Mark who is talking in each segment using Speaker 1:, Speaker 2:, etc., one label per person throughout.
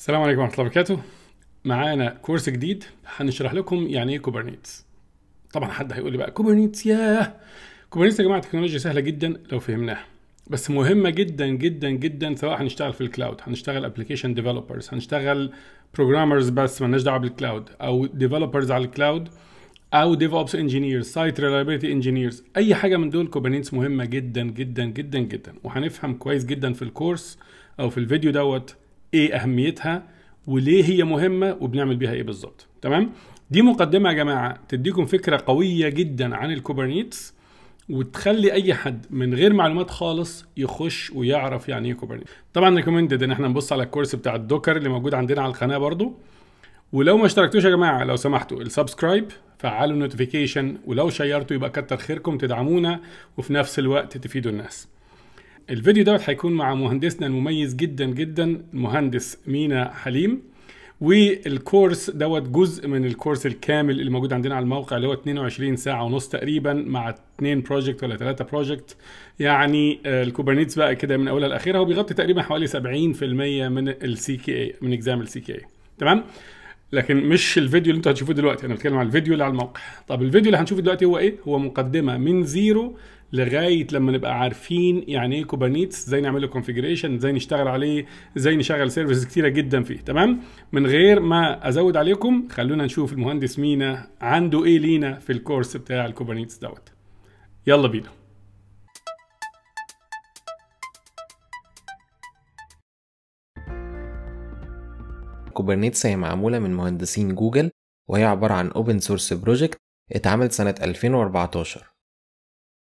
Speaker 1: السلام عليكم ورحمه الله وبركاته معانا كورس جديد هنشرح لكم يعني ايه كوبرنيتس طبعا حد هيقول لي بقى كوبرنيتس ياه كوبرنيتس يا جماعه تكنولوجيا سهله جدا لو فهمناها بس مهمه جدا جدا جدا سواء هنشتغل في الكلاود هنشتغل ابلكيشن ديفلوبرز هنشتغل بروجرامرز بس مالناش دعوه بالكلاود او ديفلوبرز على الكلاود او ديف اوبس انجينيرز سايت ريلايبيلتي انجينيرز اي حاجه من دول كوبرنيتس مهمه جدا جدا جدا جدا وهنفهم كويس جدا في الكورس او في الفيديو دوت ايه اهميتها وليه هي مهمه وبنعمل بيها ايه بالظبط تمام دي مقدمه يا جماعه تديكم فكره قويه جدا عن الكوبرنيتس وتخلي اي حد من غير معلومات خالص يخش ويعرف يعني ايه كوبرنيتس طبعا ريكومندد ان احنا نبص على الكورس بتاع الدوكر اللي موجود عندنا على القناه برضو ولو ما اشتركتوش يا جماعه لو سمحتوا السبسكرايب فعلوا النوتيفيكيشن ولو شيرتوا يبقى كتر خيركم تدعمونا وفي نفس الوقت تفيدوا الناس الفيديو دوت هيكون مع مهندسنا المميز جدا جدا المهندس مينا حليم والكورس دوت جزء من الكورس الكامل اللي موجود عندنا على الموقع اللي هو 22 ساعه ونص تقريبا مع اثنين بروجكت ولا ثلاثه بروجكت يعني آه، الكوبرنيتس بقى كده من اولها لاخرها وبيغطي تقريبا حوالي 70% من السي كي اي من اكزام السي كي اي تمام لكن مش الفيديو اللي انتوا هتشوفوه دلوقتي انا بتكلم على الفيديو اللي على الموقع طب الفيديو اللي هنشوفه دلوقتي هو ايه هو مقدمه من زيرو لغايه لما نبقى عارفين يعني ايه كوبرنيتس ازاي نعمل له كونفيجريشن ازاي نشتغل عليه ازاي نشغل سيرفيسز كتيره جدا فيه تمام من غير ما ازود عليكم خلونا نشوف المهندس مينا عنده ايه لينا في الكورس بتاع الكوبرنيتس دوت يلا بينا
Speaker 2: كوبرنيتس هي معمولة من مهندسين جوجل وهي عبارة عن اوبن سورس بروجكت اتعمل سنة 2014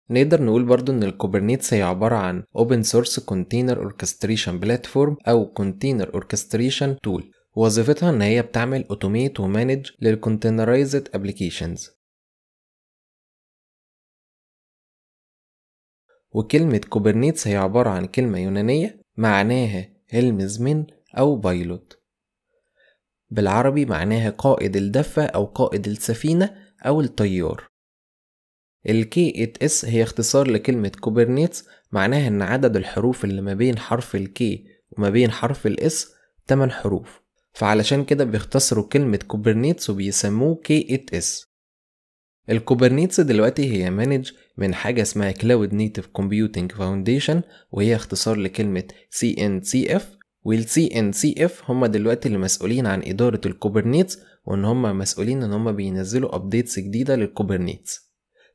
Speaker 2: نقدر نقول برضو ان الكوبرنيتس هي عبارة عن Open Source Container Orchestration Platform او Container
Speaker 3: Orchestration Tool وظيفتها ان هي بتعمل automate ومانج للcontainerized applications وكلمة كوبرنيتس هي عبارة عن كلمة يونانية معناها من
Speaker 2: أو بايلوت بالعربي معناها قائد الدفة أو قائد السفينة أو الطيار الكي ات اس هي اختصار لكلمة كوبرنيتس معناها ان عدد الحروف اللي ما بين حرف K وما بين حرف S 8 حروف فعلشان كده بيختصروا كلمة كوبرنيتس وبيسموه كي ات اس الكوبرنيتس دلوقتي هي مانج من حاجة اسمها كلاود نيتف كومبيوتنج فاونديشن وهي اختصار لكلمة سي ان سي اف والسي ان سي اف دلوقتي اللي مسؤولين عن إدارة الكوبرنيتس وإن هما مسؤولين إن هما بينزلوا أبديتس جديدة للكوبرنيتس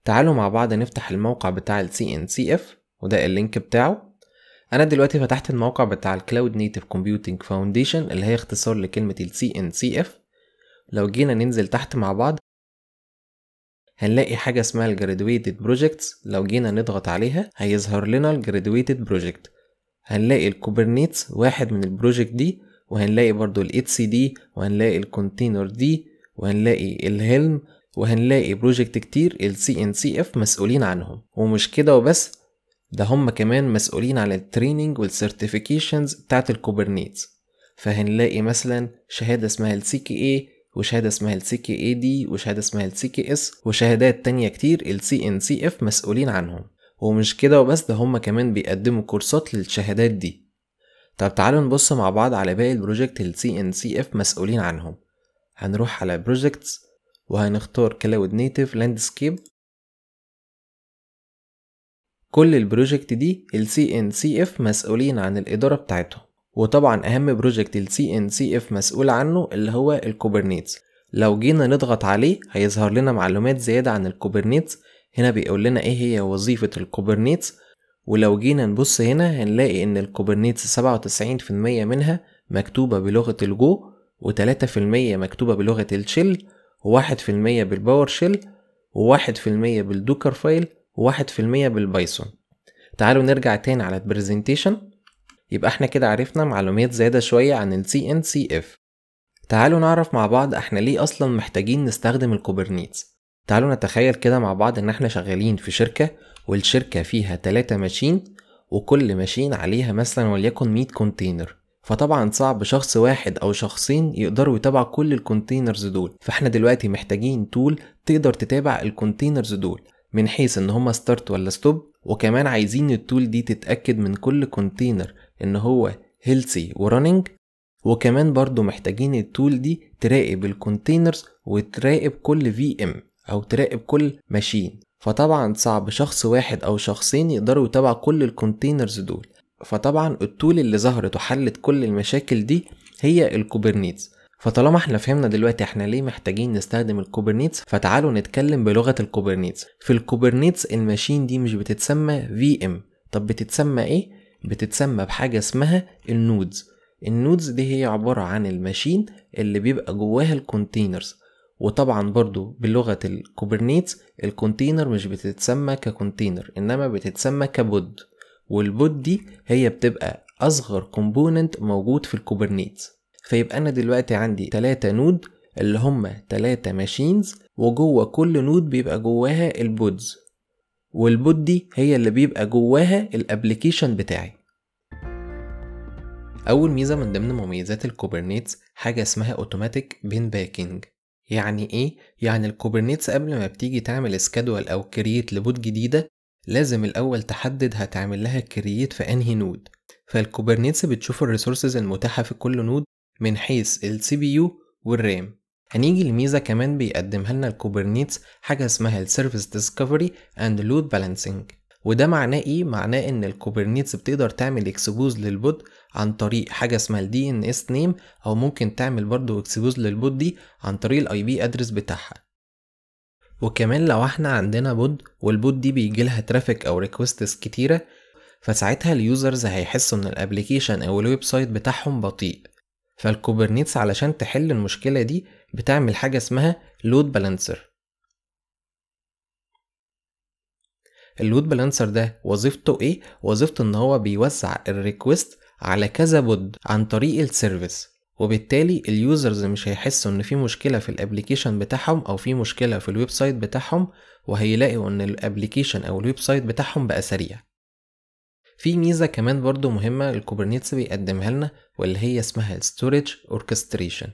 Speaker 2: تعالوا مع بعض نفتح الموقع بتاع ال CNCF وده اللينك بتاعه انا دلوقتي فتحت الموقع بتاع Cloud Native Computing Foundation اللي هي اختصار لكلمة ال CNCF لو جينا ننزل تحت مع بعض هنلاقي حاجة اسمها ال Graduated Projects لو جينا نضغط عليها هيظهر لنا ال Graduated Project هنلاقي الكوبرنيتس واحد من البروجكت دي وهنلاقي برضو ال HCD وهنلاقي الكونتينر دي وهنلاقي الهلم وهنلاقي بروجكت كتير ال CNCF مسؤولين عنهم ومش كده وبس ده هم كمان مسؤولين على التريننج والسيرتيفيكيشنز بتاعت الكوبرنيتس فهنلاقي مثلا شهادة اسمها ال CKA وشهادة اسمها ال CKAD وشهادة اسمها ال CKS وشهادات تانية كتير ال CNCF مسؤولين عنهم ومش كده وبس ده هم كمان بيقدموا كورسات للشهادات دي طب تعالوا نبص مع بعض على باقي البروجكت ال CNCF مسؤولين عنهم هنروح على Projects وهنختار كلاود نيتف لاندسكيب كل البروجكت دي ال CNCF مسؤولين عن الإدارة بتاعتهم وطبعا أهم بروجكت ال CNCF مسؤول عنه اللي هو الكوبرنيتس لو جينا نضغط عليه هيظهر لنا معلومات زيادة عن الكوبرنيتس هنا بيقول لنا ايه هي وظيفة الكوبرنيتس ولو جينا نبص هنا هنلاقي ان الكوبرنيتس 97% منها مكتوبة بلغة الجو و3% مكتوبة بلغة الشيل وواحد في المية بالباور شيل وواحد في المية بالدوكر فايل وواحد في المية بالبايثون تعالوا نرجع تاني على البرزنتيشن يبقى احنا كده عرفنا معلومات زيادة شوية عن ال CNCF تعالوا نعرف مع بعض احنا ليه اصلا محتاجين نستخدم الكوبرنيتس تعالوا نتخيل كده مع بعض ان احنا شغالين في شركة والشركة فيها 3 ماشين وكل ماشين عليها مثلا وليكن 100 كونتينر فطبعا صعب شخص واحد او شخصين يقدروا يتابعوا كل الكونتينرز دول فاحنا دلوقتي محتاجين تول تقدر تتابع الكونتينرز دول من حيث ان هما ستارت ولا ستوب وكمان عايزين التول دي تتاكد من كل كونتينر ان هو هيلثي ورننج وكمان برضو محتاجين التول دي تراقب الكونتينرز وتراقب كل في ام او تراقب كل ماشين فطبعا صعب شخص واحد او شخصين يقدروا يتابعوا كل الكونتينرز دول فطبعا الطول اللي ظهرت وحلت كل المشاكل دي هي الكوبرنيتس فطالما احنا فهمنا دلوقتي احنا ليه محتاجين نستخدم الكوبرنيتس فتعالوا نتكلم بلغة الكوبرنيتس في الكوبرنيتس الماشين دي مش بتتسمى VM طب بتتسمى ايه؟ بتتسمى بحاجة اسمها النودز النودز دي هي عبارة عن الماشين اللي بيبقى جواها الكونتينرز وطبعا برضو بلغة الكوبرنيتس الكونتينر مش بتتسمى ككونتينر انما بتتسمى كبود والبوت دي هي بتبقى اصغر كومبوننت موجود في الكوبرنيتس فيبقى انا دلوقتي عندي تلاتة نود اللي هما تلاتة ماشينز وجوه كل نود بيبقى جواها البودز والبوت دي هي اللي بيبقى جواها الابلكيشن بتاعي اول ميزه من ضمن مميزات الكوبرنيتس حاجه اسمها اوتوماتيك بين باكينج يعني ايه يعني الكوبرنيتس قبل ما بتيجي تعمل سكادول او كرييت لبوت جديده لازم الأول تحدد هتعمل لها كرييت في أنهي نود فالكوبرنيتس بتشوف الريسورسز المتاحة في كل نود من حيث ال CPU والرام هنيجي لميزة كمان بيقدمها لنا الكوبرنيتس حاجة اسمها ال Service Discovery and Load Balancing وده معناه ايه؟ معناه ان الكوبرنيتس بتقدر تعمل اكسبوز للبوت عن طريق حاجة اسمها ال DNS name او ممكن تعمل برضو اكسبوز للبوت دي عن طريق الاي بي address بتاعها وكمان لو احنا عندنا بود والبود دي بيجيلها ترافيك او ريكوستس كتيرة فساعتها اليوزرز هيحسوا ان الابليكيشن او الويب سايت بتاعهم بطيء فالكوبرنيتس علشان تحل المشكلة دي بتعمل حاجة اسمها لود بالانسر اللود بالانسر ده وظيفته ايه؟ وظيفته ان هو بيوزع الريكوست على كذا بود عن طريق السيرفيس وبالتالي اليوزرز مش هيحسوا ان في مشكله في الابلكيشن بتاعهم او في مشكله في الويب سايت بتاعهم وهيلاقوا ان الابلكيشن او الويب سايت بتاعهم بقى سريع
Speaker 3: في ميزة كمان برضو مهمة الكوبرنيتس بيقدمها لنا واللي هي اسمها الستوريج اوركستريشن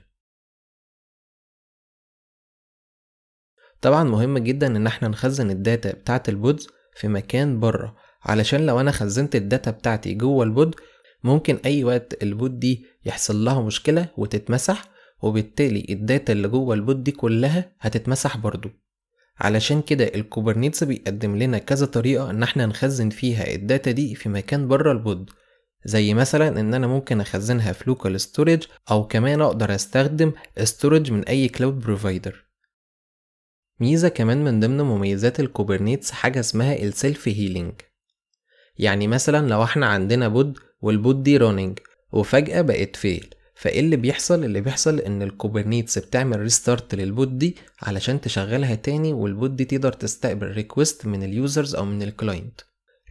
Speaker 3: طبعا مهم جدا ان احنا نخزن الداتا بتاعة البودز في مكان بره علشان
Speaker 2: لو انا خزنت الداتا بتاعتي جوه البود ممكن اي وقت البوت دي يحصل لها مشكله وتتمسح وبالتالي الداتا اللي جوه البوت دي كلها هتتمسح برضو علشان كده الكوبرنيتس بيقدم لنا كذا طريقه ان احنا نخزن فيها الداتا دي في مكان بره البود زي مثلا ان انا ممكن اخزنها في لوكال ستورج او كمان اقدر استخدم ستورج من اي كلاود بروفايدر ميزه كمان من ضمن مميزات الكوبرنيتس حاجه اسمها السيلف هيلينج يعني مثلا لو احنا عندنا بود والبوت دي راننج وفجأة بقت فيل فايه اللي بيحصل اللي بيحصل ان الكوبرنيتس بتعمل ريستارت للبوت دي علشان تشغلها تاني والبوت دي تقدر تستقبل ريكوست من اليوزرز او من الكلاينت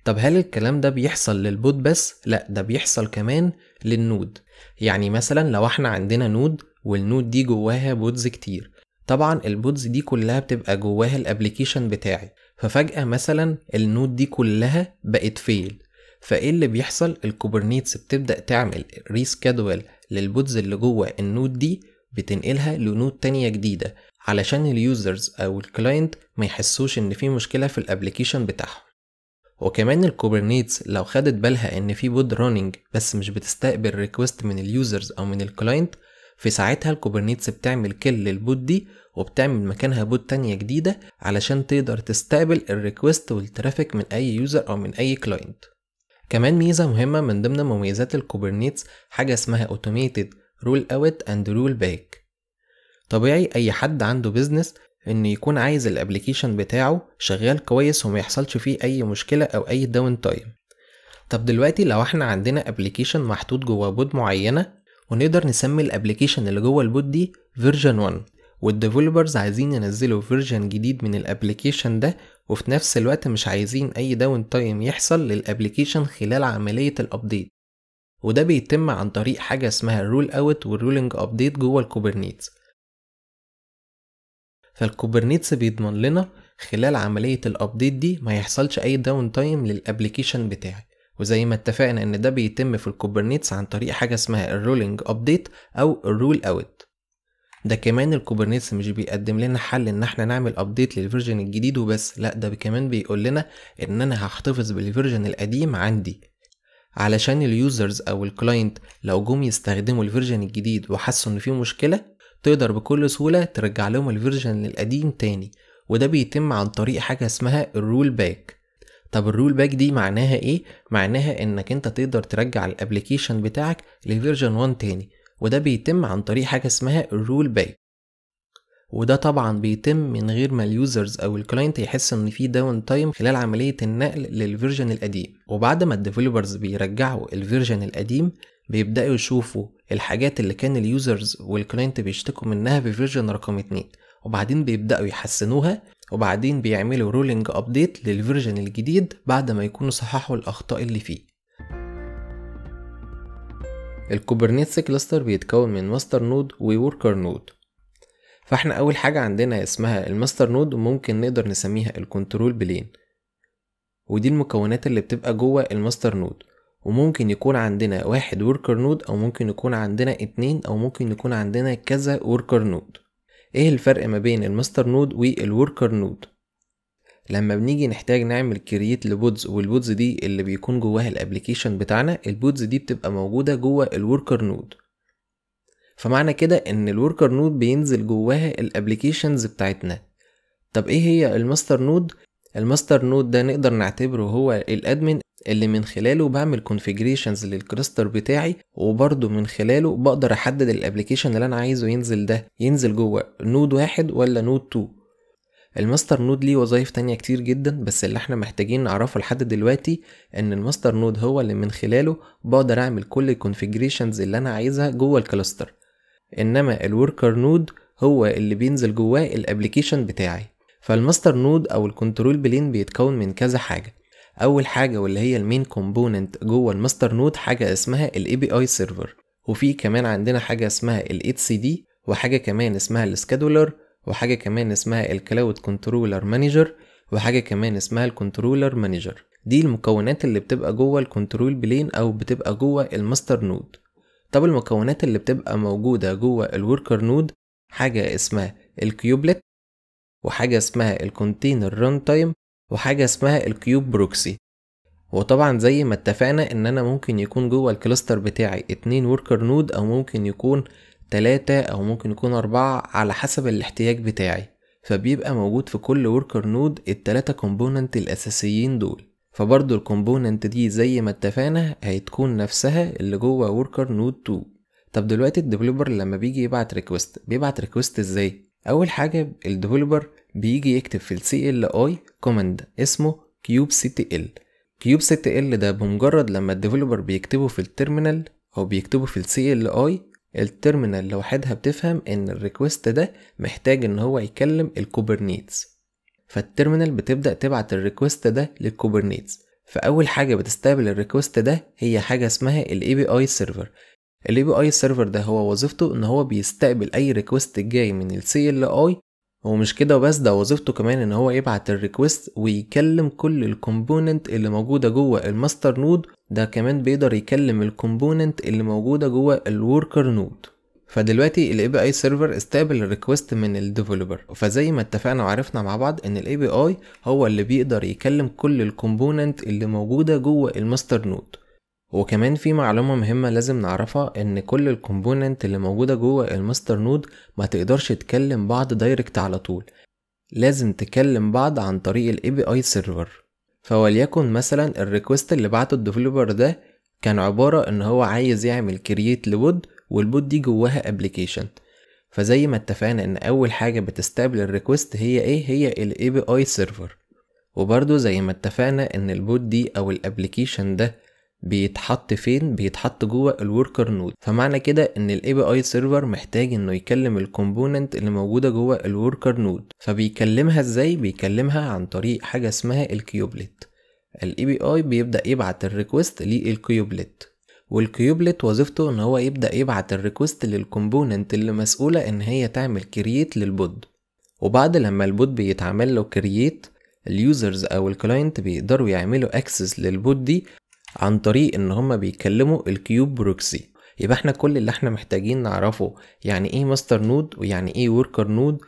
Speaker 2: طب هل الكلام ده بيحصل للبوت بس لا ده بيحصل كمان للنود يعني مثلا لو احنا عندنا نود والنود دي جواها بودز كتير طبعا البودز دي كلها بتبقى جواها الابليكيشن بتاعي ففجأة مثلا النود دي كلها بقت فيل فايه اللي بيحصل الكوبرنيتس بتبدا تعمل ريسكادول للبودز اللي جوه النود دي بتنقلها لنود تانية جديدة علشان اليوزرز او الكلاينت ما يحسوش ان في مشكلة في الابليكيشن بتاعهم وكمان الكوبرنيتس لو خدت بالها ان في بود راننج بس مش بتستقبل ريكوست من اليوزرز او من الكلاينت في ساعتها الكوبرنيتس بتعمل كل للبود دي وبتعمل مكانها بود تانية جديدة علشان تقدر تستقبل الريكوست والترافيك من اي يوزر او من اي كلاينت كمان ميزة مهمة من ضمن مميزات الكوبرنيتس حاجة اسمها Automated Rule Out and Rule Back طبيعي أي حد عنده بيزنس إن يكون عايز الابليكيشن بتاعه شغال كويس وما يحصلش فيه أي مشكلة أو أي داون تايم طب دلوقتي لو احنا عندنا ابلكيشن محطوط جوه بود معينة ونقدر نسمي الابلكيشن اللي جوه البود دي فيرجن 1 والديفلوبرز عايزين ينزلوا فيرجن جديد من الابلكيشن ده وفي نفس الوقت مش عايزين أي داون تايم يحصل للأبليكيشن خلال عملية الأبديت وده بيتم عن طريق حاجة اسمها الرول أوت والرولينج أبديت جوه الكوبرنيتس فالكوبرنيتس بيضمن لنا خلال عملية الأبديت دي ما يحصلش أي داون تايم للأبليكيشن بتاعي وزي ما اتفقنا إن ده بيتم في الكوبرنيتس عن طريق حاجة اسمها الرولينج أبديت أو الرول أوت ده كمان الكوبرنيتس مش بيقدم لنا حل ان احنا نعمل ابديت للفيرجن الجديد وبس لا ده كمان بيقول لنا ان انا هحتفظ بالفيرجن القديم عندي علشان اليوزرز او الكلاينت لو جم يستخدموا الفيرجن الجديد وحسوا ان في مشكله تقدر بكل سهوله ترجع لهم الفيرجن القديم تاني وده بيتم عن طريق حاجه اسمها الرول باك طب الرول باك دي معناها ايه معناها انك انت تقدر ترجع الابلكيشن بتاعك لفيرجن 1 تاني وده بيتم عن طريق حاجة اسمها الرول باي وده طبعا بيتم من غير ما اليوزرز او الكلاينت يحس ان في داون تايم خلال عمليه النقل للفيرجن القديم وبعد ما الديفلوبرز بيرجعوا الفيرجن القديم بيبداوا يشوفوا الحاجات اللي كان اليوزرز والكلاينت بيشتكوا منها في فيرجن رقم 2 وبعدين بيبداوا يحسنوها وبعدين بيعملوا رولينج ابديت للفيرجن الجديد بعد ما يكونوا صححوا الاخطاء اللي فيه الكوبرنيتس كلاستر بيتكون من ماستر نود ووركر نود فاحنا اول حاجة عندنا اسمها الماستر نود وممكن نقدر نسميها الكنترول بلين ودي المكونات اللي بتبقى جوه الماستر نود وممكن يكون عندنا واحد وركر نود او ممكن يكون عندنا اتنين او ممكن يكون عندنا كذا وركر نود ايه الفرق ما بين الماستر نود والوركر نود لما بنيجي نحتاج نعمل كرييت لبودز والبودز دي اللي بيكون جواها الابلكيشن بتاعنا البودز دي بتبقى موجوده جوه الوركر نود فمعنى كده ان الوركر نود بينزل جواها الابلكيشنز بتاعتنا طب ايه هي الماستر نود الماستر نود ده نقدر نعتبره هو الادمن اللي من خلاله بعمل كونفيجريشنز للكلاستر بتاعي وبرده من خلاله بقدر احدد الابلكيشن اللي انا عايزه ينزل ده ينزل جوه نود واحد ولا نود 2 الماستر نود ليه وظايف تانية كتير جدا بس اللي احنا محتاجين نعرفه لحد دلوقتي ان الماستر نود هو اللي من خلاله بقدر اعمل كل الكونفيجريشنز اللي انا عايزها جوه الكلاستر انما الوركر نود هو اللي بينزل جواه الابلكيشن بتاعي فالماستر نود او الكنترول بلين بيتكون من كذا حاجه اول حاجه واللي هي المين كومبوننت جوه الماستر نود حاجه اسمها الاي بي اي سيرفر وفي كمان عندنا حاجه اسمها الاتسي سي دي وحاجه كمان اسمها السكادولر وحاجة كمان اسمها الكلاود كنترولر مانجر وحاجة كمان اسمها الكنترولر مانجر دي المكونات اللي بتبقى جوه الكنترول بلين او بتبقى جوه الماستر نود طب المكونات اللي بتبقى موجودة جوه الوركر نود حاجة اسمها الكيوبلت وحاجة اسمها الكونتينر ران تايم وحاجة اسمها الكيوب بروكسي وطبعا زي ما اتفقنا ان انا ممكن يكون جوه الكلاستر بتاعي اتنين وركر نود او ممكن يكون تلاتة أو ممكن يكون أربعة على حسب الاحتياج بتاعي فبيبقى موجود في كل وركر نود التلاتة كومبوننت الأساسيين دول فبرضو الكومبوننت دي زي ما اتفقنا هتكون نفسها اللي جوه وركر نود 2 طب دلوقتي الديفلوبر لما بيجي يبعت ريكوست بيبعت ريكوست ازاي اول حاجه الديفلوبر بيجي يكتب في السي ال اي كوماند اسمه كيوب سي تي ال كيوب سي تي ال ده بمجرد لما الديفلوبر بيكتبه في التيرمينال او بيكتبه في السي ال اي الترمينال لوحدها بتفهم ان الريكوست ده محتاج ان هو يكلم الكوبرنيتس فالترمينال بتبدا تبعت الريكوست ده للكوبرنيتس فاول حاجه بتستقبل الريكوست ده هي حاجه اسمها الاي بي اي سيرفر الاي بي اي سيرفر ده هو وظيفته ان هو بيستقبل اي ريكوست جاي من السي ال اي هو مش كده وبس ده وظيفته كمان ان هو يبعت الريكوست ويكلم كل الكومبوننت اللي موجودة جوه الماستر نود ده كمان بيقدر يكلم الكومبوننت اللي موجودة جوه الوركر نود فدلوقتي الـ API اي سيرفر استقبل الريكوست من الديفلوبر فزي ما اتفقنا وعرفنا مع بعض ان الـ API هو اللي بيقدر يكلم كل الكومبوننت اللي موجوده جوه الماستر نود وكمان في معلومة مهمة لازم نعرفها ان كل الكومبوننت اللي موجودة جوه الماستر نود ما تقدرش تكلم بعض دايركت على طول لازم تكلم بعض عن طريق الاي بي اي سيرفر فوليكن مثلا الريكوست اللي بعته الديفلوبر ده كان عبارة ان هو عايز يعمل كرييت لبود والبود دي جواها ابليكيشن فزي ما اتفقنا ان اول حاجة بتستقبل الريكوست هي ايه هي الاي بي اي سيرفر وبرضو زي ما اتفقنا ان البود دي او الابليكيشن ده بيتحط فين بيتحط جوه الوركر نود فمعنى كده ان الاي بي اي سيرفر محتاج انه يكلم الكومبوننت اللي موجوده جوه الوركر نود فبيكلمها ازاي بيكلمها عن طريق حاجه اسمها الكيوبلت الاي بي اي بيبدا يبعت الريكوست للكيوبلت والكيوبلت وظيفته ان هو يبدا يبعت الريكوست للكومبوننت اللي مسؤوله ان هي تعمل كرييت للبود وبعد لما البود بيتعمل له كرييت اليوزرز او الكلاينت بيقدروا يعملوا اكسس للبود دي عن طريق ان هما بيكلموا الكيوب بروكسي يبقى احنا كل اللي احنا محتاجين نعرفه يعني ايه ماستر نود ويعني ايه وركر نود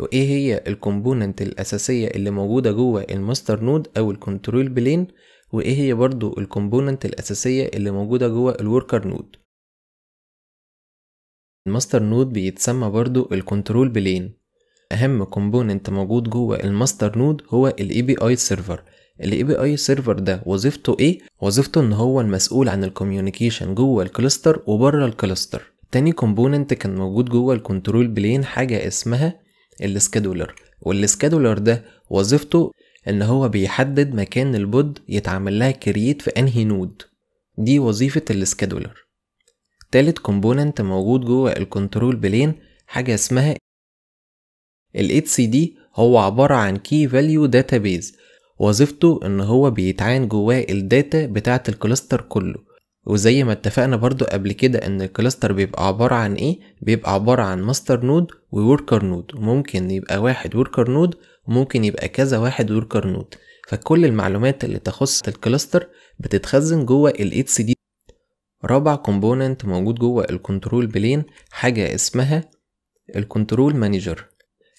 Speaker 2: وايه هي الكومبوننت الاساسيه اللي موجوده جوه الماستر نود او الكنترول بلين وايه هي برضو الكومبوننت الاساسيه اللي موجوده جوه الوركر نود الماستر نود بيتسمى برضو الكنترول بلين اهم كومبوننت موجود جوه الماستر نود هو الاي بي اي سيرفر الاي بي اي سيرفر ده وظيفته ايه وظيفته ان هو المسؤول عن الكوميونيكيشن جوه الكلستر وبره الكلستر تاني كومبوننت كان موجود جوه الكنترول بلين حاجه اسمها السكادولر والسكادولر ده وظيفته ان هو بيحدد مكان البود يتعمل لها كرييت في انهي نود دي وظيفه السكادولر تالت كومبوننت موجود جوه الكنترول بلين حاجه اسمها ال HCD هو عبارة عن Key Value Database وظيفته ان هو بيتعان جواه الداتا بتاعة الكلاستر كله وزي ما اتفقنا برضو قبل كده ان الكلاستر بيبقى عبارة عن ايه بيبقى عبارة عن ماستر نود ووركر نود وممكن يبقى واحد ووركر نود وممكن يبقى كذا واحد ووركر نود فكل المعلومات اللي تخص الكلاستر بتتخزن جوه ال دي رابع كومبوننت موجود جوه الكنترول بلين حاجة اسمها الكنترول مانجر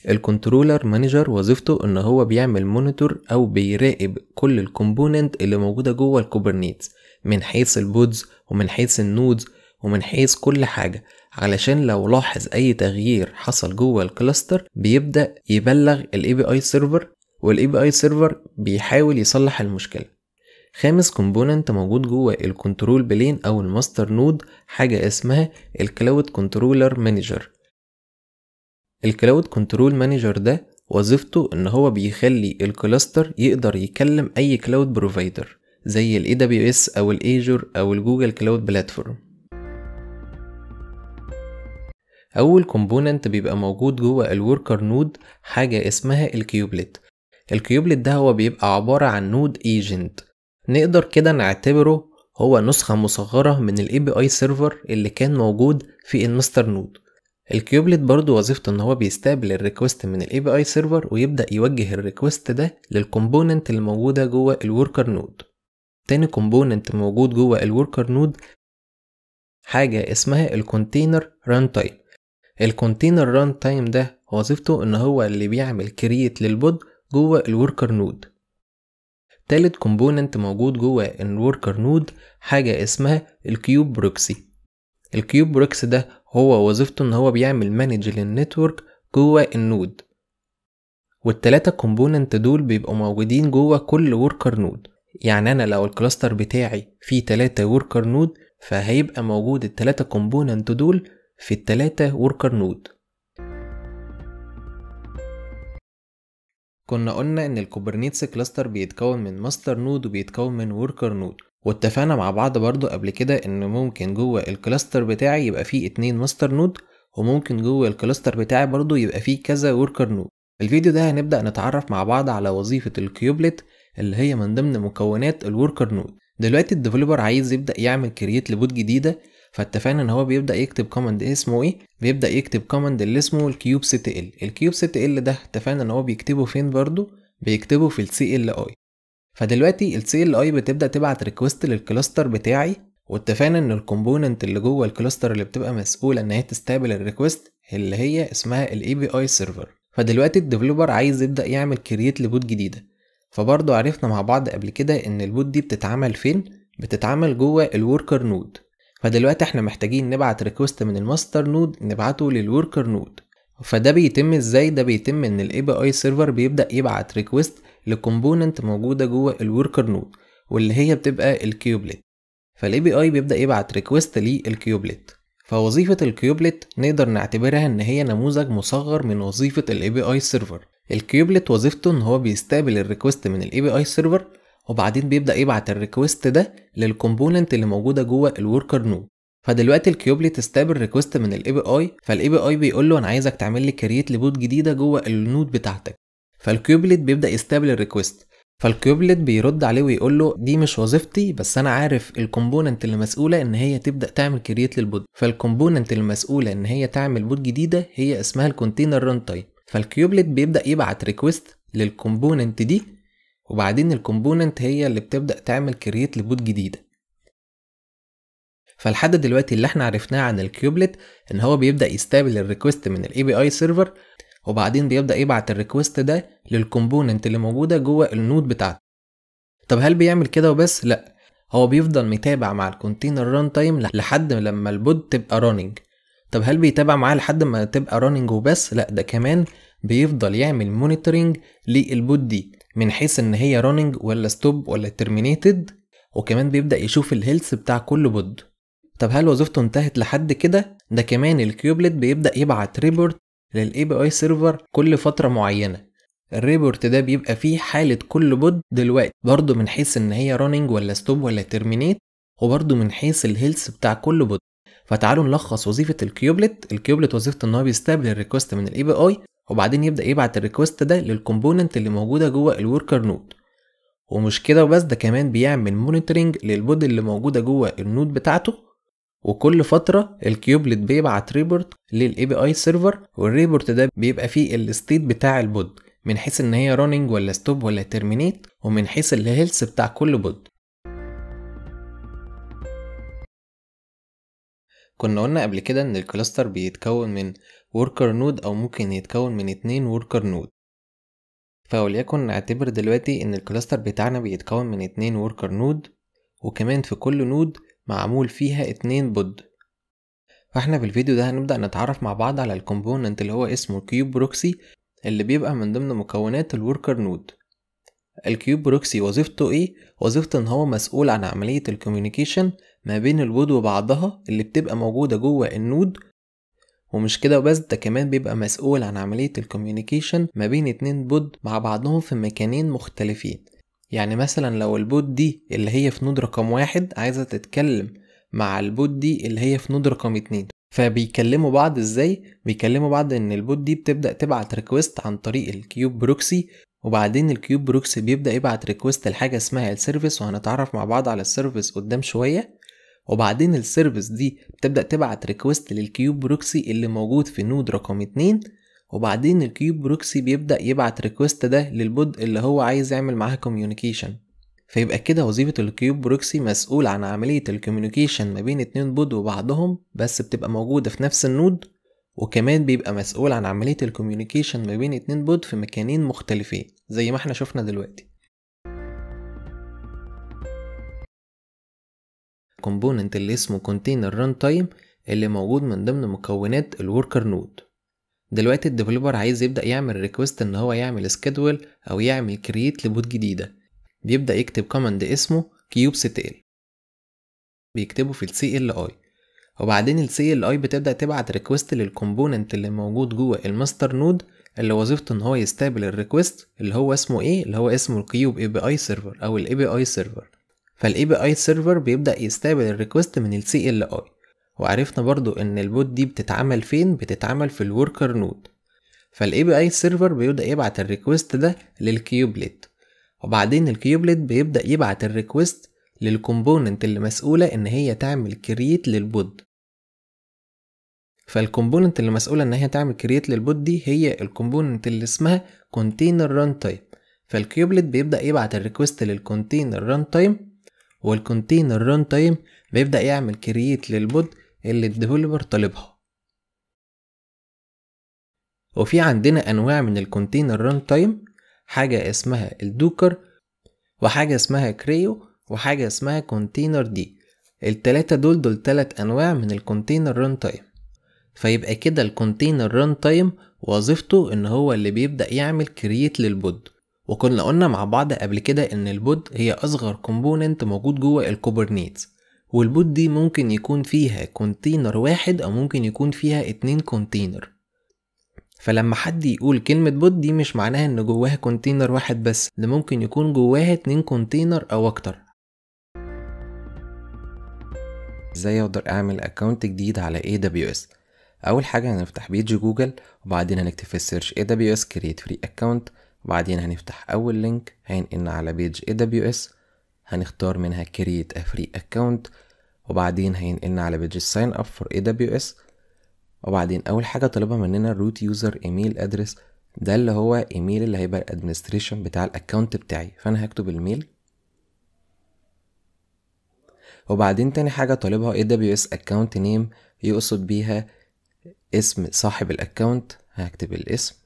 Speaker 2: الكنترولر مانجر وظيفته ان هو بيعمل مونيتور او بيراقب كل الكومبوننت اللي موجوده جوه الكوبرنيتس من حيث البودز ومن حيث النودز ومن حيث كل حاجة علشان لو لاحظ أي تغيير حصل جوه الكلاستر بيبدأ يبلغ الاي بي اي سيرفر والاي بي اي سيرفر بيحاول يصلح المشكلة خامس كومبوننت موجود جوه الكنترول بلين او الماستر نود حاجة اسمها الكلاود كنترولر مانجر الكلاود كنترول مانجر ده وظيفته ان هو بيخلي الكلاستر يقدر يكلم اي كلاود بروفايدر زي الاي دبليو اس او الايجور او الجوجل كلاود بلاتفورم اول كومبوننت بيبقى موجود جوه الوركر نود حاجه اسمها الكيوبلت الكيوبلت ده هو بيبقى عباره عن نود ايجنت نقدر كده نعتبره هو نسخه مصغره من الاي بي اي سيرفر اللي كان موجود في الماستر نود الكيوبلت برضو وظيفته ان هو بيستقبل الريكوست من الاي بي اي سيرفر ويبدا يوجه الريكوست ده للكومبوننت اللي موجوده جوه الوركر نود تاني كومبوننت موجود جوه الوركر نود حاجة اسمها الكونتينر ران تايم الكونتينر ران تايم ده وظيفته ان هو اللي بيعمل كرييت للبود جوه الوركر نود تالت كومبوننت موجود جوه الوركر نود حاجة اسمها الكيوب بروكسي الكيوب بروكسي ده هو وظيفته ان هو بيعمل مانج للنتورك جوه النود والتلاتة كومبوننت دول بيبقوا موجودين جوه كل وركر نود يعني انا لو الكلاستر بتاعي فيه تلاتة وركر نود فهيبقى موجود التلاتة كومبوننت دول في التلاتة وركر نود كنا قلنا ان الكوبرنيتس كلاستر بيتكون من ماستر نود وبيتكون من وركر نود واتفقنا مع بعض برضو قبل كده ان ممكن جوه الكلاستر بتاعي يبقى فيه اتنين ماستر نود وممكن جوه الكلاستر بتاعي برضو يبقى فيه كذا وركر نود الفيديو ده هنبدأ نتعرف مع بعض على وظيفة الكيوبلت اللي هي من ضمن مكونات الوركر نود دلوقتي الديفلوبر عايز يبدأ يعمل كرييت لبوت جديدة فاتفقنا ان هو بيبدا يكتب كوماند اسمه ايه بيبدا يكتب كوماند اللي اسمه الكيوب سي تي ال الكيوب سي تي ال ده اتفقنا ان هو بيكتبه فين برضو بيكتبه في السي ال اي فدلوقتي ال CLI بتبدا تبعت ريكوست للكلاستر بتاعي واتفقنا ان الكومبوننت اللي جوه الكلاستر اللي بتبقى مسؤوله ان هي تستقبل الريكوست اللي هي اسمها الاي بي اي سيرفر فدلوقتي الديفلوبر عايز يبدا يعمل كرييت لبوت جديده فبرضه عرفنا مع بعض قبل كده ان البوت دي بتتعمل فين بتتعمل جوه الوركر نود فدلوقتي احنا محتاجين نبعت ريكوست من الماستر نود نبعته للوركر نود فده بيتم ازاي ده بيتم ان الاي بي اي سيرفر بيبدا يبعت ريكوست لكومبوننت موجودة جوه الوركر نود واللي هي بتبقى الكيوبلت فالاي بي اي بيبدأ يبعت ريكوست للكيوبلت فوظيفة الكيوبلت نقدر نعتبرها ان هي نموذج مصغر من وظيفة الاي بي اي سيرفر الكيوبلت وظيفته ان هو بيستقبل الريكوست من الاي بي اي سيرفر وبعدين بيبدأ يبعت الريكوست ده للكومبوننت اللي موجودة جوه الوركر نود فدلوقتي الكيوبلت استقبل ريكوست من الاي بي اي فالاي بي اي بيقول له انا عايزك تعمل لي كرييت لبوت جديده جوه النود بتاعتك فالكوبلت بيبدا يستقبل الريكوست فالكوبلت بيرد عليه ويقول له دي مش وظيفتي بس انا عارف الكومبوننت اللي مسؤوله ان هي تبدا تعمل كرييت للبود فالكومبوننت اللي مسؤوله ان هي تعمل بود جديده هي اسمها الكونتينر ران تايم فالكوبلت بيبدا يبعت ريكوست للكومبوننت دي وبعدين الكومبوننت هي اللي بتبدا تعمل كرييت لبود جديده فلحد دلوقتي اللي احنا عرفناه عن الكيوبلت ان هو بيبدا يستقبل الريكوست من الاي بي اي سيرفر وبعدين بيبدأ يبعت الريكوست ده للكومبوننت اللي موجودة جوه النود بتاعته طب هل بيعمل كده وبس؟ لأ هو بيفضل متابع مع الكونتينر ران تايم لحد لما البود تبقى راننج طب هل بيتابع معاه لحد ما تبقى راننج وبس؟ لأ ده كمان بيفضل يعمل مونيتورنج للبود دي من حيث ان هي راننج ولا ستوب ولا ترمينيتد وكمان بيبدأ يشوف الهيلث بتاع كل بود طب هل وظيفته انتهت لحد كده؟ ده كمان الكيوبلت بيبدأ يبعت ريبورت للاي بي اي سيرفر كل فتره معينه الريبورت ده بيبقى فيه حاله كل بود دلوقتي برضه من حيث ان هي راننج ولا ستوب ولا ترمينيت وبرضه من حيث الهيلث بتاع كل بود فتعالوا نلخص وظيفه الكيوبلت الكيوبلت وظيفته ان هو بيستقبل الريكوست من الاي بي اي وبعدين يبدا يبعت الريكوست ده للكومبوننت اللي موجوده جوه الوركر نود ومش كده وبس ده كمان بيعمل مونيتورنج للبود اللي موجوده جوه النود بتاعته وكل فترة الكيوبلت بيبعت ريبورت للاي بي اي سيرفر والريبورت ده بيبقى فيه الستيت بتاع البود من حيث ان هي راننج ولا ستوب ولا ترمينيت ومن حيث الهيلث بتاع كل بود كنا قلنا قبل كده ان الكلاستر بيتكون من وركر نود او ممكن يتكون من اتنين وركر نود فوليكن نعتبر دلوقتي ان الكلاستر بتاعنا بيتكون من اتنين وركر نود وكمان في كل نود معمول فيها اتنين بود فاحنا بالفيديو ده هنبدأ نتعرف مع بعض على الكومبوننت اللي هو اسمه كيوب بروكسي اللي بيبقى من ضمن مكونات الوركر نود الكيوب بروكسي وظيفته ايه وظيفته ان هو مسؤول عن عملية الكوميونيكيشن ما بين البود وبعضها اللي بتبقى موجودة جوه النود ومش كده وبس ده كمان بيبقى مسؤول عن عملية الكوميونيكيشن ما بين اتنين بود مع بعضهم في مكانين مختلفين يعني مثلا لو البوت دي اللي هي في نود رقم واحد عايزة تتكلم مع البوت دي اللي هي في نود رقم اتنين فبيكلموا بعض ازاي بيكلموا بعض ان البوت دي بتبدا تبعت ريكويست عن طريق الكيوب بروكسي وبعدين الكيوب بروكسي بيبدا يبعت ريكويست لحاجه اسمها السيرفيس وهنتعرف مع بعض على السيرفيس قدام شويه وبعدين السيرفيس دي بتبدا تبعت ريكويست للكيوب بروكسي اللي موجود في نود رقم اتنين وبعدين الكيوب بروكسي بيبدأ يبعت ريكوست ده للبود اللي هو عايز يعمل معاها كوميونيكيشن فيبقى كده وظيفة الكيوب بروكسي مسؤول عن عملية الكوميونيكيشن ما بين اتنين بود وبعضهم بس بتبقى موجودة في نفس النود وكمان بيبقى مسؤول عن عملية الكوميونيكيشن ما بين اتنين بود في مكانين مختلفين زي ما احنا شفنا دلوقتي كومبوننت اللي اسمه container runtime اللي موجود من ضمن مكونات الوركر نود دلوقتي الديفلوبر عايز يبدأ يعمل ريكوست ان هو يعمل سكيدول او يعمل كرييت لبوت جديدة بيبدأ يكتب كوماند اسمه كيوب ستيل بيكتبه في ال CLI وبعدين ال CLI بتبدأ تبعت ريكوست للكومبوننت اللي موجود جوه الماستر نود اللي وظيفته ان هو يستقبل الريكوست اللي هو اسمه ايه اللي هو اسمه الكيوب اي بي اي سيرفر او الاي بي اي سيرفر فالاي بي اي سيرفر بيبدأ يستقبل الريكوست من ال CLI وعرفنا برضو ان البوت دي بتتعمل فين بتتعمل في الوركر نود فالاي بي اي سيرفر بيبدا يبعت الريكوست ده للكيوبليت وبعدين الكيوبليت بيبدا يبعت الريكوست للكومبوننت اللي مسؤوله ان هي تعمل كرييت للبود فالكومبوننت اللي مسؤوله ان هي تعمل كرييت للبوت دي هي الكومبوننت اللي اسمها كونتينر ران تايم فالكيوبلت بيبدا يبعت الريكوست للكونتينر ران تايم والكونتينر ران تايم بيبدا يعمل كرييت للبود اللي الديفلوبر طالبها وفي عندنا انواع من الكونتينر ران تايم حاجه اسمها الدوكر وحاجه اسمها كريو وحاجه اسمها كونتينر دي التلاتة دول دول تلات انواع من الكونتينر ران تايم فيبقى كده الكونتينر ران تايم وظيفته ان هو اللي بيبدا يعمل كرييت للبود وكنا قلنا مع بعض قبل كده ان البود هي اصغر كومبوننت موجود جوه الكوبرنيتس والبوت دي ممكن يكون فيها كونتينر واحد أو ممكن يكون فيها اتنين كونتينر فلما حد يقول كلمة بوت دي مش معناها إن جواها كونتينر واحد بس ده ممكن يكون جواها اتنين كونتينر أو أكتر ازاي اقدر اعمل اكونت جديد على AWS اول حاجة هنفتح بيج جوجل وبعدين هنكتب في السيرش AWS create free account وبعدين هنفتح اول لينك هينقلنا على بيج AWS هنختار منها كرييت افري اكونت وبعدين هينقلنا على ساين اب فور اي دبليو اس وبعدين أول حاجة طالبها مننا الروت يوزر ايميل ادريس ده اللي هو ايميل اللي هيبقى الادمنستريشن بتاع الاكونت بتاعي فانا هكتب الميل وبعدين تاني حاجه طالبها دبليو اس اكونت نيم يقصد بيها اسم صاحب الاكونت هكتب الاسم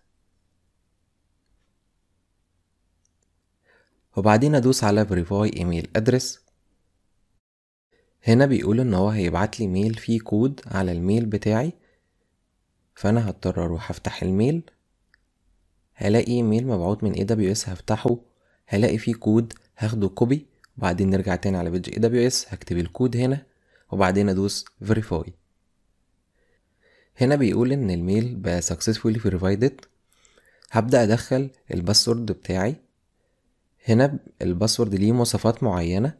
Speaker 2: وبعدين ادوس على verify ايميل ادرس هنا بيقول ان هو هيبعت لي ميل فيه كود على الميل بتاعي فانا هضطر اروح افتح الميل هلاقي ايميل مبعوت من اي دبليو اس هفتحه هلاقي فيه كود هاخده كوبي وبعدين نرجع تاني على بيج اس هكتب الكود هنا وبعدين ادوس verify هنا بيقول ان الميل بقى successfully فيريفايدد هبدأ ادخل الباسورد بتاعي هنا الباسورد ليه مواصفات معينة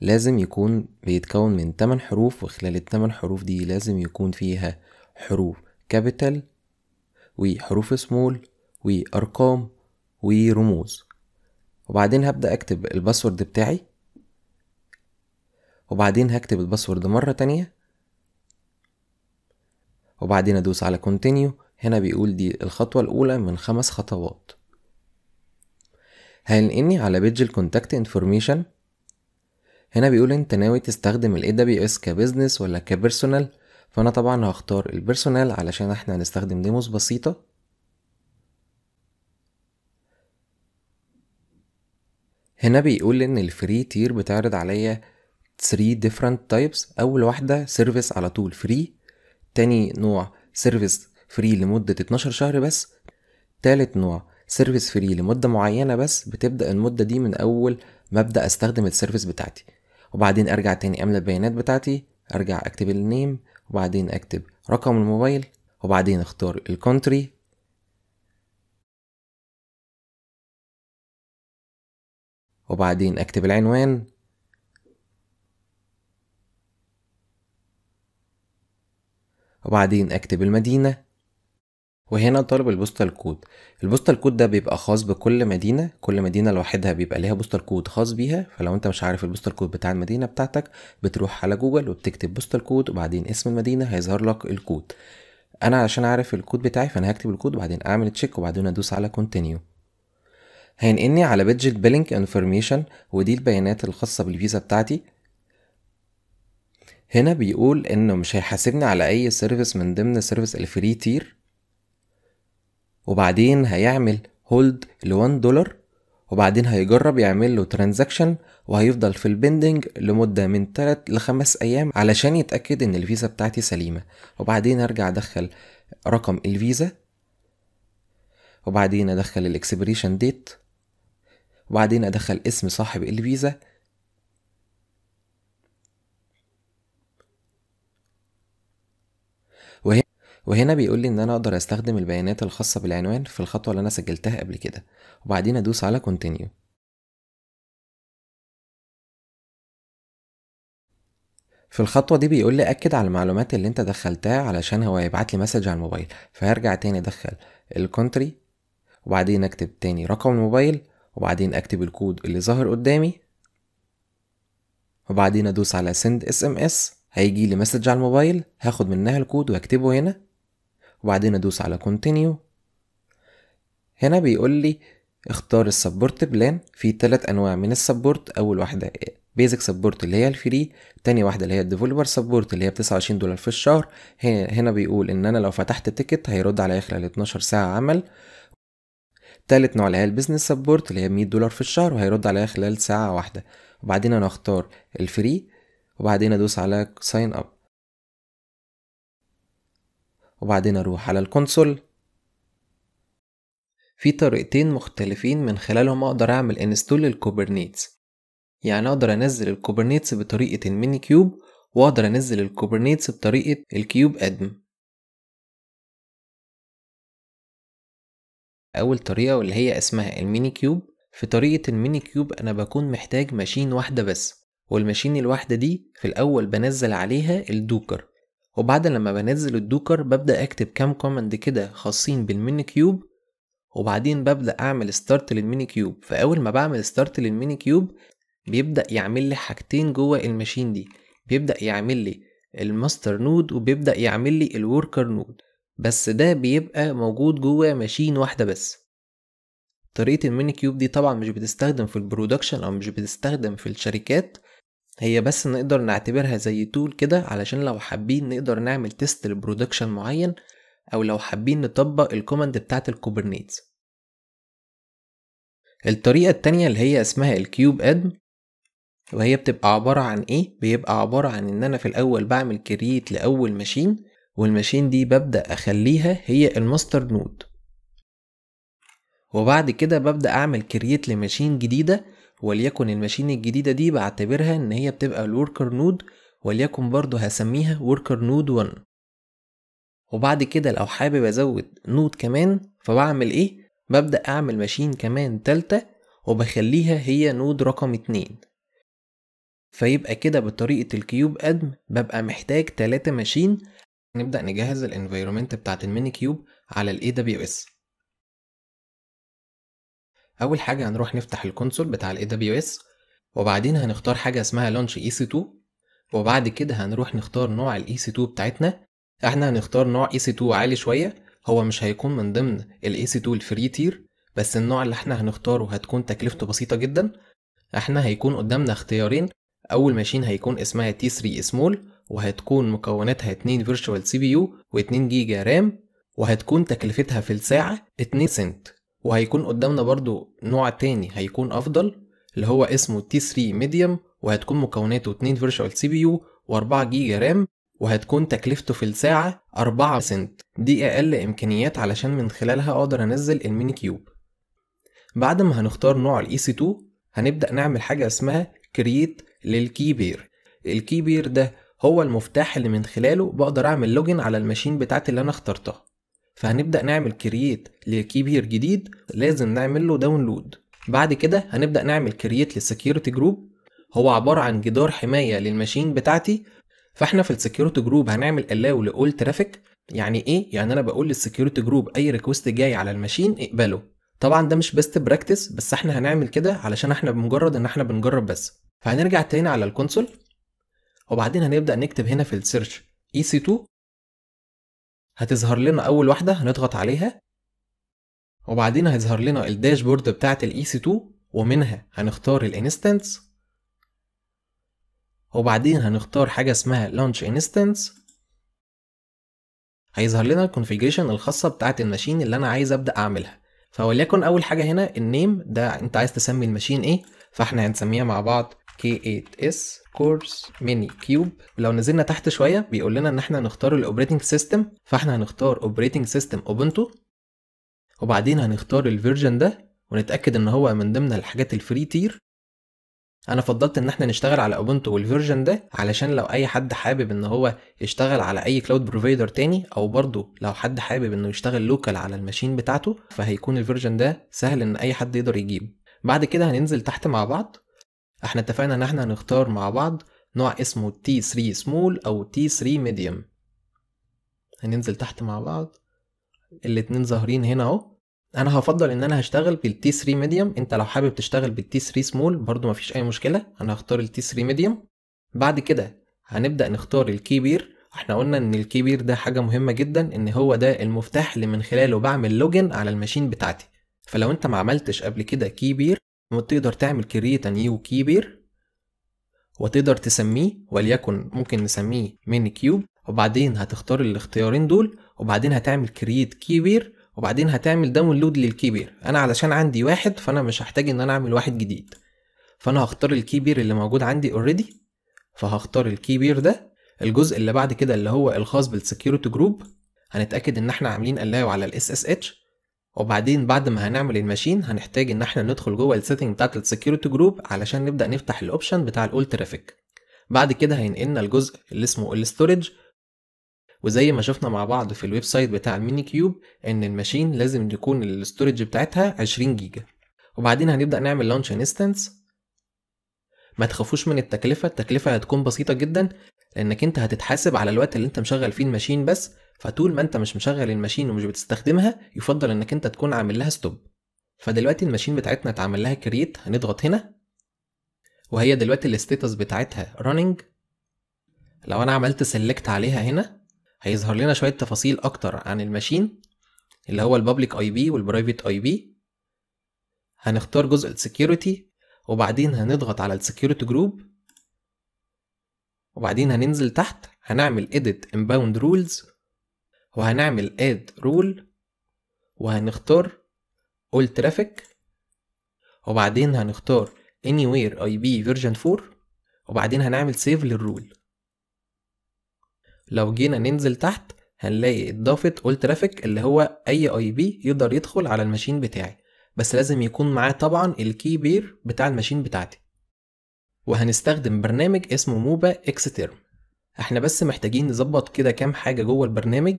Speaker 2: لازم يكون بيتكون من 8 حروف وخلال التمن حروف دي لازم يكون فيها حروف كابيتال وحروف سمول وأرقام ورموز وبعدين هبدأ أكتب الباسورد بتاعي وبعدين هكتب الباسورد مرة تانية وبعدين أدوس على continue هنا بيقول دي الخطوة الأولى من خمس خطوات هينقلني على بيج الكونتاكت انفورميشن هنا بيقول انت ناوي تستخدم ال AWS كبزنس ولا كبيرسونال فانا طبعا هختار البيرسونال علشان احنا هنستخدم ديموز بسيطة هنا بيقول ان الفري تير بتعرض عليا 3 different types اول واحدة سيرفيس على طول فري تاني نوع سيرفيس فري لمدة 12 شهر بس تالت نوع سيرفيس فري لمده معينه بس بتبدا المده دي من اول ما ابدا استخدم السيرفيس بتاعتي وبعدين ارجع تاني املى البيانات بتاعتي ارجع اكتب
Speaker 3: النيم وبعدين اكتب رقم الموبايل وبعدين اختار الكونتري وبعدين
Speaker 2: اكتب العنوان وبعدين اكتب المدينة وهنا طلب البوستال كود البوستال كود ده بيبقى خاص بكل مدينه كل مدينه لوحدها بيبقى ليها بوستال كود خاص بيها فلو انت مش عارف البوستال كود بتاع المدينه بتاعتك بتروح على جوجل وبتكتب بوستال كود وبعدين اسم المدينه هيظهر لك الكود انا علشان عارف الكود بتاعي فانا هكتب الكود وبعدين اعمل تشيك وبعدين ادوس على كونتينيو هينقلني على بيدج بيلينج انفورميشن ودي البيانات الخاصه بالفيزا بتاعتي هنا بيقول انه مش هيحاسبني على اي سيرفيس من ضمن سيرفيس الفري تير وبعدين هيعمل هولد ل 1 دولار وبعدين هيجرب يعمل له ترانزاكشن وهيفضل في البندنج لمدة من 3 ل 5 أيام علشان يتأكد إن الفيزا بتاعتي سليمة وبعدين أرجع أدخل رقم الفيزا وبعدين أدخل الإكسبريشن ديت وبعدين أدخل اسم صاحب الفيزا وهنا بيقول لي ان انا اقدر استخدم البيانات الخاصه بالعنوان
Speaker 3: في الخطوه اللي انا سجلتها قبل كده وبعدين ادوس على كونتينيو في الخطوة دي بيقول لي أكد على المعلومات اللي أنت دخلتها علشان هو يبعت لي مسج على الموبايل فهرجع تاني أدخل الكونتري
Speaker 2: وبعدين أكتب تاني رقم الموبايل وبعدين أكتب الكود اللي ظاهر قدامي وبعدين أدوس على سند ام اس هيجي لي مسج على الموبايل هاخد منها الكود وأكتبه هنا وبعدين ادوس على كونتينيو هنا بيقول لي اختار السبورت بلان في ثلاث انواع من السبورت اول واحده بيزك سبورت اللي هي الفري تاني واحده اللي هي الديفولبر سبورت اللي هي ب 29 دولار في الشهر هنا بيقول ان انا لو فتحت تيكت هيرد عليا خلال 12 ساعه عمل تالت نوع اللي هي البيزنس سبورت اللي هي 100 دولار في الشهر وهيرد عليا خلال ساعه واحده وبعدين انا اختار الفري وبعدين ادوس على ساين اب وبعدين أروح على الكونسول في طريقتين مختلفين من خلالهم أقدر أعمل انستول للكوبرنيتس
Speaker 3: يعني أقدر أنزل الكوبرنيتس بطريقة الميني كيوب وأقدر أنزل الكوبرنيتس بطريقة الكيوب أدم أول طريقة واللي هي اسمها الميني كيوب في طريقة الميني كيوب أنا بكون
Speaker 2: محتاج ماشين واحدة بس والماشين الواحدة دي في الأول بنزل عليها الدوكر وبعد لما بنزل الدوكر ببدأ أكتب كام كومند كده خاصين بالميني كيوب وبعدين ببدأ أعمل ستارت للميني كيوب فأول ما بعمل ستارت للميني كيوب بيبدأ يعمل لي حاجتين جوه الماشين دي بيبدأ يعمل لي الماستر نود وبيبدأ يعمل لي الوركر نود بس ده بيبقى موجود جوه ماشين واحدة بس طريقة الميني كيوب دي طبعا مش بتستخدم في البرودكشن أو مش بتستخدم في الشركات هي بس نقدر نعتبرها زي تول كده علشان لو حابين نقدر نعمل تيست لبرودكشن معين أو لو حابين نطبق الكوماند بتاعت الكوبرنيتس الطريقة التانية اللي هي اسمها الكيوب ادم وهي بتبقى عبارة عن ايه؟ بيبقى عبارة عن ان انا في الاول بعمل كرييت لأول ماشين والماشين دي ببدأ اخليها هي الماستر نود وبعد كده ببدأ اعمل كرييت لماشين جديدة وليكن الماشين الجديدة دي بعتبرها إن هي بتبقى الوركر نود وليكن برضو هسميها وركر نود 1 وبعد كده لو حابب ازود نود كمان فبعمل ايه ببدأ اعمل ماشين كمان تالتة وبخليها هي نود رقم اتنين فيبقى كده بطريقة الكيوب ادم ببقى محتاج تلاتة ماشين نبدأ نجهز الانفيرومنت بتاعت الميني كيوب على الـ AWS اول حاجه هنروح نفتح الكونسول بتاع الاي دبليو اس وبعدين هنختار حاجه اسمها لونش اي سي 2 وبعد كده هنروح نختار نوع الاي سي 2 بتاعتنا احنا هنختار نوع اي سي 2 عالي شويه هو مش هيكون من ضمن الاي سي 2 الفري تير بس النوع اللي احنا هنختاره هتكون تكلفته بسيطه جدا احنا هيكون قدامنا اختيارين اول ماشين هيكون اسمها تي 3 سمول وهتكون مكوناتها 2 فيرتشوال سي بي يو و2 جيجا رام وهتكون تكلفتها في الساعه 2 سنت وهيكون قدامنا برضو نوع تاني هيكون افضل اللي هو اسمه t 3 Medium وهتكون مكوناته 2 Virtual سي و4 جيجا رام وهتكون تكلفته في الساعة 4 سنت دي أقل إمكانيات علشان من خلالها أقدر أنزل الميني كيوب بعد ما هنختار نوع الاي EC2 هنبدأ نعمل حاجة اسمها كرييت للكي بير الكي بير ده هو المفتاح اللي من خلاله بقدر أعمل لوجن على الماشين بتاعتي اللي أنا اخترتها فهنبدأ نعمل كرييت لكيبير جديد لازم نعمل له داونلود بعد كده هنبدأ نعمل كرييت للسكيورتي جروب هو عبارة عن جدار حماية للماشين بتاعتي فاحنا في السكيورتي جروب هنعمل الاو لأول ترافيك يعني ايه؟ يعني انا بقول للسكيورتي جروب اي ريكوست جاي على الماشين اقبله طبعا ده مش بيست براكتس بس احنا هنعمل كده علشان احنا بمجرد ان احنا بنجرب بس فهنرجع تاني على الكونسول وبعدين هنبدأ نكتب هنا في السيرش EC2 هتظهر لنا اول واحده هنضغط عليها وبعدين هيظهر لنا الداشبورد بتاعه الاي سي 2 ومنها هنختار الانستنس وبعدين هنختار حاجه اسمها Launch انستنس هيظهر لنا Configuration الخاصه بتاعه الماشين اللي انا عايز ابدا اعملها فوليكن اول حاجه هنا النيم ده انت عايز تسمي الماشين ايه فاحنا هنسميها مع بعض K8S كورس ميني كيوب لو نزلنا تحت شوية بيقول لنا إن إحنا نختار الأوبريتنج سيستم فإحنا هنختار أوبريتنج سيستم أوبنتو وبعدين هنختار الفيرجن ده ونتأكد إن هو من ضمن الحاجات الفري تير انا فضلت ان احنا نشتغل على اوبونتو والفيرجن ده علشان لو اي حد حابب ان هو يشتغل على اي كلاود بروفايدر تاني او برضه لو حد حابب انه يشتغل لوكال على الماشين بتاعته فهيكون الفيرجن ده سهل ان اي حد يقدر يجيبه بعد كده هننزل تحت مع بعض احنا اتفقنا ان احنا هنختار مع بعض نوع اسمه T3 small او T3 medium هننزل تحت مع بعض الاتنين ظاهرين هنا اهو انا هفضل ان انا هشتغل بالتي 3 ميديوم انت لو حابب تشتغل بالتي 3 سمول برضو مفيش اي مشكله انا هختار التي 3 ميديوم بعد كده هنبدا نختار الكيبير احنا قلنا ان الكيبير ده حاجه مهمه جدا ان هو ده المفتاح اللي من خلاله بعمل لوجن على الماشين بتاعتي فلو انت ما عملتش قبل كده كيبير وتقدر تعمل كريت نيو كيبير وتقدر تسميه وليكن ممكن نسميه من كيوب وبعدين هتختار الاختيارين دول وبعدين هتعمل كريت كيبير وبعدين هتعمل داونلود للكيبير انا علشان عندي واحد فانا مش هحتاج ان انا اعمل واحد جديد فانا هختار الكيبير اللي موجود عندي اوريدي فهختار الكيبير ده الجزء اللي بعد كده اللي هو الخاص بالسكيورتي جروب هنتاكد ان احنا عاملين اللايو على الاس اس اتش وبعدين بعد ما هنعمل الماشين هنحتاج ان احنا ندخل جوه السيتنج بتاعت السكيورتي جروب علشان نبدا نفتح الاوبشن بتاع الاول ترافيك بعد كده هينقلنا الجزء اللي اسمه الاستورج وزي ما شفنا مع بعض في الويب سايت بتاع الميني كيوب ان الماشين لازم يكون الاستورج بتاعتها 20 جيجا وبعدين هنبدا نعمل لانش انستنس ما تخافوش من التكلفه التكلفه هتكون بسيطه جدا لانك انت هتتحاسب على الوقت اللي انت مشغل فيه الماشين بس فطول ما انت مش مشغل الماشين ومش بتستخدمها يفضل انك انت تكون عامل لها ستوب فدلوقتي الماشين بتاعتنا اتعمل لها كرييت هنضغط هنا وهي دلوقتي الستيتس بتاعتها running لو انا عملت سيلكت عليها هنا هيظهر لنا شويه تفاصيل اكتر عن الماشين اللي هو البابليك اي بي والبرايفت اي بي هنختار جزء السكيورتي وبعدين هنضغط على السكيورتي جروب وبعدين هننزل تحت هنعمل edit inbound rules وهنعمل add rule وهنختار all traffic وبعدين هنختار anywhere ip version 4 وبعدين هنعمل save للرول لو جينا ننزل تحت هنلاقي اضافة all traffic اللي هو اي اي بي يقدر يدخل على الماشين بتاعي بس لازم يكون معاه طبعا الكي بير بتاع الماشين بتاعتي وهنستخدم برنامج اسمه موبا اكس تيرم احنا بس محتاجين نظبط كده كام حاجة جوه البرنامج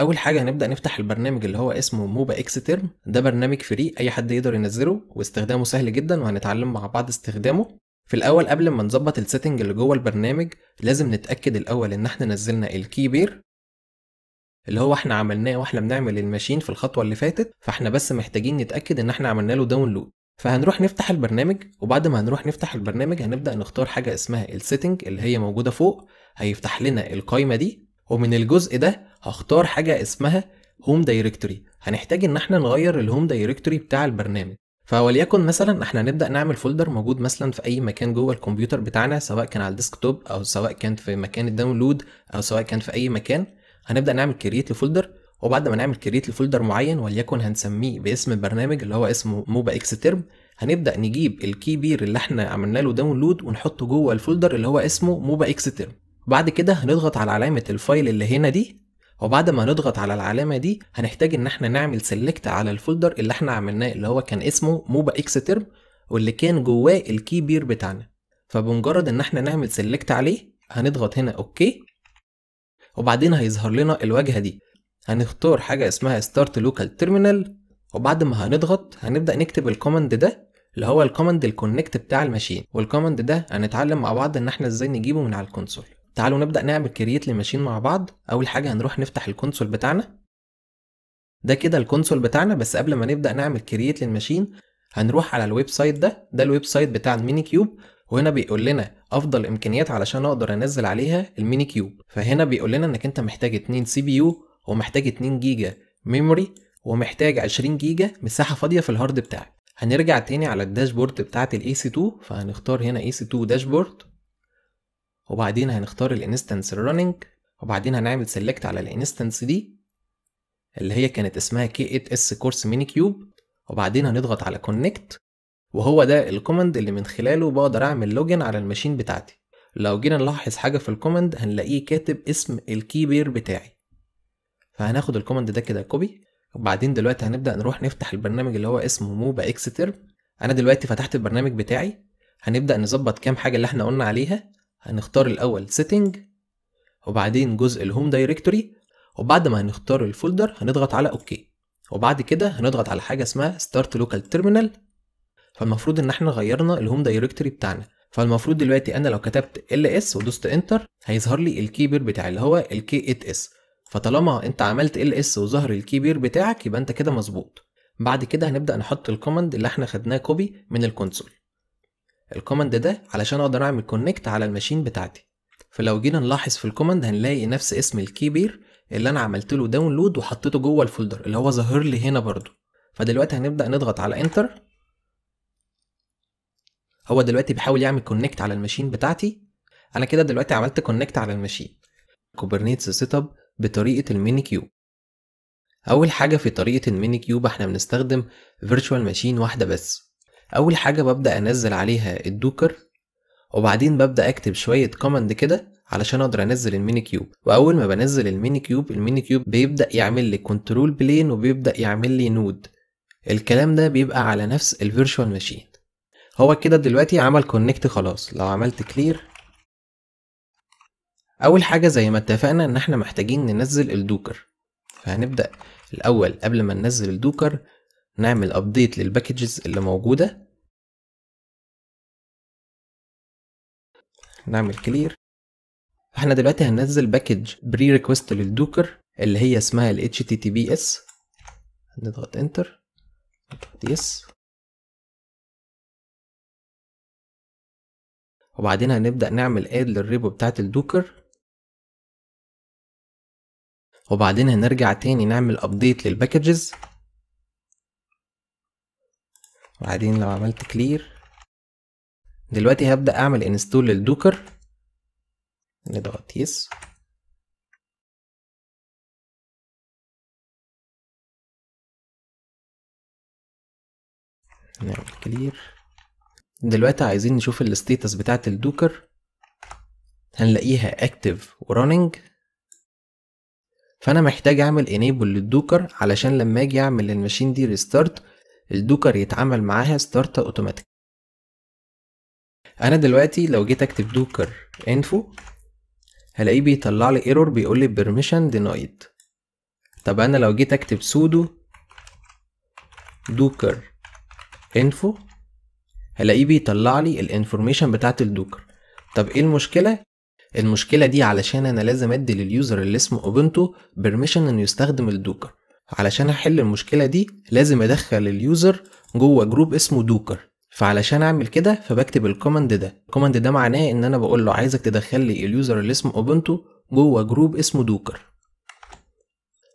Speaker 2: اول حاجه هنبدا نفتح البرنامج اللي هو اسمه موبا اكس تيرم ده برنامج فري اي حد يقدر ينزله واستخدامه سهل جدا وهنتعلم مع بعض استخدامه في الاول قبل ما نظبط السيتنج اللي جوه البرنامج لازم نتاكد الاول ان احنا نزلنا الكيبير اللي هو احنا عملناه واحنا بنعمل الماشين في الخطوه اللي فاتت فاحنا بس محتاجين نتاكد ان احنا عملنا له داونلود فهنروح نفتح البرنامج وبعد ما هنروح نفتح البرنامج هنبدا نختار حاجه اسمها السيتنج اللي هي موجوده فوق هيفتح لنا القايمه دي ومن الجزء ده هختار حاجة اسمها هوم دايركتوري هنحتاج ان احنا نغير الهوم دايركتوري بتاع البرنامج فوليكن مثلا احنا هنبدا نعمل فولدر موجود مثلا في اي مكان جوه الكمبيوتر بتاعنا سواء كان على الديسكتوب او سواء كان في مكان الداونلود او سواء كان في اي مكان هنبدا نعمل كرييت لفولدر وبعد ما نعمل كرييت لفولدر معين وليكن هنسميه باسم البرنامج اللي هو اسمه موبا اكس ترم هنبدا نجيب الكي بير اللي احنا عملنا له داونلود ونحطه جوه الفولدر اللي هو اسمه موبا اكس ترم بعد كده هنضغط على علامة الفايل اللي هنا دي وبعد ما نضغط على العلامة دي هنحتاج ان احنا نعمل سيلكت على الفولدر اللي احنا عملناه اللي هو كان اسمه موبا اكس تيرم واللي كان جواه الكي بير بتاعنا فبمجرد ان احنا نعمل سيلكت عليه هنضغط هنا اوكي وبعدين هيظهر لنا الواجهة دي هنختار حاجة اسمها ستارت لوكال تيرمينال وبعد ما هنضغط هنبدأ نكتب الكوماند ده اللي هو الكوماند الكونكت بتاع الماشين والكوماند ده هنتعلم مع بعض ان احنا ازاي نجيبه من على الكونسول تعالوا نبدأ نعمل كرييت لماشين مع بعض أول حاجة هنروح نفتح الكونسول بتاعنا ده كده الكونسول بتاعنا بس قبل ما نبدأ نعمل كرييت للماشين هنروح على الويب سايت ده ده الويب سايت بتاع الميني كيوب وهنا بيقول لنا افضل امكانيات علشان اقدر انزل عليها الميني كيوب فهنا بيقول لنا انك انت محتاج 2 سي بي يو ومحتاج 2 جيجا ميموري ومحتاج 20 جيجا مساحه فاضيه في الهارد بتاعك هنرجع تاني على الداشبورد بتاعت الاي سي 2 فهنختار هنا اي سي 2 داشبورد وبعدين هنختار الانستنس الرننج وبعدين هنعمل سيلكت على الانستنس دي اللي هي كانت اسمها كي 8 اس كورس ميني كيوب وبعدين هنضغط على كونكت وهو ده الكوماند اللي من خلاله بقدر اعمل لوجن على الماشين بتاعتي لو جينا نلاحظ حاجة في الكوماند هنلاقيه كاتب اسم الكي بير بتاعي فهناخد الكوماند ده كده كوبي وبعدين دلوقتي هنبدأ نروح نفتح البرنامج اللي هو اسمه موبا اكس تيرم انا دلوقتي فتحت البرنامج بتاعي هنبدأ نظبط كام حاجة اللي احنا قلنا عليها هنختار الأول سيتنج وبعدين جزء الهوم دايركتوري وبعد ما هنختار الفولدر هنضغط على اوكي وبعد كده هنضغط على حاجة اسمها ستارت لوكال تيرمينال فالمفروض ان احنا غيرنا الهوم دايركتوري بتاعنا فالمفروض دلوقتي انا لو كتبت ال اس ودوست انتر هيظهر لي الكيبر بتاعي اللي هو k 8 اس فطالما انت عملت ال اس وظهر الكيبر بتاعك يبقى انت كده مظبوط بعد كده هنبدا نحط الكوماند اللي احنا خدناه كوبي من الكونسول الكوماند ده علشان اقدر اعمل كونكت على الماشين بتاعتي فلو جينا نلاحظ في الكوماند هنلاقي نفس اسم الكيبير اللي انا عملت له داونلود وحطيته جوه الفولدر اللي هو ظاهر لي هنا برضو فدلوقتي هنبدا نضغط على انتر هو دلوقتي بيحاول يعمل كونكت على الماشين بتاعتي انا كده دلوقتي عملت كونكت على الماشين كوبرنيتس سيت اب بطريقه الميني كيو اول حاجه في طريقه الميني كيوب احنا بنستخدم فيرتشوال ماشين واحده بس اول حاجه ببدا انزل عليها الدوكر وبعدين ببدا اكتب شويه كوماند كده علشان اقدر انزل الميني كيوب واول ما بنزل الميني كيوب الميني كيوب بيبدا يعمل لي كنترول بلين وبيبدا يعمل لي نود الكلام ده بيبقى على نفس الفيرشوال ماشين هو كده دلوقتي عمل كونكت خلاص لو عملت كلير اول حاجه زي ما اتفقنا ان احنا محتاجين ننزل الدوكر فهنبدا الاول قبل ما ننزل الدوكر
Speaker 3: نعمل ابديت للباكجز اللي موجوده نعمل كلير احنا دلوقتي هننزل باكج بري ريكويست للدوكر اللي هي اسمها ال HTTPS نضغط انتر نضغط يس وبعدين هنبدأ نعمل اد للريبو بتاعت الدوكر وبعدين هنرجع تاني نعمل ابديت للباكجز وبعدين لو عملت كلير
Speaker 2: دلوقتي هبدأ أعمل انستول للدوكر نضغط يس نعمل كلير دلوقتي عايزين نشوف الستيتس بتاعة الدوكر هنلاقيها اكتف وراننج فانا محتاج اعمل انيبل للدوكر علشان لما اجي اعمل الماشين دي ريستارت الدوكر يتعامل معاها ستارت اوتوماتيك انا دلوقتي لو جيت اكتب دوكر انفو هلاقيه بيطلع لي ايرور بيقول لي permission denied طب انا لو جيت اكتب سودو دوكر انفو هلاقيه بيطلع لي الانفورميشن بتاعت الدوكر طب ايه المشكله المشكله دي علشان انا لازم ادي لليوزر اللي اسمه اوبنتو بيرميشن انه يستخدم الدوكر علشان احل المشكله دي لازم ادخل اليوزر جوه جروب اسمه دوكر فعلشان اعمل كده فبكتب الكوماند ده الكوماند ده معناه ان انا بقول له عايزك تدخل لي اليوزر اللي اسمه اوبنتو جوه جروب اسمه دوكر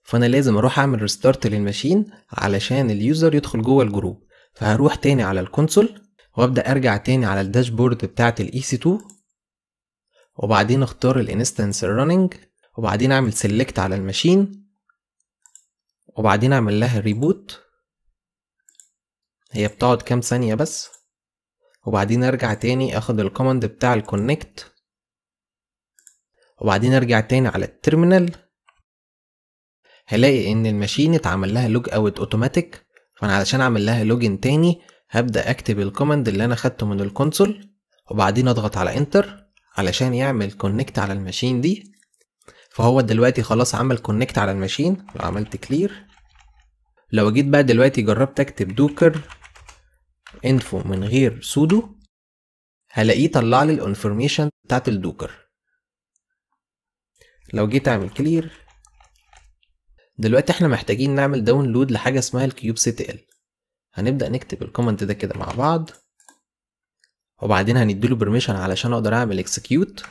Speaker 2: فانا لازم اروح اعمل ريستارت للماشين علشان اليوزر يدخل جوه الجروب فهروح تاني على الكونسول وابدا ارجع تاني على الداشبورد بتاعه الاي سي e 2 وبعدين اختار الانستنس الرننج وبعدين اعمل سيلكت على الماشين وبعدين اعمل لها ريبوت هي بتقعد كام ثانية بس وبعدين ارجع تاني اخد الكوماند بتاع الكونكت وبعدين ارجع تاني على الترمينال هلاقي ان الماشين اتعمل لها لوج اوت اوتوماتيك فانا علشان اعمل لها لوجن تاني هبدا اكتب الكوماند اللي انا خدته من الكونسول وبعدين اضغط على انتر علشان يعمل كونكت على الماشين دي فهو دلوقتي خلاص عمل كونكت على الماشين لو عملت كلير لو جيت بقى دلوقتي جربت اكتب دوكر انفو من غير سودو هلاقيه طلع لي الانفورميشن بتاعت الدوكر لو جيت اعمل كلير دلوقتي احنا محتاجين نعمل داونلود لحاجه اسمها الكيوب سيت ال هنبدا نكتب الكومنت ده كده مع بعض وبعدين هنديله برميشن علشان اقدر اعمل اكسكيوت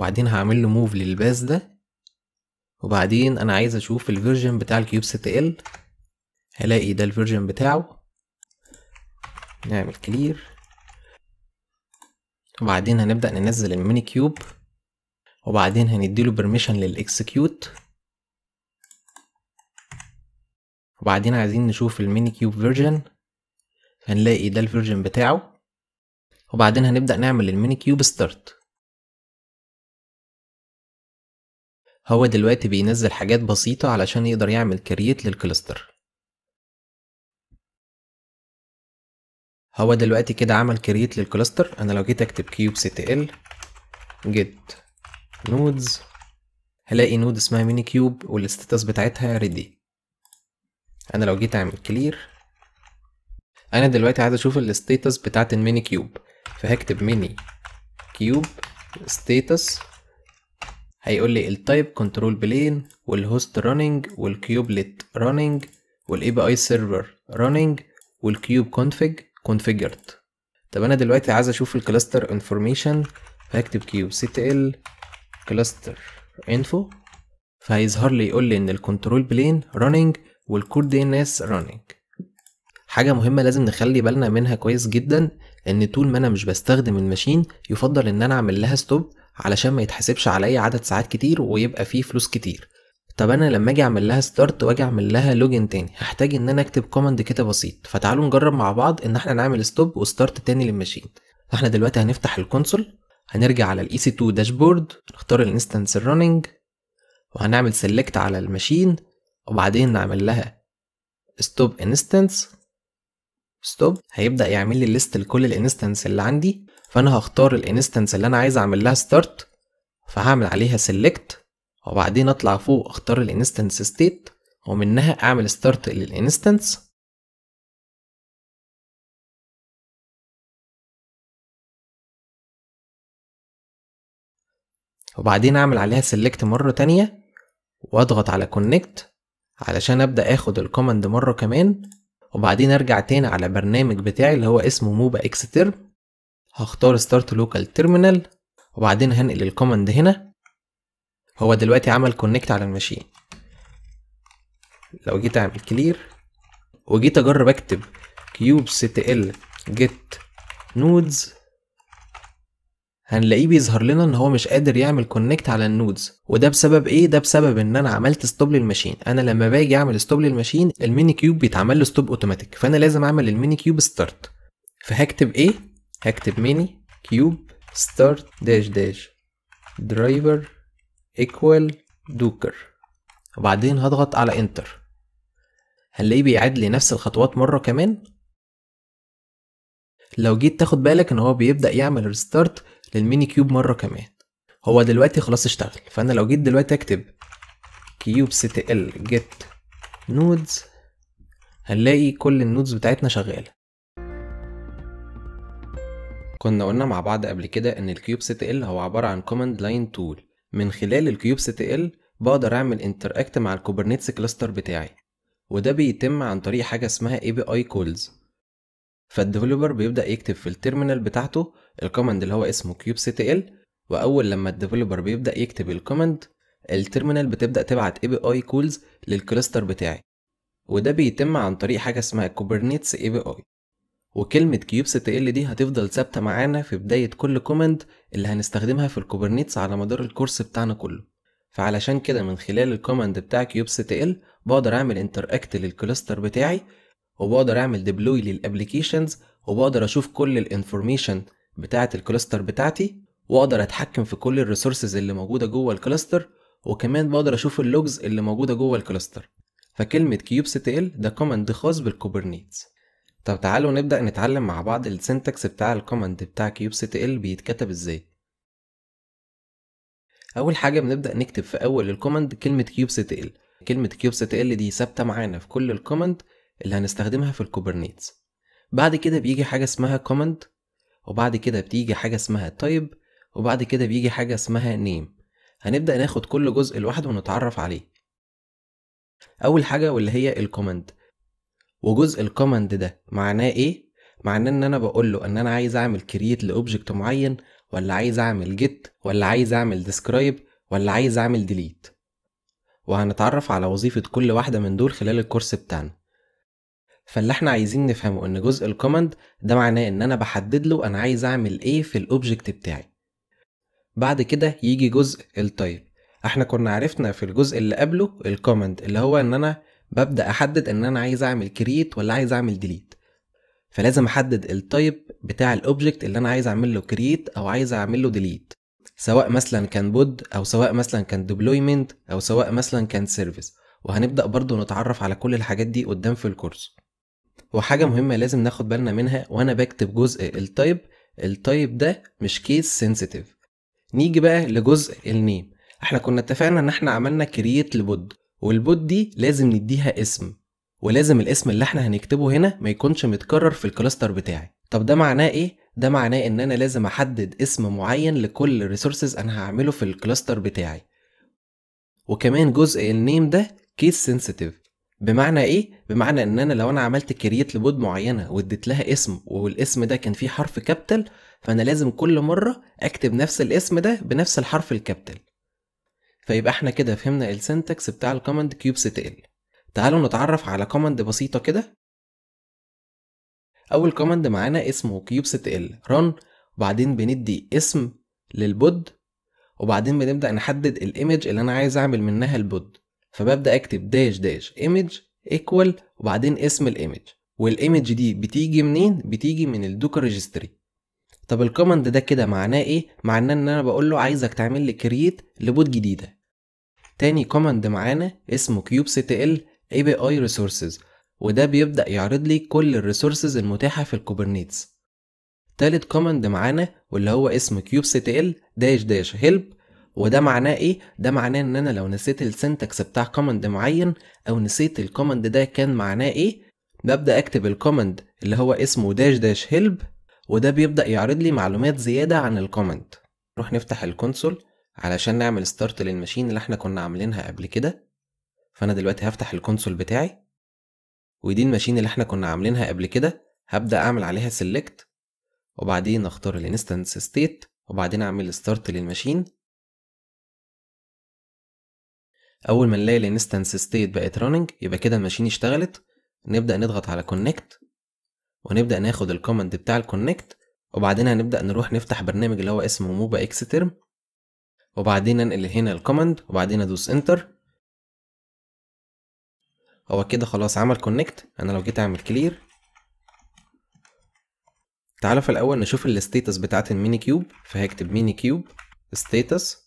Speaker 2: وبعدين هعمل له موف للباس ده وبعدين انا عايز اشوف الفيرجن بتاع الكيوب ست ال هلاقي ده الفيرجن بتاعه نعمل كلير وبعدين هنبدأ ننزل الميني كيوب وبعدين هنديله برميشن للاكسكيوت
Speaker 3: وبعدين عايزين نشوف الميني كيوب فيرجن هنلاقي ده الفيرجن بتاعه وبعدين هنبدأ نعمل الميني كيوب ستارت هو دلوقتي بينزل حاجات بسيطة علشان يقدر يعمل كريت للكلستر هو دلوقتي كده عمل كريت للكلستر انا لو جيت اكتب كيوب سي تي ال جيت
Speaker 2: نودز هلاقي نود اسمها ميني كيوب والستاتس بتاعتها ريدي انا لو جيت اعمل كلير انا دلوقتي عايز اشوف الستاتس بتاعت الميني كيوب فهكتب ميني كيوب ستاتس هيقول لي التايب كنترول بلين والهوست راننج والكيوبلت راننج والاي بي اي سيرفر راننج والكيوب كونفج configured طب انا دلوقتي عايز اشوف الكلاستر انفورميشن فهكتب كيوب سي تي ال كلاستر انفو فهيظهر لي يقول لي ان الكنترول بلين راننج والكور دي ان اس راننج حاجه مهمه لازم نخلي بالنا منها كويس جدا ان طول ما انا مش بستخدم الماشين يفضل ان انا اعمل لها ستوب علشان ما يتحسبش عليا عدد ساعات كتير ويبقى فيه فلوس كتير طب انا لما اجي اعمل لها ستارت واجي اعمل لها لوجن تاني هحتاج ان انا اكتب كوماند كده بسيط فتعالوا نجرب مع بعض ان احنا نعمل ستوب وستارت تاني للماشين احنا دلوقتي هنفتح الكونسول هنرجع على الاي سي 2 داشبورد نختار الانستنس الرننج وهنعمل سيلكت على الماشين وبعدين نعمل لها ستوب انستنس ستوب هيبدا يعمل لي ليست لكل الانستنس اللي عندي فانا هختار الانستنس اللي انا عايز اعمل لها ستارت فهعمل عليها
Speaker 3: سيلكت وبعدين اطلع فوق اختار الانستنس ستيت ومنها اعمل ستارت للانستنس وبعدين اعمل عليها سيلكت مرة تانية واضغط على كونكت علشان ابدا اخد
Speaker 2: الكوماند مرة كمان وبعدين ارجع تاني على برنامج بتاعي اللي هو اسمه موبا اكسترم هختار ستارت لوكال تيرمينال وبعدين هنقل الكوماند هنا هو دلوقتي عمل كونكت على الماشين لو جيت اعمل كلير وجيت اجرب اكتب كيوب ست ال جيت نودز هنلاقيه بيظهر لنا ان هو مش قادر يعمل كونكت على النودز وده بسبب ايه ده بسبب ان انا عملت ستوب للماشين انا لما باجي اعمل ستوب للماشين الميني كيوب بيتعمل له ستوب اوتوماتيك فانا لازم اعمل الميني كيوب ستارت فهكتب ايه هكتب ميني كيوب ستارت داش داش درايفر ايكوال دوكر وبعدين هضغط على انتر هنلاقيه بيعد لي نفس الخطوات مرة كمان لو جيت تاخد بالك ان هو بيبدأ يعمل ريستارت للميني كيوب مرة كمان هو دلوقتي خلاص اشتغل فانا لو جيت دلوقتي اكتب كيوب ستي ال جيت نودز هنلاقي كل النودز بتاعتنا شغالة كنا قلنا مع بعض قبل كده ان الكيوب سيت ال هو عبارة عن كوماند لاين تول من خلال الكيوب سيت ال بقدر اعمل انتراكت مع الكوبرنيتس كلاستر بتاعي وده بيتم عن طريق حاجة اسمها اي بي اي كولز فالديفلوبر بيبدأ يكتب في التيرمينال بتاعته الكوماند اللي هو اسمه كيوب سيت ال واول لما الديفلوبر بيبدأ يكتب الكوماند التيرمينال بتبدأ تبعت اي بي اي كولز للكلاستر بتاعي وده بيتم عن طريق حاجة اسمها كوبرنيتس اي بي اي وكلمة كيوب ال دي هتفضل ثابتة معانا في بداية كل كومند اللي هنستخدمها في الكوبرنيتس على مدار الكورس بتاعنا كله فعلشان كده من خلال الكومند بتاع كيوب ال بقدر اعمل انتراكت للكلاستر بتاعي وبقدر اعمل ديبلوي للابليكيشنز وبقدر اشوف كل الانفورميشن بتاعة الكلاستر بتاعتي واقدر اتحكم في كل الريسورسز اللي موجودة جوه الكلاستر وكمان بقدر اشوف اللوجز اللي موجودة جوه الكلاستر فكلمة كيوب ال ده كومند خاص بالكوبرنيتس طب تعالوا نبدأ نتعلم مع بعض السنتكس بتاع الكوماند بتاع كيوب سي تي ال بيتكتب ازاي أول حاجة بنبدأ نكتب في أول الكوماند كلمة كيوب سي تي ال كلمة كيوب سي تي ال دي ثابتة معانا في كل الكوماند اللي هنستخدمها في الكوبرنيتس بعد كده بيجي حاجة اسمها كوماند وبعد كده بتيجي حاجة اسمها تايب وبعد كده بيجي حاجة اسمها نيم هنبدأ ناخد كل جزء لوحده ونتعرف عليه أول حاجة واللي هي الكوماند وجزء الكوماند ده معناه ايه معناه ان انا بقول له ان انا عايز اعمل كرييت لاوبجكت معين ولا عايز اعمل جيت ولا عايز اعمل ديسكرايب ولا عايز اعمل ديليت وهنتعرف على وظيفة كل واحدة من دول خلال الكورس بتاعنا فاللي احنا عايزين نفهمه ان جزء الكوماند ده معناه ان انا بحدد له انا عايز اعمل ايه في الاوبجكت بتاعي بعد كده يجي جزء التايب احنا كنا عرفنا في الجزء اللي قبله الكوماند اللي هو ان انا ببدا احدد ان انا عايز اعمل كرييت ولا عايز اعمل ديليت فلازم احدد التايب بتاع الاوبجكت اللي انا عايز اعمل له كرييت او عايز اعمل له ديليت سواء مثلا كان بود او سواء مثلا كان ديبلويمنت او سواء مثلا كان سيرفيس وهنبدا برضو نتعرف على كل الحاجات دي قدام في الكورس وحاجه مهمه لازم ناخد بالنا منها وانا بكتب جزء التايب التايب ده مش كيس سنسيتيف نيجي بقى لجزء النيم احنا كنا اتفقنا ان احنا عملنا كرييت لبود والبوت دي لازم نديها اسم ولازم الاسم اللي احنا هنكتبه هنا ما يكونش متكرر في الكلاستر بتاعي طب ده معناه ايه ده معناه ان انا لازم احدد اسم معين لكل ريسورسز انا هعمله في الكلاستر بتاعي وكمان جزء النيم ده كيس سنسيتيف بمعنى ايه بمعنى ان انا لو انا عملت كرييت لبود معينه واديت لها اسم والاسم ده كان فيه حرف كابيتال فانا لازم كل مره اكتب نفس الاسم ده بنفس الحرف الكابيتال فيبقى احنا كده فهمنا السنتكس بتاع الكوماند كيوب ست ال تعالوا نتعرف على كوماند بسيطة كده أول كوماند معانا اسمه كيوب ست ال run وبعدين بندي اسم للبود وبعدين بنبدأ نحدد الايمج اللي أنا عايز أعمل منها البود فببدأ أكتب داش داش ايمج ايكوال وبعدين اسم الايمج والايمج دي بتيجي منين؟ بتيجي من الدوكر ريجستري طب الكوماند ده كده معناه ايه؟ معناه ان انا بقول له عايزك تعمل لي كرييت لبود جديده تاني كوماند معانا اسمه كيوب سي تي ال اي بي اي ريسورسز وده بيبدأ يعرض لي كل الريسورسز المتاحة في الكوبرنيتس تالت كوماند معانا واللي هو اسمه كيوب سي تي ال داش داش هيلب وده معناه ايه؟ ده معناه ان انا لو نسيت السنتكس بتاع كوماند معين او نسيت الكوماند ده كان معناه ايه ببدأ اكتب الكوماند اللي هو اسمه داش داش هيلب وده بيبدأ يعرض لي معلومات زيادة عن الكوماند نروح نفتح الكونسول علشان نعمل ستارت للماشين اللي احنا كنا عاملينها قبل كده فانا دلوقتي هفتح الكونسول بتاعي ودي الماشين اللي احنا كنا عاملينها قبل كده هبدا اعمل عليها سيلكت
Speaker 3: وبعدين اختار الانستنس ستيت وبعدين اعمل ستارت للماشين اول ما نلاقي الانستنس ستيت بقت راننج يبقى كده الماشين اشتغلت
Speaker 2: نبدا نضغط على كونكت ونبدا ناخد الكوماند بتاع الكونكت وبعدين هنبدا نروح نفتح برنامج اللي هو اسمه موبا اكس ترم وبعدين انقل هنا
Speaker 3: الكوماند وبعدين ادوس انتر هو كده خلاص عمل كونكت انا لو جيت اعمل كلير تعالوا في الاول نشوف
Speaker 2: الستيتس بتاعت الميني كيوب فهكتب ميني كيوب ستيتس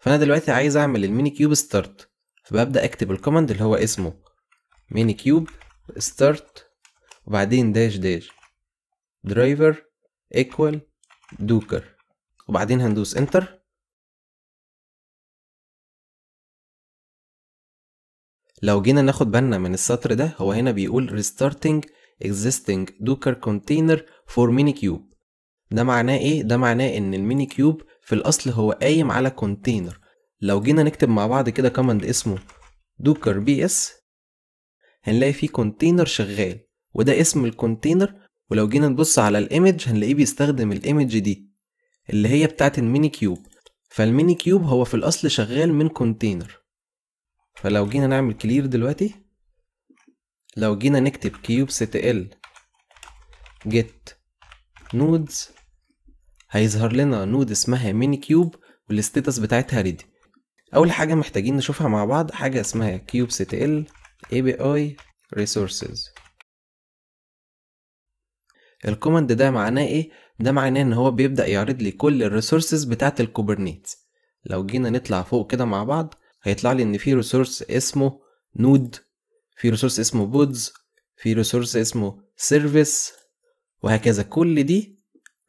Speaker 2: فانا دلوقتي عايز اعمل الميني كيوب ستارت فببدا اكتب الكوماند اللي هو اسمه ميني كيوب ستارت وبعدين داش داش درايفر ايكوال دوكر وبعدين هندوس انتر لو جينا ناخد بالنا من السطر ده هو هنا بيقول restarting existing docker container for minikube ده معناه ايه؟ ده معناه ان الميني كيوب في الاصل هو قايم على كونتينر لو جينا نكتب مع بعض كده كوماند اسمه دوكر بي اس هنلاقي فيه كونتينر شغال وده اسم الكونتينر ولو جينا نبص على الايمج هنلاقيه بيستخدم الايمج دي اللي هي بتاعة الميني كيوب فالميني كيوب هو في الأصل شغال من كونتينر فلو جينا نعمل كلير دلوقتي لو جينا نكتب كيوب سي ال جيت نودز هيظهر لنا نود اسمها ميني كيوب والستاتس بتاعتها ريدي اول حاجه محتاجين نشوفها مع بعض حاجه اسمها كيوب سي ال اي بي اي ريسورسز الكوماند ده معناه ايه ده معناه ان هو بيبدا يعرض لي كل الريسورسز بتاعه الكوبرنيتس لو جينا نطلع فوق كده مع بعض هيطلع لي ان في ريسورس اسمه نود في ريسورس اسمه بودز في ريسورس اسمه سيرفيس وهكذا كل دي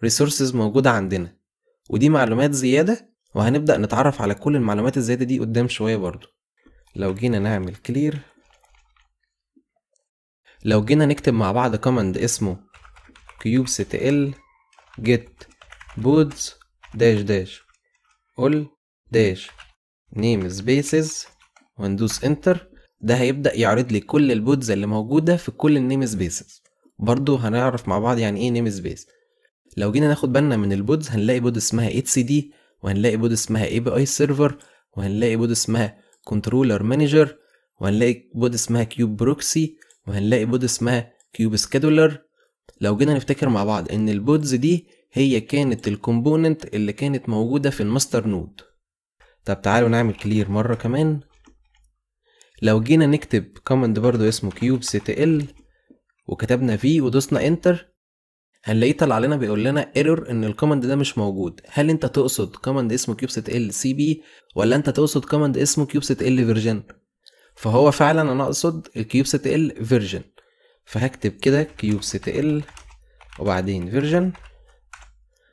Speaker 2: ريسورسز موجوده عندنا ودي معلومات زياده وهنبدا نتعرف على كل المعلومات الزياده دي قدام شويه برضو لو جينا نعمل كلير لو جينا نكتب مع بعض كوماند اسمه ال get بودز داش داش all داش نيم سبيسز وندوس انتر ده هيبدا يعرض لي كل البودز اللي موجوده في كل النيم سبيسز برضه هنعرف مع بعض يعني ايه نيم سبيس لو جينا ناخد بالنا من البودز هنلاقي بود اسمها اتش دي وهنلاقي بود اسمها اي بي اي سيرفر وهنلاقي بود اسمها كنترولر مانجر وهنلاقي بود اسمها كيوب بروكسي وهنلاقي بود اسمها كيوب سكيدولر لو جينا نفتكر مع بعض ان البودز دي هي كانت الكومبوننت اللي كانت موجودة في الماستر نود طب تعالوا نعمل كلير مرة كمان لو جينا نكتب كومند برضو اسمه كيوب سي ال وكتبنا في ودوسنا انتر هنلاقيه طلع لنا بيقول لنا ايرور ان الكومند ده مش موجود هل انت تقصد كومند اسمه كيوب سي ال سي بي ولا انت تقصد كومند اسمه كيوب سي ال فيرجن فهو فعلا انا اقصد الكيوب سي ال فيرجن فهكتب كده كيو ست ال وبعدين فيرجن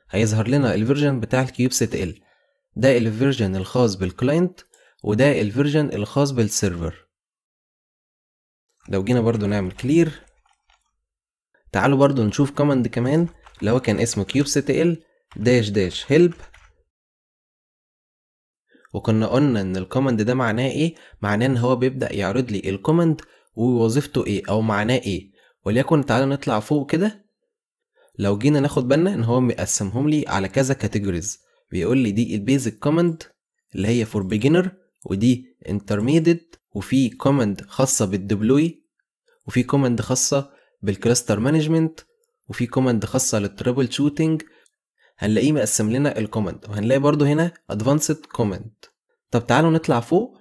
Speaker 2: هيظهر لنا الفيرجن بتاع الكيوب سي ال ده الفيرجن الخاص بالكلاينت وده الفيرجن الخاص بالسيرفر لو جينا برضو نعمل كلير تعالوا برضو نشوف كوماند كمان اللي هو كان اسمه كيوب ست ال داش داش هيلب وكنا قلنا ان الكوماند ده معناه ايه معناه ان هو بيبدا يعرض لي الكوماند ووظيفته ايه او معناه ايه وليكن تعالى نطلع فوق كده لو جينا ناخد بالنا ان هو مقسمهم لي على كذا كاتيجوريز بيقول لي دي البيزك كوماند اللي هي فور بيجنر ودي انترميديت وفي كوماند خاصه بالديبلوي وفي كوماند خاصه بالكلاستر مانجمنت وفي كوماند خاصه للترابل شوتنج هنلاقيه مقسم لنا الكوماند وهنلاقي برضو هنا ادفانسد كوماند طب تعالوا نطلع فوق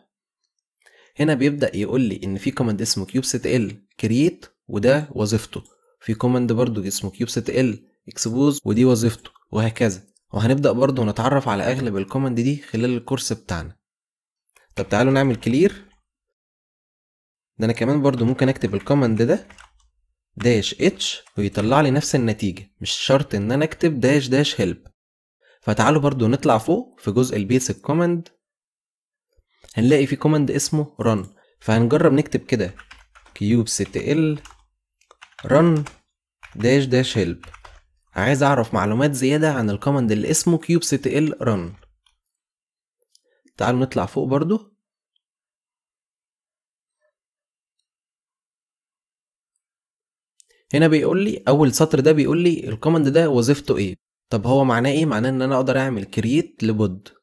Speaker 2: هنا بيبدا يقول لي ان في كوماند اسمه كيوب ست ال كرييت وده وظيفته في كوماند برضو اسمه كيوب ست ال اكسبوز ودي وظيفته وهكذا وهنبدا برضو نتعرف على اغلب الكوماند دي خلال الكورس بتاعنا طب تعالوا نعمل كلير ده انا كمان برضو ممكن اكتب الكوماند ده داش اتش ويطلع لي نفس النتيجه مش شرط ان انا اكتب داش داش هيلب فتعالوا برضو نطلع فوق في جزء البيسك كوماند هنلاقي في كوماند اسمه run فهنجرب نكتب كده كيوب ست ال run داش داش هيلب عايز اعرف معلومات زيادة عن الكوماند اللي اسمه كيوب ست ال run
Speaker 3: تعالوا نطلع فوق برضو هنا بيقول لي اول سطر ده
Speaker 2: بيقول لي الكوماند ده وظيفته ايه طب هو معناه ايه معناه ان انا اقدر اعمل كرييت لبود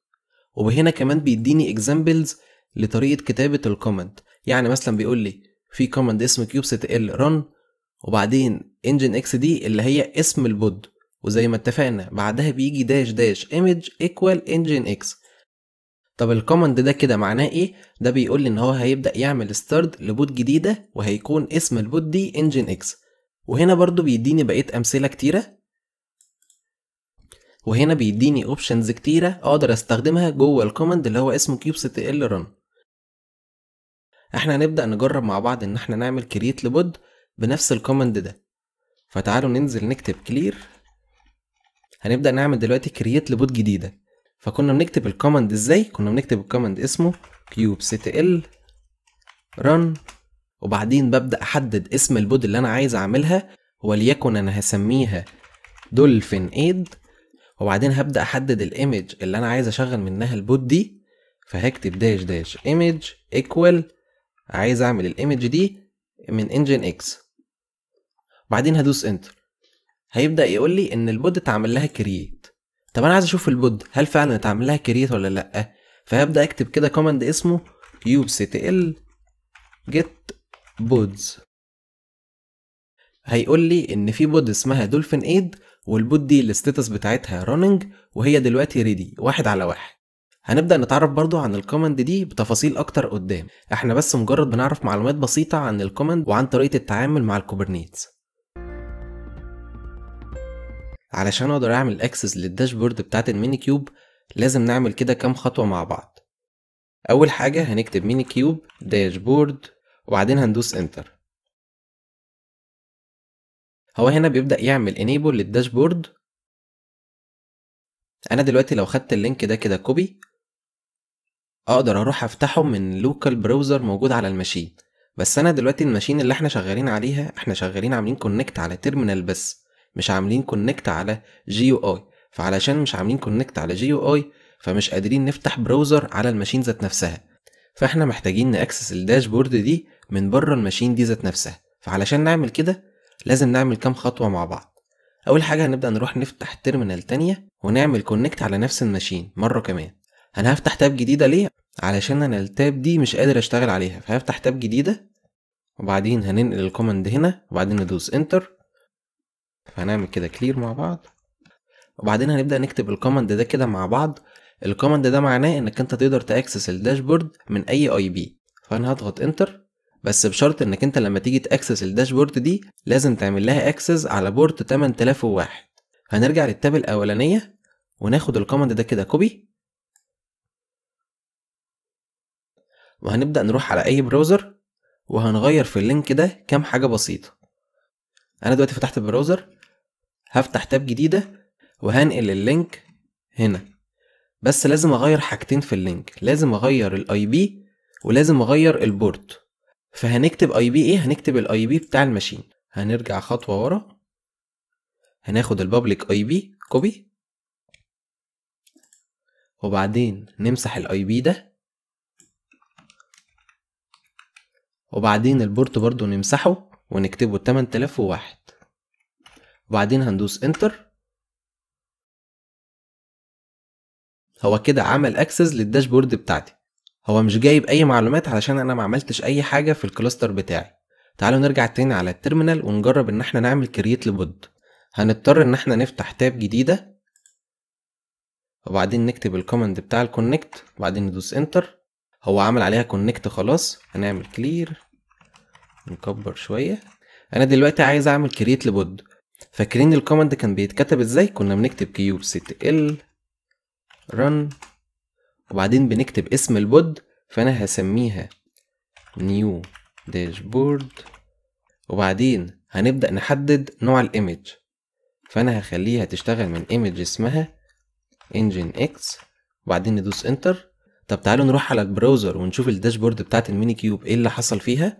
Speaker 2: وهنا كمان بيديني اكزامبلز لطريقه كتابه الكومنت يعني مثلا بيقول لي في كومنت اسم كيوب سيت ال رن وبعدين انجن اكس دي اللي هي اسم البود وزي ما اتفقنا بعدها بيجي داش داش ايمج ايكوال انجن اكس طب الكومند ده كده معناه ايه ده بيقول لي ان هو هيبدا يعمل ستارد لبوت جديده وهيكون اسم البوت دي انجن اكس وهنا برضو بيديني بقيه امثله كتيره وهنا بيديني اوبشنز كتيرة اقدر استخدمها جوه الكوماند اللي هو اسمه كيوب كيوبسيت ال رن احنا هنبدأ نجرب مع بعض ان احنا نعمل كرييت لبود بنفس الكوماند ده فتعالوا ننزل نكتب كلير هنبدأ نعمل دلوقتي كرييت لبود جديدة فكنا بنكتب الكوماند ازاي كنا بنكتب الكوماند اسمه كيوب كيوبسيت ال رن وبعدين ببدأ أحدد اسم البود اللي أنا عايز أعملها وليكن أنا هسميها دولفين ايد وبعدين هبدا احدد الايمج اللي انا عايز اشغل منها البوت دي فهكتب داش داش ايمج ايكوال عايز اعمل الايمج دي من انجن اكس بعدين هدوس انتر هيبدا يقول لي ان البود اتعمل لها كرييت طب انا عايز اشوف البود هل فعلا اتعمل لها كرييت ولا لا فهبدا اكتب كده كوماند اسمه ال get بودز هيقول لي ان في بود اسمها دولفين ايد والبوت دي الاستيتس بتاعتها راننج وهي دلوقتي ريدي واحد على واحد هنبدأ نتعرف برضو عن الكوماند دي بتفاصيل أكتر قدام احنا بس مجرد بنعرف معلومات بسيطة عن الكوماند وعن طريقة التعامل مع الكوبرنيتس علشان اقدر اعمل اكسس للداشبورد بتاعت الميني كيوب لازم نعمل
Speaker 3: كده كام خطوة مع بعض اول حاجة هنكتب ميني كيوب داشبورد وبعدين هندوس انتر هو هنا بيبدأ يعمل enable للداشبورد أنا دلوقتي لو خدت اللينك ده كده
Speaker 2: كوبي أقدر أروح أفتحه من لوكال براوزر موجود على الماشين بس أنا دلوقتي الماشين اللي احنا شغالين عليها احنا شغالين عاملين كونكت على تيرمينال بس مش عاملين كونكت على جي يو اي فعلشان مش عاملين كونكت على جي يو اي فمش قادرين نفتح براوزر على الماشين ذات نفسها فاحنا محتاجين نأكسس الداشبورد دي من بره الماشين دي ذات نفسها فعلشان نعمل كده لازم نعمل كام خطوة مع بعض أول حاجة هنبدأ نروح نفتح تيرمينال تانية ونعمل كونكت على نفس الماشين مرة كمان أنا هفتح تاب جديدة ليه؟ علشان أنا التاب دي مش قادر أشتغل عليها فهفتح تاب جديدة وبعدين هننقل الكوماند هنا وبعدين ندوس انتر فهنعمل كده كلير مع بعض وبعدين هنبدأ نكتب الكوماند ده كده مع بعض الكوماند ده معناه انك انت تقدر تاكسس الداشبورد من اي اي بي فانا هضغط انتر بس بشرط انك انت لما تيجي تاكسس الداشبورد دي لازم تعمل لها اكسس على بورت 8001 هنرجع للتاب الاولانيه وناخد الكوماند ده كده كوبي وهنبدا نروح على اي براوزر وهنغير في اللينك ده كام حاجه بسيطه انا دلوقتي فتحت البراوزر هفتح تاب جديده وهنقل اللينك هنا بس لازم اغير حاجتين في اللينك لازم اغير الاي بي ولازم اغير البورت فهنكتب اي بي ايه هنكتب الاي بي بتاع الماشين هنرجع خطوه ورا هناخد البابليك اي بي كوبي وبعدين نمسح الاي بي ده
Speaker 3: وبعدين البورت برضو نمسحه ونكتبه 8001 وبعدين هندوس انتر هو كده
Speaker 2: عمل اكسس للداشبورد بتاعتي هو مش جايب اي معلومات علشان انا ما عملتش اي حاجه في الكلاستر بتاعي تعالوا نرجع تاني على التيرمينال ونجرب ان احنا نعمل كرييت لبود هنضطر ان احنا نفتح تاب جديده وبعدين نكتب الكوماند بتاع الكونكت وبعدين ندوس انتر هو عمل عليها كونكت خلاص هنعمل كلير نكبر شويه انا دلوقتي عايز اعمل كرييت لبود فاكرين الكوماند كان بيتكتب ازاي كنا بنكتب كيوب ست ال رن وبعدين بنكتب اسم البود فانا هسميها نيو داشبورد وبعدين هنبدأ نحدد نوع الايمج فانا هخليها تشتغل من ايمج اسمها انجن اكس وبعدين ندوس انتر طب تعالوا نروح على البراوزر ونشوف الداشبورد بتاعت الميني كيوب ايه اللي حصل فيها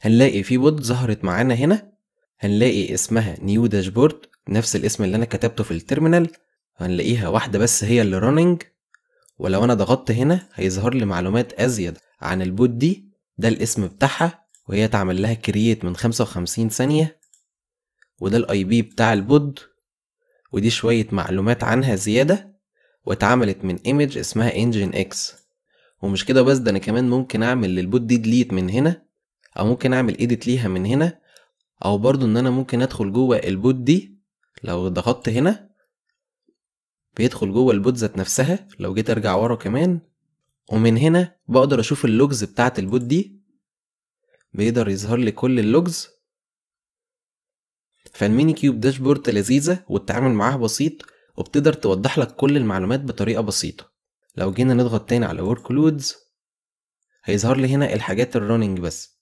Speaker 2: هنلاقي في بود ظهرت معانا هنا هنلاقي اسمها نيو داشبورد نفس الاسم اللي انا كتبته في التيرمينال هنلاقيها واحده بس هي اللي راننج ولو انا ضغطت هنا هيظهر لي معلومات ازيد عن البوت دي ده الاسم بتاعها وهي اتعمل لها كرييت من 55 ثانية وده الاي بي بتاع البود ودي شوية معلومات عنها زيادة واتعملت من ايمج اسمها انجن اكس ومش كده بس ده انا كمان ممكن اعمل للبوت دي ديليت من هنا او ممكن اعمل ايديت ليها من هنا او برضو ان انا ممكن ادخل جوه البوت دي لو ضغطت هنا بيدخل جوه البوت ذات نفسها لو جيت ارجع ورا كمان ومن هنا بقدر اشوف اللوجز بتاعة البوت دي بيقدر يظهر لي كل اللوجز فالميني كيوب داشبورد لذيذة والتعامل معاها بسيط وبتقدر توضح لك كل المعلومات بطريقة بسيطة لو جينا نضغط تاني على لودز هيظهر لي هنا الحاجات الرننج بس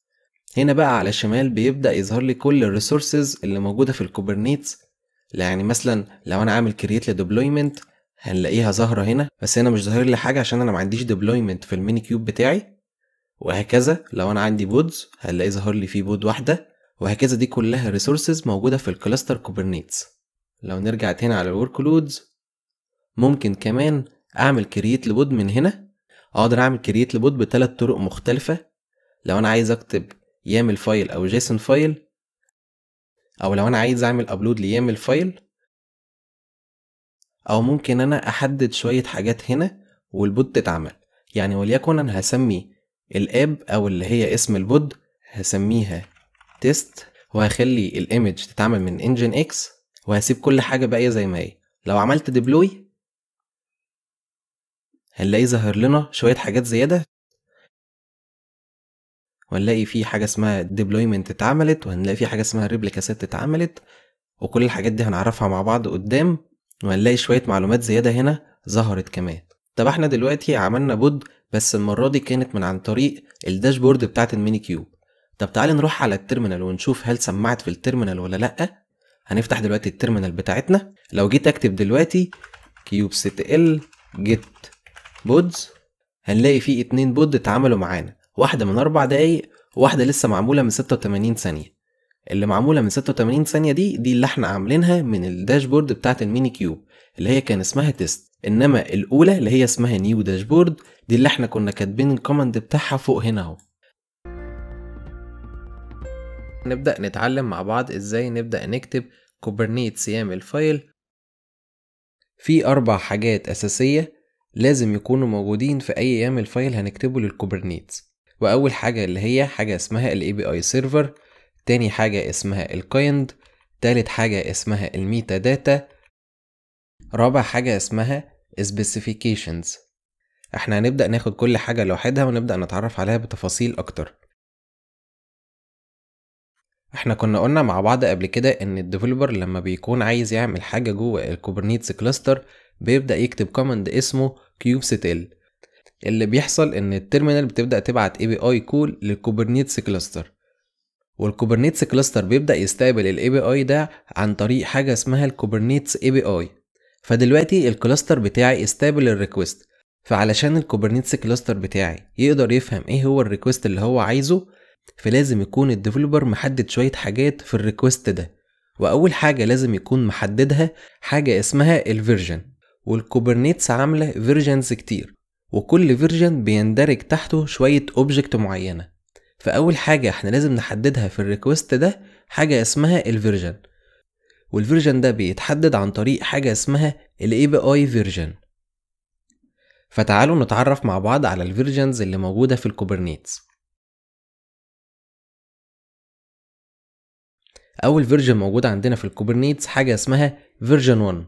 Speaker 2: هنا بقى على الشمال بيبدأ يظهر لي كل الريسورسز اللي موجودة في الكوبرنيتس لا يعني مثلا لو انا عامل كرييت لديبلويمنت هنلاقيها ظاهره هنا بس هنا مش ظاهر لي حاجه عشان انا ما عنديش ديبلويمنت في الميني كيوب بتاعي وهكذا لو انا عندي بودز هنلاقي ظاهر لي فيه بود واحده وهكذا دي كلها ريسورسز موجوده في الكلاستر كوبرنيتس لو نرجع هنا على الورك لودز ممكن كمان اعمل كرييت لبود من هنا اقدر اعمل كرييت لبود بثلاث طرق مختلفه لو انا عايز اكتب يامل فايل او جيسون فايل او لو انا عايز اعمل ابلود ليعمل فايل او ممكن انا احدد شوية حاجات هنا والبود تتعمل يعني وليكن انا هسمي الاب او اللي هي اسم البود هسميها تيست وهخلي الايمج تتعمل من انجن اكس
Speaker 3: وهسيب كل حاجة باقية زي ما هي لو عملت ديبلوي هنلاقي ظهر لنا شوية حاجات زيادة وهنلاقي
Speaker 2: في حاجه اسمها ديبلويمنت اتعملت وهنلاقي في حاجه اسمها سيت اتعملت وكل الحاجات دي هنعرفها مع بعض قدام وهنلاقي شويه معلومات زياده هنا ظهرت كمان طب احنا دلوقتي عملنا بود بس المره دي كانت من عن طريق الداشبورد بتاعت الميني كيوب طب تعالي نروح على التيرمينال ونشوف هل سمعت في التيرمينال ولا لا هنفتح دلوقتي التيرمينال بتاعتنا لو جيت اكتب دلوقتي كيوب سيت ال جيت بودز هنلاقي فيه اتنين بود اتعملوا معانا واحدة من أربع دقايق وواحدة لسه معمولة من 86 ثانية اللي معمولة من 86 ثانية دي دي اللي احنا عاملينها من الداشبورد بتاعة الميني كيوب اللي هي كان اسمها تيست انما الاولى اللي هي اسمها نيو داشبورد دي اللي احنا كنا كاتبين الكوماند بتاعها فوق هنا اهو نبدأ نتعلم مع بعض ازاي نبدأ نكتب كوبرنيتس سيام الفايل في أربع حاجات أساسية لازم يكونوا موجودين في أي يام الفايل هنكتبه للكوبرنيتس واول حاجه اللي هي حاجه اسمها الاي بي اي سيرفر تاني حاجه اسمها الكايند تالت حاجه اسمها الميتا داتا رابع حاجه اسمها سبيسيفيكيشنز احنا هنبدا ناخد كل حاجه لوحدها ونبدا نتعرف عليها بتفاصيل اكتر احنا كنا قلنا مع بعض قبل كده ان الديفلوبر لما بيكون عايز يعمل حاجه جوه الكوبرنيتس كلاستر بيبدا يكتب كوماند اسمه kubectl اللي بيحصل ان التيرمينال بتبدا تبعت اي بي اي كول للكوبرنيتس كلاستر والكوبرنيتس كلاستر بيبدا يستقبل الاي بي اي ده عن طريق حاجه اسمها الكوبرنيتس اي بي اي فدلوقتي الكلاستر بتاعي استقبل الريكوست فعلشان الكوبرنيتس كلاستر بتاعي يقدر يفهم ايه هو الريكوست اللي هو عايزه فلازم يكون الديفلوبر محدد شويه حاجات في الريكوست ده واول حاجه لازم يكون محددها حاجه اسمها الفيرجن والكوبرنيتس عامله فيرجنز كتير وكل فيرجن بيندرج تحته شوية اوبجكت معينة فأول حاجة احنا لازم نحددها في الريكوست ده حاجة اسمها الفيرجن والفيرجن ده بيتحدد عن طريق حاجة اسمها الـ API فيرجن
Speaker 3: فتعالوا نتعرف مع بعض على الفيرجنز اللي موجودة في الكوبرنيتس أول فيرجن موجود عندنا في الكوبرنيتس
Speaker 2: حاجة اسمها فيرجن 1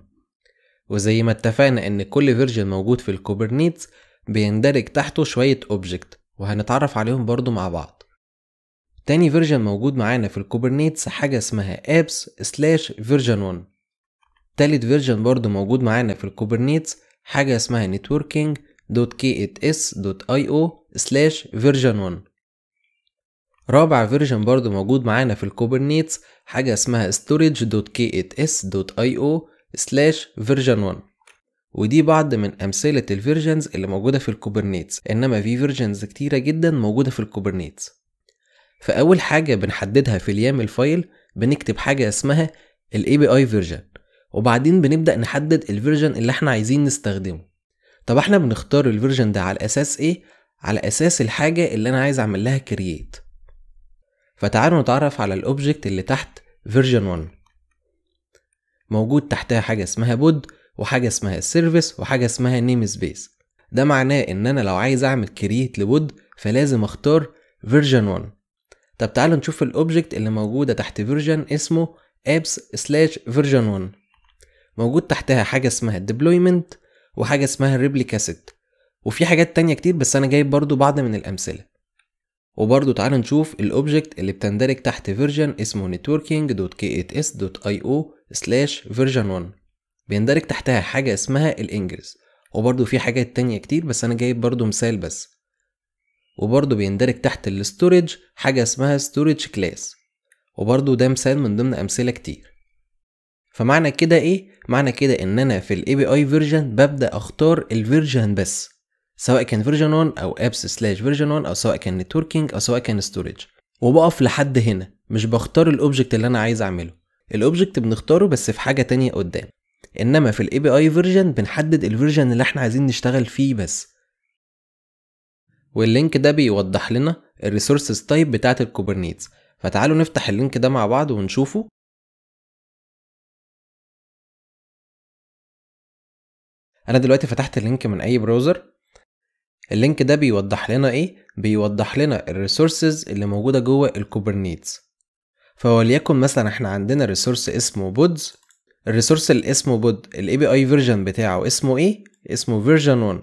Speaker 2: وزي ما اتفقنا إن كل فيرجن موجود في الكوبرنيتس بيندرج تحته شوية اوبجكت وهنتعرف عليهم برضو مع بعض تاني فيرجن موجود معانا في الكوبرنيتس حاجة اسمها apps slash version 1 تالت فيرجن برضو موجود معانا في الكوبرنيتس حاجة اسمها networking.k8s.io slash version 1 رابع فيرجن برضو موجود معانا في الكوبرنيتس حاجة اسمها storage.k8s.io slash version 1 ودي بعض من أمثلة الفيرجنز اللي موجودة في الكوبرنيتس إنما في فيرجنز كتيرة جدا موجودة في الكوبرنيتس فأول حاجة بنحددها في اليام الفايل بنكتب حاجة اسمها الـ API version وبعدين بنبدأ نحدد الفيرجن اللي احنا عايزين نستخدمه طب احنا بنختار الفيرجن ده على أساس ايه؟ على أساس الحاجة اللي أنا عايز أعمل لها create فتعالوا نتعرف على الأوبجكت اللي تحت version 1 موجود تحتها حاجة اسمها بود وحاجه اسمها السيرفيس وحاجه اسمها نيم سبيس ده معناه ان انا لو عايز اعمل كرييت لود فلازم اختار فيرجن 1 طب تعالوا نشوف الاوبجكت اللي موجوده تحت فيرجن اسمه apps سلاش فيرجن 1 موجود تحتها حاجه اسمها الديبلويمنت وحاجه اسمها الريبليكا ست وفي حاجات تانية كتير بس انا جايب برضو بعض من الامثله وبرضو تعال نشوف الاوبجكت اللي بتندرج تحت فيرجن اسمه networkingk slash version 1 بيندرج تحتها حاجة اسمها الإنجلز وبرضه في حاجات تانية كتير بس أنا جايب برضه مثال بس وبرضه بيندرج تحت الستورج حاجة اسمها ستوريج كلاس وبرضه ده مثال من ضمن أمثلة كتير فمعنى كده ايه معنى كده ان انا في الاي بي اي فيرجن ببدا اختار الفيرجن بس سواء كان فيرجن 1 او ابس سلاش فيرجن 1 او سواء كان نتوركينج او سواء كان ستوريج وبقف لحد هنا مش بختار الاوبجكت اللي انا عايز اعمله الاوبجكت بنختاره بس في حاجه تانية قدام انما في الاي بي اي فيرجن بنحدد الفيرجن اللي احنا عايزين نشتغل فيه
Speaker 3: بس واللينك ده بيوضح لنا الريسورسز تايب بتاعه الكوبرنيتس فتعالوا نفتح اللينك ده مع بعض ونشوفه انا دلوقتي فتحت اللينك من اي براوزر اللينك ده بيوضح لنا ايه بيوضح لنا الريسورسز اللي
Speaker 2: موجوده جوه الكوبرنيتس فوليكن مثلا احنا عندنا ريسورس اسمه بودز الريسورس اللي اسمه بود الاي بي اي فيرجن بتاعه اسمه ايه اسمه فيرجن 1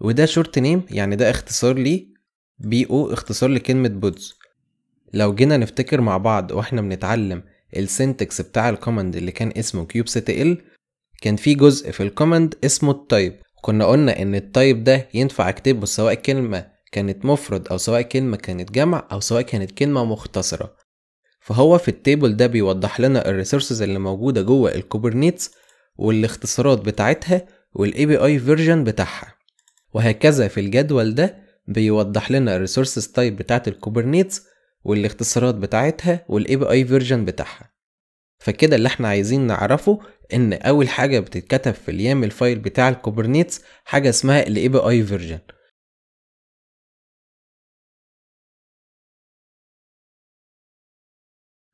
Speaker 2: وده شورت نيم يعني ده اختصار لي بي او اختصار لكلمه بودز لو جينا نفتكر مع بعض واحنا بنتعلم السنتكس بتاع الكوماند اللي كان اسمه كيوب سيت ال كان في جزء في الكوماند اسمه التايب كنا قلنا ان التايب ده ينفع اكتبه سواء كلمه كانت مفرد او سواء كلمه كانت جمع او سواء كانت كلمه مختصره فهو في التيبل ده بيوضح لنا الريسورسز اللي موجودة جوه الكوبرنيتس والاختصارات بتاعتها والاي بي اي فيرجن بتاعها وهكذا في الجدول ده بيوضح لنا الريسورسز تايب بتاعت الكوبرنيتس والاختصارات بتاعتها والاي بي اي فيرجن بتاعها فكده اللي احنا عايزين
Speaker 3: نعرفه ان اول حاجه بتتكتب في اليام الفايل بتاع الكوبرنيتس حاجه اسمها الاي بي اي فيرجن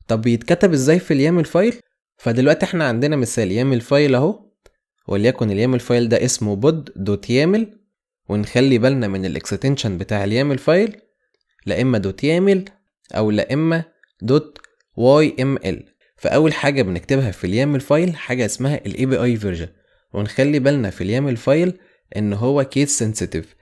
Speaker 2: طب بيتكتب ازاي في اليامل فايل فدلوقتي احنا عندنا مثال يامل فايل اهو وليكن اليامل فايل ده اسمه بود دوت يامل ونخلي بالنا من الاكستنشن بتاع اليامل فايل لا اما دوت يامل او لا اما دوت واي ام ال فاول حاجه بنكتبها في اليامل فايل حاجه اسمها الاي بي اي فيرجن ونخلي بالنا في اليامل فايل ان هو كيس سنسيتيف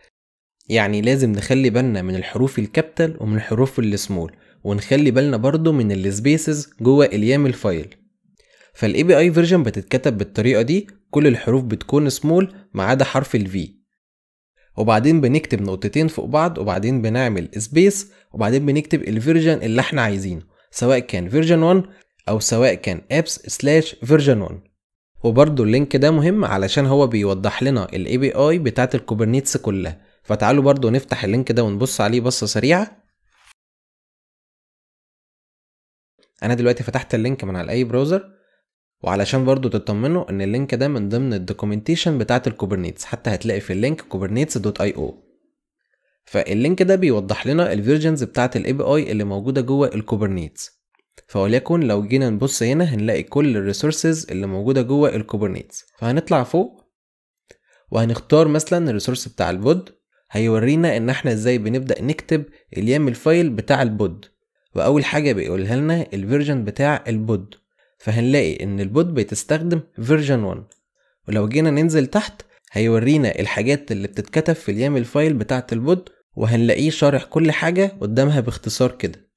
Speaker 2: يعني لازم نخلي بالنا من الحروف الكابيتال ومن الحروف السمول ونخلي بالنا برضو من السبيسز جوه اليام الفايل فالاي بي اي فيرجن بتتكتب بالطريقه دي كل الحروف بتكون سمول ما عدا حرف الفي وبعدين بنكتب نقطتين فوق بعض وبعدين بنعمل سبيس وبعدين بنكتب الفيرجن اللي احنا عايزينه سواء كان فيرجن 1 او سواء كان apps سلاش فيرجن 1 وبرضه اللينك ده مهم علشان هو بيوضح لنا الاي بي اي الكوبرنيتس
Speaker 3: كلها فتعالوا برضه نفتح اللينك ده ونبص عليه بصه سريعه انا دلوقتي فتحت اللينك من على اي براوزر
Speaker 2: وعلشان برضو تطمنوا ان اللينك ده من ضمن الدوكيومنتيشن بتاعه الكوبرنيتس حتى هتلاقي في اللينك كوبرنيتس دوت اي او فاللينك ده بيوضح لنا الفيرجنز بتاعه الاي بي اي اللي موجوده جوه الكوبرنيتس فوليكن لو جينا نبص هنا هنلاقي كل الريسورسز اللي موجوده جوه الكوبرنيتس فهنطلع فوق وهنختار مثلا الريسورس بتاع البود هيورينا ان احنا ازاي بنبدا نكتب اليامل فايل بتاع البود واول حاجه بيقولها لنا الفيرجن بتاع البود فهنلاقي ان البود بتستخدم فيرجن 1 ولو جينا ننزل تحت هيورينا الحاجات اللي بتتكتب في اليامل فايل بتاعه البود وهنلاقيه شارح كل حاجه قدامها باختصار كده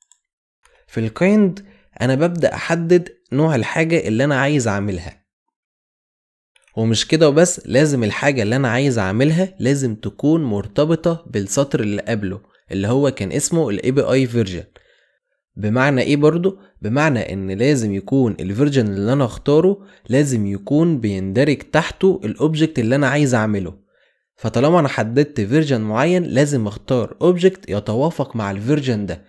Speaker 2: في الكايند انا ببدا احدد نوع الحاجه اللي انا عايز اعملها ومش كده وبس لازم الحاجه اللي انا عايز اعملها لازم تكون مرتبطه بالسطر اللي قبله اللي هو كان اسمه الـ API version بمعنى ايه برضو بمعنى ان لازم يكون الفيرجن اللي انا اختاره لازم يكون بيندرج تحته الاوبجكت اللي انا عايز اعمله فطالما انا حددت فيرجن معين لازم اختار اوبجكت يتوافق مع الفيرجن ده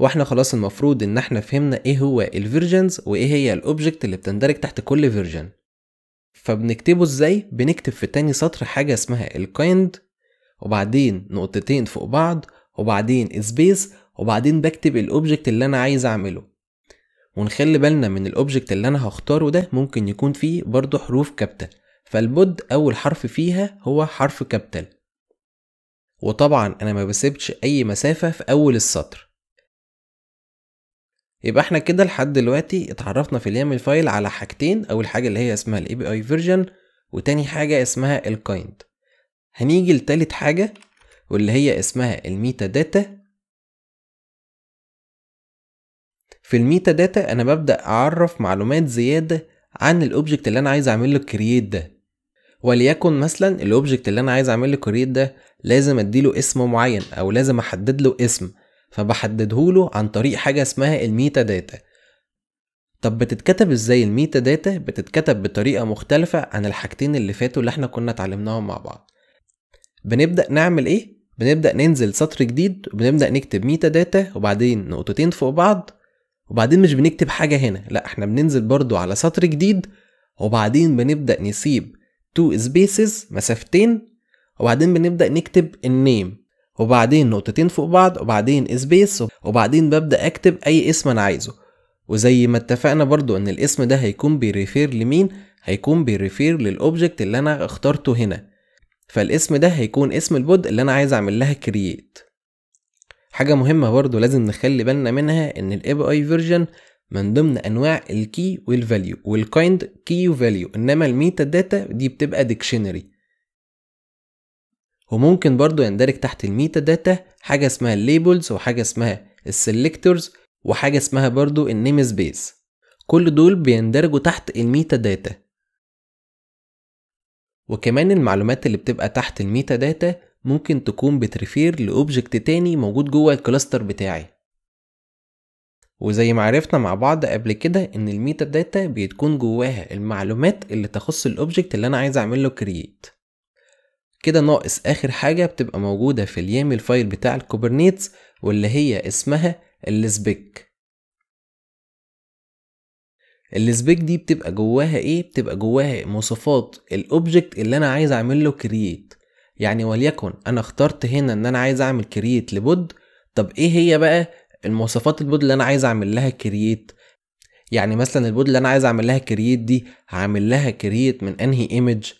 Speaker 2: واحنا خلاص المفروض ان احنا فهمنا ايه هو الفيرجنز وايه هي الاوبجكت اللي بتندرج تحت كل فيرجن فبنكتبه ازاي بنكتب في تاني سطر حاجه اسمها الكايند وبعدين نقطتين فوق بعض وبعدين سبيس وبعدين بكتب الاوبجكت اللي انا عايز اعمله ونخلي بالنا من الاوبجكت اللي انا هختاره ده ممكن يكون فيه برضه حروف كابيتال فالبود اول حرف فيها هو حرف كابيتال وطبعا انا ما بسيبش اي مسافة في اول السطر يبقى احنا كده لحد دلوقتي اتعرفنا في اليامل فايل على حاجتين اول حاجة اللي هي اسمها الاي بي اي فيرجن وتاني حاجة اسمها الكايند هنيجي لتالت حاجة واللي هي اسمها الميتا داتا في الميتا داتا انا ببدا اعرف معلومات زياده عن الاوبجكت اللي انا عايز اعمل له كرييت ده وليكن مثلا الاوبجكت اللي انا عايز اعمل له كرييت ده لازم اديله اسم معين او لازم احدد له اسم فبحدده له عن طريق حاجه اسمها الميتا داتا طب بتتكتب ازاي الميتا داتا بتتكتب بطريقه مختلفه عن الحاجتين اللي فاتوا اللي احنا كنا اتعلمناهم مع بعض بنبدا نعمل ايه بنبدا ننزل سطر جديد وبنبدا نكتب ميتا داتا وبعدين نقطتين فوق بعض وبعدين مش بنكتب حاجة هنا لا احنا بننزل برضو على سطر جديد وبعدين بنبدأ نسيب تو سبيسز مسافتين وبعدين بنبدأ نكتب النيم وبعدين نقطتين فوق بعض وبعدين سبيس وبعدين ببدأ أكتب أي اسم أنا عايزه وزي ما اتفقنا برضو إن الاسم ده هيكون بيريفير لمين هيكون بيريفير للأوبجكت اللي أنا اخترته هنا فالاسم ده هيكون اسم البود اللي أنا عايز أعمل لها كرييت حاجه مهمه برضو لازم نخلي بالنا منها ان الاي بي اي فيرجن من ضمن انواع الكي والفاليو والكايند كي وفاليو انما الميتا داتا دي بتبقى ديكشنري وممكن برضو يندرج تحت الميتا داتا حاجه اسمها الليبلز وحاجه اسمها السلكتورز وحاجه اسمها برضو النيم سبيس كل دول بيندرجوا تحت الميتا داتا وكمان المعلومات اللي بتبقى تحت الميتا داتا ممكن تكون بتريفير لأوبجكت تاني موجود جوه الكلاستر بتاعي وزي ما عرفنا مع بعض قبل كده ان الميتا داتا بتكون جواها المعلومات اللي تخص الاوبجكت اللي انا عايز اعمل له كرييت كده ناقص اخر حاجه بتبقى موجوده في اليامي الفايل بتاع الكوبرنيتس واللي هي اسمها السبيك السبيك دي بتبقى جواها ايه بتبقى جواها مواصفات الاوبجكت اللي انا عايز اعمل له كرييت يعني وليكن انا اخترت هنا ان انا عايز اعمل كرييت لبود طب ايه هي بقى المواصفات البود اللي انا عايز اعمل لها كرييت يعني مثلا البود اللي انا عايز اعمل لها كرييت دي هعمل لها كرييت من انهي ايمج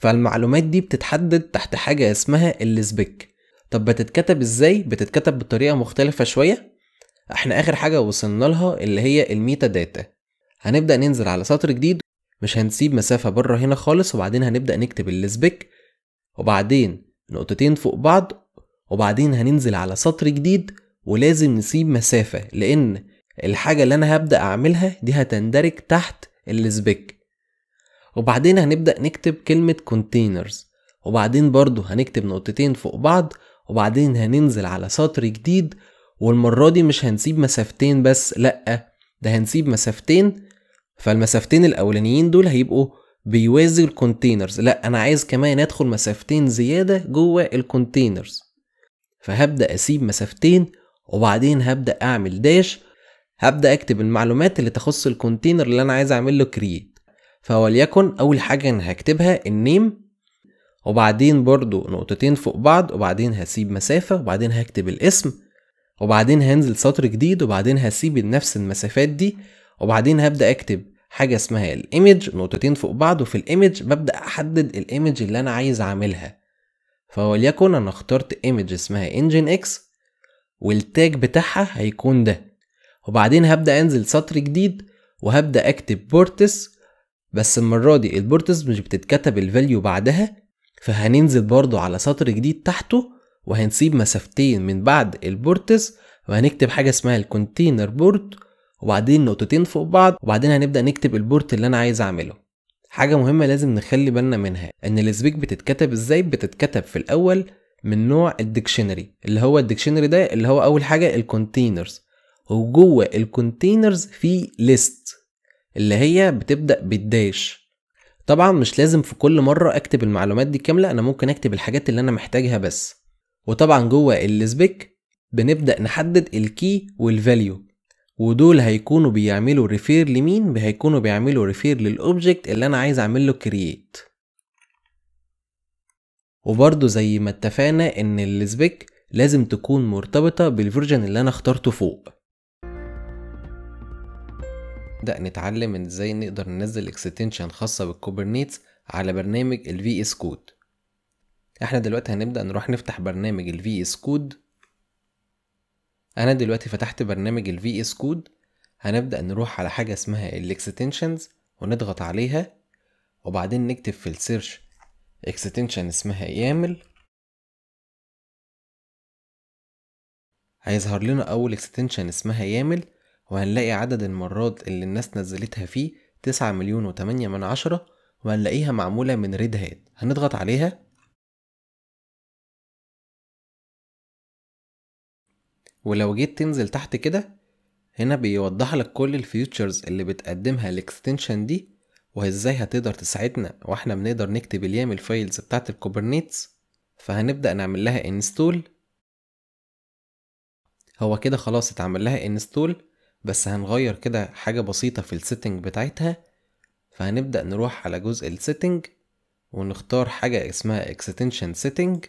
Speaker 2: فالمعلومات دي بتتحدد تحت حاجه اسمها السبيك طب بتتكتب ازاي بتتكتب بطريقه مختلفه شويه احنا اخر حاجه وصلنا لها اللي هي الميتا داتا هنبدا ننزل على سطر جديد مش هنسيب مسافه بره هنا خالص وبعدين هنبدا نكتب السبيك وبعدين نقطتين فوق بعض وبعدين هننزل على سطر جديد ولازم نسيب مسافة لأن الحاجة اللي أنا هبدأ أعملها دي هتندرج تحت السبيك وبعدين هنبدأ نكتب كلمة كونتينرز وبعدين برضو هنكتب نقطتين فوق بعض وبعدين هننزل على سطر جديد والمرة دي مش هنسيب مسافتين بس لأ ده هنسيب مسافتين فالمسافتين الأولانيين دول هيبقوا بيوازي الكونتينرز لا انا عايز كمان ادخل مسافتين زياده جوه الكونتينرز فهبدا اسيب مسافتين وبعدين هبدا اعمل داش هبدا اكتب المعلومات اللي تخص الكونتينر اللي انا عايز اعمل له كرييت فوليكن اول حاجه انا هكتبها النيم وبعدين برضو نقطتين فوق بعض وبعدين هسيب مسافه وبعدين هكتب الاسم وبعدين هنزل سطر جديد وبعدين هسيب نفس المسافات دي وبعدين هبدا اكتب حاجه اسمها الايمج نقطتين فوق بعض وفي الايمج ببدا احدد الايمج اللي انا عايز اعملها فوليكن انا اخترت ايمج اسمها انجن اكس والتاج بتاعها هيكون ده وبعدين هبدا انزل سطر جديد وهبدا اكتب بورتس بس المره دي البورتس مش بتتكتب الفاليو بعدها فهننزل برضو على سطر جديد تحته وهنسيب مسافتين من بعد البورتس وهنكتب حاجه اسمها الكونتينر بورت وبعدين نقطتين فوق بعض وبعدين هنبدا نكتب البورت اللي انا عايز اعمله حاجه مهمه لازم نخلي بالنا منها ان السبيك بتتكتب ازاي بتتكتب في الاول من نوع الديكشنري اللي هو الديكشنري ده اللي هو اول حاجه الكونتينرز وجوه الكونتينرز في ليست اللي هي بتبدا بالداش طبعا مش لازم في كل مره اكتب المعلومات دي كامله انا ممكن اكتب الحاجات اللي انا محتاجها بس وطبعا جوه السبيك بنبدا نحدد الكي والفاليو ودول هيكونوا بيعملوا ريفير لمين هيكونوا بيعملوا ريفير للاوبجكت اللي انا عايز اعمل له كرييت وبرده زي ما اتفقنا ان السبيك لازم تكون مرتبطة بالفيرجن اللي انا اخترته فوق نبدأ نتعلم ازاي نقدر ننزل اكستنشن خاصة بالكوبرنيتس على برنامج ال VS Code احنا دلوقتي هنبدأ نروح نفتح برنامج ال VS Code انا دلوقتي فتحت برنامج ال VS Code هنبدأ نروح على حاجة اسمها ال Extensions ونضغط
Speaker 3: عليها وبعدين نكتب في السيرش Extension اسمها YAML هيظهر لنا أول Extension اسمها YAML وهنلاقي عدد المرات اللي الناس نزلتها فيه تسعة مليون وتمانية من عشرة وهنلاقيها معمولة من ريد هات هنضغط عليها ولو جيت تنزل تحت كده هنا بيوضح لك كل الفيوتشرز اللي بتقدمها الاكستنشن دي
Speaker 2: وازاي هتقدر تساعدنا واحنا بنقدر نكتب اليام الفايلز بتاعت الكوبرنيتس فهنبدأ نعمل لها انستول هو كده خلاص اتعمل لها انستول بس هنغير كده حاجة بسيطة في السيتنج بتاعتها فهنبدأ نروح على جزء السيتنج ونختار حاجة اسمها extension
Speaker 3: setting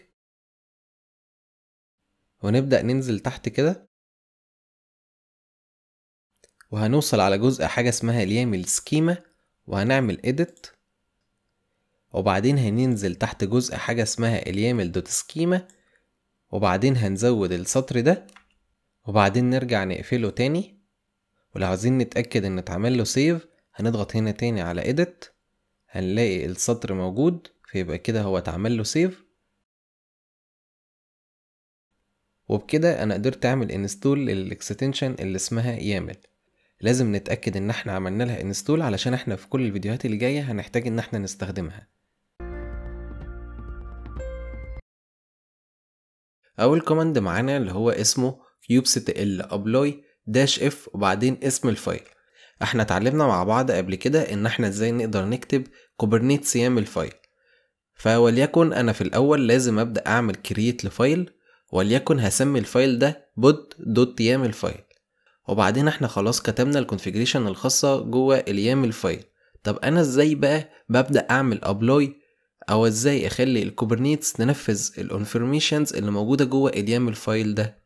Speaker 3: ونبدأ ننزل تحت كده وهنوصل على جزء حاجة اسمها اليامل سكيما
Speaker 2: وهنعمل edit وبعدين هننزل تحت جزء حاجة اسمها اليامل دوت سكيما وبعدين هنزود السطر ده وبعدين نرجع نقفله تاني ولو عايزين نتأكد ان اتعمل له سيف هنضغط هنا تاني على edit هنلاقي السطر موجود فيبقى كده هو اتعمل له سيف وبكده انا قدرت اعمل انستول للاكستنشن اللي اسمها يامل لازم نتاكد ان احنا عملنا لها انستول علشان احنا في كل الفيديوهات اللي جايه هنحتاج ان احنا نستخدمها اول كوماند معانا اللي هو اسمه kubectl apply داش اف وبعدين اسم الفايل احنا اتعلمنا مع بعض قبل كده ان احنا ازاي نقدر نكتب كوبرنيتس يامل فايل فوليكن انا في الاول لازم ابدا اعمل كرييت لفايل وليكن هسمي الفايل ده يامل فايل وبعدين احنا خلاص كتبنا الكونفيجريشن الخاصة جوه اليامل فايل طب انا ازاي بقى ببدأ اعمل ابلاي او ازاي اخلي الكوبرنيتس تنفذ الانفورميشنز اللي موجودة جوه اليامل فايل ده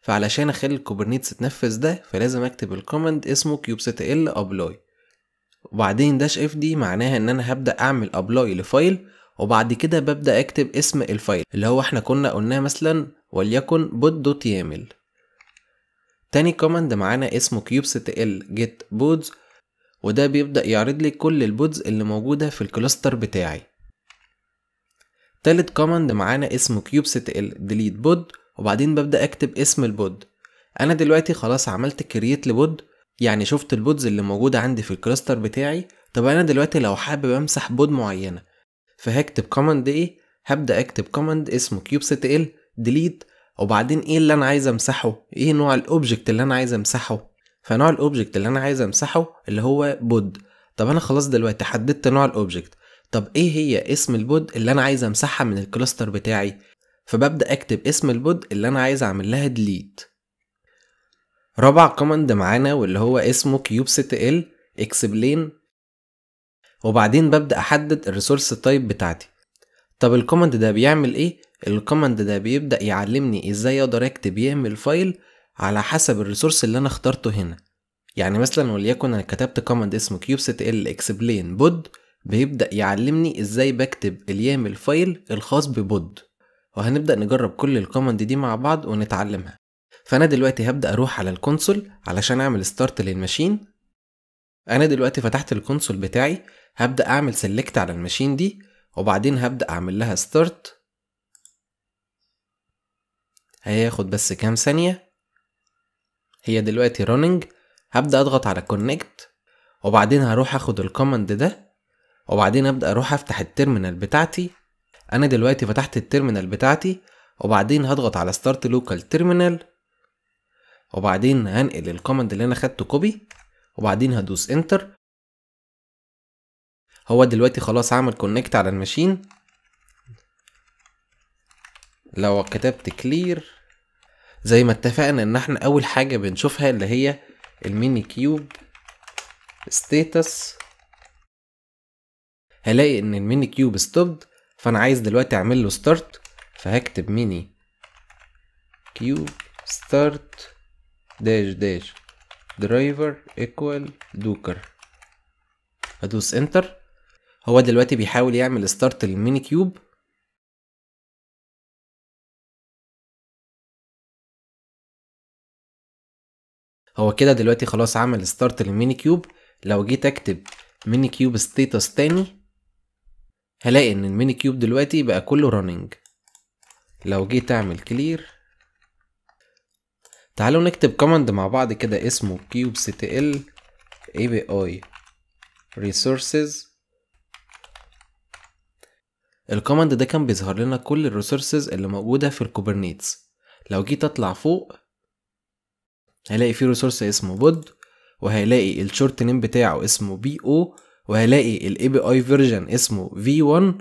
Speaker 2: فعلشان اخلي الكوبرنيتس تنفذ ده فلازم اكتب الكومند اسمه kubectl ابلاي وبعدين داش اف دي معناها ان انا هبدأ اعمل ابلاي لفايل وبعد كده ببدأ اكتب اسم الفايل اللي هو احنا كنا قلناه مثلا وليكن بود دوت يامل تاني كوماند معانا اسمه كيوب ست ال جيت بودز وده بيبدأ يعرض لي كل البودز اللي موجودة في الكلاستر بتاعي تالت كوماند معانا اسمه كيوب ست ال ديليت بود وبعدين ببدأ أكتب اسم البود أنا دلوقتي خلاص عملت كرييت لبود يعني شفت البودز اللي موجودة عندي في الكلاستر بتاعي طب أنا دلوقتي لو حابب أمسح بود معينة فهكتب كوماند إيه هبدأ أكتب كوماند اسمه كيوب ست ال ديليت وبعدين ايه اللي انا عايز امسحه ايه نوع الاوبجكت اللي انا عايز امسحه فنوع الاوبجكت اللي انا عايز امسحه اللي هو بود طب انا خلاص دلوقتي حددت نوع الاوبجكت طب ايه هي اسم البود اللي انا عايز امسحها من الكلاستر بتاعي فببدا اكتب اسم البود اللي انا عايز اعمل لها ديليت رابع كوماند معانا واللي هو اسمه كيوب سيت ال اكسبلين وبعدين ببدا احدد الريسورس تايب بتاعتي طب الكوماند ده بيعمل ايه الكوماند ده بيبدأ يعلمني ازاي اقدر اكتب يعمل فايل على حسب الريسورس اللي انا اخترته هنا يعني مثلا وليكن انا كتبت كوماند اسمه كيوبسيت ال اكسبلين بود بيبدأ يعلمني ازاي بكتب اليامل فايل الخاص ببود وهنبدأ نجرب كل الكوماند دي مع بعض ونتعلمها فانا دلوقتي هبدأ اروح على الكونسول علشان اعمل ستارت للماشين انا دلوقتي فتحت الكونسول بتاعي هبدأ اعمل سيلكت على الماشين دي وبعدين هبدأ اعمل لها ستارت هياخد بس كام ثانية هي دلوقتي running هبدأ أضغط على connect وبعدين هروح أخد الكوماند ده وبعدين أبدأ أروح أفتح التيرمينال بتاعتي أنا دلوقتي فتحت التيرمينال بتاعتي وبعدين هضغط على start local terminal وبعدين هنقل الكوماند اللي أنا خدته كوبي وبعدين هدوس انتر هو دلوقتي خلاص عمل كونكت على الماشين لو كتبت كلير زي ما اتفقنا ان احنا اول حاجة بنشوفها اللي هي الميني كيوب ستيتس هلاقي ان الميني كيوب ستوبد فانا عايز دلوقتي اعمل له ستارت فهكتب ميني كيوب ستارت داش داش درايفر ايكوال دوكر هدوس انتر هو دلوقتي بيحاول يعمل ستارت للميني كيوب هو كده دلوقتي خلاص عمل ستارت للميني كيوب لو جيت اكتب ميني كيوب ستيتس تاني هلاقي ان الميني كيوب دلوقتي بقى كله راننج لو جيت اعمل كلير تعالوا نكتب كوماند مع بعض كده اسمه كيوب سي تي ال اي بي اي ريسورسز الكوماند ده كان بيظهر لنا كل الريسورسز اللي موجودة في الكوبرنيتس لو جيت اطلع فوق هيلاقي فيه ريسورس اسمه بود وهيلاقي الشورت نيم بتاعه اسمه بي او وهلاقي الاي بي اي فيرجن اسمه في 1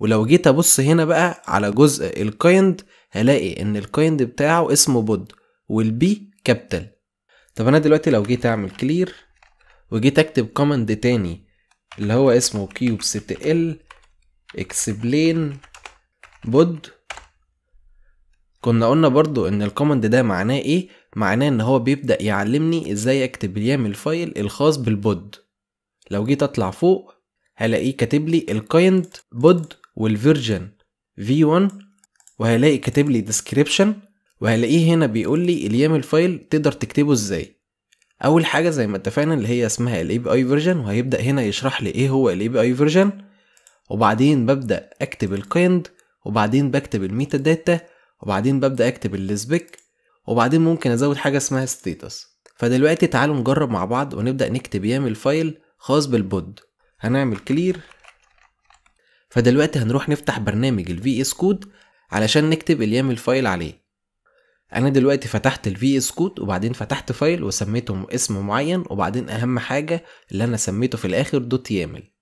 Speaker 2: ولو جيت ابص هنا بقى على جزء الكايند هلاقي ان الكايند بتاعه اسمه بود والبي كابيتال طب انا دلوقتي لو جيت اعمل كلير وجيت اكتب كوماند تاني اللي هو اسمه كيوب ست ال اكسبلين بود كنا قلنا برضو ان الكوماند ده معناه ايه معناه ان هو بيبدأ يعلمني ازاي اكتب اليام الفايل الخاص بالبود لو جيت اطلع فوق هلاقيه كاتب لي الكايند بود والفيرجن v1 وهلاقي كاتب لي ديسكريبشن وهلاقيه هنا بيقول لي اليام الفايل تقدر تكتبه ازاي اول حاجه زي ما اتفقنا اللي هي اسمها الاي بي اي فيرجن وهيبدا هنا يشرح لي ايه هو الاي بي اي فيرجن وبعدين ببدا اكتب الكايند وبعدين بكتب الميتا داتا وبعدين ببدا اكتب السبيك وبعدين ممكن ازود حاجه اسمها ستيتس فدلوقتي تعالوا نجرب مع بعض ونبدا نكتب يامل فايل خاص بالبود هنعمل كلير فدلوقتي هنروح نفتح برنامج الفي اس كود علشان نكتب اليامل فايل عليه انا دلوقتي فتحت الفي اس كود وبعدين فتحت فايل وسميته اسم معين وبعدين اهم حاجه اللي انا سميته في الاخر دوت يامل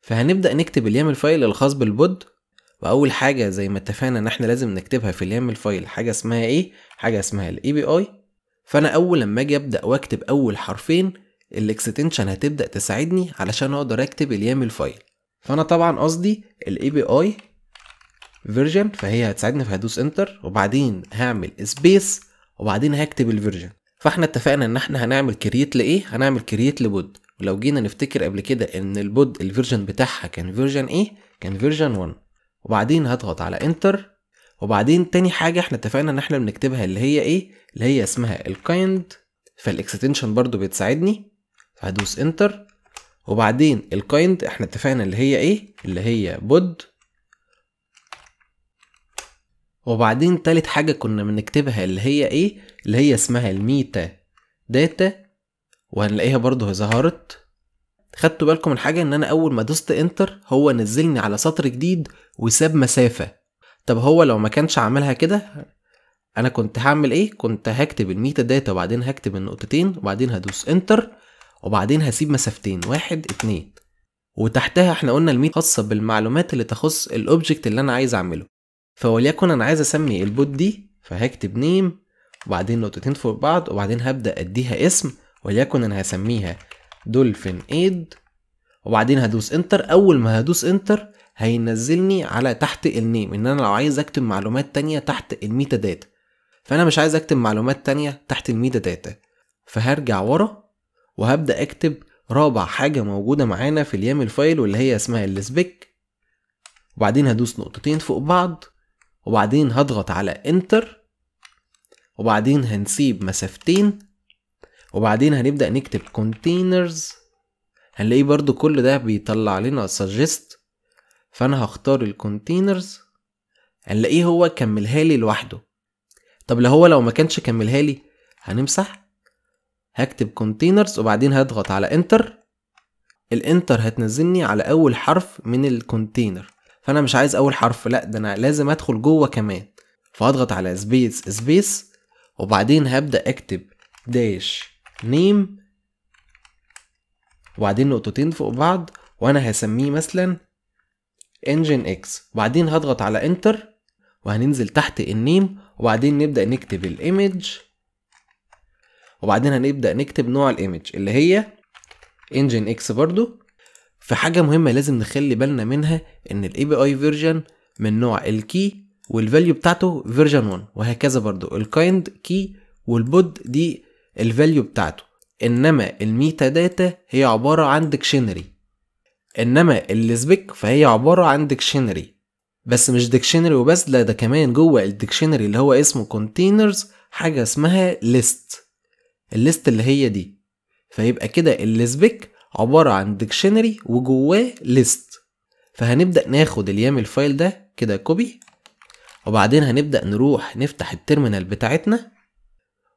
Speaker 2: فهنبدا نكتب اليامل فايل الخاص بالبود واول حاجه زي ما اتفقنا ان احنا لازم نكتبها في اليامل فايل حاجه اسمها ايه حاجه اسمها الاي بي اي فانا اول لما اجي ابدا واكتب اول حرفين الاكستنشن هتبدا تساعدني علشان اقدر اكتب اليامل فايل فانا طبعا قصدي الاي بي اي فيرجن فهي هتساعدني فهدوس انتر وبعدين هعمل سبيس وبعدين هكتب الفيرجن فاحنا اتفقنا ان احنا هنعمل كرييت لايه هنعمل كرييت لبود ولو جينا نفتكر قبل كده ان البود الفيرجن بتاعها كان فيرجن ايه كان فيرجن 1 وبعدين هضغط على انتر وبعدين تاني حاجة احنا اتفقنا ان احنا بنكتبها اللي هي ايه اللي هي اسمها الكايند فالاكستنشن برضو بتساعدني فهدوس انتر وبعدين الكايند احنا اتفقنا اللي هي ايه اللي هي بود وبعدين تالت حاجة كنا بنكتبها اللي هي ايه اللي هي اسمها الميتا داتا وهنلاقيها برضو ظهرت خدتوا بالكم من حاجه ان انا اول ما دوست انتر هو نزلني على سطر جديد وساب مسافه طب هو لو ما كانش عملها كده انا كنت هعمل ايه كنت هكتب الميتا داتا وبعدين هكتب النقطتين وبعدين هدوس انتر وبعدين هسيب مسافتين واحد اتنين وتحتها احنا قلنا الميت خاصة بالمعلومات اللي تخص الاوبجكت اللي انا عايز اعمله فوليكن انا عايز اسمي البوت دي فهكتب نيم وبعدين نقطتين فوق بعض وبعدين هبدأ اديها اسم وليكن انا هسميها دولفين ايد وبعدين هدوس انتر اول ما هدوس انتر هينزلني على تحت النيم ان انا لو عايز اكتب معلومات تانية تحت الميتا داتا فانا مش عايز اكتب معلومات تانية تحت الميتا داتا فهرجع ورا وهبدا اكتب رابع حاجة موجودة معانا في اليامل فايل واللي هي اسمها السبيك وبعدين هدوس نقطتين فوق بعض وبعدين هضغط على انتر وبعدين هنسيب مسافتين وبعدين هنبدأ نكتب containers هنلاقيه برضو كل ده بيطلع لنا suggest فأنا هختار الكونتينرز هنلاقيه هو كملها لي لوحده طب لو هو لو ما كانش كملها لي هنمسح هكتب كونتينرز وبعدين هضغط على انتر الانتر هتنزلني على اول حرف من الكونتينر فانا مش عايز اول حرف لا ده انا لازم ادخل جوه كمان فهضغط على سبيس سبيس وبعدين هبدا اكتب داش نيم وبعدين نقطتين فوق بعض وانا هسميه مثلا انجن اكس وبعدين هضغط على انتر وهننزل تحت النيم وبعدين نبدا نكتب الايمج وبعدين هنبدا نكتب نوع الايمج اللي هي انجن اكس برضو في حاجه مهمه لازم نخلي بالنا منها ان الاي بي اي فيرجن من نوع الكي والفاليو بتاعته فيرجن 1 وهكذا برضو الكايند كي والبود دي الفاليو بتاعته انما الميتا داتا هي عباره عن ديكشنري انما السبيك فهي عباره عن ديكشنري بس مش ديكشنري وبس لا ده كمان جوه الديكشنري اللي هو اسمه كونتينرز حاجه اسمها ليست الليست اللي هي دي فيبقى كده السبيك عباره عن ديكشنري وجواه ليست فهنبدا ناخد اليام الفايل ده كده كوبي وبعدين هنبدا نروح نفتح الترمينال بتاعتنا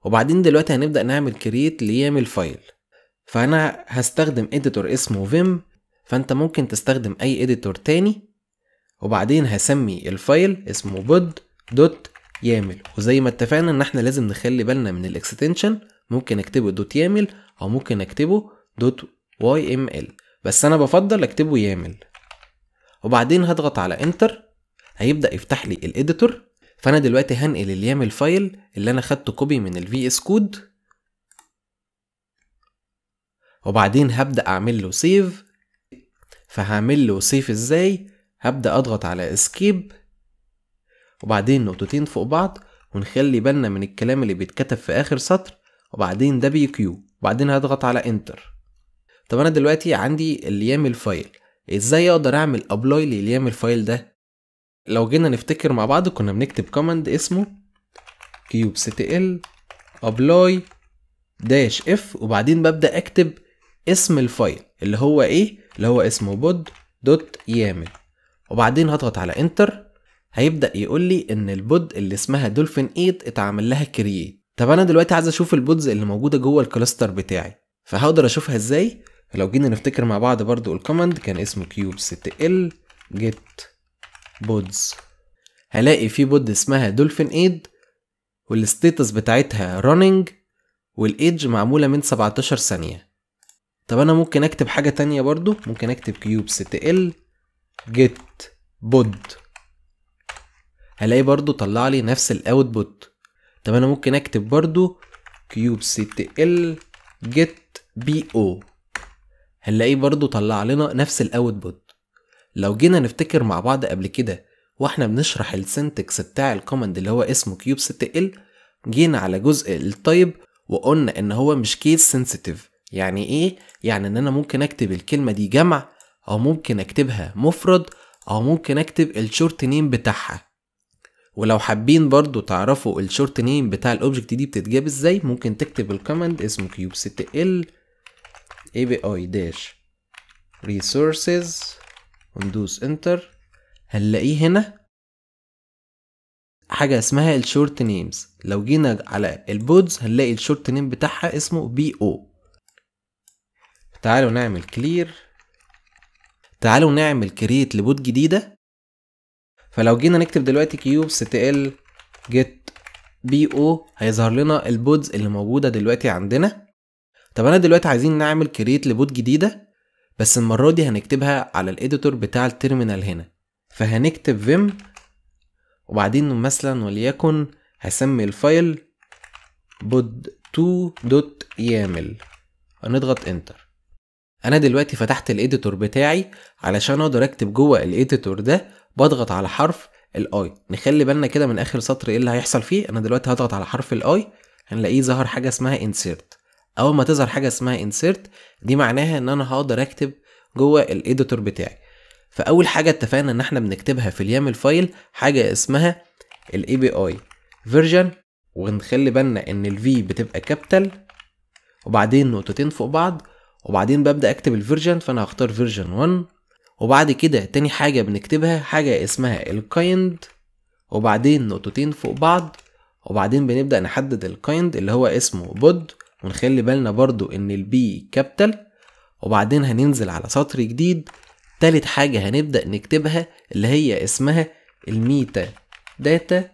Speaker 2: وبعدين دلوقتي هنبدأ نعمل كريت ليعمل فايل فأنا هستخدم إديتور اسمه فيم فأنت ممكن تستخدم أي إديتور تاني وبعدين هسمي الفايل اسمه بود دوت يامل وزي ما اتفقنا ان احنا لازم نخلي بالنا من الاكستنشن ممكن اكتبه دوت يامل او ممكن اكتبه دوت واي ام ال بس انا بفضل اكتبه يامل وبعدين هضغط على انتر هيبدا يفتح لي الاديتور فانا دلوقتي هنقل اليامل فايل اللي انا خدته كوبي من الفي اس كود وبعدين هبدا اعمل له سيف فهعمل له سيف ازاي هبدا اضغط على اسكيب وبعدين نقطتين فوق بعض ونخلي بالنا من الكلام اللي بيتكتب في اخر سطر وبعدين دبليو كيو وبعدين هضغط على انتر طب انا دلوقتي عندي اليامل فايل ازاي اقدر اعمل ابلاي لليامل فايل ده لو جينا نفتكر مع بعض كنا بنكتب كوماند اسمه كيوب سي ال ابلاي داش اف وبعدين ببدا اكتب اسم الفايل اللي هو ايه اللي هو اسمه بود دوت يامل وبعدين هضغط على انتر هيبدا يقول لي ان البود اللي اسمها دولفين 8 اتعمل لها كرييت طب انا دلوقتي عايز اشوف البودز اللي موجوده جوه الكلاستر بتاعي فهقدر اشوفها ازاي لو جينا نفتكر مع بعض برضو الكوماند كان اسمه كيوب ست ال جيت بودز هلاقي في بود اسمها دولفين ايد والستيتس بتاعتها راننج والايدج معمولة من 17 ثانية طب انا ممكن اكتب حاجة تانية برضو ممكن اكتب كيوب ست ال جيت بود هلاقي برضو طلع لي نفس الاوتبوت طب انا ممكن اكتب برضو كيوب ست ال جيت بي او هنلاقيه برضو طلع لنا نفس الاوتبوت لو جينا نفتكر مع بعض قبل كده واحنا بنشرح السنتكس بتاع الكوماند اللي هو اسمه كيوب 6 ال جينا على جزء التايب وقلنا ان هو مش كيس سنسيتيف يعني ايه يعني ان انا ممكن اكتب الكلمه دي جمع او ممكن اكتبها مفرد او ممكن اكتب الشورت نيم بتاعها ولو حابين برضو تعرفوا الشورت نيم بتاع الاوبجكت دي بتتجاب ازاي ممكن تكتب الكوماند اسمه كيوب 6 ال اي بي اي داش resources وندوس انتر هنلاقيه هنا حاجة اسمها الشورت نيمز لو جينا على البودز هنلاقي الشورت نيم بتاعها اسمه بي او تعالوا نعمل كلير تعالوا نعمل كريت لبود جديدة فلو جينا نكتب دلوقتي كيوب ست ال جيت بي او هيظهر لنا البودز اللي موجودة دلوقتي عندنا طب انا دلوقتي عايزين نعمل كريت لبود جديدة بس المرة دي هنكتبها على الإديتور بتاع التيرمينال هنا فهنكتب vim وبعدين مثلا وليكن هسمي الفايل pod2.yaml هنضغط انتر انا دلوقتي فتحت الاديتور بتاعي علشان اقدر اكتب جوه الاديتور ده بضغط على حرف الاي نخلي بالنا كده من اخر سطر ايه اللي هيحصل فيه انا دلوقتي هضغط على حرف الاي هنلاقيه ظهر حاجه اسمها insert اول ما تظهر حاجه اسمها insert دي معناها ان انا هقدر اكتب جوه الايديتور بتاعي فاول حاجه اتفقنا ان احنا بنكتبها في اليام الفايل حاجه اسمها الاي بي اي فيرجن ونخلي بالنا ان الفي بتبقى كابيتال وبعدين نقطتين فوق بعض وبعدين ببدا اكتب الفيرجن فانا هختار فيرجن 1 وبعد كده تاني حاجه بنكتبها حاجه اسمها الكايند وبعدين نقطتين فوق بعض وبعدين بنبدا نحدد الكايند اللي هو اسمه بود ونخلي بالنا برضو ان البي كابيتال وبعدين هننزل على سطر جديد تالت حاجة هنبدأ نكتبها اللي هي اسمها الميتا داتا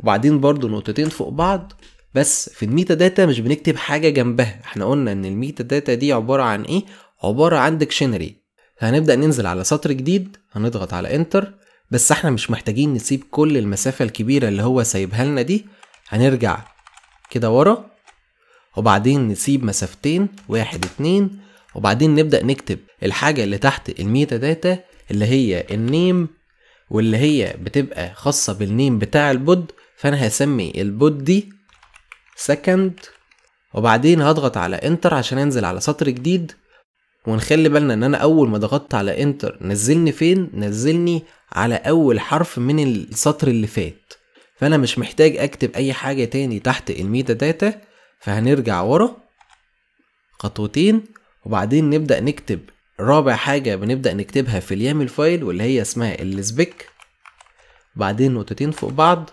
Speaker 2: وبعدين برضو نقطتين فوق بعض بس في الميتا داتا مش بنكتب حاجة جنبها احنا قلنا ان الميتا داتا دي عبارة عن ايه عبارة عن ديكشنري هنبدأ ننزل على سطر جديد هنضغط على انتر بس احنا مش محتاجين نسيب كل المسافة الكبيرة اللي هو سايبها لنا دي هنرجع كده ورا وبعدين نسيب مسافتين واحد اتنين وبعدين نبدأ نكتب الحاجة اللي تحت الميتا داتا اللي هي النيم واللي هي بتبقى خاصة بالنيم بتاع البود فأنا هسمي البود دي سكند وبعدين هضغط على انتر عشان انزل على سطر جديد ونخلي بالنا ان انا اول ما ضغطت على انتر نزلني فين نزلني على اول حرف من السطر اللي فات فانا مش محتاج اكتب اي حاجة تاني تحت الميتا داتا فهنرجع ورا خطوتين وبعدين نبدأ نكتب رابع حاجة بنبدأ نكتبها في اليام الفايل واللي هي اسمها السبيك بعدين نقطتين فوق بعض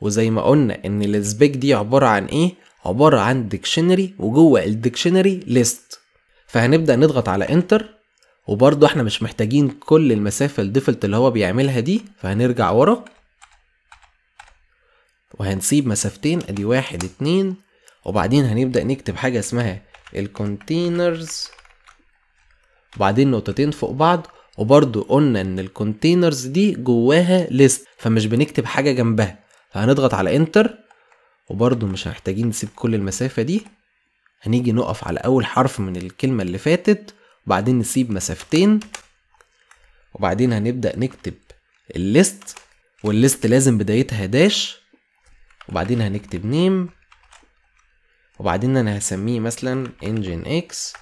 Speaker 2: وزي ما قلنا ان السبيك دي عبارة عن ايه عبارة عن ديكشنري وجوه الديكشنري ليست فهنبدأ نضغط على انتر وبرضه احنا مش محتاجين كل المسافة الديفلت اللي هو بيعملها دي فهنرجع ورا وهنسيب مسافتين ادي واحد اتنين وبعدين هنبدأ نكتب حاجة اسمها الكونتينرز وبعدين نقطتين فوق بعض وبرضو قلنا ان الكونتينرز دي جواها ليست فمش بنكتب حاجة جنبها فهنضغط على انتر وبرضو مش محتاجين نسيب كل المسافة دي هنيجي نقف على اول حرف من الكلمة اللي فاتت وبعدين نسيب مسافتين وبعدين هنبدأ نكتب الليست والليست لازم بدايتها داش وبعدين هنكتب نيم وبعدين انا هسميه مثلا انجن اكس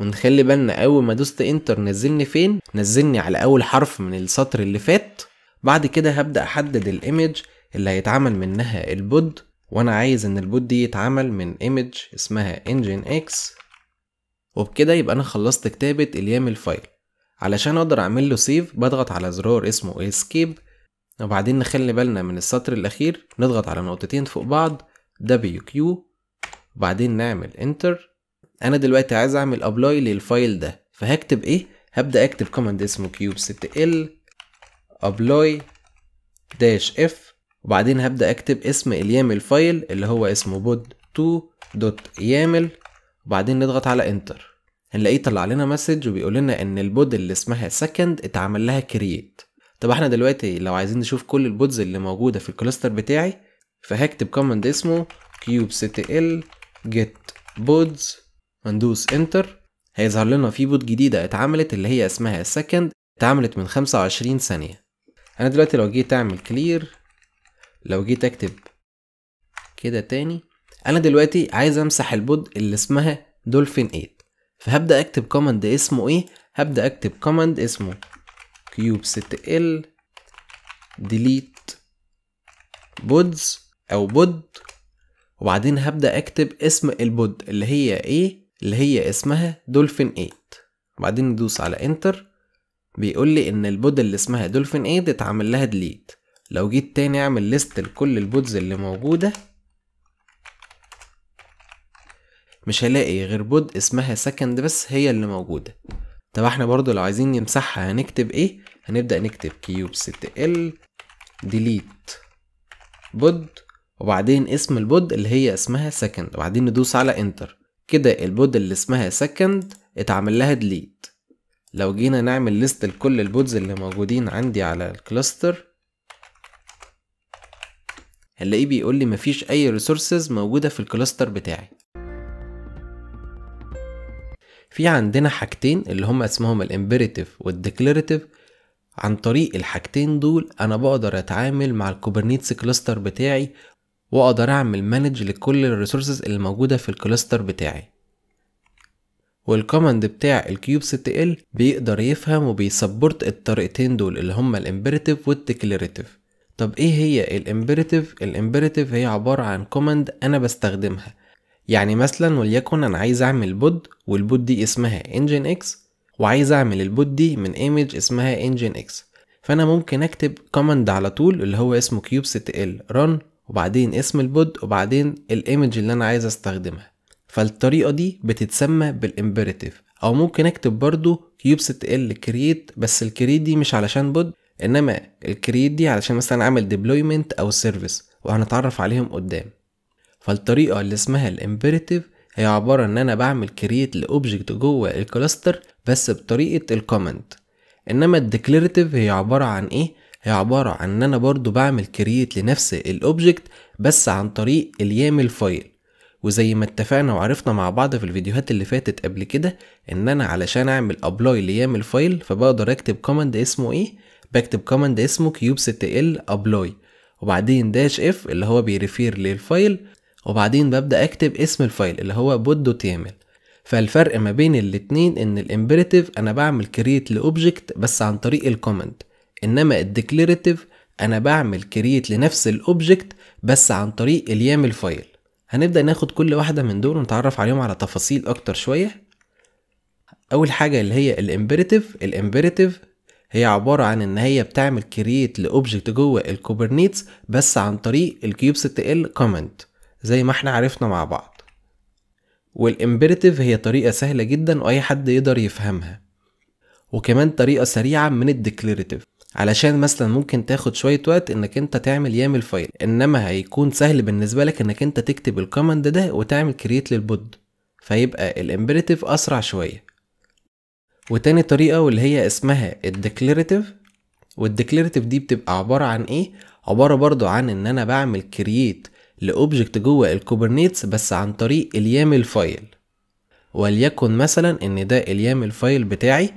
Speaker 2: ونخلي بالنا اول ما دوست انتر نزلني فين نزلني على اول حرف من السطر اللي فات بعد كده هبدا احدد الايمج اللي هيتعمل منها البود وانا عايز ان البود دي يتعمل من ايمج اسمها انجن اكس وبكده يبقى انا خلصت كتابه اليام الفايل علشان اقدر اعمل له سيف بضغط على زرار اسمه اسكيب وبعدين نخلي بالنا من السطر الاخير نضغط على نقطتين فوق بعض دبليو كيو وبعدين نعمل انتر انا دلوقتي عايز اعمل ابلاي للفايل ده فهكتب ايه هبدا اكتب كوماند اسمه كيوب ست ال ابلاي داش اف وبعدين هبدا اكتب اسم اليامل فايل اللي هو اسمه بود 2 دوت يامل وبعدين نضغط على انتر هنلاقيه طلع لنا مسج وبيقول لنا ان البود اللي اسمها سكند اتعمل لها كرييت طب احنا دلوقتي لو عايزين نشوف كل البودز اللي موجوده في الكلاستر بتاعي فهكتب كوماند اسمه كيوب ست ال جيت بودز وندوس انتر هيظهر لنا في بود جديدة اتعملت اللي هي اسمها سكند اتعملت من 25 ثانية انا دلوقتي لو جيت اعمل كلير لو جيت اكتب كده تاني انا دلوقتي عايز امسح البود اللي اسمها دولفين 8 فهبدأ اكتب كوماند اسمه ايه هبدأ اكتب كوماند اسمه كيوب 6 ال ديليت بودز او بود وبعدين هبدأ أكتب اسم البود اللي هي إيه اللي هي اسمها دولفين 8 وبعدين ندوس على انتر بيقول لي ان البود اللي اسمها دولفين 8 اتعمل لها ديليت لو جيت تاني اعمل ليست لكل البودز اللي موجودة مش هلاقي غير بود اسمها سكند بس هي اللي موجودة طب احنا برضو لو عايزين نمسحها هنكتب ايه هنبدأ نكتب كيوب ست ال ديليت بود وبعدين اسم البود اللي هي اسمها سكند وبعدين ندوس على انتر كده البود اللي اسمها سكند اتعمل لها ديليت لو جينا نعمل ليست لكل البودز اللي موجودين عندي على الكلاستر هنلاقيه بيقول لي مفيش اي ريسورسز موجوده في الكلاستر بتاعي في عندنا حاجتين اللي هما اسمهم الامبيريتيف والديكليريتيف عن طريق الحاجتين دول انا بقدر اتعامل مع الكوبرنيتس كلاستر بتاعي واقدر اعمل مانج لكل الريسورسز اللي موجودة في الكلاستر بتاعي والكوماند بتاع الكيوب ست ال بيقدر يفهم وبيسبورت الطريقتين دول اللي هما الامبريتيف والديكلاريتيف طب ايه هي الامبريتيف الامبريتيف هي عبارة عن كوماند انا بستخدمها يعني مثلا وليكن انا عايز اعمل بود والبود دي اسمها انجن اكس وعايز اعمل البود دي من ايمج اسمها انجن اكس فانا ممكن اكتب كوماند على طول اللي هو اسمه كيوب ست ال run وبعدين اسم البود وبعدين الايمج اللي انا عايز استخدمها فالطريقه دي بتتسمى بالامبريتيف او ممكن اكتب برضو يبسط ال كرييت بس الكرييت دي مش علشان بود انما الكرييت دي علشان مثلا اعمل ديبلويمنت او سيرفيس وهنتعرف عليهم قدام فالطريقه اللي اسمها الامبريتيف هي عباره ان انا بعمل كرييت لاوبجكت جوه الكلاستر بس بطريقه الكومنت انما الديكليراتيف هي عباره عن ايه هي عبارة عن ان انا برضو بعمل كرييت لنفس الاوبجكت بس عن طريق اليامل فايل وزي ما اتفقنا وعرفنا مع بعض في الفيديوهات اللي فاتت قبل كده ان انا علشان اعمل ابلاي ليامل فايل فبقدر اكتب كوماند اسمه ايه بكتب كوماند اسمه كيوب ست ال ابلاي وبعدين داش اف اللي هو بيرفير للفايل وبعدين ببدا اكتب اسم الفايل اللي هو بوت دوت يامل فالفرق ما بين الاتنين ان الامبريتيف انا بعمل كرييت لاوبجكت بس عن طريق الكوماند انما الديكليريتيف انا بعمل كرييت لنفس الاوبجكت بس عن طريق اليام الفايل هنبدا ناخد كل واحده من دول ونتعرف عليهم على تفاصيل اكتر شويه اول حاجه اللي هي الامبريتيف الامبريتيف هي عبارة عن إن هي بتعمل كرييت لأوبجكت جوه الكوبرنيتس بس عن طريق الكيوبس تي ال كومنت زي ما احنا عرفنا مع بعض والامبريتيف هي طريقة سهلة جدا وأي حد يقدر يفهمها وكمان طريقة سريعة من الديكليريتيف علشان مثلا ممكن تاخد شويه وقت انك انت تعمل يامل فايل انما هيكون سهل بالنسبه لك انك انت تكتب الكوماند ده وتعمل كرييت للبود فيبقى الامبريتيف اسرع شويه وتاني طريقه واللي هي اسمها الديكليراتيف والديكليراتيف دي بتبقى عباره عن ايه عباره برضو عن ان انا بعمل كرييت لاوبجكت جوه الكوبرنيتس بس عن طريق اليامل فايل وليكن مثلا ان ده اليامل فايل بتاعي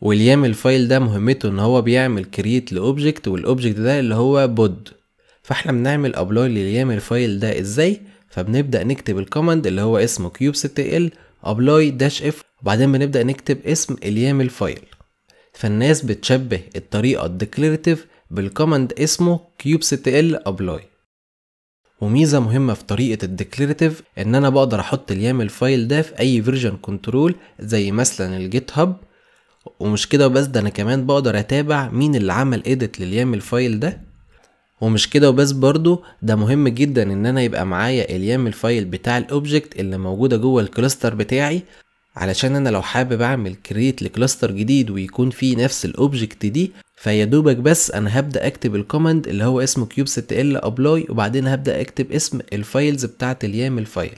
Speaker 2: واليام الفايل ده مهمته ان هو بيعمل كرييت لاوبجكت والاوبجكت ده اللي هو بود فاحنا بنعمل ابلاي لليام الفايل ده ازاي فبنبدا نكتب الكوماند اللي هو اسمه كيوب 6 ال ابلاي داش اف وبعدين بنبدا نكتب اسم اليام الفايل فالناس بتشبه الطريقه الديكلاريتيف بالكوماند اسمه كيوب 6 ال ابلاي وميزة مهمة في طريقة الديكلاريتيف إن أنا بقدر أحط اليامل فايل ده في أي فيرجن كنترول زي مثلا الجيت هاب ومش كده وبس ده انا كمان بقدر اتابع مين اللي عمل ايديت لليام الفايل ده ومش كده وبس برضو ده مهم جدا ان انا يبقى معايا اليام الفايل بتاع الاوبجكت اللي موجوده جوه الكلاستر بتاعي علشان انا لو حابب اعمل كريت لكلاستر جديد ويكون فيه نفس الاوبجكت دي فيا دوبك بس انا هبدا اكتب الكوماند اللي هو اسمه كيوب ست ال ابلاي وبعدين هبدا اكتب اسم الفايلز بتاعه اليام الفايل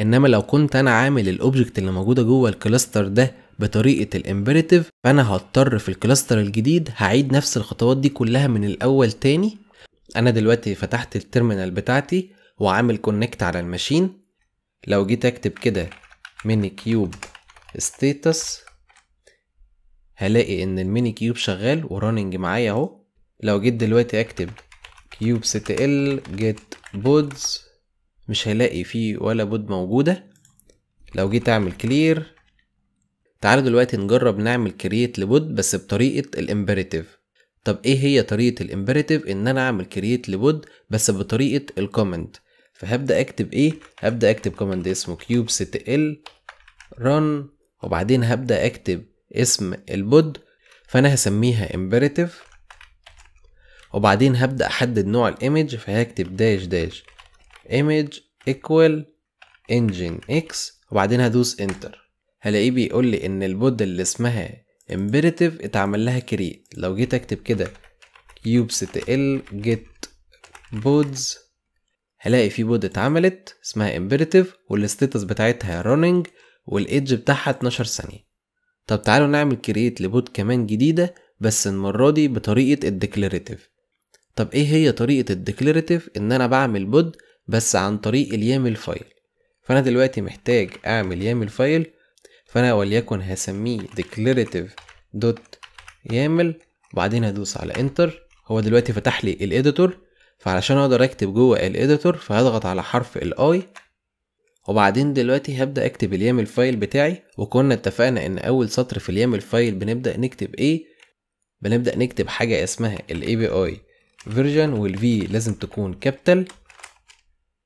Speaker 2: انما لو كنت انا عامل الاوبجكت اللي موجوده جوه الكلاستر ده بطريقه الامبريتيف فانا هضطر في الكلاستر الجديد هعيد نفس الخطوات دي كلها من الاول تاني انا دلوقتي فتحت التيرمينال بتاعتي وعامل كونكت على الماشين لو جيت اكتب كده ميني كيوب ستيتس هلاقي ان الميني كيوب شغال وراننج معايا اهو لو جيت دلوقتي اكتب كيوب ست ال جيت بودز مش هلاقي فيه ولا بود موجودة لو جيت اعمل كلير تعالوا دلوقتي نجرب نعمل كرييت لبود بس بطريقة الامبريتيف طب ايه هي طريقة الامبريتيف ان انا اعمل كرييت لبود بس بطريقة الكومنت فهبدأ اكتب ايه هبدأ اكتب كومنت اسمه كيوب ست ال رن وبعدين هبدأ اكتب اسم البود فانا هسميها امبريتيف وبعدين هبدأ احدد نوع الايمج فهكتب داش داش ايمج ايكوال انجن اكس وبعدين هدوس انتر هلاقيه بيقول لي ان البود اللي اسمها imperative اتعمل لها كريت لو جيت اكتب كده kubectl ال get bods هلاقي في بود اتعملت اسمها imperative والستاتس بتاعتها running والايدج بتاعها 12 ثانية طب تعالوا نعمل كريت لبود كمان جديدة بس المرة دي بطريقة الديكلاريتيف طب ايه هي طريقة الديكلاريتيف ان انا بعمل بود بس عن طريق اليامل فايل فانا دلوقتي محتاج اعمل يامل فايل فانا وليكن هسميه declarative دوت وبعدين هدوس على انتر هو دلوقتي فتح لي الاديتور فعلشان اقدر اكتب جوه الاديتور فهضغط على حرف الاي وبعدين دلوقتي هبدا اكتب اليامل فايل بتاعي وكنا اتفقنا ان اول سطر في اليامل فايل بنبدا نكتب ايه بنبدا نكتب حاجه اسمها الاي بي اي فيرجن والفي لازم تكون كابيتال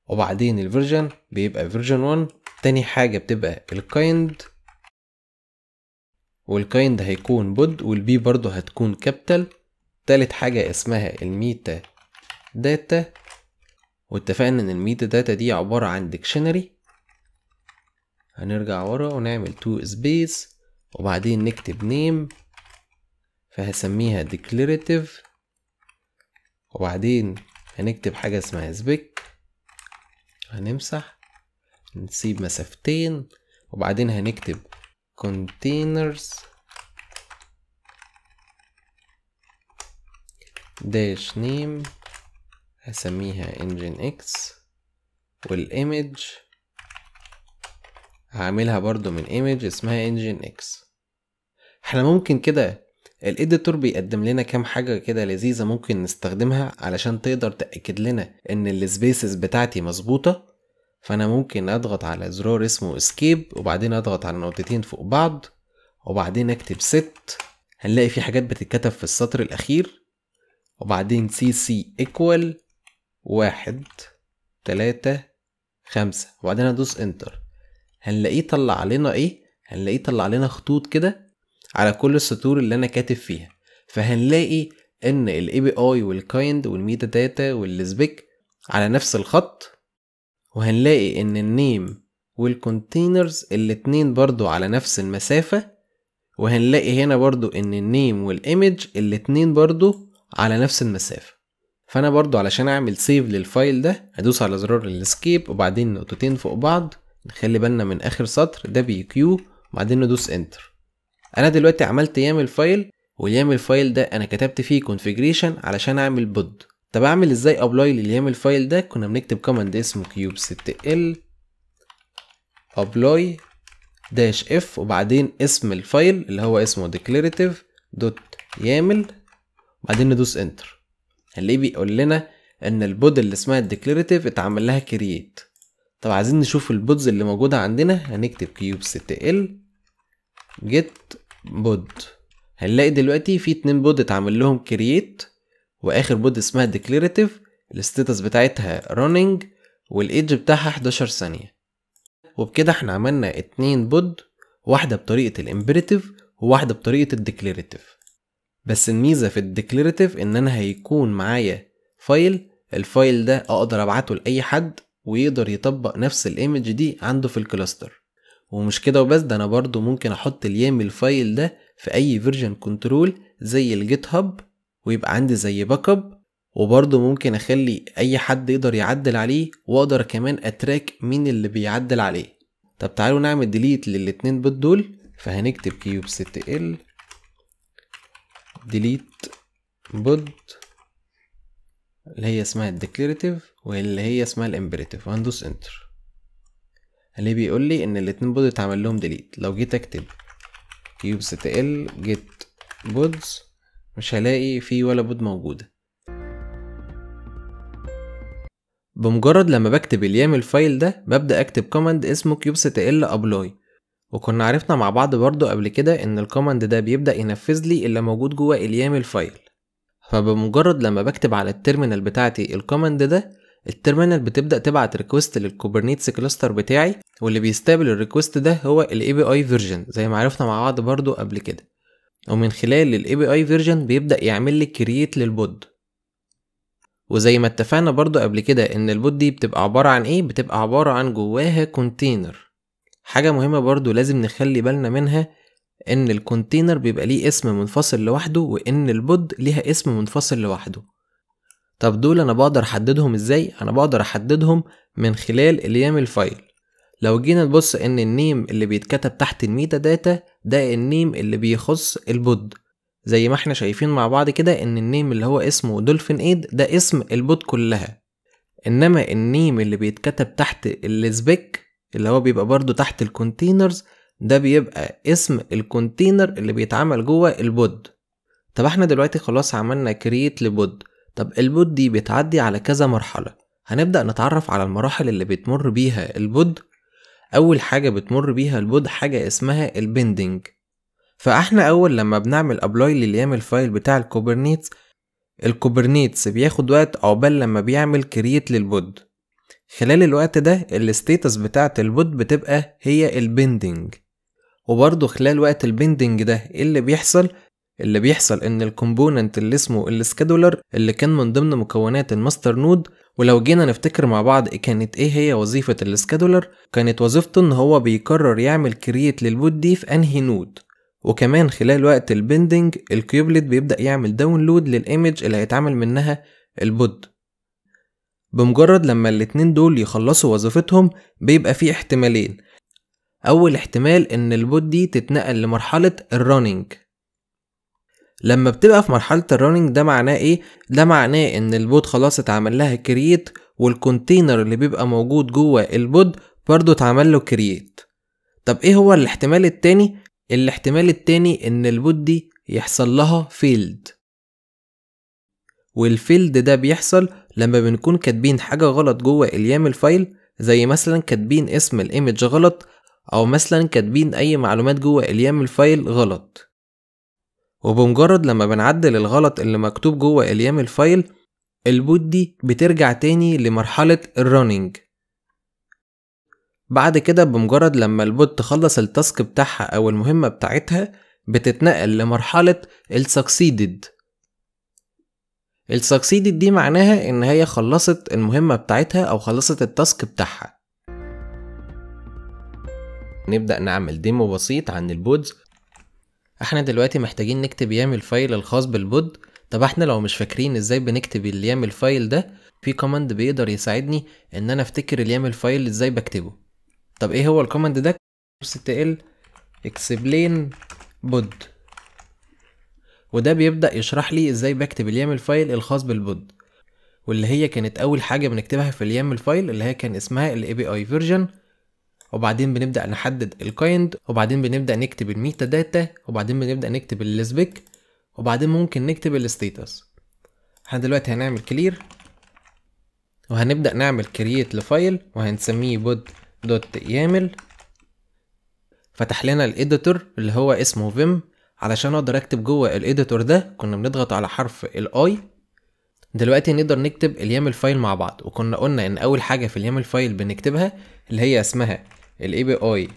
Speaker 2: وبعدين الفيرجن بيبقى فيرجن 1 تاني حاجه بتبقى الكايند والكايند هيكون بود والبي برضو هتكون كابيتال تالت حاجة اسمها الميتا داتا واتفقنا ان الميتا داتا دي عبارة عن ديكشنري هنرجع ورا ونعمل تو سبيس وبعدين نكتب نيم فهسميها ديكليريتيف وبعدين هنكتب حاجة اسمها سبيك هنمسح نسيب مسافتين وبعدين هنكتب containers dash name هسميها engine x والايمج هعملها برضو من ايمج اسمها انجين اكس احنا ممكن كده الاديتور بيقدم لنا كام حاجه كده لذيذه ممكن نستخدمها علشان تقدر تاكد لنا ان السبيسز بتاعتي مظبوطه فانا ممكن اضغط على زرار اسمه اسكيب وبعدين اضغط على نقطتين فوق بعض وبعدين اكتب ست هنلاقي في حاجات بتتكتب في السطر الاخير وبعدين سي سي ايكوال واحد تلاتة خمسة وبعدين ادوس انتر هنلاقيه طلع لنا ايه هنلاقيه طلع لنا خطوط كده على كل السطور اللي انا كاتب فيها فهنلاقي ان الاي بي اي والكايند والميتا داتا والسبيك على نفس الخط وهنلاقي ان النيم والكونتينرز الاتنين برضو على نفس المسافة وهنلاقي هنا برضو ان النيم والايمج الاتنين برضو على نفس المسافة فانا برضو علشان اعمل سيف للفايل ده هدوس على زرار الاسكيب وبعدين نقطتين فوق بعض نخلي بالنا من اخر سطر دبليو كيو وبعدين ندوس انتر انا دلوقتي عملت يامل فايل واليامل فايل ده انا كتبت فيه كونفيجريشن علشان اعمل بود طب اعمل ازاي ابلاي لليام الفايل ده كنا بنكتب كوماند اسمه كيوب 6 ال ابلاي داش اف وبعدين اسم الفايل اللي هو اسمه declarative دوت يامل وبعدين ندوس انتر هنلاقيه بيقول لنا ان البود اللي اسمها الديكليريتيف اتعمل لها كرييت طب عايزين نشوف البودز اللي موجودة عندنا هنكتب كيوب 6 ال جيت بود هنلاقي دلوقتي في اتنين بود اتعمل لهم كرييت واخر بود اسمها ديكليريتيف الستاتس بتاعتها running والايدج بتاعها 11 ثانيه وبكده احنا عملنا اتنين بود واحده بطريقه الامبريتيف وواحده بطريقه الديكليريتيف بس الميزه في الديكليريتيف ان انا هيكون معايا فايل الفايل ده اقدر ابعته لاي حد ويقدر يطبق نفس الايمج دي عنده في الكلاستر ومش كده وبس ده انا برضو ممكن احط اليامل فايل ده في اي فيرجن كنترول زي الجيت هاب ويبقى عندي زي باك اب وبرضه ممكن اخلي اي حد يقدر يعدل عليه واقدر كمان اتراك مين اللي بيعدل عليه طب تعالوا نعمل ديليت للاتنين بوت دول فهنكتب كيوب ست ال ديليت بود اللي هي اسمها الديكليريتيف واللي هي اسمها الامبريتيف وهندوس انتر اللي بيقول لي ان الاتنين بود اتعمل لهم ديليت لو جيت اكتب كيوب ست ال جيت بودز مش هلاقي في ولا بود موجودة بمجرد لما بكتب اليام الفايل ده ببدأ أكتب كوماند اسمه kubectl apply وكنا عرفنا مع بعض برضو قبل كده إن الكوماند ده بيبدأ ينفذ لي اللي موجود جوه اليام الفايل فبمجرد لما بكتب على التيرمينال بتاعتي الكوماند ده التيرمينال بتبدأ تبعت ريكوست للكوبرنيتس كلاستر بتاعي واللي بيستقبل الريكوست ده هو ال API version زي ما عرفنا مع بعض برضو قبل كده ومن خلال الـ API version بيبدأ يعمل لك create للبود وزي ما اتفقنا برضو قبل كده ان البود دي بتبقى عبارة عن ايه بتبقى عبارة عن جواها كونتينر حاجة مهمة برضو لازم نخلي بالنا منها ان الكونتينر بيبقى ليه اسم منفصل لوحده وان البود ليها اسم منفصل لوحده طب دول انا بقدر احددهم ازاي انا بقدر احددهم من خلال اليامل فايل لو جينا نبص ان النيم اللي بيتكتب تحت الميتا داتا ده النيم اللي بيخص البود زي ما احنا شايفين مع بعض كده ان النيم اللي هو اسمه دولفين ايد ده اسم البود كلها انما النيم اللي بيتكتب تحت السبيك اللي هو بيبقى برضو تحت الكونتينرز ده بيبقى اسم الكونتينر اللي بيتعمل جوه البود طب احنا دلوقتي خلاص عملنا كرييت لبود طب البود دي بتعدي على كذا مرحله هنبدا نتعرف على المراحل اللي بتمر بيها البود أول حاجة بتمر بيها البود حاجة اسمها البندنج فاحنا أول لما بنعمل أبلاي لليامل فايل بتاع الكوبرنيتس الكوبرنيتس بياخد وقت عقبال لما بيعمل كرييت للبود خلال الوقت ده الستيتس بتاعة البود بتبقى هي البندنج وبرضه خلال وقت البندنج ده إيه اللي بيحصل اللي بيحصل ان الكومبوننت اللي اسمه السكادولر اللي كان من ضمن مكونات الماستر نود ولو جينا نفتكر مع بعض إيه كانت ايه هي وظيفة السكادولر كانت وظيفته ان هو بيقرر يعمل كرييت للبوت دي في انهي نود وكمان خلال وقت البندنج الكيوبلت بيبدأ يعمل داونلود للايمج اللي هيتعمل منها البود بمجرد لما الاتنين دول يخلصوا وظيفتهم بيبقى في احتمالين اول احتمال ان البود دي تتنقل لمرحلة الرننج لما بتبقى في مرحله الرننج ده معناه ايه ده معناه ان البود خلاص اتعمل لها كرييت والكونتينر اللي بيبقى موجود جوه البود برضه اتعمل له كرييت طب ايه هو الاحتمال التاني الاحتمال التاني ان البود دي يحصل لها فيلد والفيلد ده بيحصل لما بنكون كاتبين حاجة غلط جوه اليام الفايل زي مثلا كاتبين اسم الايمج غلط او مثلا كاتبين اي معلومات جوه اليام الفايل غلط وبمجرد لما بنعدل الغلط اللي مكتوب جوه اليام الفايل البوت دي بترجع تاني لمرحلة الرننج بعد كده بمجرد لما البوت تخلص التاسك بتاعها أو المهمة بتاعتها بتتنقل لمرحلة السكسيدد السكسيدد دي معناها إن هي خلصت المهمة بتاعتها أو خلصت التاسك بتاعها نبدأ نعمل ديمو بسيط عن البودز احنا دلوقتي محتاجين نكتب يامل فايل الخاص بالبود طب احنا لو مش فاكرين ازاي بنكتب اليامل فايل ده في كوماند بيقدر يساعدني ان انا افتكر اليامل فايل ازاي بكتبه طب ايه هو الكوماند ده تقل explain بود وده بيبدأ يشرح لي ازاي بكتب اليامل فايل الخاص بالبود واللي هي كانت اول حاجة بنكتبها في اليامل فايل اللي هي كان اسمها ال اي فيرجن وبعدين بنبدا نحدد الكايند وبعدين بنبدا نكتب الميتا داتا وبعدين بنبدا نكتب السبيك وبعدين ممكن نكتب الستيتس احنا دلوقتي هنعمل كلير وهنبدا نعمل كرييت لفايل وهنسميه بود دوت يامل فتح لنا الايديتور اللي هو اسمه فيم علشان اقدر اكتب جوه الايديتور ده كنا بنضغط على حرف الاي دلوقتي نقدر نكتب اليامل فايل مع بعض وكنا قلنا ان اول حاجه في اليامل فايل بنكتبها اللي هي اسمها الاي بي اي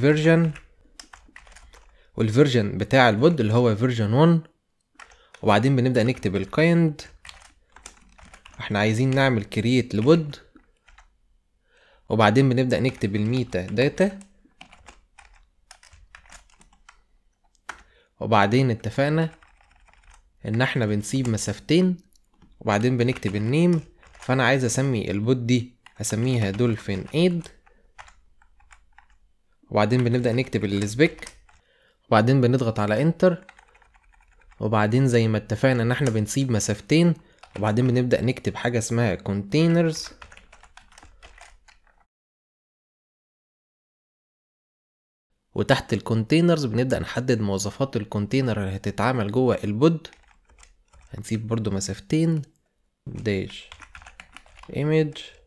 Speaker 2: فيرجن والفيرجن بتاع البود اللي هو فيرجن 1 وبعدين بنبدا نكتب الكايند احنا عايزين نعمل كرييت لبود وبعدين بنبدا نكتب الميتا داتا وبعدين اتفقنا ان احنا بنسيب مسافتين وبعدين بنكتب النيم فانا عايز اسمي البود دي اسميها دولفين ايد وبعدين بنبدأ نكتب السبيك وبعدين بنضغط على انتر وبعدين زي ما اتفقنا ان احنا بنسيب مسافتين
Speaker 3: وبعدين بنبدأ نكتب حاجة اسمها containers وتحت الكونتينرز بنبدأ نحدد
Speaker 2: مواصفات الكونتينر اللي هتتعمل جوه البود هنسيب برضو مسافتين داش image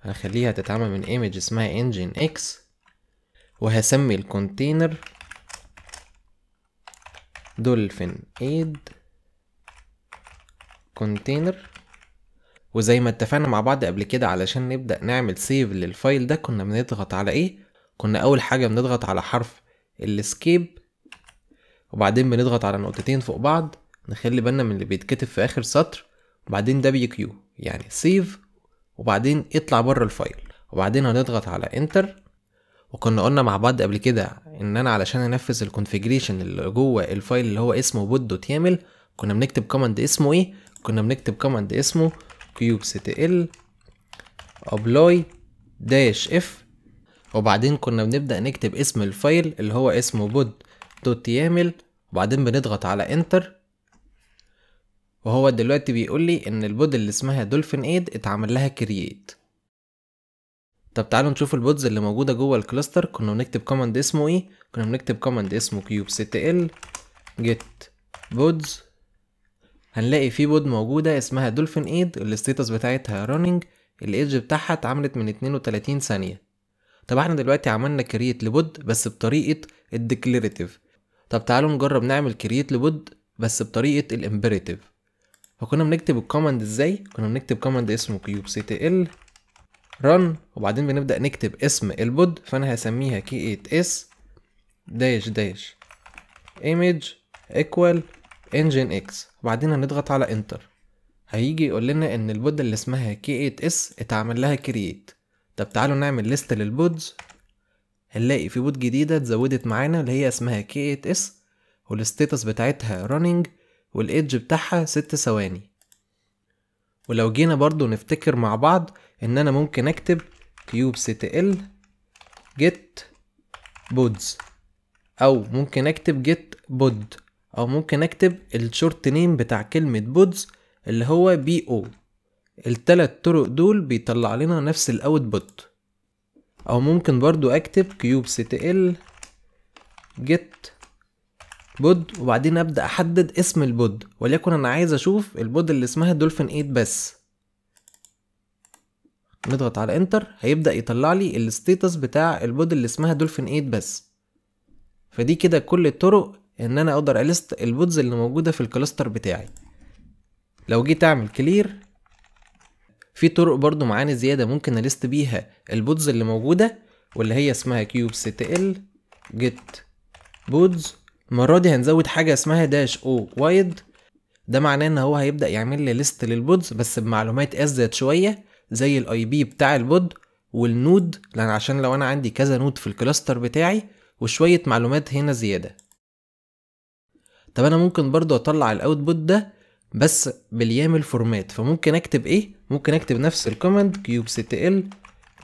Speaker 2: هخليها تتعمل من ايمج اسمها انجن اكس وهسمي الكونتينر دولفين ايد كونتينر وزي ما اتفقنا مع بعض قبل كده علشان نبدأ نعمل سيف للفايل ده كنا بنضغط على ايه كنا اول حاجة بنضغط على حرف الاسكيب وبعدين بنضغط على نقطتين فوق بعض نخلي بالنا من اللي بيتكتب في اخر سطر وبعدين دبليو كيو يعني سيف وبعدين اطلع بره الفايل وبعدين هنضغط على انتر وكنا قلنا مع بعض قبل كده ان انا علشان انفذ الكونفيجريشن اللي جوه الفايل اللي هو اسمه بود دوت يامل كنا بنكتب كوماند اسمه ايه كنا بنكتب كوماند اسمه ال apply داش اف وبعدين كنا بنبدأ نكتب اسم الفايل اللي هو اسمه بود دوت يامل وبعدين بنضغط على انتر وهو دلوقتي بيقول لي ان البود اللي اسمها دولفين ايد اتعمل لها كرييت طب تعالوا نشوف البودز اللي موجوده جوه الكلاستر كنا بنكتب كوماند اسمه ايه كنا بنكتب كوماند اسمه كيوب ست ال جيت بودز هنلاقي في بود موجوده اسمها دولفين ايد الاستيتس بتاعتها رننج الايدج بتاعها اتعملت من 32 ثانيه طب احنا دلوقتي عملنا كرييت لبود بس بطريقه الديكليريتيف طب تعالوا نجرب نعمل كرييت لبود بس بطريقه الامبريتيف فكنا بنكتب الكوماند ازاي كنا بنكتب كوماند اسمه كيوب سي تي ال رن وبعدين بنبدا نكتب اسم البود فانا هسميها كي 8 اس داش داش ايمج ايكوال انجن اكس وبعدين هنضغط على انتر هيجي يقول لنا ان البود اللي اسمها كي 8 اس اتعمل لها كرييت طب تعالوا نعمل ليست للبودز هنلاقي في بود جديده اتزودت معانا اللي هي اسمها كي 8 اس والستيتس بتاعتها running والايدج بتاعها ست ثواني ولو جينا برضو نفتكر مع بعض ان انا ممكن اكتب كيوب ال جيت بودز او ممكن اكتب جيت بود او ممكن اكتب الشورت نيم بتاع كلمة بودز اللي هو بي او التلات طرق دول بيطلع لنا نفس الأوت بوت او ممكن برضو اكتب كيوب ال جيت بود وبعدين ابدا احدد اسم البود وليكن انا عايز اشوف البود اللي اسمها دولفين 8 بس نضغط على انتر هيبدا يطلع لي الستيتس بتاع البود اللي اسمها دولفين 8 بس فدي كده كل الطرق ان انا اقدر الست البودز اللي موجوده في الكلاستر بتاعي لو جيت اعمل كلير في طرق برضو معاني زياده ممكن الست بيها البودز اللي موجوده واللي هي اسمها كيوب ست ال جيت بودز المره دي هنزود حاجه اسمها داش او وايد ده معناه ان هو هيبدا يعمل لي ليست للبودز بس بمعلومات ازيد شويه زي الاي بي بتاع البود والنود لان عشان لو انا عندي كذا نود في الكلاستر بتاعي وشويه معلومات هنا زياده طب انا ممكن برضو اطلع الاوتبوت ده بس باليامل فورمات فممكن اكتب ايه ممكن اكتب نفس الكوماند كيوب ست ال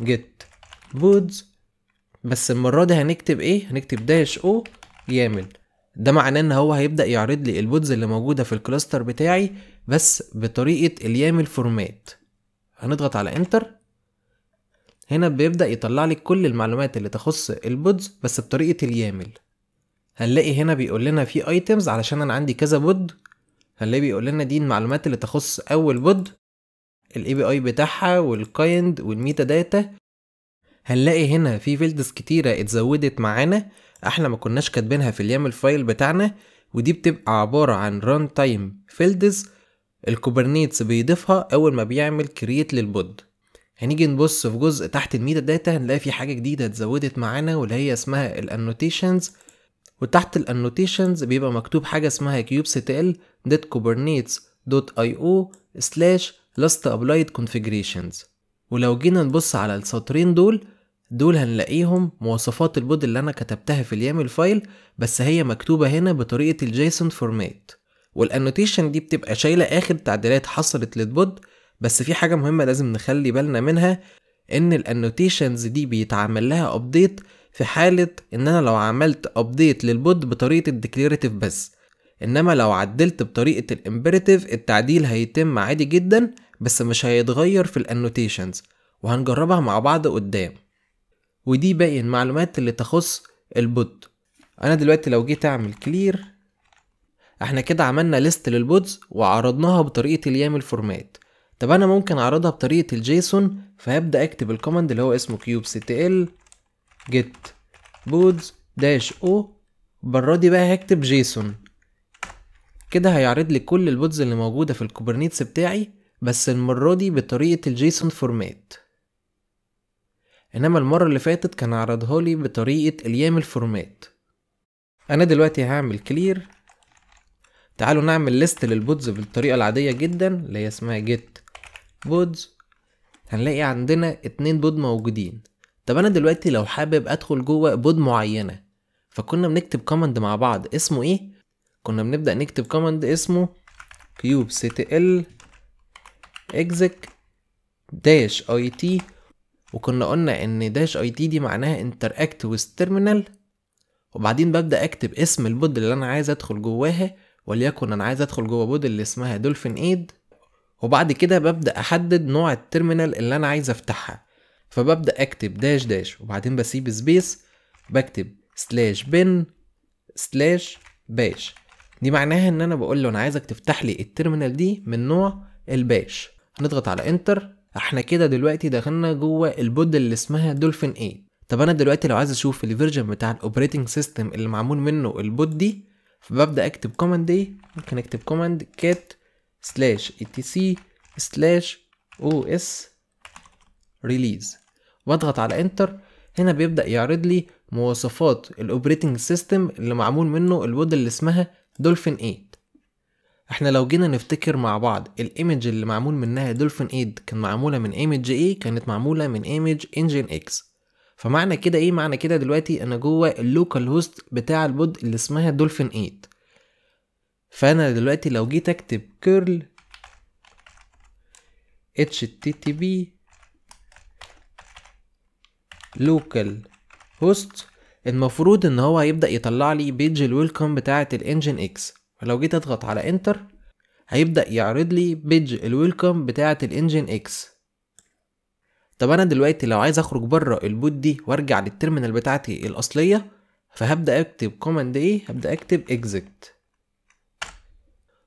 Speaker 2: جيت بودز بس المره دي هنكتب ايه هنكتب داش او يامل ده معناه ان هو هيبدا يعرض لي البودز اللي موجوده في الكلاستر بتاعي بس بطريقه اليام الفورمات هنضغط على انتر هنا بيبدا يطلع لي كل المعلومات اللي تخص البودز بس بطريقه اليامل هنلاقي هنا بيقول لنا في ايتمز علشان انا عندي كذا بود هنلاقي بيقول لنا دي المعلومات اللي تخص اول بود الاي بي اي بتاعها والكايند والميتا داتا هنلاقي هنا في فيلدز كتيره اتزودت معانا احنا ما كناش كاتبينها في اليام الفايل بتاعنا ودي بتبقى عبارة عن ران تايم فيلدز الكوبرنيتس بيضيفها اول ما بيعمل كرييت للبود هنيجي نبص في جزء تحت الميتا داتا هنلاقي في حاجة جديدة اتزودت معانا واللي هي اسمها الانوتيشنز وتحت الانوتيشنز بيبقى مكتوب حاجة اسمها kubectl كوبرنيتس دوت اي او سلاش لاست ابلايد كونفيجريشنز ولو جينا نبص على السطرين دول دول هنلاقيهم مواصفات البود اللي انا كتبتها في اليامل فايل بس هي مكتوبة هنا بطريقة الجيسون فورمات والانوتيشن دي بتبقى شايلة اخر تعديلات حصلت للبود بس في حاجة مهمة لازم نخلي بالنا منها ان الانوتيشنز دي بيتعمل لها ابديت في حالة ان انا لو عملت ابديت للبود بطريقة الديكليريتيف بس انما لو عدلت بطريقة الامبريتيف التعديل هيتم عادي جدا بس مش هيتغير في الانوتيشنز وهنجربها مع بعض قدام ودي باقي المعلومات اللي تخص البود انا دلوقتي لو جيت اعمل كلير احنا كده عملنا ليست للبودز وعرضناها بطريقه اليامل فورمات طب انا ممكن اعرضها بطريقه الجيسون فهبدا اكتب الكوماند اللي هو اسمه كيوب سي تي ال جيت بودز داش او المره دي بقى هكتب جيسون كده هيعرض لي كل البودز اللي موجوده في الكوبرنيتس بتاعي بس المره دي بطريقه الجيسون فورمات انما المرة اللي فاتت كان عرضها لي بطريقة اليام الفورمات انا دلوقتي هعمل كلير تعالوا نعمل ليست للبودز بالطريقة العادية جدا اللي هي اسمها جيت بودز هنلاقي عندنا اتنين بود موجودين طب انا دلوقتي لو حابب ادخل جوه بود معينة فكنا بنكتب كوماند مع بعض اسمه ايه كنا بنبدأ نكتب كوماند اسمه كيوب سي تي ال داش اي it وكنا قلنا ان داش اي تي دي معناها انتراكت with terminal وبعدين ببدأ اكتب اسم البود اللي انا عايز ادخل جواها وليكن انا عايز ادخل جوا بود اللي اسمها دولفين ايد وبعد كده ببدأ احدد نوع التيرمينال اللي انا عايز افتحها فببدأ اكتب داش داش وبعدين بسيب سبيس بكتب سلاش بن سلاش باش دي معناها ان انا بقول له انا عايزك تفتح لي التيرمينال دي من نوع الباش هنضغط على انتر احنا كده دلوقتي دخلنا جوه البود اللي اسمها دولفين اي طب انا دلوقتي لو عايز اشوف الفيرجن بتاع الاوبريتنج سيستم اللي معمول منه البود دي فببدا اكتب كوماند ايه ممكن اكتب كوماند كات سلاش اي تي سي سلاش او اس ريليز واضغط على انتر هنا بيبدا يعرض لي مواصفات الاوبريتنج سيستم اللي معمول منه البود اللي اسمها دولفين 8 احنا لو جينا نفتكر مع بعض الايمج اللي معمول منها دولفين ايد كان معموله من ايمج ايه كانت معموله من ايمج انجن اكس فمعنى كده ايه معنى كده دلوقتي انا جوه اللوكال هوست بتاع البود اللي اسمها دولفين ايد فانا دلوقتي لو جيت اكتب كيرل بي لوكال هوست المفروض ان هو هيبدا يطلع لي بيج الويلكم بتاعه الانجن اكس فلو جيت اضغط على انتر هيبدأ يعرض لي بيج الويلكم بتاعة الانجن اكس طب انا دلوقتي لو عايز اخرج بره البوت دي وارجع للترمينال بتاعتي الاصلية فهبدأ اكتب كوماند ايه هبدأ اكتب اكزيت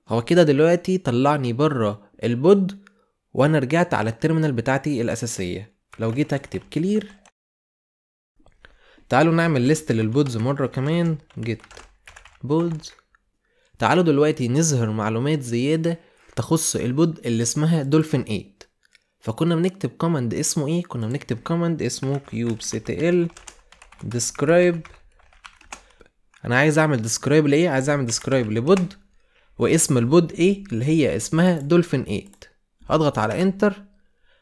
Speaker 2: هو كده دلوقتي طلعني بره البود وانا رجعت على الترمينال بتاعتي الاساسية لو جيت اكتب كلير تعالوا نعمل ليست للبودز مرة كمان جيت بودز تعالوا دلوقتي نظهر معلومات زيادة تخص البود اللي اسمها دولفين 8 فكنا بنكتب كوماند اسمه ايه كنا بنكتب كوماند اسمه كيوب سي تي ال ديسكرايب انا عايز اعمل ديسكرايب لايه عايز اعمل ديسكرايب لبود واسم البود ايه اللي هي اسمها دولفين 8 هضغط على انتر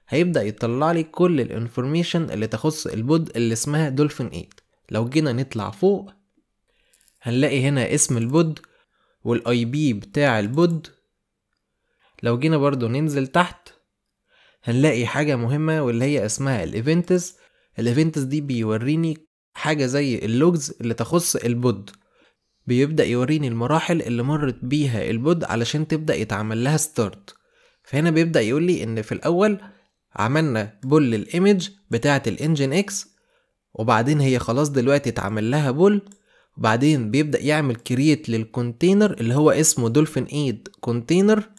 Speaker 2: هيبدأ يطلع لي كل الانفورميشن اللي تخص البود اللي اسمها دولفين 8 لو جينا نطلع فوق هنلاقي هنا اسم البود والاي بي بتاع البود لو جينا برضو ننزل تحت هنلاقي حاجة مهمة واللي هي اسمها الايفنتس الايفنتس دي بيوريني حاجة زي اللوجز اللي تخص البود بيبدأ يوريني المراحل اللي مرت بيها البود علشان تبدأ يتعمل لها ستارت فهنا بيبدأ يقول لي ان في الاول عملنا بول الايمج بتاعة الانجن اكس وبعدين هي خلاص دلوقتي اتعمل لها بول وبعدين بيبدأ يعمل كرييت للكونتينر اللي هو اسمه دولفين ايد كونتينر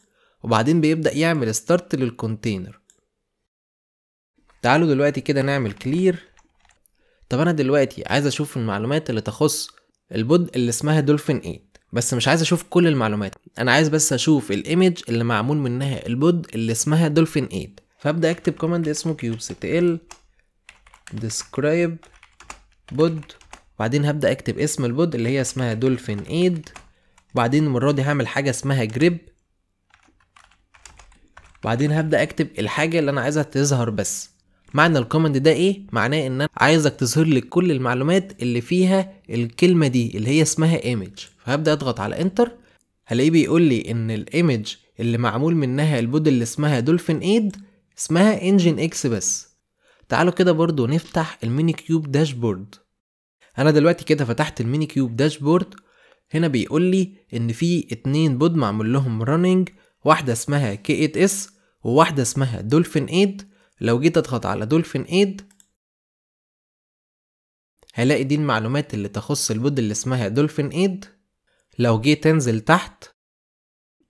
Speaker 2: وبعدين بيبدأ يعمل ستارت للكونتينر تعالوا دلوقتي كده نعمل كلير طب انا دلوقتي عايز اشوف المعلومات اللي تخص البود اللي اسمها دولفين ايد بس مش عايز اشوف كل المعلومات انا عايز بس اشوف الايمج اللي معمول منها البود اللي اسمها دولفين ايد فابدا اكتب كوماند اسمه كيوب ال ديسكرايب بود وبعدين هبدا اكتب اسم البود اللي هي اسمها دولفين ايد وبعدين المره دي هعمل حاجه اسمها جريب وبعدين هبدا اكتب الحاجه اللي انا عايزها تظهر بس معنى الكومنت ده ايه معناه ان انا عايزك تظهر لي كل المعلومات اللي فيها الكلمه دي اللي هي اسمها ايمج فهبدا اضغط على انتر هلاقيه بيقول لي ان الايمج اللي معمول منها البود اللي اسمها دولفين ايد اسمها انجن اكس بس تعالوا كده برضو نفتح الميني كيوب داشبورد انا دلوقتي كده فتحت الميني كيوب داشبورد هنا بيقول لي ان في اتنين بود معمول لهم رننج واحده اسمها كي 8 اس وواحده اسمها دولفين ايد لو جيت اضغط على دولفين ايد هلاقي دي المعلومات اللي تخص البود اللي اسمها دولفين ايد لو جيت انزل تحت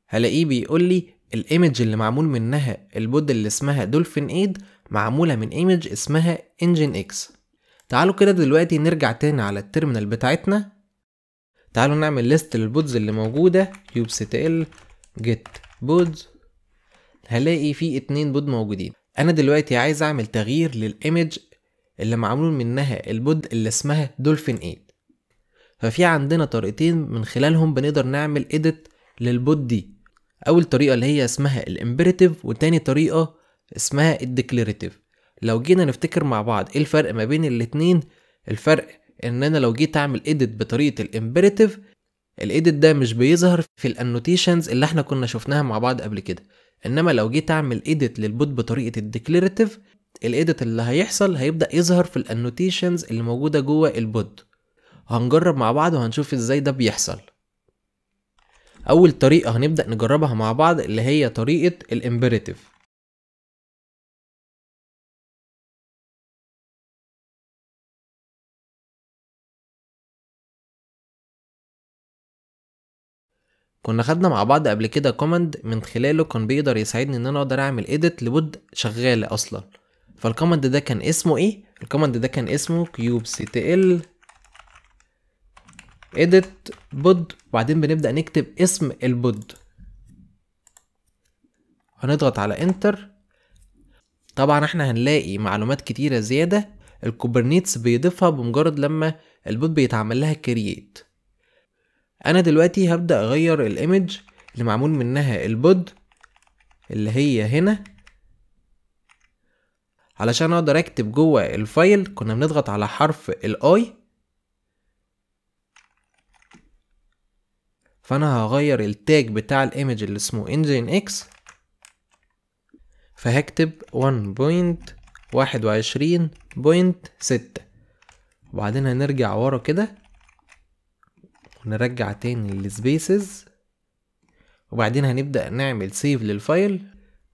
Speaker 2: هلاقيه بيقول لي الايمج اللي معمول منها البود اللي اسمها دولفين ايد معموله من ايمج اسمها انجن اكس تعالوا كده دلوقتي نرجع تاني على التيرمينال بتاعتنا تعالوا نعمل ليست للبودز اللي موجودة kubectl get بودز هلاقي في اتنين بود موجودين انا دلوقتي عايز اعمل تغيير للايمج اللي معمول منها البود اللي اسمها دولفين 8 ففي عندنا طريقتين من خلالهم بنقدر نعمل ايديت للبود دي اول طريقه اللي هي اسمها الامبريتيف وتاني طريقه اسمها الديكليريتيف لو جينا نفتكر مع بعض ايه الفرق ما بين الاتنين الفرق ان انا لو جيت اعمل ايديت بطريقه الامبريتيف الايديت ده مش بيظهر في الانوتيشنز اللي احنا كنا شفناها مع بعض قبل كده انما لو جيت اعمل ايديت للبوت بطريقه الديكليريتيف الايديت اللي هيحصل هيبدا يظهر في الانوتيشنز اللي موجوده جوه البوت هنجرب مع بعض وهنشوف ازاي ده بيحصل اول طريقه هنبدا نجربها مع بعض اللي هي طريقه الامبريتيف
Speaker 3: كنا خدنا مع بعض قبل كده كوماند من خلاله كان بيقدر يساعدني ان انا اقدر اعمل ايديت لبود شغال اصلا
Speaker 2: فالكوماند ده كان اسمه ايه الكوماند ده كان اسمه كيوب سي تي ال ايديت بود وبعدين بنبدا نكتب اسم البود هنضغط على انتر طبعا احنا هنلاقي معلومات كتيره زياده الكوبرنيتس بيضيفها بمجرد لما البود بيتعمل لها كرييت انا دلوقتي هبدا اغير الايمج اللي معمول منها البود اللي هي هنا علشان اقدر اكتب جوه الفايل كنا بنضغط على حرف الاي فانا هغير التاج بتاع الايمج اللي اسمه انجين اكس فهكتب 1.21.6 وبعدين هنرجع ورا كده ونرجع تاني للسبيسز وبعدين هنبدأ نعمل سيف للفايل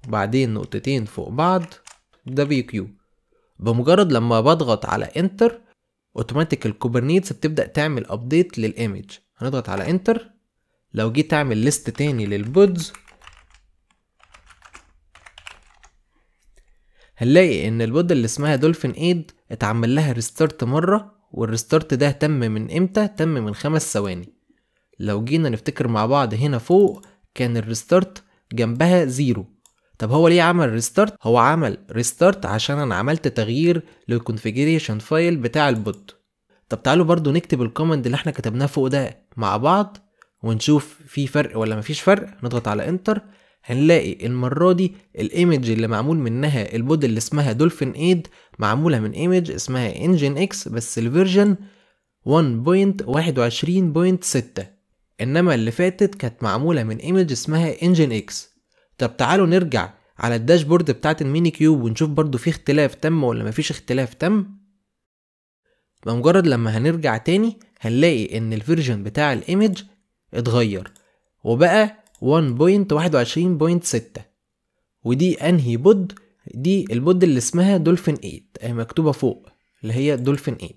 Speaker 2: وبعدين نقطتين فوق بعض WQ بمجرد لما بضغط على انتر اوتوماتيك الكوبرنيتس بتبدأ تعمل ابديت للايمج هنضغط على انتر لو جيت تعمل ليست تاني للبودز هنلاقي ان البود اللي اسمها دولفين ايد اتعمل لها ريستارت مرة والريستارت ده تم من امتى تم من خمس ثواني لو جينا نفتكر مع بعض هنا فوق كان الريستارت جنبها زيرو طب هو ليه عمل ريستارت هو عمل ريستارت عشان انا عملت تغيير للكونفيجريشن فايل بتاع البوت طب تعالوا برضو نكتب الكومند اللي احنا كتبناه فوق ده مع بعض ونشوف في فرق ولا مفيش فرق نضغط على انتر هنلاقي المرة دي الايمج اللي معمول منها البود اللي اسمها دولفين ايد معمولة من ايمج اسمها انجن اكس بس الفيرجن 1.21.6 انما اللي فاتت كانت معمولة من ايمج اسمها انجن اكس طب تعالوا نرجع على الداشبورد بتاعت الميني كيوب ونشوف برضو في اختلاف تم ولا مفيش اختلاف تم بمجرد لما هنرجع تاني هنلاقي ان الفيرجن بتاع الايمج اتغير وبقى 1.21.6 ودي انهي بود دي البود اللي اسمها دولفين 8 اهي مكتوبة فوق اللي هي دولفين 8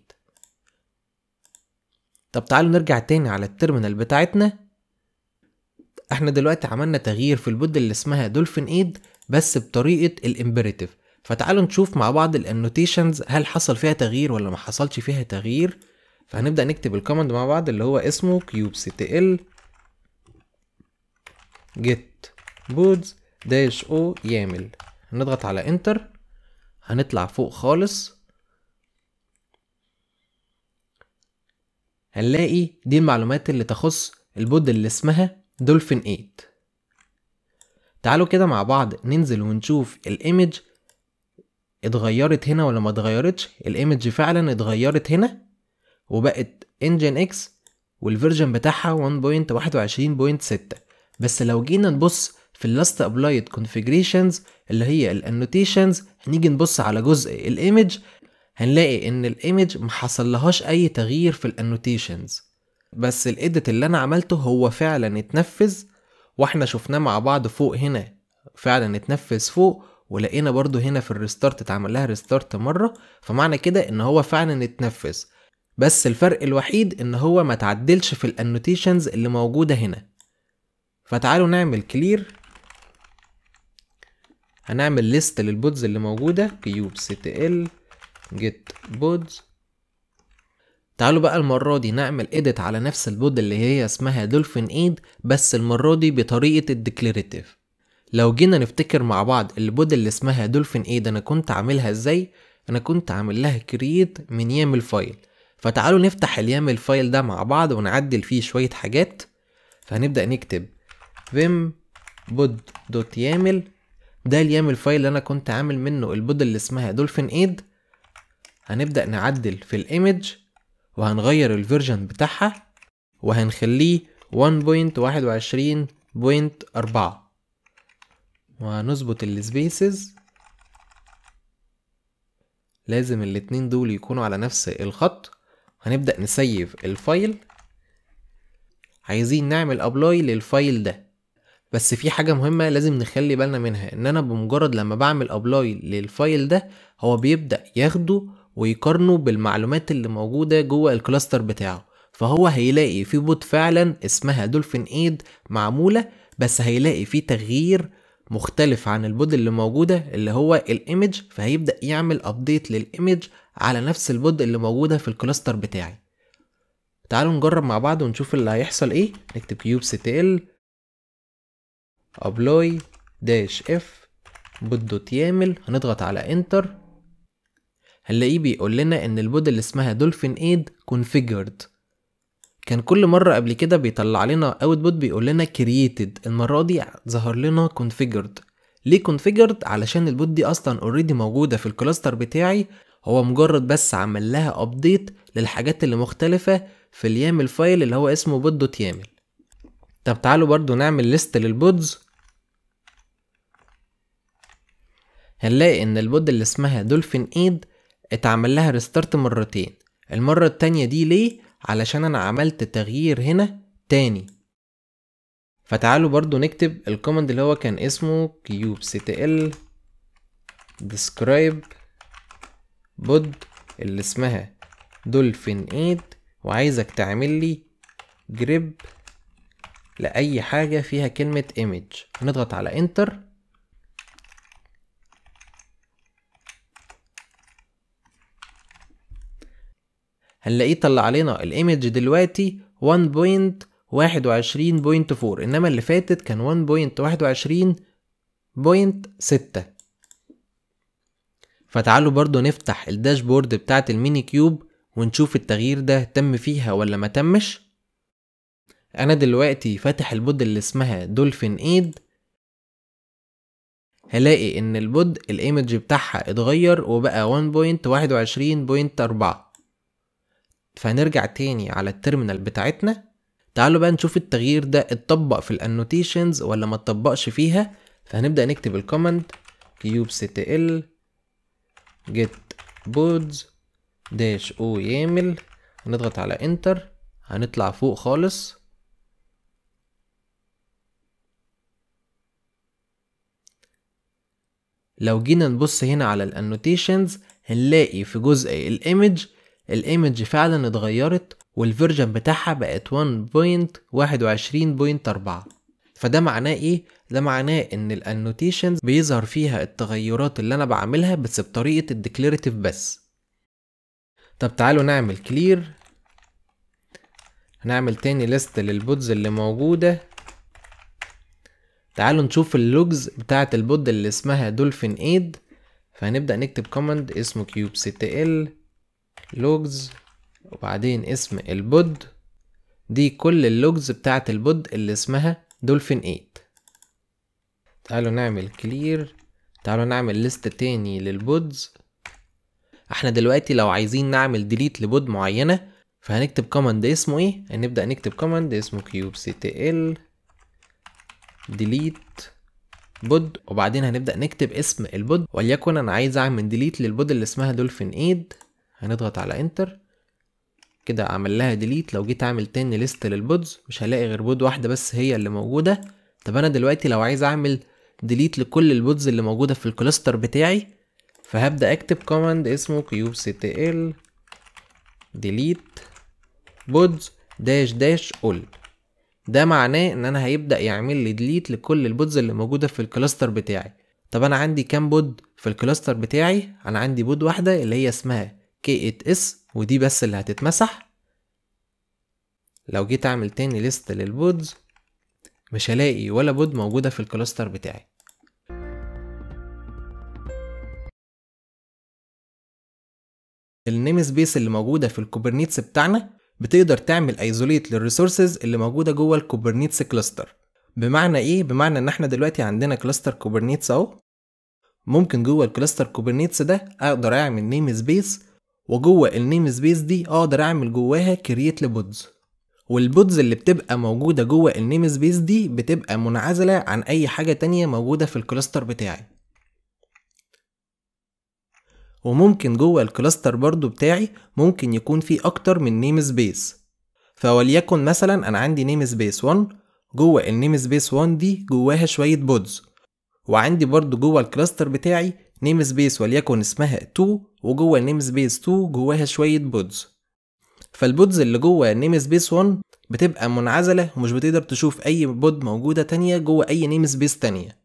Speaker 2: طب تعالوا نرجع تاني على التيرمينال بتاعتنا احنا دلوقتي عملنا تغيير في البود اللي اسمها دولفين 8 بس بطريقة الامبريتيف فتعالوا نشوف مع بعض الانوتيشنز هل حصل فيها تغيير ولا ما حصلش فيها تغيير فهنبدأ نكتب الكومند مع بعض اللي هو اسمه كيوب ستي ال جيت بودز داش او يامل هنضغط على انتر هنطلع فوق خالص هنلاقي دي المعلومات اللي تخص البود اللي اسمها دولفين 8 تعالوا كده مع بعض ننزل ونشوف الايمج اتغيرت هنا ولا ما اتغيرتش الايمج فعلا اتغيرت هنا وبقت انجن اكس والفيرجن بتاعها 1.21.6 بس لو جينا نبص في اللاست ابلايد كونفيجريشنز اللي هي الانوتيشنز هنيجي نبص على جزء الايمج هنلاقي ان الايمج محصل لهاش اي تغيير في الانوتيشنز بس الايديت اللي انا عملته هو فعلا اتنفذ واحنا شفناه مع بعض فوق هنا فعلا اتنفذ فوق ولقينا برضو هنا في الريستارت اتعمل لها ريستارت مرة فمعنى كده ان هو فعلا اتنفذ بس الفرق الوحيد ان هو ما تعدلش في الانوتيشنز اللي موجودة هنا فتعالوا نعمل كلير هنعمل ليست للبودز اللي موجودة كيوب ست ال جيت بودز تعالوا بقى المرة دي نعمل ايديت على نفس البود اللي هي اسمها دولفين ايد بس المرة دي بطريقة الديكليريتيف لو جينا نفتكر مع بعض البود اللي اسمها دولفين ايد انا كنت عاملها ازاي انا كنت عامل لها كرييت من يامل فايل فتعالوا نفتح اليامل فايل ده مع بعض ونعدل فيه شوية حاجات فهنبدأ نكتب فيم بود دوت يامل ده اليامل فايل اللي انا كنت عامل منه البود اللي اسمها دولفين ايد هنبدأ نعدل في الايمج وهنغير الفيرجن بتاعها وهنخليه 1.21.4 وهنظبط السبيسز لازم الاتنين دول يكونوا على نفس الخط هنبدأ نسيف الفايل عايزين نعمل ابلاي للفايل ده بس في حاجة مهمة لازم نخلي بالنا منها ان انا بمجرد لما بعمل ابلاي للفايل ده هو بيبدأ ياخده ويقارنه بالمعلومات اللي موجودة جوه الكلاستر بتاعه فهو هيلاقي في بوت فعلا اسمها دولفين ايد معمولة بس هيلاقي في تغيير مختلف عن البود اللي موجودة اللي هو الايمج فهيبدأ يعمل ابديت للايمج على نفس البود اللي موجودة في الكلاستر بتاعي تعالوا نجرب مع بعض ونشوف اللي هيحصل ايه نكتب كيوب ستيل ابلاي داش اف بود يامل هنضغط على انتر هنلاقيه بيقول لنا ان البود اللي اسمها دولفين ايد كونفيجرد كان كل مرة قبل كده بيطلع لنا اوتبوت بيقول لنا كرييتد المرة دي ظهر لنا كونفيجرد ليه كونفيجرد علشان البود دي اصلا اوريدي موجودة في الكلاستر بتاعي هو مجرد بس عمل لها ابديت للحاجات اللي مختلفة في اليامل فايل اللي هو اسمه بود دوت يامل طب تعالوا برضو نعمل ليست للبودز هنلاقي ان البود اللي اسمها دولفين ايد اتعمل لها ريستارت مرتين المرة التانية دي ليه؟ علشان انا عملت تغيير هنا تاني فتعالوا برضو نكتب الكوماند اللي هو كان اسمه كيوب ctl describe بود اللي اسمها دولفين ايد وعايزك تعمل لي جريب لأي حاجة فيها كلمة image نضغط على انتر هنلاقيه طلع علينا الايمج دلوقتي 1.21.4 انما اللي فاتت كان 1.21.6 فتعالوا برضو نفتح الداشبورد بتاعت الميني كيوب ونشوف التغيير ده تم فيها ولا ما تمش انا دلوقتي فاتح البود اللي اسمها دولفين ايد هلاقي ان البود الايمج بتاعها اتغير وبقى 1.21.4 فهنرجع تاني على التيرمينال بتاعتنا تعالوا بقى نشوف التغيير ده اتطبق في الانوتيشنز ولا ما اتطبقش فيها فهنبدأ نكتب الكوماند ال get pods داش o يامل هنضغط على انتر هنطلع فوق خالص لو جينا نبص هنا على الانوتيشنز هنلاقي في جزء الايمج الايمج فعلا اتغيرت والفيرجن بتاعها بقت 1.21.4 فده معناه ايه؟ ده معناه ان الانوتيشنز بيظهر فيها التغيرات اللي انا بعملها بس بطريقة الديكليراتيف بس طب تعالوا نعمل كلير هنعمل تاني ليست للبودز اللي موجودة تعالوا نشوف اللوجز بتاعة البود اللي اسمها دولفين ايد فهنبدأ نكتب كوماند اسمه كيوب ستة ال لوجز وبعدين اسم البود دي كل اللوجز بتاعة البود اللي اسمها دولفين 8 تعالوا نعمل كلير تعالوا نعمل ليست تاني للبودز احنا دلوقتي لو عايزين نعمل ديليت لبود معينة فهنكتب كوماند اسمه ايه هنبدأ نكتب كوماند اسمه كيوب سي تي ال ديليت بود وبعدين هنبدأ نكتب اسم البود وليكن انا عايز اعمل ديليت للبود اللي اسمها دولفين ايد هنضغط على انتر كده اعمل لها ديليت لو جيت اعمل تاني ليست للبودز مش هلاقي غير بود واحده بس هي اللي موجوده طب انا دلوقتي لو عايز اعمل ديليت لكل البودز اللي موجوده في الكلاستر بتاعي فهبدا اكتب كوماند اسمه كيوب سي تي ال ديليت بودز داش داش اول ده معناه ان انا هيبدا يعمل لي ديليت لكل البودز اللي موجوده في الكلاستر بتاعي طب انا عندي كام بود في الكلاستر بتاعي انا عندي بود واحده اللي هي اسمها k8s ودي بس اللي هتتمسح لو جيت اعمل تاني ليست للبودز مش هلاقي ولا بود موجودة في
Speaker 3: الكلاستر بتاعي النيم سبيس اللي موجودة في الكوبرنيتس بتاعنا بتقدر تعمل
Speaker 2: ايزوليت للريسورسز اللي موجودة جوه الكوبرنيتس كلاستر بمعنى ايه؟ بمعنى ان احنا دلوقتي عندنا كلاستر كوبرنيتس اهو ممكن جوه الكلاستر كوبرنيتس ده اقدر اعمل نيم سبيس وجوه النيم سبيس دي اقدر اعمل جواها كرييت لبودز والبودز اللي بتبقى موجودة جوه النيم سبيس دي بتبقى منعزلة عن أي حاجة تانية موجودة في الكلاستر بتاعي وممكن جوه الكلاستر برضو بتاعي ممكن يكون في أكتر من نيم سبيس فوليكن مثلا أنا عندي نيم سبيس 1 جوه النيم سبيس 1 دي جواها شوية بودز وعندي برضو جوه الكلاستر بتاعي نيم سبيس وليكن اسمها 2 وجوه النيم سبيس 2 جواها شوية بودز فالبودز اللي جوه نيم سبيس 1 بتبقى منعزلة ومش بتقدر تشوف أي بود موجودة تانية جوه أي نيم سبيس تانية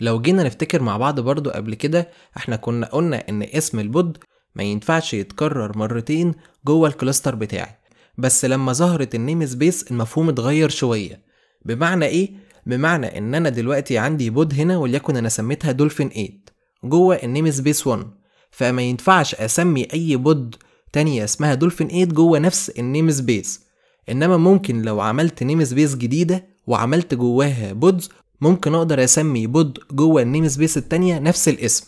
Speaker 2: لو جينا نفتكر مع بعض برضو قبل كده احنا كنا قلنا ان اسم البود ما ينفعش يتكرر مرتين جوه الكلاستر بتاعي بس لما ظهرت النيم سبيس المفهوم اتغير شوية بمعنى ايه؟ بمعنى ان انا دلوقتي عندي بود هنا وليكن انا سميتها دولفين 8 جوه النيم سبيس 1 فما ينفعش اسمي اي بود تانية اسمها دولفين 8 جوه نفس النيم سبيس انما ممكن لو عملت نيم سبيس جديدة وعملت جواها بودز ممكن اقدر اسمي بود جوه النيم سبيس التانية نفس الاسم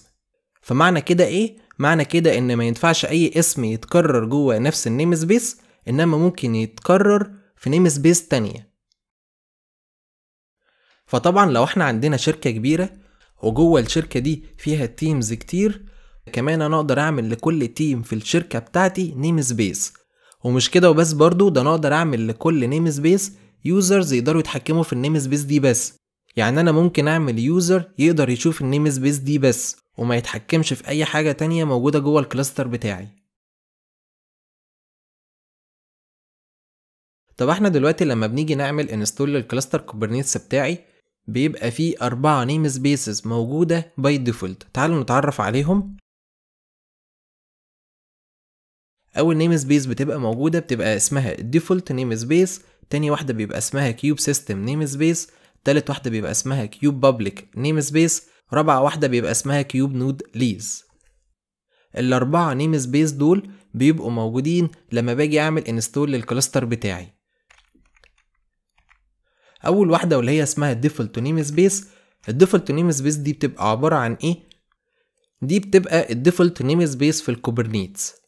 Speaker 2: فمعنى كده ايه؟ معنى كده ان ما ينفعش اي اسم يتكرر جوه نفس النيم سبيس انما ممكن يتكرر في نيم سبيس تانية فطبعا لو احنا عندنا شركة كبيرة وجوه الشركة دي فيها تيمز كتير كمان انا اقدر اعمل لكل تيم في الشركه بتاعتي نيم سبيس ومش كده وبس برضو ده انا اقدر اعمل لكل نيم سبيس يوزرز يقدروا يتحكموا في النيم سبيس دي بس يعني انا ممكن اعمل يوزر يقدر يشوف النيم سبيس دي بس وما يتحكمش في اي حاجه
Speaker 3: تانية موجوده جوه الكلاستر بتاعي طب احنا دلوقتي لما بنيجي نعمل انستول للكلاستر كوبرنيتس بتاعي
Speaker 2: بيبقى فيه أربعة نيم سبيسز موجودة باي ديفولت تعالوا نتعرف عليهم اول نيم سبيس بتبقى موجوده بتبقى اسمها الديفولت نيم سبيس تاني واحده بيبقى اسمها كيوب سيستم نيم سبيس تالت واحده بيبقى اسمها كيوب بابليك نيم سبيس رابعه واحده بيبقى اسمها كيوب نود ليز الاربعه نيم سبيس دول بيبقوا موجودين لما باجي اعمل انستول للكلاستر بتاعي اول واحده واللي هي اسمها الديفولت نيم سبيس الديفولت نيم سبيس دي بتبقى عباره عن ايه دي بتبقى الديفولت نيم سبيس في الكوبرنيتس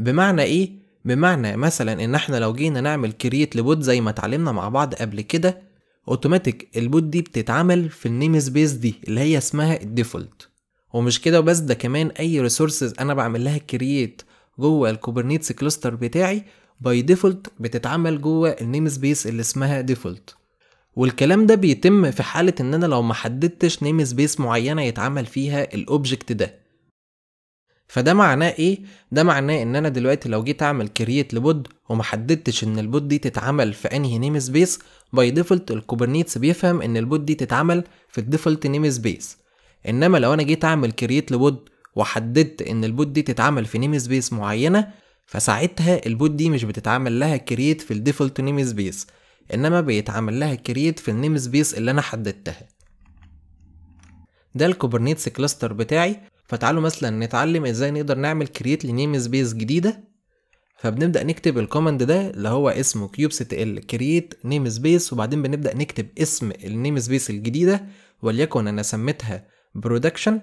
Speaker 2: بمعنى ايه بمعنى مثلا ان احنا لو جينا نعمل كرييت لبوت زي ما اتعلمنا مع بعض قبل كده اوتوماتيك البوت دي بتتعمل في النيم سبيس دي اللي هي اسمها الديفولت ومش كده وبس ده كمان اي ريسورسز انا بعمل لها كرييت جوه الكوبرنيتس كلستر بتاعي باي ديفولت بتتعمل جوه النيم سبيس اللي اسمها ديفولت والكلام ده بيتم في حالة ان انا لو محددتش نيم سبيس معينة يتعمل فيها الاوبجكت ده فده معناه ايه ده معناه ان انا دلوقتي لو جيت اعمل كرييت لبود ومحددتش ان البود دي تتعمل في انهي نيم سبيس باي ديفولت الكوبرنيتس بيفهم ان البود دي تتعمل في الديفولت نيم سبيس انما لو انا جيت اعمل كرييت لبود وحددت ان البود دي تتعمل في نيم سبيس معينه فساعتها البود دي مش بتتعمل لها كرييت في الديفولت نيم سبيس انما بيتعمل لها كرييت في النيم سبيس اللي انا حددتها ده الكوبرنيتس كلاستر بتاعي فتعالوا مثلا نتعلم ازاي نقدر نعمل كرييت لنيم سبيس جديده فبنبدا نكتب الكوماند ده اللي هو اسمه كيوب ست ال كرييت نيم سبيس وبعدين بنبدا نكتب اسم النيم سبيس الجديده وليكن انا سميتها برودكشن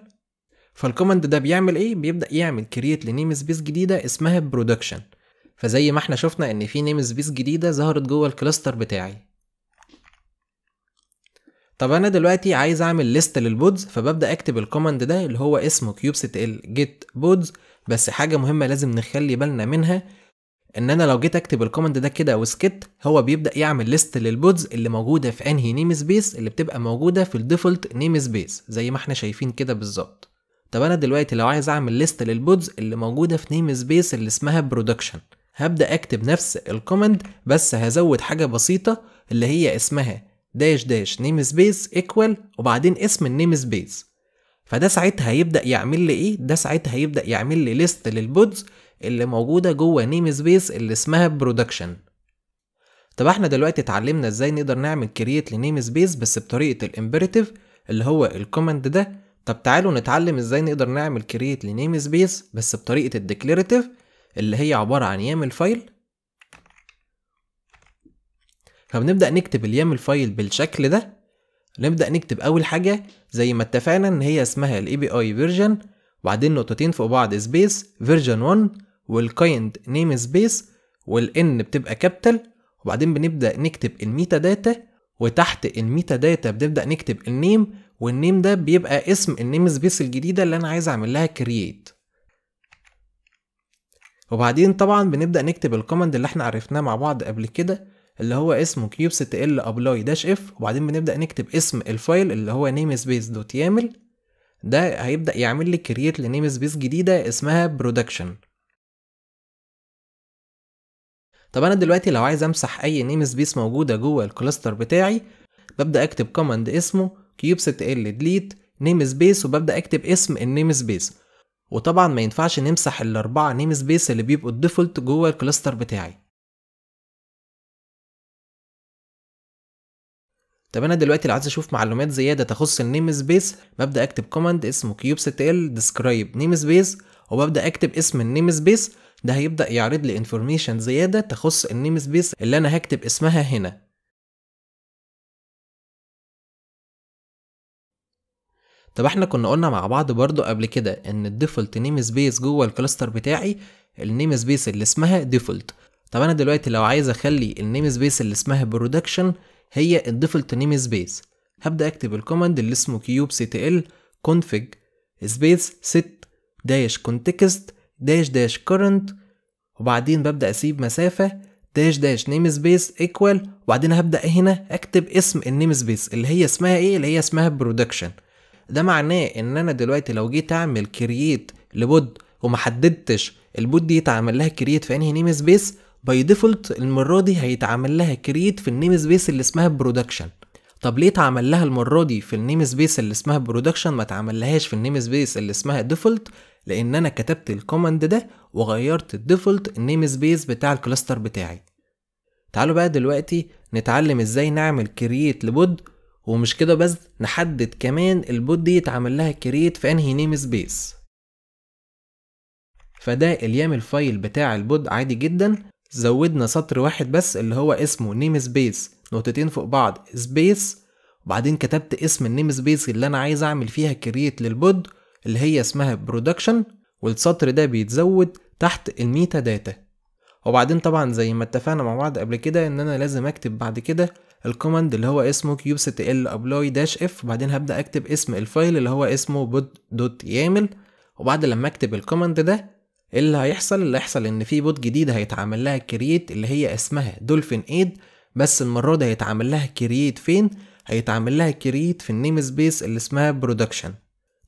Speaker 2: فالكوماند ده بيعمل ايه بيبدا يعمل كرييت لنيم سبيس جديده اسمها برودكشن فزي ما احنا شفنا ان في نيم سبيس جديده ظهرت جوه الكلاستر بتاعي طب انا دلوقتي عايز اعمل ليست للبودز فببدا اكتب الكوماند ده اللي هو اسمه كيوبسيت ال جيت بودز بس حاجه مهمه لازم نخلي بالنا منها ان انا لو جيت اكتب الكوماند ده كده وسكت هو بيبدا يعمل ليست للبودز اللي موجوده في انهي نيم سبيس اللي بتبقى موجوده في الديفولت نيم سبيس زي ما احنا شايفين كده بالظبط طب انا دلوقتي لو عايز اعمل ليست للبودز اللي موجوده في نيم سبيس اللي اسمها برودكشن هبدا اكتب نفس الكوماند بس هزود حاجه بسيطه اللي هي اسمها داش داش نيم سبيس ايكوال وبعدين اسم النيم سبيس فده ساعتها هيبدا يعمل لي ايه ده ساعتها هيبدا يعمل لي ليست للبودز اللي موجوده جوه نيم سبيس اللي اسمها برودكشن طب احنا دلوقتي اتعلمنا ازاي نقدر نعمل كرييت لنيم سبيس بس بطريقه الامبريتيف اللي هو الكوماند ده طب تعالوا نتعلم ازاي نقدر نعمل كرييت لنيم سبيس بس بطريقه الديكليريتيف اللي هي عباره عن يامل فايل فبنبدأ نكتب اليامل فايل بالشكل ده نبدأ نكتب أول حاجة زي ما اتفقنا إن هي اسمها بي اي version وبعدين نقطتين فوق بعض سبيس version 1 والكايند نيم سبيس والان بتبقى كابيتال وبعدين بنبدأ نكتب الميتا داتا وتحت الميتا داتا بنبدأ نكتب النيم والنيم ده بيبقى اسم النيم سبيس الجديدة اللي أنا عايز أعمل لها كرييت وبعدين طبعا بنبدأ نكتب الكوماند اللي احنا عرفناه مع بعض قبل كده اللي هو اسمه كيوب 6 ال ابلاي داش اف وبعدين بنبدا نكتب اسم الفايل اللي هو نيم سبيس دوت يامل ده هيبدا يعمل لي كرييت لنيم سبيس جديده اسمها برودكشن طب انا دلوقتي لو عايز امسح اي نيم سبيس موجوده جوه الكلاستر بتاعي ببدا اكتب كوماند اسمه كيوب 6 ال ديليت نيم سبيس وببدا اكتب اسم النيم سبيس
Speaker 3: وطبعا ما ينفعش نمسح الاربعه نيم سبيس اللي بيبقوا الديفولت جوه الكلاستر بتاعي طب انا دلوقتي لو عايز اشوف معلومات زياده تخص النيم سبيس ببدا اكتب كوماند اسمه كيوب ست ال ديسكرايب نيم
Speaker 2: سبيس وببدا اكتب اسم النيم سبيس ده هيبدا يعرض لي انفورميشن زياده تخص
Speaker 3: النيم سبيس اللي انا هكتب اسمها هنا طب احنا كنا قلنا مع بعض برضو قبل كده ان الديفولت
Speaker 2: نيم سبيس جوه الكلاستر بتاعي النيم سبيس اللي اسمها ديفولت طب انا دلوقتي لو عايز اخلي النيم سبيس اللي اسمها برودكشن هي الديفولت نيم سبيس هبدأ أكتب الكوماند اللي اسمه كيوب سي تي ال config سبيس ست داش context داش داش current وبعدين ببدأ أسيب مسافة داش داش نيم سبيس ايكوال وبعدين هبدأ هنا أكتب اسم النيم سبيس اللي هي اسمها إيه اللي هي اسمها برودكشن ده معناه إن أنا دلوقتي لو جيت أعمل كرييت لبود ومحددتش البود دي يتعمل لها كرييت في أنهي نيم سبيس باي ديفولت المره دي هيتعمل لها كرييت في النيم سبيس اللي اسمها برودكشن طب ليه اتعمل لها المره دي في النيم سبيس اللي اسمها برودكشن ما اتعمل لهاش في النيم سبيس اللي اسمها ديفولت لان انا كتبت الكوماند ده وغيرت الديفولت النيم سبيس بتاع الكلاستر بتاعي تعالوا بقى دلوقتي نتعلم ازاي نعمل كرييت لبود ومش كده بس نحدد كمان البود دي يتعمل لها كرييت في انهي نيم سبيس فده اليام الفايل بتاع البود عادي جدا زودنا سطر واحد بس اللي هو اسمه نيم سبيس نقطتين فوق بعض سبيس وبعدين كتبت اسم النيم سبيس اللي انا عايز اعمل فيها كرييت للبود اللي هي اسمها برودكشن والسطر ده بيتزود تحت الميتا داتا وبعدين طبعا زي ما اتفقنا مع بعض قبل كده ان انا لازم اكتب بعد كده الكوماند اللي هو اسمه kubectl apply داش اف وبعدين هبدا اكتب اسم الفايل اللي هو اسمه بود دوت يامل وبعد لما اكتب الكوماند ده اللي هيحصل اللي هيحصل ان في بوت جديد هيتعمل لها كرييت اللي هي اسمها دولفين ايد بس المره دي هيتعمل لها كرييت فين هيتعمل لها كرييت في النيم سبيس اللي اسمها برودكشن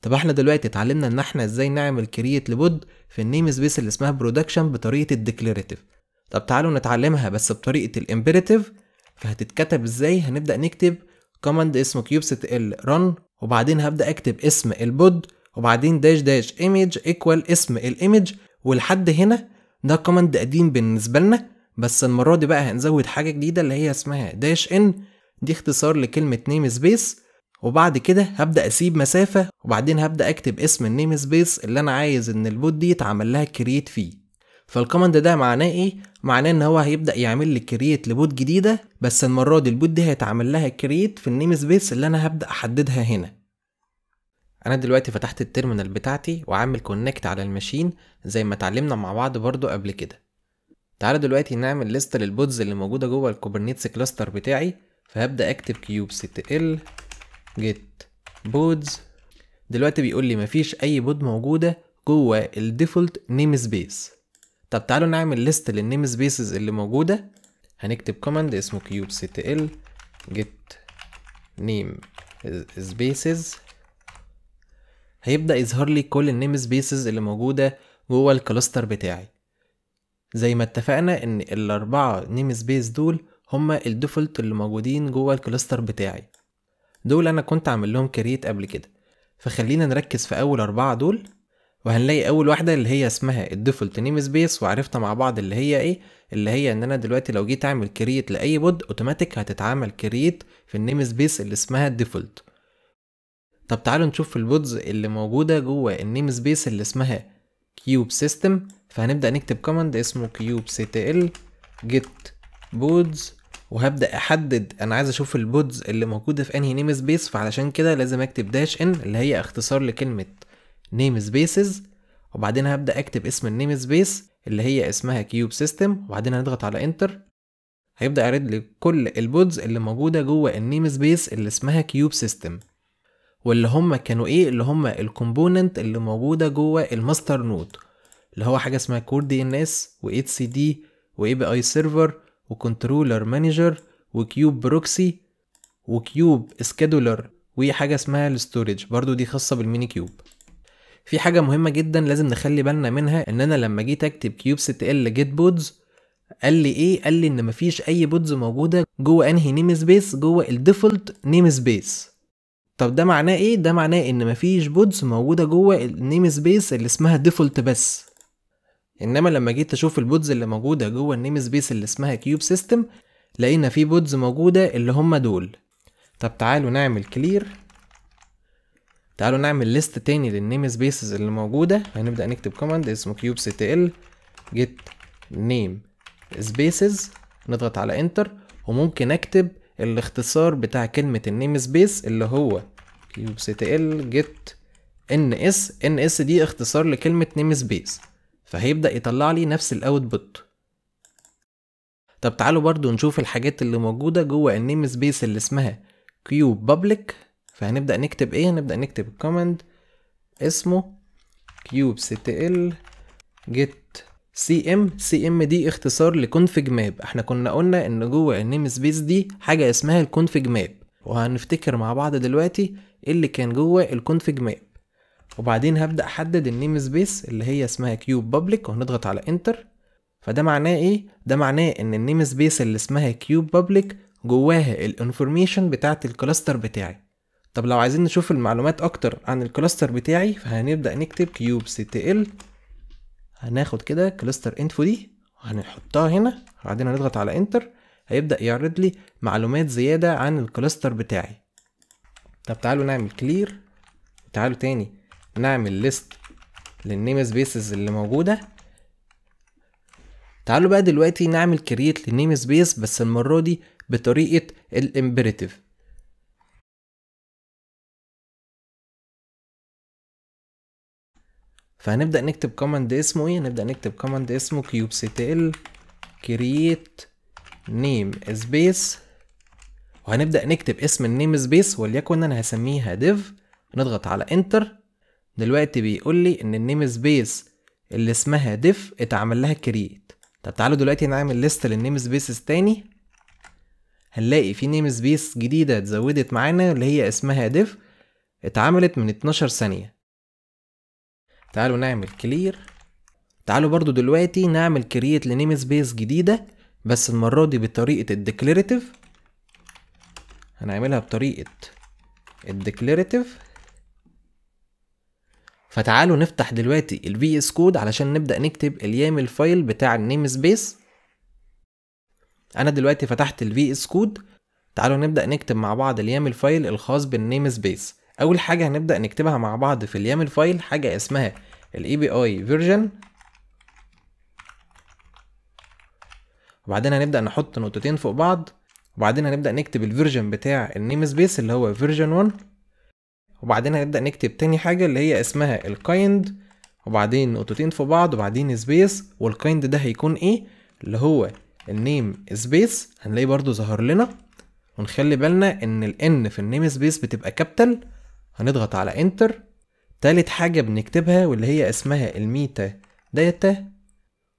Speaker 2: طب احنا دلوقتي اتعلمنا ان احنا ازاي نعمل كرييت لبود في النيم سبيس اللي اسمها برودكشن بطريقه الديكلاريتيف طب تعالوا نتعلمها بس بطريقه الامبيريتيف فهتتكتب ازاي هنبدا نكتب كوماند اسمه كيوبسيت ال رن وبعدين هبدا اكتب اسم البود وبعدين داش داش ايمج ايكوال اسم الايمج ولحد هنا ده كوماند قديم بالنسبة لنا بس المرة دي بقى هنزود حاجة جديدة اللي هي اسمها داش ان دي اختصار لكلمة نيم سبيس وبعد كده هبدأ أسيب مسافة وبعدين هبدأ أكتب اسم النيم سبيس اللي أنا عايز إن البوت دي يتعمل لها كرييت فيه فالكوماند ده معناه ايه؟ معناه ان هو هيبدأ يعمل لي كرييت لبوت جديدة بس المرة دي البوت دي هيتعمل لها كرييت في النيم سبيس اللي أنا هبدأ أحددها هنا انا دلوقتي فتحت التيرمينال بتاعتي وعامل كونكت على الماشين زي ما اتعلمنا مع بعض برضو قبل كده تعالوا دلوقتي نعمل ليست للبودز اللي موجوده جوه الكوبرنيتس كلاستر بتاعي فهبدا اكتب كيوب ست ال جيت بودز دلوقتي بيقول لي مفيش اي بود موجوده جوه الديفولت نيم سبيس طب تعالوا نعمل ليست للنيم سبيسز اللي موجوده هنكتب كوماند اسمه كيوب ست ال جيت نيم سبيسز هيبدأ يظهر لي كل النيم سبيسز اللي موجودة جوه الكلستر بتاعي زي ما اتفقنا ان الأربعة نيم سبيس دول هما الديفولت اللي موجودين جوه الكلستر بتاعي دول انا كنت عامل لهم كريت قبل كده فخلينا نركز في اول أربعة دول وهنلاقي اول واحدة اللي هي اسمها الديفولت نيم سبيس وعرفنا مع بعض اللي هي ايه اللي هي ان انا دلوقتي لو جيت اعمل كريت لاي بود اوتوماتيك هتتعمل كريت في النيم سبيس اللي اسمها الديفولت طب تعالوا نشوف البودز اللي موجودة جوه النيم سبيس اللي اسمها كيوب سيستم فهنبدأ نكتب كوماند اسمه كيوب سي تي ال جيت بودز وهبدأ أحدد أنا عايز أشوف البودز اللي موجودة في أنهي نيم سبيس فعلشان كده لازم أكتب داش إن اللي هي اختصار لكلمة نيم سبيسز وبعدين هبدأ أكتب اسم النيم سبيس اللي هي اسمها كيوب سيستم وبعدين هنضغط على انتر هيبدأ يرد لي كل البودز اللي موجودة جوه النيم سبيس اللي اسمها كيوب سيستم واللي هم كانوا ايه اللي هم الكومبوننت اللي موجوده جوه الماستر نود اللي هو حاجه اسمها كور دي ان اس و سي دي واي بي اي سيرفر وكنترولر مانجر وكيوب بروكسي وكيوب سكيدولر وحاجه اسمها الاستورج برضو دي خاصه بالميني كيوب في حاجة مهمة جدا لازم نخلي بالنا منها ان انا لما جيت اكتب كيوب ست ال جيت بودز قال لي ايه قال لي ان مفيش اي بودز موجودة جوه انهي نيم سبيس جوه الديفولت نيم سبيس طب ده معناه ايه ده معناه ان مفيش بودز موجوده جوه النيم سبيس اللي اسمها ديفولت بس انما لما جيت تشوف البودز اللي موجوده جوه النيم سبيس اللي اسمها كيوب سيستم لقينا في بودز موجوده اللي هم دول طب تعالوا نعمل كلير تعالوا نعمل ليست تاني للنيم سبيسز اللي موجوده هنبدا نكتب كوماند اسمه كيوب سي تي ال جيت نيم سبيسز نضغط على انتر وممكن اكتب الاختصار بتاع كلمة النيم سبيس اللي هو kubectl get ns ns دي اختصار لكلمة نيم سبيس فهيبدأ يطلع لي نفس الاوتبوت طب تعالوا برضو نشوف الحاجات اللي موجودة جوه النيم سبيس اللي اسمها كيوب بابليك فهنبدأ نكتب ايه هنبدأ نكتب كوماند اسمه kubectl get سي ام سي ام دي اختصار لكونفج ماب احنا كنا قلنا ان جوه النيم سبيس دي حاجه اسمها الكونفج ماب وهنفتكر مع بعض دلوقتي إيه اللي كان جوه الكونفج ماب وبعدين هبدا احدد النيم سبيس اللي هي اسمها كيوب بابليك وهنضغط على انتر فده معناه ايه ده معناه ان النيم سبيس اللي اسمها كيوب بابليك جواها الانفورميشن بتاعه الكلاستر بتاعي طب لو عايزين نشوف المعلومات اكتر عن الكلاستر بتاعي فهنبدا نكتب كيوب سي تي ال هناخد كده كلستر انفو دي وهنحطها هنا وبعدين هنضغط على انتر هيبدأ يعرض لي معلومات زيادة عن الكلستر بتاعي طب تعالوا نعمل كلير تعالوا تاني نعمل ليست للنيم سبيسز اللي موجودة تعالوا بقى دلوقتي نعمل كرييت
Speaker 3: للنيم سبيس بس المرة دي بطريقة الامبريتيف فهنبدأ نكتب كوماند اسمه ايه هنبدأ نكتب كوماند اسمه ستيل create
Speaker 2: name space وهنبدأ نكتب اسم النيم سبيس وليكن انا هسميها div نضغط على انتر دلوقتي بيقول لي ان النيم سبيس اللي اسمها div اتعمل لها create طب تعالوا دلوقتي نعمل ليست للنيم سبيسز تاني هنلاقي في نيم سبيس جديدة اتزودت معانا اللي هي اسمها div اتعملت من 12 ثانية تعالوا نعمل كلير تعالوا برضو دلوقتي نعمل كرييت لنيم سبيس جديدة بس المرة دي بطريقة الديكليريتيف هنعملها بطريقة الديكليريتيف فتعالوا نفتح دلوقتي الفي اس كود علشان نبدأ نكتب اليامل فايل بتاع النيم سبيس انا دلوقتي فتحت الفي اس كود تعالوا نبدأ نكتب مع بعض اليامل فايل الخاص بالنيم سبيس اول حاجه هنبدا نكتبها مع بعض في اليامل فايل حاجه اسمها الاي بي اي فيرجن وبعدين هنبدا نحط نقطتين فوق بعض وبعدين هنبدا نكتب الفيرجن بتاع النيم سبيس اللي هو فيرجن 1 وبعدين هنبدا نكتب تاني حاجه اللي هي اسمها الكايند وبعدين نقطتين فوق بعض وبعدين سبيس والكايند ده هيكون ايه اللي هو النيم سبيس هنلاقيه برضو ظهر لنا ونخلي بالنا ان الان في النيم سبيس بتبقى كابيتال هنضغط على انتر تالت حاجة بنكتبها واللي هي اسمها الميتا داتا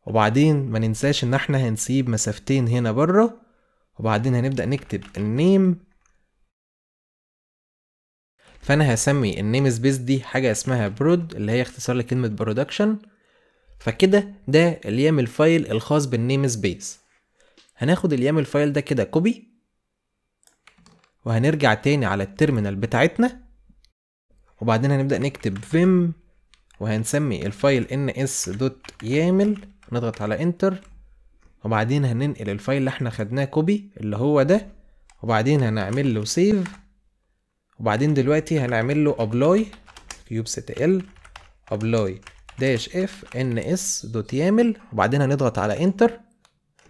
Speaker 2: وبعدين ما ننساش ان احنا هنسيب مسافتين هنا بره وبعدين هنبدأ نكتب النيم فانا هسمي النيم سبيس دي حاجة اسمها برود اللي هي اختصار لكلمة برودكشن فكده ده اليام الفايل الخاص بالنيم سبيس هناخد اليام الفايل ده كده كوبي وهنرجع تاني على التيرمينال بتاعتنا وبعدين هنبدأ نكتب vim وهنسمي الفايل ns.yaml نضغط على انتر وبعدين هننقل الفايل اللي احنا خدناه كوبي اللي هو ده وبعدين هنعمل له سيف وبعدين دلوقتي هنعمل له ابلاي كيوب ست ال ابلاي داش اف ان اس دوت يامل وبعدين هنضغط على انتر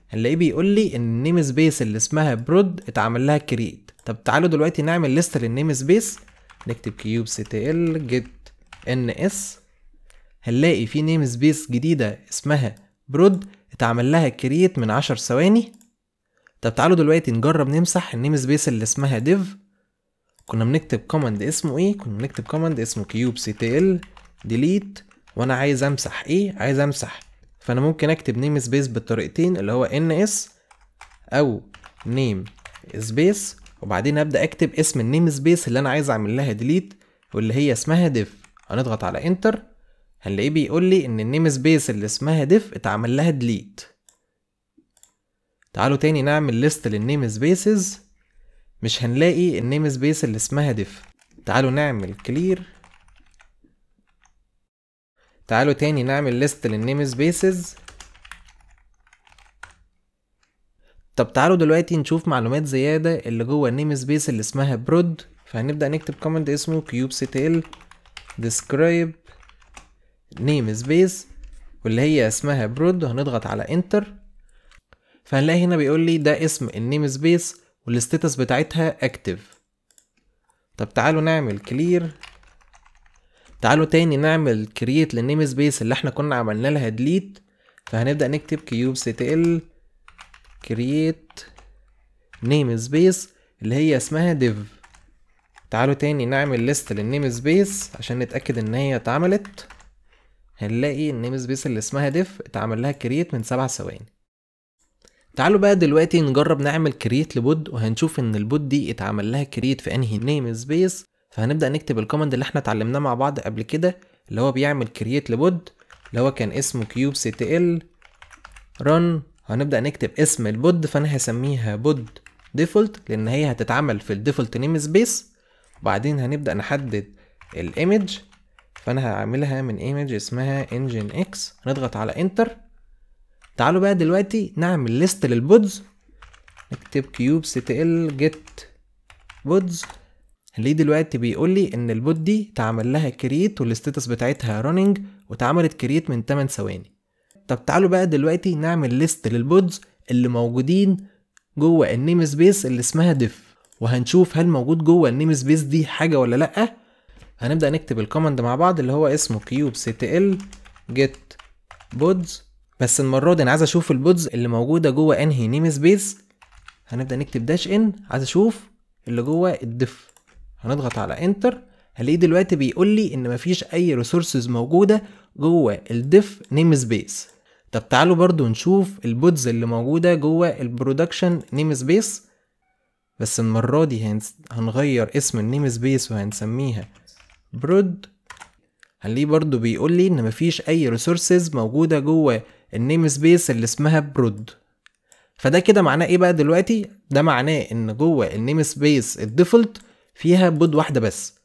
Speaker 2: هنلاقيه بيقول لي ان النيم سبيس اللي اسمها برود اتعمل لها كريت طب تعالوا دلوقتي نعمل ليست للنيم سبيس نكتب كيوب سي ال جيت ان اس هنلاقي في نيم سبيس جديده اسمها برود اتعمل لها كرييت من عشر ثواني طب تعالوا دلوقتي نجرب نمسح النيم سبيس اللي اسمها ديف كنا بنكتب كوماند اسمه ايه كنا بنكتب كوماند اسمه كيوب سي ال ديليت وانا عايز امسح ايه عايز امسح فانا ممكن اكتب نيم سبيس بالطريقتين اللي هو ان اس او نيم سبيس وبعدين ابدا اكتب اسم النيم سبيس اللي انا عايز اعمل لها ديليت واللي هي اسمها ديف هنضغط على انتر هنلاقيه بيقول لي ان النيم سبيس اللي اسمها ديف اتعمل لها ديليت تعالوا تاني نعمل ليست للنيم سبيسز مش هنلاقي النيم سبيس اللي اسمها ديف تعالوا نعمل كلير تعالوا تاني نعمل ليست للنيم سبيسز طب تعالوا دلوقتي نشوف معلومات زيادة اللي جوه النيم سبيس اللي اسمها برود فهنبدأ نكتب كومنت اسمه كيوب ستيل ديسكرايب نيم سبيس واللي هي اسمها برود وهنضغط على انتر فهنلاقي هنا بيقول لي ده اسم النيم سبيس والستاتس بتاعتها اكتف طب تعالوا نعمل كلير تعالوا تاني نعمل كرييت للنيم سبيس اللي احنا كنا عملنا لها ديليت فهنبدأ نكتب كيوب ستيل create name space اللي هي اسمها div تعالوا تاني نعمل list للنيم سبيس عشان نتأكد ان هي اتعملت هنلاقي النيم سبيس اللي اسمها ديف اتعمل لها كرييت من سبع ثواني تعالوا بقى دلوقتي نجرب نعمل كرييت لبود وهنشوف ان البود دي اتعمل لها كرييت في انهي نيم سبيس فهنبدأ نكتب الكوماند اللي احنا اتعلمناه مع بعض قبل كده اللي هو بيعمل كرييت لبود اللي هو كان اسمه كيوب تي ال run هنبدأ نكتب اسم البود فأنا هسميها بود ديفولت لأن هي هتتعمل في الديفولت نيم سبيس وبعدين هنبدأ نحدد الايمج فأنا هعملها من ايمج اسمها انجن اكس هنضغط على انتر تعالوا بقى دلوقتي نعمل ليست للبودز نكتب كيوب ستيل ال جيت بودز ليه دلوقتي بيقول لي ان البود دي اتعمل لها كريت والستاتس بتاعتها رننج واتعملت كريت من 8 ثواني طب تعالوا بقى دلوقتي نعمل ليست للبودز اللي موجودين جوه النيم سبيس اللي اسمها ديف وهنشوف هل موجود جوه النيم سبيس دي حاجه ولا لا هنبدا نكتب الكوماند مع بعض اللي هو اسمه كيوب سي تي ال جيت بودز بس المره دي انا عايز اشوف البودز اللي موجوده جوه انهي نيم سبيس هنبدا نكتب داش ان عايز اشوف اللي جوه الديف هنضغط على انتر هلاقيه دلوقتي بيقول لي ان مفيش اي ريسورسز موجوده جوه الديف نيم سبيس طب تعالوا برضو نشوف البودز اللي موجودة جوه البرودكشن نيم سبيس بس المرة دي هنغير اسم النيم سبيس وهنسميها برود هنلاقيه برضو بيقول لي ان مفيش اي ريسورسز موجودة جوه النيم سبيس اللي اسمها برود فده كده معناه ايه بقى دلوقتي ده معناه ان جوه النيم سبيس الديفولت فيها بود واحدة بس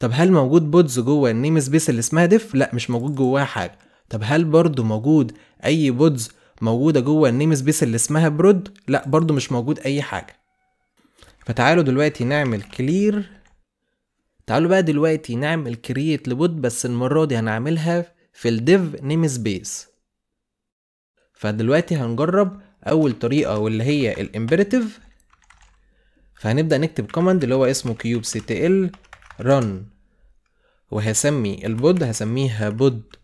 Speaker 2: طب هل موجود بودز جوه النيم سبيس اللي اسمها ديف لا مش موجود جواها حاجه طب هل برضو موجود اي بودز موجوده جوه النيم سبيس اللي اسمها برود لا برضو مش موجود اي حاجه فتعالوا دلوقتي نعمل كلير تعالوا بقى دلوقتي نعمل كرييت لبود بس المره دي هنعملها في الديف نيم سبيس فدلوقتي هنجرب اول طريقه واللي هي الامبريتيف فهنبدا نكتب كوماند اللي هو اسمه كيوب سي تي ال run وهسمي البود هسميها بود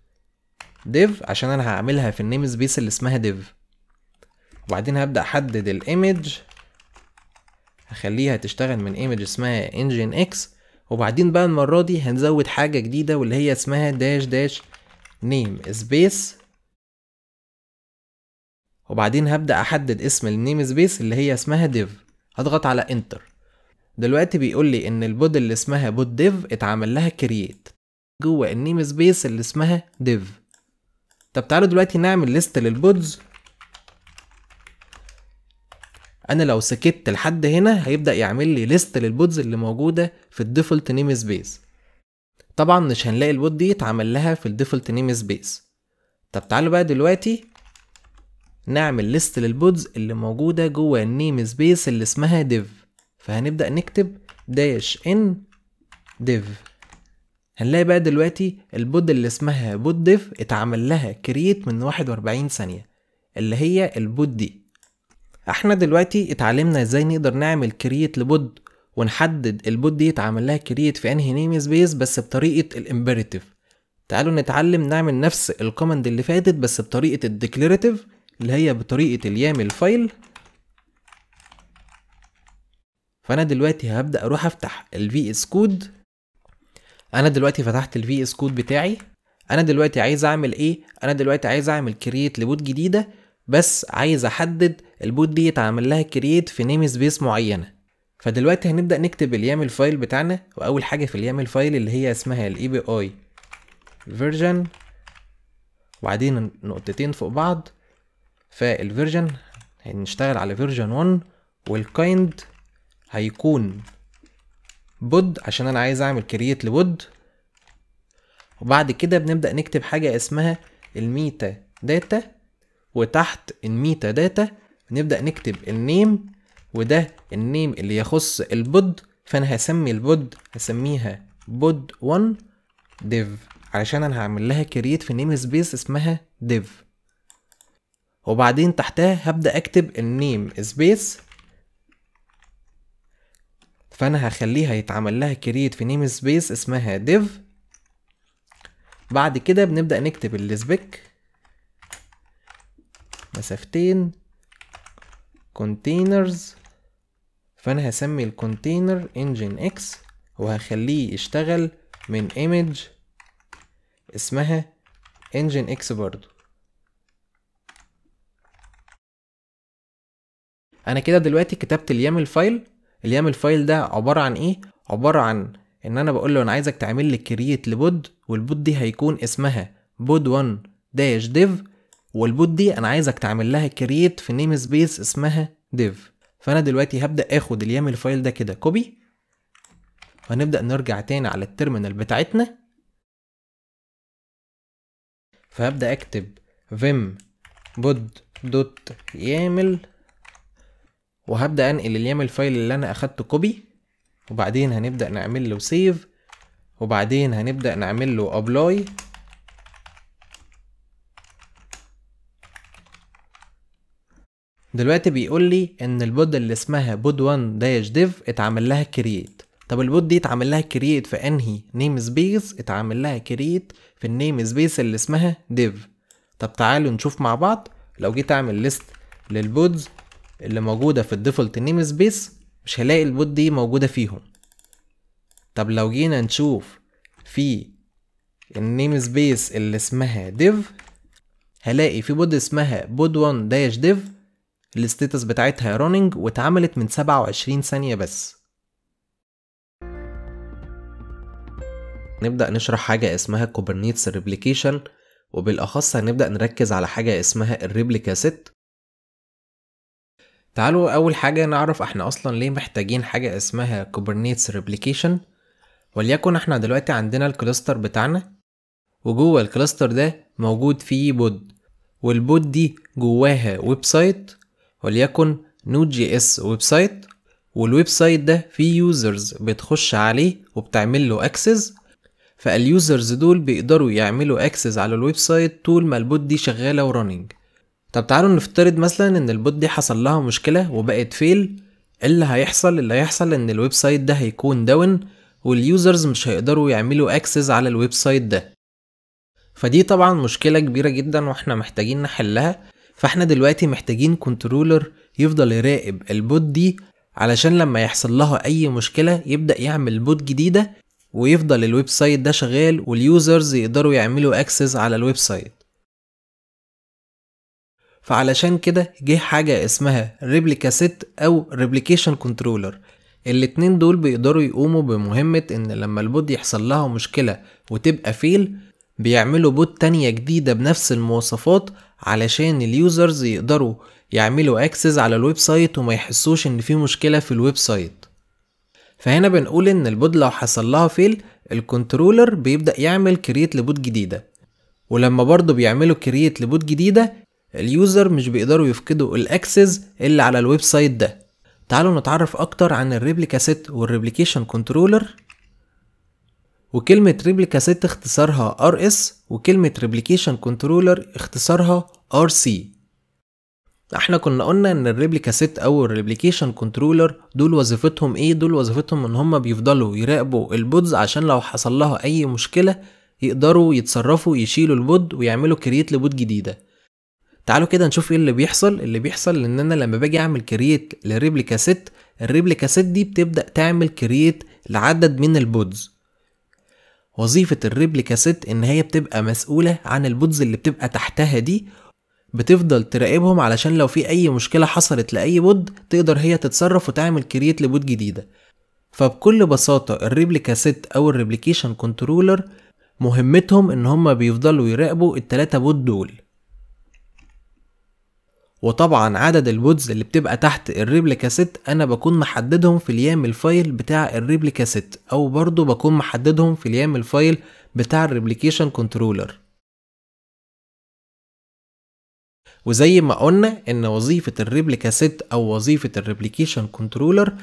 Speaker 2: div عشان انا هعملها في النيم سبيس اللي اسمها div وبعدين هبدأ احدد الايمج هخليها تشتغل من ايمج اسمها engine x وبعدين بقى المرة دي هنزود حاجة جديدة واللي هي اسمها داش داش نيم سبيس وبعدين هبدأ احدد اسم النيم سبيس اللي هي اسمها div هضغط على انتر دلوقتي بيقول لي ان البود اللي اسمها بود ديف اتعمل لها كرييت جوه النيم سبيس اللي اسمها ديف طب تعالوا دلوقتي نعمل ليست للبودز انا لو سكت لحد هنا هيبدا يعمل لي ليست للبودز اللي موجوده في الديفولت نيم سبيس طبعا مش هنلاقي البود دي اتعمل لها في الديفولت نيم سبيس طب تعالوا بقى دلوقتي نعمل ليست للبودز اللي موجوده جوه النيم سبيس اللي اسمها ديف فهنبدأ نكتب داش ان ديف هنلاقي بقى دلوقتي البود اللي اسمها بود ديف اتعمل لها كرييت من 41 ثانية اللي هي البود دي احنا دلوقتي اتعلمنا ازاي نقدر نعمل كرييت لبود ونحدد البود دي اتعمل لها كرييت في انهي نيم سبيس بس بطريقة الامبيريتيف تعالوا نتعلم نعمل نفس الكوماند اللي فاتت بس بطريقة الديكليراتيف اللي هي بطريقة اليامل فايل فانا دلوقتي هبدا اروح افتح الفي اس كود انا دلوقتي فتحت الفي اس كود بتاعي انا دلوقتي عايز اعمل ايه انا دلوقتي عايز اعمل كرييت لبوت جديده بس عايز احدد البوت دي اتعمل لها كرييت في نيم سبيس معينه فدلوقتي هنبدا نكتب اليامل فايل بتاعنا واول حاجه في اليامل فايل اللي هي اسمها الاي بي اي فيرجن وبعدين نقطتين فوق بعض فالفيرجن هنشتغل على فيرجن 1 والكايند هيكون بود عشان انا عايز اعمل كرييت لبود وبعد كده بنبدا نكتب حاجه اسمها الميتا داتا وتحت الميتا داتا نبدا نكتب النيم وده النيم اللي يخص البود فانا هسمي البود هسميها بود 1 ديف علشان انا هعمل لها كرييت في نيم سبيس اسمها ديف وبعدين تحتها هبدا اكتب النيم سبيس فانا هخليها يتعمل لها كرييت في نيم سبيس اسمها ديف بعد كده بنبدأ نكتب السبيك مسافتين كونتينرز فانا هسمي الكونتينر انجن اكس وهخليه يشتغل من ايمج اسمها انجن اكس برضو انا كده دلوقتي كتبت اليامل فايل اليام الفايل ده عباره عن ايه عباره عن ان انا بقول له انا عايزك تعمل لي كرييت لبود والبود دي هيكون اسمها بود 1 داش ديف والبود دي انا عايزك تعمل لها كرييت في نيم سبيس اسمها ديف فانا دلوقتي هبدا اخد اليام الفايل ده كده كوبي وهنبدا نرجع تاني على التيرمينال بتاعتنا فهبدا اكتب vim بود دوت يامل وهبدا انقل اليامل فايل اللي انا اخدته كوبي وبعدين هنبدا نعمل له سيف وبعدين هنبدا نعمل له ابلاي دلوقتي بيقول لي ان البود اللي اسمها بود 1 داش ديف اتعمل لها كرييت طب البود دي اتعمل لها كرييت في انهي نيم سبيس اتعمل لها كرييت في النيم سبيس اللي اسمها ديف طب تعالوا نشوف مع بعض لو جيت اعمل ليست للبودز اللي موجودة في الديفولت نيم سبيس مش هلاقي البوت دي موجودة فيهم طب لو جينا نشوف في النيم سبيس اللي اسمها ديف هلاقي في بود اسمها بود 1 داش ديف الستيتس بتاعتها رونينج واتعملت من 27 ثانية بس نبدأ نشرح حاجة اسمها كوبرنيتس ريبليكيشن وبالأخص هنبدأ نركز على حاجة اسمها الريبليكا ست تعالوا أول حاجة نعرف احنا أصلا ليه محتاجين حاجة اسمها كوبرنيتس ريبليكيشن وليكن احنا دلوقتي عندنا الكلاستر بتاعنا وجوه الكلاستر ده موجود فيه بود والبود دي جواها ويب سايت وليكن نود جي اس ويب سايت والويب سايت ده فيه يوزرز بتخش عليه وبتعمل له اكسس فاليوزرز دول بيقدروا يعملوا اكسس على الويب سايت طول ما البود دي شغاله ورننج طب تعالوا نفترض مثلا ان البوت دي حصل لها مشكله وبقت فيل إيه اللي هيحصل اللي هيحصل ان الويب سايت ده هيكون داون واليوزرز مش هيقدروا يعملوا اكسس على الويب سايت ده فدي طبعا مشكله كبيره جدا واحنا محتاجين نحلها فاحنا دلوقتي محتاجين كنترولر يفضل يراقب البوت دي علشان لما يحصل لها اي مشكله يبدا يعمل بوت جديده ويفضل الويب سايت ده شغال واليوزرز يقدروا يعملوا اكسس على الويب سايت فعلشان كده جه حاجة اسمها ريبليكا سيت أو ريبليكيشن كنترولر الاتنين دول بيقدروا يقوموا بمهمة إن لما البود يحصل لها مشكلة وتبقى فيل بيعملوا بوت تانية جديدة بنفس المواصفات علشان اليوزرز يقدروا يعملوا اكسس على الويب سايت وما يحسوش ان في مشكلة في الويب سايت فهنا بنقول ان البود لو حصل لها فيل الكنترولر بيبدأ يعمل كريت لبود جديدة ولما برضه بيعملوا كريت لبود جديدة اليوزر مش بيقدروا يفقدوا الاكسس اللي على الويب سايت ده تعالوا نتعرف اكتر عن الريبليكا سيت والريبليكيشن كنترولر وكلمة ريبليكا سيت اختصارها RS وكلمة ريبليكيشن كنترولر اختصارها RC احنا كنا قلنا ان الريبليكا سيت او الريبليكيشن كنترولر دول وظيفتهم ايه دول وظيفتهم ان هم بيفضلوا يراقبوا البودز عشان لو حصل لها اي مشكلة يقدروا يتصرفوا يشيلوا البود ويعملوا كرييت لبود جديدة تعالوا كده نشوف ايه اللي بيحصل اللي بيحصل ان انا لما باجي اعمل كرييت للريبليكا ست الريبليكا ست دي بتبدا تعمل كرييت لعدد من البودز وظيفة الريبليكا ست ان هي بتبقى مسؤولة عن البودز اللي بتبقى تحتها دي بتفضل تراقبهم علشان لو في اي مشكلة حصلت لاي بود تقدر هي تتصرف وتعمل كرييت لبود جديدة فبكل بساطة الريبليكا ست او الريبليكيشن كنترولر مهمتهم ان هما بيفضلوا يراقبوا التلاتة بود دول وطبعا عدد البودز اللي بتبقى تحت الريبليكا ست انا بكون محددهم في اليام الفايل بتاع الريبليكا ست او برضو بكون محددهم في اليام الفايل بتاع الريبليكيشن كنترولر وزي ما قلنا ان وظيفة الريبليكا ست او وظيفة الريبليكيشن كنترولر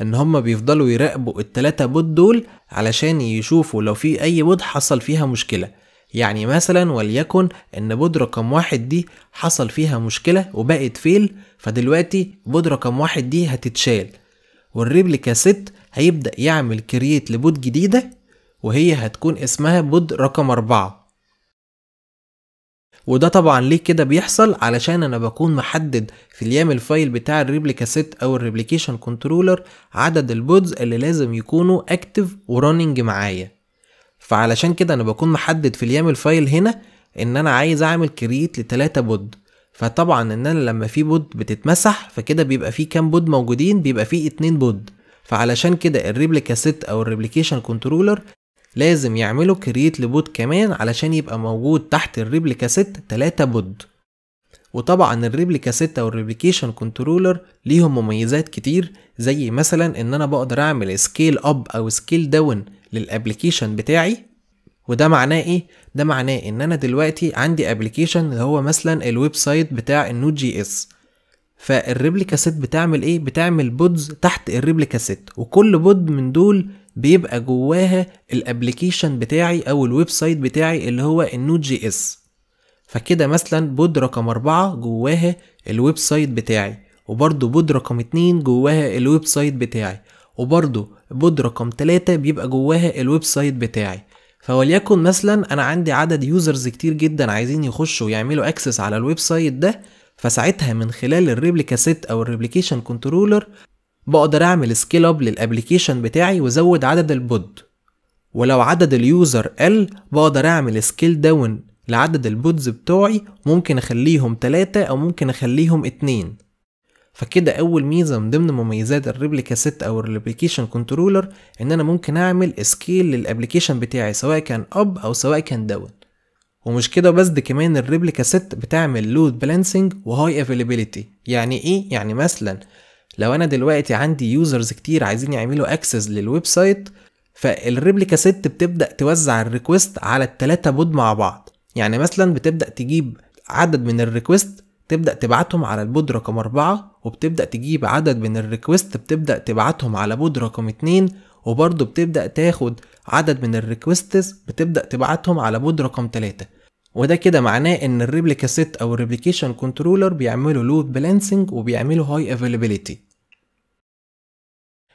Speaker 2: ان هما بيفضلوا يراقبوا التلاتة بود دول علشان يشوفوا لو في اي بود حصل فيها مشكلة يعني مثلا وليكن ان بود رقم واحد دي حصل فيها مشكلة وبقت فيل فدلوقتي بود رقم واحد دي هتتشال والريبليكا ست هيبدأ يعمل كرييت لبود جديدة وهي هتكون اسمها بود رقم أربعة وده طبعا ليه كده بيحصل علشان انا بكون محدد في اليام الفايل بتاع الريبليكا ست او الريبليكيشن كنترولر عدد البودز اللي لازم يكونوا اكتف ورننج معايا فعلشان كده انا بكون محدد في اليام الفايل هنا ان انا عايز اعمل كرييت لتلاتة بود فطبعا ان انا لما في بود بتتمسح فكده بيبقى في كام بود موجودين بيبقى في اتنين بود فعلشان كده الريبليكا ست او الريبليكيشن كنترولر لازم يعملوا كرييت لبود كمان علشان يبقى موجود تحت الريبليكا ست تلاتة بود وطبعا الريبليكا او الريبليكيشن كنترولر ليهم مميزات كتير زي مثلا ان انا بقدر اعمل سكيل اب او سكيل داون للابلكيشن بتاعي وده معناه ايه ده معناه ان انا دلوقتي عندي ابلكيشن اللي هو مثلا الويب سايت بتاع النود جي اس فالريبليكا سيت بتعمل ايه بتعمل بودز تحت الريبليكا سيت وكل بود من دول بيبقى جواها الابلكيشن بتاعي او الويب سايت بتاعي اللي هو النود جي اس فكده مثلا بود رقم أربعة جواها الويب سايت بتاعي وبرده بود رقم اتنين جواها الويب سايت بتاعي وبرده بود رقم 3 بيبقى جواها الويب سايت بتاعي فوليكن مثلا انا عندي عدد يوزرز كتير جدا عايزين يخشوا ويعملوا اكسس على الويب سايت ده فساعتها من خلال الريبليكا سيت او الريبليكيشن كنترولر بقدر اعمل سكيل اب للابليكيشن بتاعي وازود عدد البود ولو عدد اليوزر قل بقدر اعمل سكيل داون لعدد البودز بتوعي ممكن اخليهم 3 او ممكن اخليهم 2 فكده اول ميزه من ضمن مميزات الريبليكا ست او الريبليكيشن كنترولر ان انا ممكن اعمل سكيل للابلكيشن بتاعي سواء كان اب او سواء كان داون ومش كده بس دي كمان الريبليكا ست بتعمل لود بالانسنج وهاي افيلابيليتي يعني ايه يعني مثلا لو انا دلوقتي عندي يوزرز كتير عايزين يعملوا اكسس للويب سايت فالريبليكا ست بتبدا توزع الريكوست على التلاتة بود مع بعض يعني مثلا بتبدا تجيب عدد من الريكوست تبدأ تبعتهم على البود رقم أربعة وبتبدأ تجيب عدد من الريكوست بتبدأ تبعتهم على بود رقم اتنين وبرضه بتبدأ تاخد عدد من الريكوستس بتبدأ تبعتهم على بود رقم تلاتة وده كده معناه ان الريبليكا سيت او الريبليكيشن كنترولر بيعملوا لود بالانسنج وبيعملوا هاي افيلابيليتي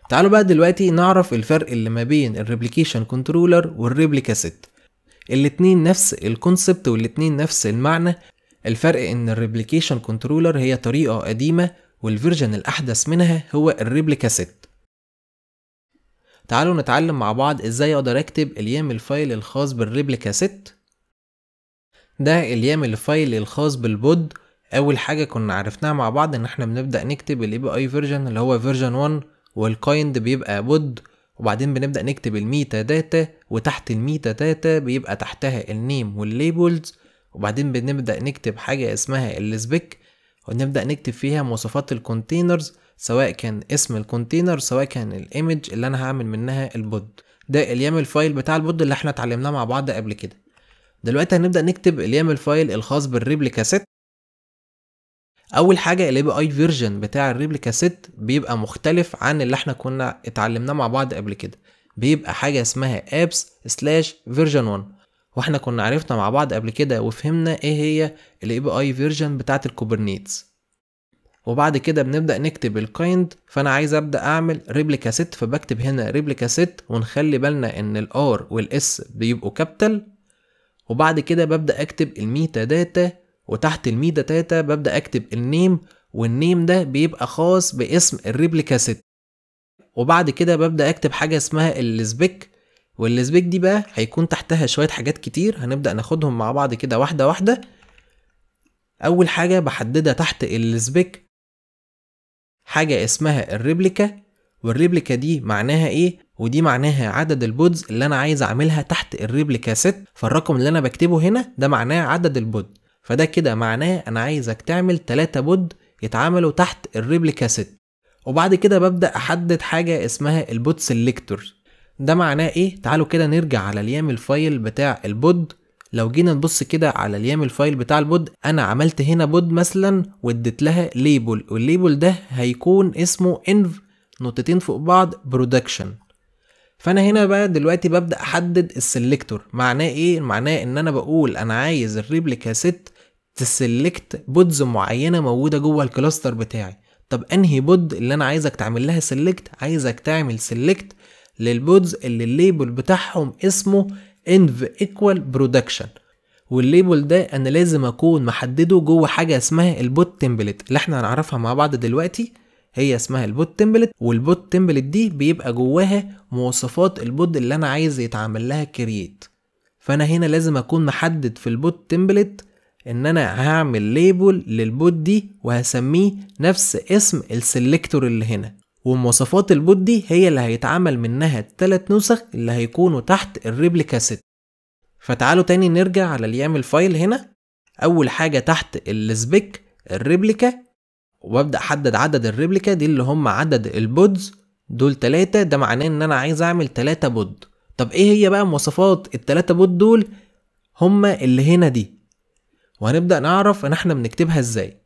Speaker 2: تعالوا بقى دلوقتي نعرف الفرق اللي ما بين الريبليكيشن كنترولر والريبليكا سيت الاتنين نفس الكونسبت والاتنين نفس المعنى الفرق ان الريبليكيشن كنترولر هي طريقة قديمة والفيرجن الأحدث منها هو الريبليكا 6 تعالوا نتعلم مع بعض ازاي اقدر اكتب اليامل فايل الخاص بالريبليكا 6 ده اليامل فايل الخاص بالبود اول حاجة كنا عرفناها مع بعض ان احنا بنبدأ نكتب الاي بي اي فيرجن اللي هو فيرجن 1 والكايند بيبقى بود وبعدين بنبدأ نكتب الميتا داتا وتحت الميتا داتا بيبقى تحتها النيم والليبلز وبعدين بنبدأ نكتب حاجة اسمها السبيك ونبدأ نكتب فيها مواصفات الكونتينرز سواء كان اسم الكونتينر سواء كان الايمج اللي انا هعمل منها البود ده اليام الفايل بتاع البود اللي احنا اتعلمناه مع بعض قبل كده دلوقتي هنبدأ نكتب اليام الفايل الخاص بالريبليكا ست اول حاجه الاي بي اي فيرجن بتاع الريبليكا ست بيبقى مختلف عن اللي احنا كنا اتعلمناه مع بعض قبل كده بيبقى حاجه اسمها apps سلاش فيرجن 1 واحنا كنا عرفنا مع بعض قبل كده وفهمنا ايه هي الاي بي اي فيرجن بتاعه الكوبرنيتس وبعد كده بنبدا نكتب الكايند فانا عايز ابدا اعمل ريبليكا ست فبكتب هنا ريبليكا ست ونخلي بالنا ان الار والاس بيبقوا كابيتال وبعد كده ببدا اكتب الميتا داتا وتحت الميتا داتا ببدا اكتب النيم والنيم ده بيبقى خاص باسم الريبليكا ست وبعد كده ببدا اكتب حاجه اسمها السبيك والسبيك دي بقى هيكون تحتها شوية حاجات كتير هنبدأ ناخدهم مع بعض كده واحدة واحدة أول حاجة بحددها تحت السبيك حاجة اسمها الريبليكا والريبليكا دي معناها ايه ودي معناها عدد البودز اللي انا عايز اعملها تحت الريبليكا ست فالرقم اللي انا بكتبه هنا ده معناه عدد البود فده كده معناه انا عايزك تعمل 3 بود يتعاملوا تحت الريبليكا ست وبعد كده ببدأ احدد حاجة اسمها البود سيلكتور ده معناه ايه تعالوا كده نرجع على اليام الفايل بتاع البود لو جينا نبص كده على اليام الفايل بتاع البود انا عملت هنا بود مثلا واديت لها ليبل والليبل ده هيكون اسمه انف نقطتين فوق بعض برودكشن فانا هنا بقى دلوقتي ببدا احدد السلكتور معناه ايه معناه ان انا بقول انا عايز الريبليكا ست تسلكت بودز معينه موجوده جوه الكلاستر بتاعي طب انهي بود اللي انا عايزك تعمل لها سيلكت عايزك تعمل سيلكت للبودز اللي الليبل بتاعهم اسمه انف ايكوال برودكشن والليبل ده انا لازم اكون محدده جوه حاجه اسمها البوت تمبلت اللي احنا هنعرفها مع بعض دلوقتي هي اسمها البوت تمبلت والبوت تمبلت دي بيبقى جواها مواصفات البود اللي انا عايز يتعمل لها كرييت فانا هنا لازم اكون محدد في البوت تمبلت ان انا هعمل ليبل للبود دي وهسميه نفس اسم السلكتور اللي هنا ومواصفات البوت دي هي اللي هيتعمل منها التلات نسخ اللي هيكونوا تحت الريبليكا ست فتعالوا تاني نرجع على اليامل فايل هنا اول حاجه تحت السبيك الريبليكا وابدا احدد عدد الريبليكا دي اللي هم عدد البودز دول تلاتة ده معناه ان انا عايز اعمل تلاتة بود طب ايه هي بقى مواصفات التلاتة بود دول هما اللي هنا دي وهنبدا نعرف ان احنا بنكتبها ازاي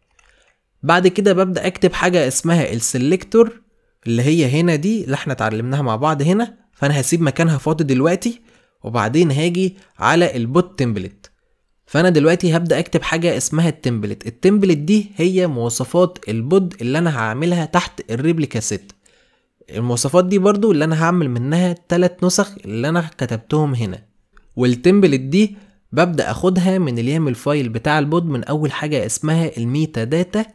Speaker 2: بعد كده ببدا اكتب حاجه اسمها السلكتور اللي هي هنا دي اللي احنا اتعلمناها مع بعض هنا فانا هسيب مكانها فاضي دلوقتي وبعدين هاجي على البوت تمبلت فانا دلوقتي هبدا اكتب حاجه اسمها التمبلت التمبلت دي هي مواصفات البود اللي انا هعملها تحت الريبليكا ست المواصفات دي برضو اللي انا هعمل منها تلات نسخ اللي انا كتبتهم هنا والتمبلت دي ببدا اخدها من اليامل فايل بتاع البود من اول حاجه اسمها الميتا داتا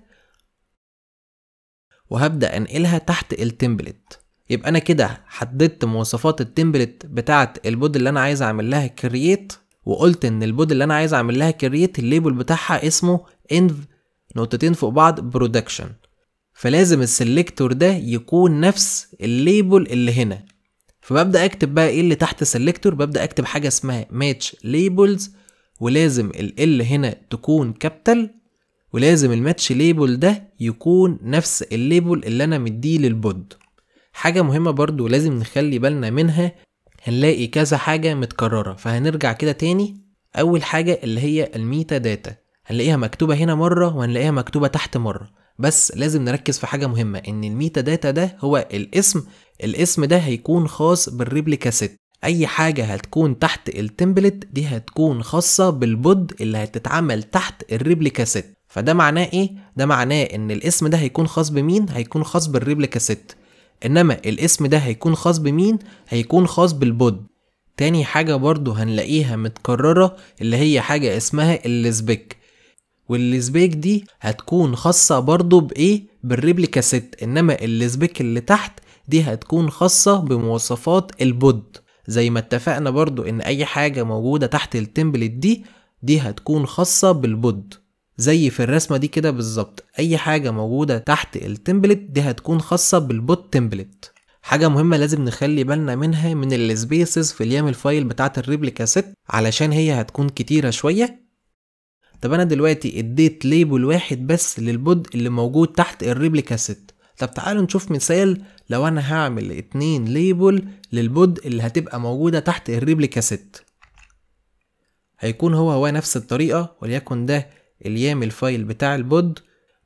Speaker 2: وهبدأ انقلها تحت التمبلت يبقى انا كده حددت مواصفات التمبلت بتاعت البود اللي انا عايز اعمل لها كرييت وقلت ان البود اللي انا عايز اعمل لها كرييت الليبل بتاعها اسمه انف نقطتين فوق بعض برودكشن فلازم السلكتور ده يكون نفس الليبل اللي هنا فببدا اكتب بقى ايه اللي تحت سلكتور ببدا اكتب حاجه اسمها ماتش ليبلز ولازم ال هنا تكون كابيتال ولازم الماتش ليبل ده يكون نفس الليبل اللي انا مديه للبود حاجة مهمة برضو لازم نخلي بالنا منها هنلاقي كذا حاجة متكررة فهنرجع كده تاني أول حاجة اللي هي الميتا داتا هنلاقيها مكتوبة هنا مرة وهنلاقيها مكتوبة تحت مرة بس لازم نركز في حاجة مهمة إن الميتا داتا ده هو الاسم الاسم ده هيكون خاص بالريبليكا ست أي حاجة هتكون تحت التمبلت دي هتكون خاصة بالبود اللي هتتعمل تحت الريبليكا ست فده معناه ايه ده معناه ان الاسم ده هيكون خاص بمين هيكون خاص بالريبليكا 6 انما الاسم ده هيكون خاص بمين هيكون خاص بالبود تاني حاجة برضو هنلاقيها متكررة اللي هي حاجة اسمها السبيك والسبيك دي هتكون خاصة برضو بايه بالريبليكا 6 انما السبيك اللي تحت دي هتكون خاصة بمواصفات البود زي ما اتفقنا برضو ان اي حاجة موجودة تحت التمبلت دي دي هتكون خاصة بالبود زي في الرسمه دي كده بالظبط اي حاجه موجوده تحت التمبلت دي هتكون خاصه بالبوت تمبلت حاجه مهمه لازم نخلي بالنا منها من السبيسز في اليام الفايل بتاعه الريبليكا ست علشان هي هتكون كتيره شويه طب انا دلوقتي اديت ليبل واحد بس للبود اللي موجود تحت الريبليكا ست طب تعالوا نشوف مثال لو انا هعمل اتنين ليبل للبود اللي هتبقى موجودة تحت الريبليكا ست هيكون هو هو نفس الطريقة وليكن ده اليامل فايل بتاع البود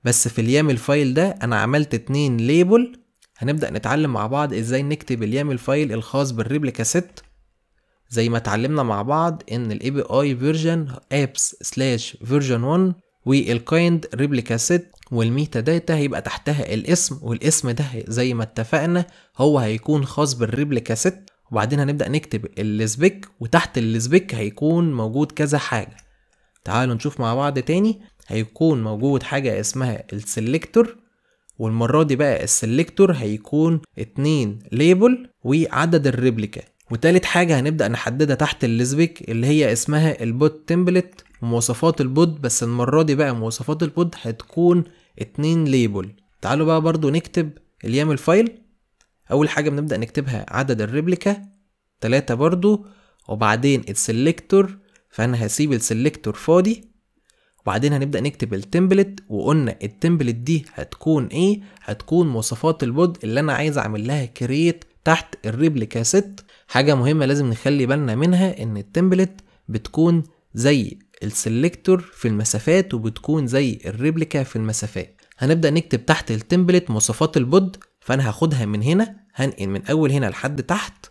Speaker 2: بس في اليامل فايل ده انا عملت اتنين ليبل هنبدأ نتعلم مع بعض ازاي نكتب اليامل فايل الخاص بالريبليكا ست زي ما اتعلمنا مع بعض ان الاي بي اي فيرجن ابس سلاش فيرجن 1 والكايند ريبليكا ست والميتا داتا هيبقى تحتها الاسم والاسم ده زي ما اتفقنا هو هيكون خاص بالريبليكا ست وبعدين هنبدأ نكتب السبيك وتحت السبيك هيكون موجود كذا حاجة تعالوا نشوف مع بعض تاني هيكون موجود حاجة اسمها السلكتور والمرة دي بقى السلكتور هيكون اتنين ليبل وعدد الريبليكا وتالت حاجة هنبدأ نحددها تحت الليزبيك اللي هي اسمها البوت تمبلت ومواصفات البوت بس المرة دي بقى مواصفات البوت هتكون اتنين ليبل تعالوا بقى برضو نكتب اليامل فايل أول حاجة بنبدأ نكتبها عدد الريبليكا تلاتة برضو وبعدين السلكتور فانا هسيب السلكتور فاضي وبعدين هنبدأ نكتب التمبلت وقلنا التمبلت دي هتكون ايه هتكون مواصفات البود اللي انا عايز اعمل لها كرييت تحت الريبليكا ست حاجة مهمة لازم نخلي بالنا منها ان التمبلت بتكون زي السلكتور في المسافات وبتكون زي الريبليكا في المسافات هنبدأ نكتب تحت التمبلت مواصفات البود فانا هاخدها من هنا هنقل من اول هنا لحد تحت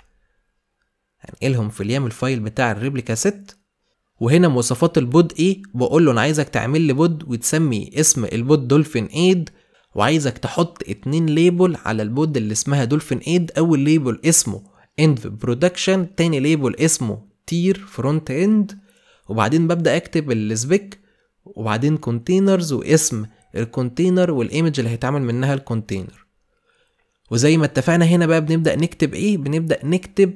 Speaker 2: هنقلهم في اليام الفايل بتاع الريبليكا ست وهنا مواصفات البود ايه بقول له انا عايزك تعمل لي بود وتسمي اسم البود دولفين ايد وعايزك تحط اتنين ليبل على البود اللي اسمها دولفين ايد اول ليبل اسمه اند برودكشن تاني ليبل اسمه تير فرونت اند وبعدين ببدا اكتب السبيك وبعدين كونتينرز واسم الكونتينر والايمج اللي هيتعمل منها الكونتينر وزي ما اتفقنا هنا بقى بنبدا نكتب ايه بنبدا نكتب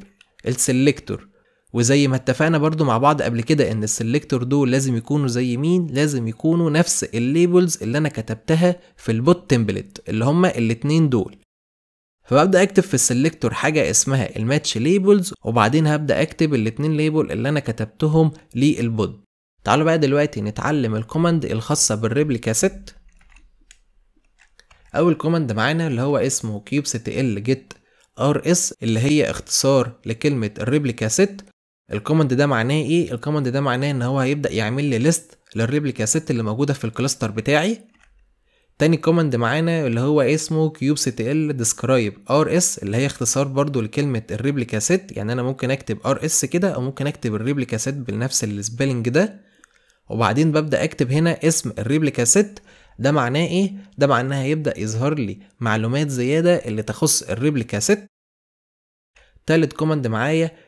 Speaker 2: السلكتور وزي ما اتفقنا برضو مع بعض قبل كده ان السلكتور دول لازم يكونوا زي مين لازم يكونوا نفس الليبلز اللي انا كتبتها في البوت تمبلت اللي هما الاتنين دول فببدا اكتب في السلكتور حاجه اسمها الماتش ليبلز وبعدين هبدا اكتب الاتنين ليبل اللي انا كتبتهم للبود تعالوا بقى دلوقتي نتعلم الكوماند الخاصه بالريبليكا ست اول كوماند معانا اللي هو اسمه كيوب ست ال جيت ار اس اللي هي اختصار لكلمه الريبليكا ست الكوماند ده معناه ايه الكوماند ده معناه ان هو هيبدا يعمل لي ليست للريبليكا ست اللي موجوده في الكلاستر بتاعي تاني كوماند معانا اللي هو اسمه كيوب سي تي ال ديسكرايب ار اس اللي هي اختصار برضو لكلمه الريبليكا ست يعني انا ممكن اكتب ار اس كده او ممكن اكتب الريبليكا ست بنفس السبيلنج ده وبعدين ببدا اكتب هنا اسم الريبليكا ست ده معناه ايه ده معناه هيبدا يظهر لي معلومات زياده اللي تخص الريبليكا ست تالت كوماند معايا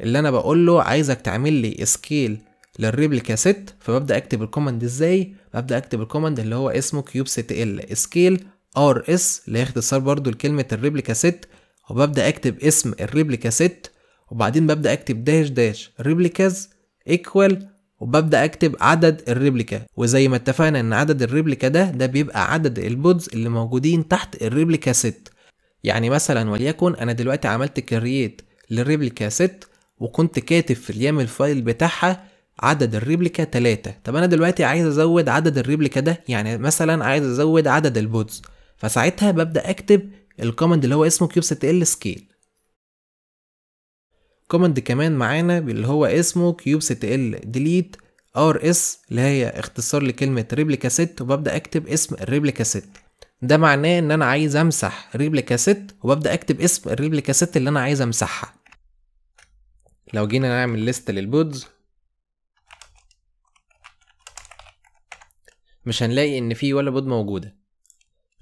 Speaker 2: اللي انا بقول له عايزك تعمل لي سكيل للريبليكا ست فببدا اكتب الكوماند ازاي ببدا اكتب الكوماند اللي هو اسمه كيوب ست ال سكيل ار اس اللي هي اختصار برضو لكلمه الريبليكا ست وببدا اكتب اسم الريبليكا ست وبعدين ببدا اكتب داش داش ريبليكاز ايكوال وببدا اكتب عدد الريبليكا وزي ما اتفقنا ان عدد الريبليكا ده ده بيبقى عدد البودز اللي موجودين تحت الريبليكا ست يعني مثلا وليكن انا دلوقتي عملت كرييت للريبليكا ست وكنت كاتب في اليام الفايل بتاعها عدد الريبليكا 3 طب انا دلوقتي عايز ازود عدد الريبليكا ده يعني مثلا عايز ازود عدد البودز فساعتها ببدا اكتب الكوماند اللي هو اسمه ست ال سكيل كوماند كمان معانا اللي هو اسمه ست ال ديليت ار اس اللي هي اختصار لكلمه ريبليكا ست وببدا اكتب اسم الريبليكا ست ده معناه ان انا عايز امسح ريبليكا ست وببدا اكتب اسم الريبليكا ست اللي انا عايز امسحها لو جينا نعمل ليست للبودز مش هنلاقي ان في ولا بود موجوده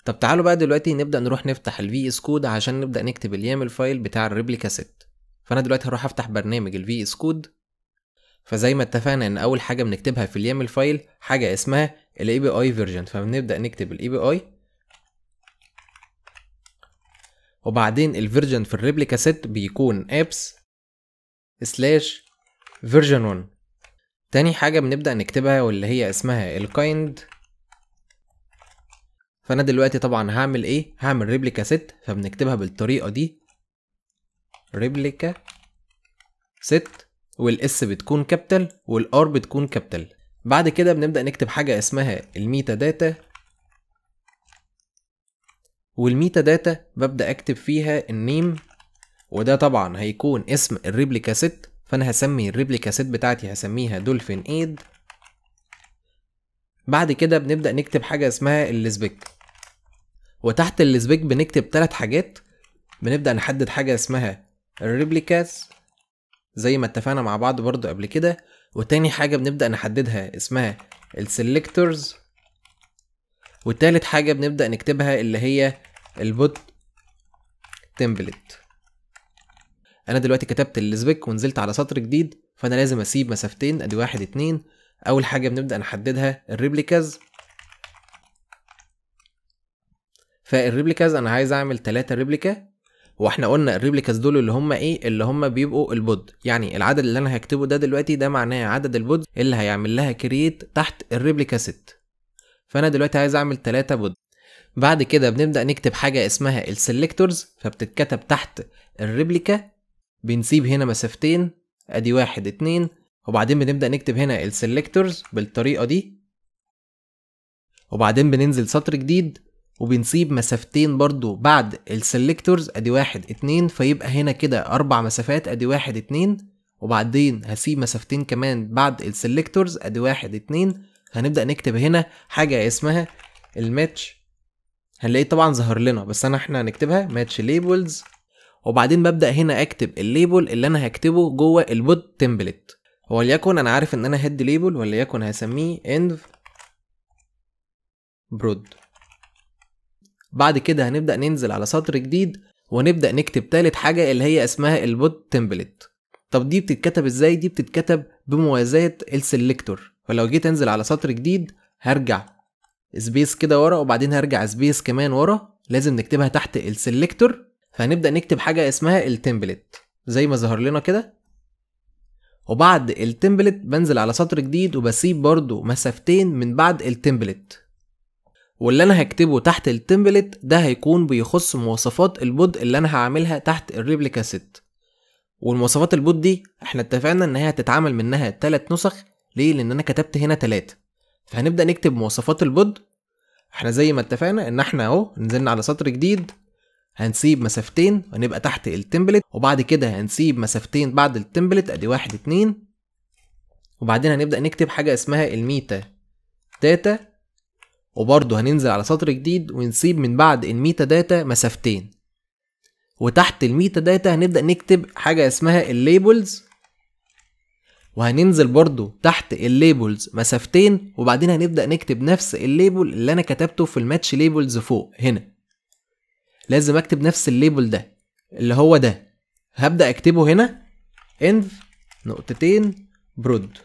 Speaker 2: طب تعالوا بقى دلوقتي نبدا نروح نفتح الفي اس كود عشان نبدا نكتب اليامل فايل بتاع الريبليكا ست فانا دلوقتي هروح افتح برنامج الفي اس كود فزي ما اتفقنا ان اول حاجه بنكتبها في اليامل فايل حاجه اسمها الاي بي اي فيرجن فبنبدا نكتب الاي بي اي وبعدين الفيرجن في الريبليكا ست بيكون ابس سلاش فيرجن 1 تاني حاجة بنبدأ نكتبها واللي هي اسمها الكايند فأنا دلوقتي طبعا هعمل ايه هعمل ريبليكا ست فبنكتبها بالطريقة دي ريبليكا ست والاس بتكون كابيتال والار بتكون كابيتال بعد كده بنبدأ نكتب حاجة اسمها الميتا داتا والميتا داتا ببدأ أكتب فيها النيم وده طبعا هيكون اسم الريبليكا ست فانا هسمي الريبليكا ست بتاعتي هسميها دولفين ايد بعد كده بنبدا نكتب حاجه اسمها السبيك وتحت السبيك بنكتب ثلاث حاجات بنبدا نحدد حاجه اسمها الريبليكاس زي ما اتفقنا مع بعض برضو قبل كده وتاني حاجه بنبدا نحددها اسمها السيلكتورز وتالت حاجه بنبدا نكتبها اللي هي البوت تمبلت انا دلوقتي كتبت السبيك ونزلت على سطر جديد فانا لازم اسيب مسافتين ادي واحد اتنين اول حاجه بنبدا نحددها الريبليكاز فالريبليكاز انا عايز اعمل 3 ريبليكا واحنا قلنا الريبليكاز دول اللي هم ايه اللي هم بيبقوا البود يعني العدد اللي انا هكتبه ده دلوقتي ده معناه عدد البود اللي هيعمل لها كرييت تحت الريبليكا ست فانا دلوقتي عايز اعمل 3 بود بعد كده بنبدا نكتب حاجه اسمها السلكتورز فبتتكتب تحت الريبليكا بنسيب هنا مسافتين ادي واحد اتنين وبعدين بنبدأ نكتب هنا السلكتورز بالطريقة دي وبعدين بننزل سطر جديد وبنسيب مسافتين برضو بعد السلكتورز ادي واحد اتنين فيبقى هنا كده اربع مسافات ادي واحد اتنين وبعدين هسيب مسافتين كمان بعد السلكتورز ادي واحد اتنين هنبدأ نكتب هنا حاجة اسمها الماتش هنلاقيه طبعا ظهر لنا بس انا احنا هنكتبها ماتش ليبلز وبعدين ببدا هنا اكتب الليبل اللي انا هكتبه جوه البوت تمبلت وليكن انا عارف ان انا هيد ليبل وليكن هسميه انف برود بعد كده هنبدا ننزل على سطر جديد ونبدا نكتب تالت حاجه اللي هي اسمها البوت تمبلت طب دي بتتكتب ازاي دي بتتكتب بموازاه السلكتور فلو جيت انزل على سطر جديد هرجع سبيس كده ورا وبعدين هرجع سبيس كمان ورا لازم نكتبها تحت السلكتور فهنبدأ نكتب حاجة اسمها التمبلت زي ما ظهر لنا كده وبعد التمبلت بنزل على سطر جديد وبسيب برضو مسافتين من بعد التمبلت واللي انا هكتبه تحت التمبلت ده هيكون بيخص مواصفات البود اللي انا هعملها تحت الريبليكا ست والمواصفات البود دي احنا اتفقنا ان هي هتتعمل منها تلات نسخ ليه لان انا كتبت هنا تلاتة فهنبدأ نكتب مواصفات البود احنا زي ما اتفقنا ان احنا اهو نزلنا على سطر جديد هنسيب مسافتين ونبقى تحت التمبلت وبعد كده هنسيب مسافتين بعد التمبلت ادي واحد اتنين وبعدين هنبدأ نكتب حاجة اسمها الميتا داتا وبرضه هننزل على سطر جديد ونسيب من بعد الميتا داتا مسافتين وتحت الميتا داتا هنبدأ نكتب حاجة اسمها الليبلز وهننزل برضه تحت الليبلز مسافتين وبعدين هنبدأ نكتب نفس الليبل اللي أنا كتبته في الماتش ليبلز فوق هنا لازم اكتب نفس الليبل ده اللي هو ده هبدا اكتبه هنا انف نقطتين برود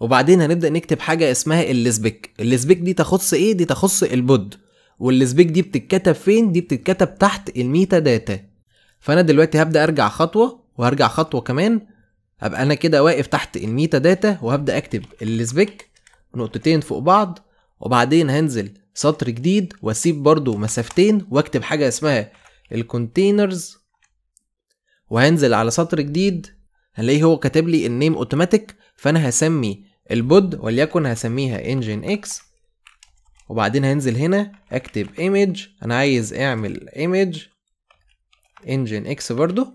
Speaker 2: وبعدين هنبدا نكتب حاجه اسمها الليسبيك الليسبيك دي تخص ايه دي تخص البود والليسبيك دي بتتكتب فين دي بتتكتب تحت الميتا داتا فانا دلوقتي هبدا ارجع خطوه وهرجع خطوه كمان ابقى انا كده واقف تحت الميتا داتا وهبدا اكتب الليسبيك نقطتين فوق بعض وبعدين هنزل سطر جديد واسيب برضو مسافتين واكتب حاجة اسمها الكونتينرز وهنزل على سطر جديد هنلاقيه هو كاتب لي النيم اوتوماتيك فانا هسمي البود وليكن هسميها انجن اكس وبعدين هنزل هنا اكتب image انا عايز اعمل image engine x برضو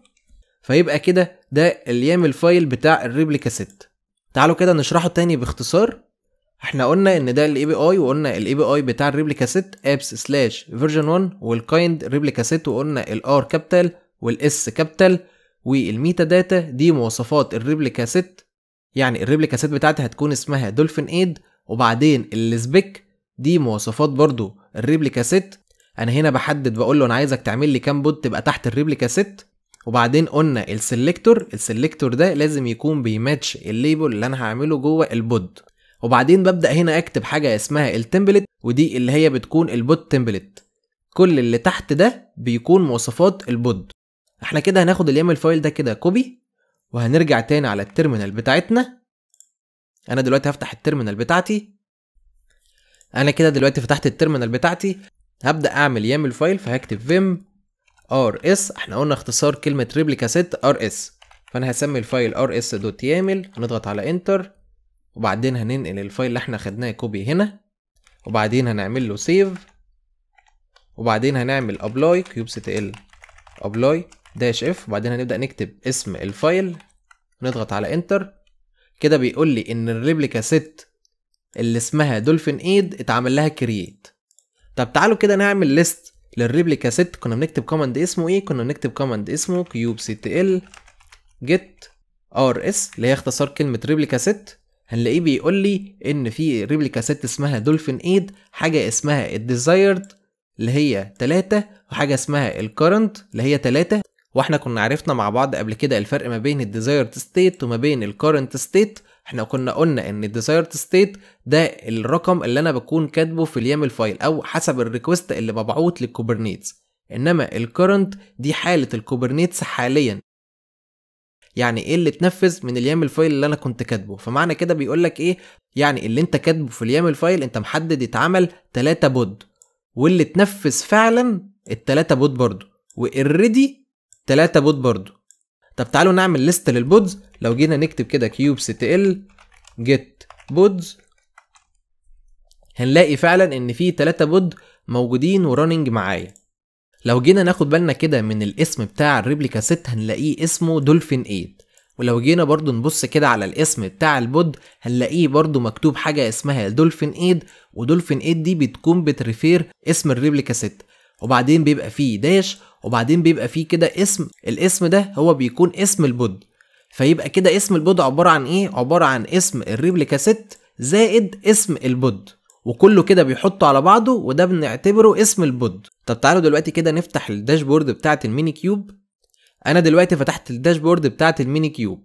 Speaker 2: فيبقى كده ده اليامل فايل بتاع الريبليكا ست تعالوا كده نشرحه تاني باختصار احنا قلنا ان ده الاي بي اي وقلنا الاي بي اي بتاع الريبليكا سيت ابس سلاش فيرجن 1 والكايند ريبليكا سيت وقلنا الار كابيتال والاس كابيتال والميتا داتا دي مواصفات الريبليكا سيت يعني الريبليكا سيت بتاعتي هتكون اسمها دولفين ايد وبعدين السبيك دي مواصفات برضو الريبليكا سيت انا هنا بحدد بقول له انا عايزك تعمل لي كام بوت تبقى تحت الريبليكا سيت وبعدين قلنا السلكتور السلكتور ده لازم يكون بيماتش الليبل اللي انا هعمله جوه البود وبعدين ببدأ هنا أكتب حاجة اسمها التمبلت ودي اللي هي بتكون البوت تمبلت كل اللي تحت ده بيكون مواصفات البود احنا كده هناخد اليامل فايل ده كده كوبي وهنرجع تاني على التيرمينال بتاعتنا انا دلوقتي هفتح التيرمينال بتاعتي انا كده دلوقتي فتحت التيرمينال بتاعتي هبدا اعمل يامل فايل فهكتب vim rs احنا قلنا اختصار كلمه ريبليكا ست rs فانا هسمي الفايل rs.yaml هنضغط على انتر وبعدين هننقل الفايل اللي احنا خدناه كوبي هنا وبعدين هنعمل له سيف وبعدين هنعمل ابلاي كيوب سي ال ابلاي داش اف وبعدين هنبدا نكتب اسم الفايل نضغط على انتر كده بيقول لي ان الريبليكا ست اللي اسمها دولفين ايد اتعمل لها كرييت طب تعالوا كده نعمل ليست للريبليكا ست كنا بنكتب كوماند اسمه ايه كنا بنكتب كوماند اسمه كيوب سي تي ال جيت ار اس اللي هي اختصار كلمه ريبليكا ست هنلاقيه بيقول لي ان في ريبليكا ست اسمها دولفين ايد حاجه اسمها الديزايرد اللي هي 3 وحاجه اسمها الكورنت اللي هي 3 واحنا كنا عرفنا مع بعض قبل كده الفرق ما بين الديزايرد ستيت وما بين الكورنت ستيت احنا كنا قلنا ان الديزايرد ستيت ده الرقم اللي انا بكون كاتبه في اليامل فايل او حسب الريكوست اللي مبعوت للكوبرنيتس انما الكورنت دي حاله الكوبرنيتس حاليا يعني ايه اللي اتنفذ من اليامل فايل اللي انا كنت كاتبه فمعنى كده بيقول لك ايه يعني اللي انت كاتبه في اليامل فايل انت محدد يتعمل 3 بود واللي اتنفذ فعلا التلاتة بود برضو والريدي 3 بود برضو طب تعالوا نعمل ليست للبودز لو جينا نكتب كده كيوب ست ال جيت بودز هنلاقي فعلا ان في 3 بود موجودين ورننج معايا لو جينا ناخد بالنا كده من الاسم بتاع الريبليكا 6 هنلاقيه اسمه دولفين 8 ولو جينا برضو نبص كده على الاسم بتاع البود هنلاقيه برضو مكتوب حاجة اسمها دولفين ايد ودولفين ايد دي بتكون بتريفير اسم الريبليكا 6 وبعدين بيبقى فيه داش وبعدين بيبقى فيه كده اسم الاسم ده هو بيكون اسم البود فيبقى كده اسم البود عبارة عن ايه؟ عبارة عن اسم الريبليكا 6 زائد اسم البود وكله كده بيحطه على بعضه وده بنعتبره اسم البود طب تعالوا دلوقتي كده نفتح الداشبورد بتاعه الميني كيوب انا دلوقتي فتحت الداشبورد بتاعه الميني كيوب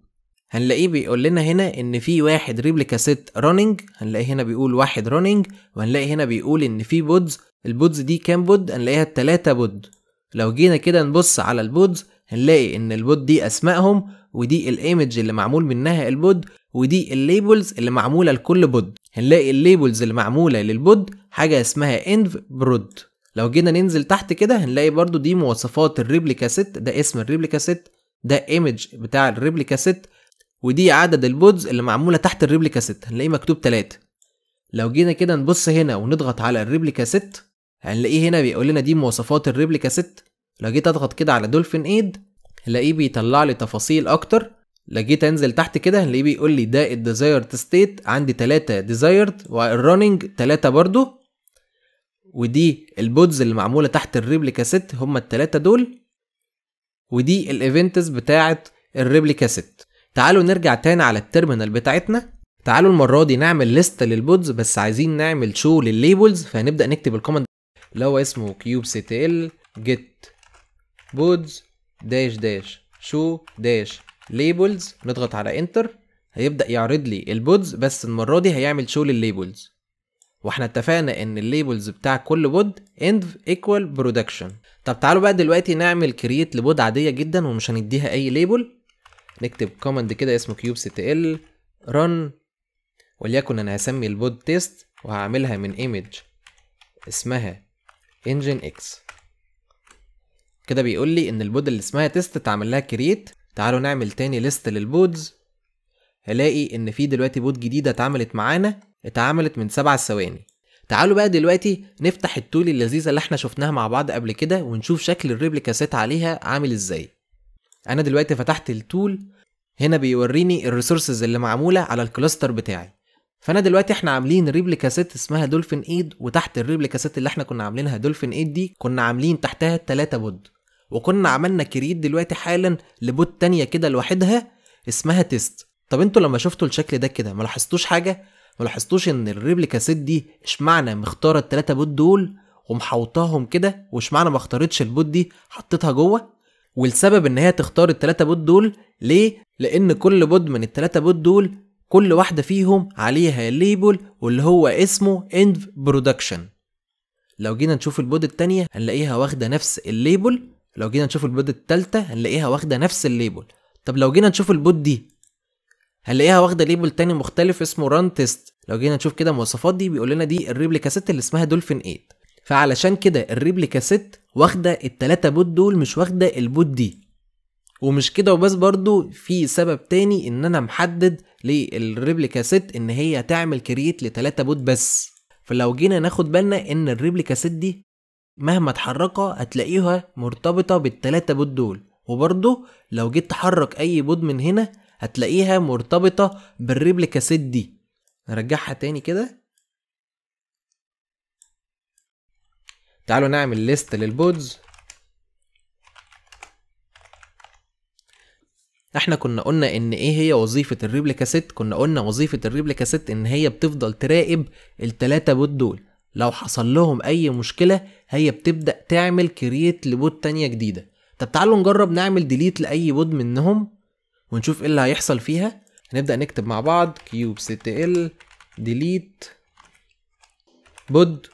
Speaker 2: هنلاقيه بيقول لنا هنا ان في واحد ريبليكا سيت رننج هنلاقي هنا بيقول واحد رننج وهنلاقي هنا بيقول ان في بودز البودز دي كام بود هنلاقيها التلاتة بود لو جينا كده نبص على البودز هنلاقي ان البود دي اسمائهم ودي الايمج اللي معمول منها البود ودي الليبلز اللي معموله لكل بود هنلاقي الليبلز اللي معموله للبود حاجه اسمها انف برود لو جينا ننزل تحت كده هنلاقي برضو دي مواصفات الريبليكا ست ده اسم الريبليكا ست ده ايمج بتاع الريبليكا ست ودي عدد البودز اللي معموله تحت الريبليكا ست هنلاقيه مكتوب 3 لو جينا كده نبص هنا ونضغط على الريبليكا ست هنلاقيه هنا بيقول لنا دي مواصفات الريبليكا ست لو جيت اضغط كده على دولفين ايد هلاقيه بيطلع لي تفاصيل اكتر لقيت انزل تحت كده هلاقيه بيقول لي ده الديزايرد ستيت عندي 3 ديزايرد والرننج 3 برضو ودي البودز اللي معموله تحت الريبليكا ست هما التلاتة دول ودي الايفنتس بتاعه الريبليكا ست تعالوا نرجع تاني على التيرمينال بتاعتنا تعالوا المره دي نعمل لستة للبودز بس عايزين نعمل شو للليبلز فهنبدا نكتب الكوماند اللي هو اسمه كيوب سي ال جيت بودز داش داش شو داش ليبلز نضغط على انتر هيبدا يعرض لي البودز بس المره دي هيعمل شو للليبلز واحنا اتفقنا ان الليبلز بتاع كل بود انف ايكوال برودكشن طب تعالوا بقى دلوقتي نعمل كرييت لبود عاديه جدا ومش هنديها اي ليبل نكتب كوماند كده اسمه كيوب ست ال رن وليكن انا هسمي البود تيست وهعملها من ايمج اسمها انجن اكس كده بيقول لي ان البود اللي اسمها تيست اتعمل لها كرييت تعالوا نعمل تاني ليست للبودز هلاقي ان في دلوقتي بود جديده اتعملت معانا اتعملت من سبع ثواني تعالوا بقى دلوقتي نفتح التول اللذيذه اللي احنا شفناها مع بعض قبل كده ونشوف شكل الريبليكا سيت عليها عامل ازاي انا دلوقتي فتحت التول هنا بيوريني الريسورسز اللي معموله على الكلاستر بتاعي فانا دلوقتي احنا عاملين ريبليكا سيت اسمها دولفين ايد وتحت الريبليكا سيت اللي احنا كنا عاملينها دولفين ايد دي كنا عاملين تحتها 3 بود وكنا عملنا كريت دلوقتي حالا لبوت تانية كده لوحدها اسمها تيست طب انتوا لما شفتوا الشكل ده كده ما لاحظتوش حاجه ما لاحظتوش ان الريبليكا سيت دي اشمعنى مختاره التلاته بوت دول ومحوطاهم كده واشمعنى ما اختارتش البوت دي حطيتها جوه والسبب ان هي تختار التلاته بوت دول ليه لان كل بود من التلاته بوت دول كل واحده فيهم عليها ليبل واللي هو اسمه اند برودكشن لو جينا نشوف البود التانية هنلاقيها واخدة نفس الليبل لو جينا نشوف البود التالتة هنلاقيها واخدة نفس الليبل طب لو جينا نشوف البود دي هنلاقيها واخدة ليبل تاني مختلف اسمه ران تيست لو جينا نشوف كده المواصفات دي بيقول لنا دي الريبليكا ست اللي اسمها دولفين 8 فعلشان كده الريبليكا ست واخدة التلاتة بود دول مش واخدة البود دي ومش كده وبس برضو في سبب تاني ان انا محدد للريبليكا ست ان هي تعمل كرييت لتلاتة بود بس فلو جينا ناخد بالنا ان الريبليكا ست دي مهما تحركها هتلاقيها مرتبطة بالتلاتة بوت دول وبرضه لو جيت تحرك أي بود من هنا هتلاقيها مرتبطة بالريبليكا سيت دي نرجعها تاني كده تعالوا نعمل ليست للبودز احنا كنا قلنا ان ايه هي وظيفة الريبليكا سيت كنا قلنا وظيفة الريبليكا سيت ان هي بتفضل تراقب التلاتة بوت دول لو حصل لهم اي مشكلة هي بتبدا تعمل كرييت لبود تانية جديده طب تعالوا نجرب نعمل ديليت لاي بود منهم ونشوف ايه اللي هيحصل فيها هنبدا نكتب مع بعض كيوب ست ال ديليت بود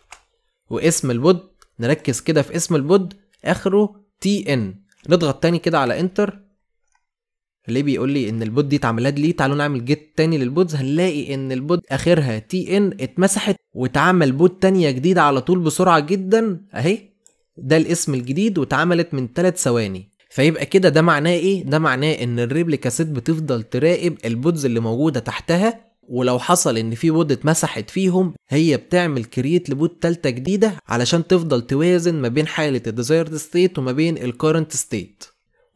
Speaker 2: واسم البود نركز كده في اسم البود اخره تي ان نضغط تاني كده على انتر ليه بيقول لي ان البود دي اتعملت ليه تعالوا نعمل جيت تاني للبودز هنلاقي ان البود اخرها تي ان اتمسحت واتعمل بود تانية جديدة على طول بسرعة جدا اهي ده الاسم الجديد واتعملت من 3 ثواني فيبقى كده ده معناه ايه ده معناه ان الريبليكا سيت بتفضل تراقب البودز اللي موجودة تحتها ولو حصل ان في بود اتمسحت فيهم هي بتعمل كرييت لبود تالتة جديدة علشان تفضل توازن ما بين حالة الديزايرد ستيت وما بين الكورنت ستيت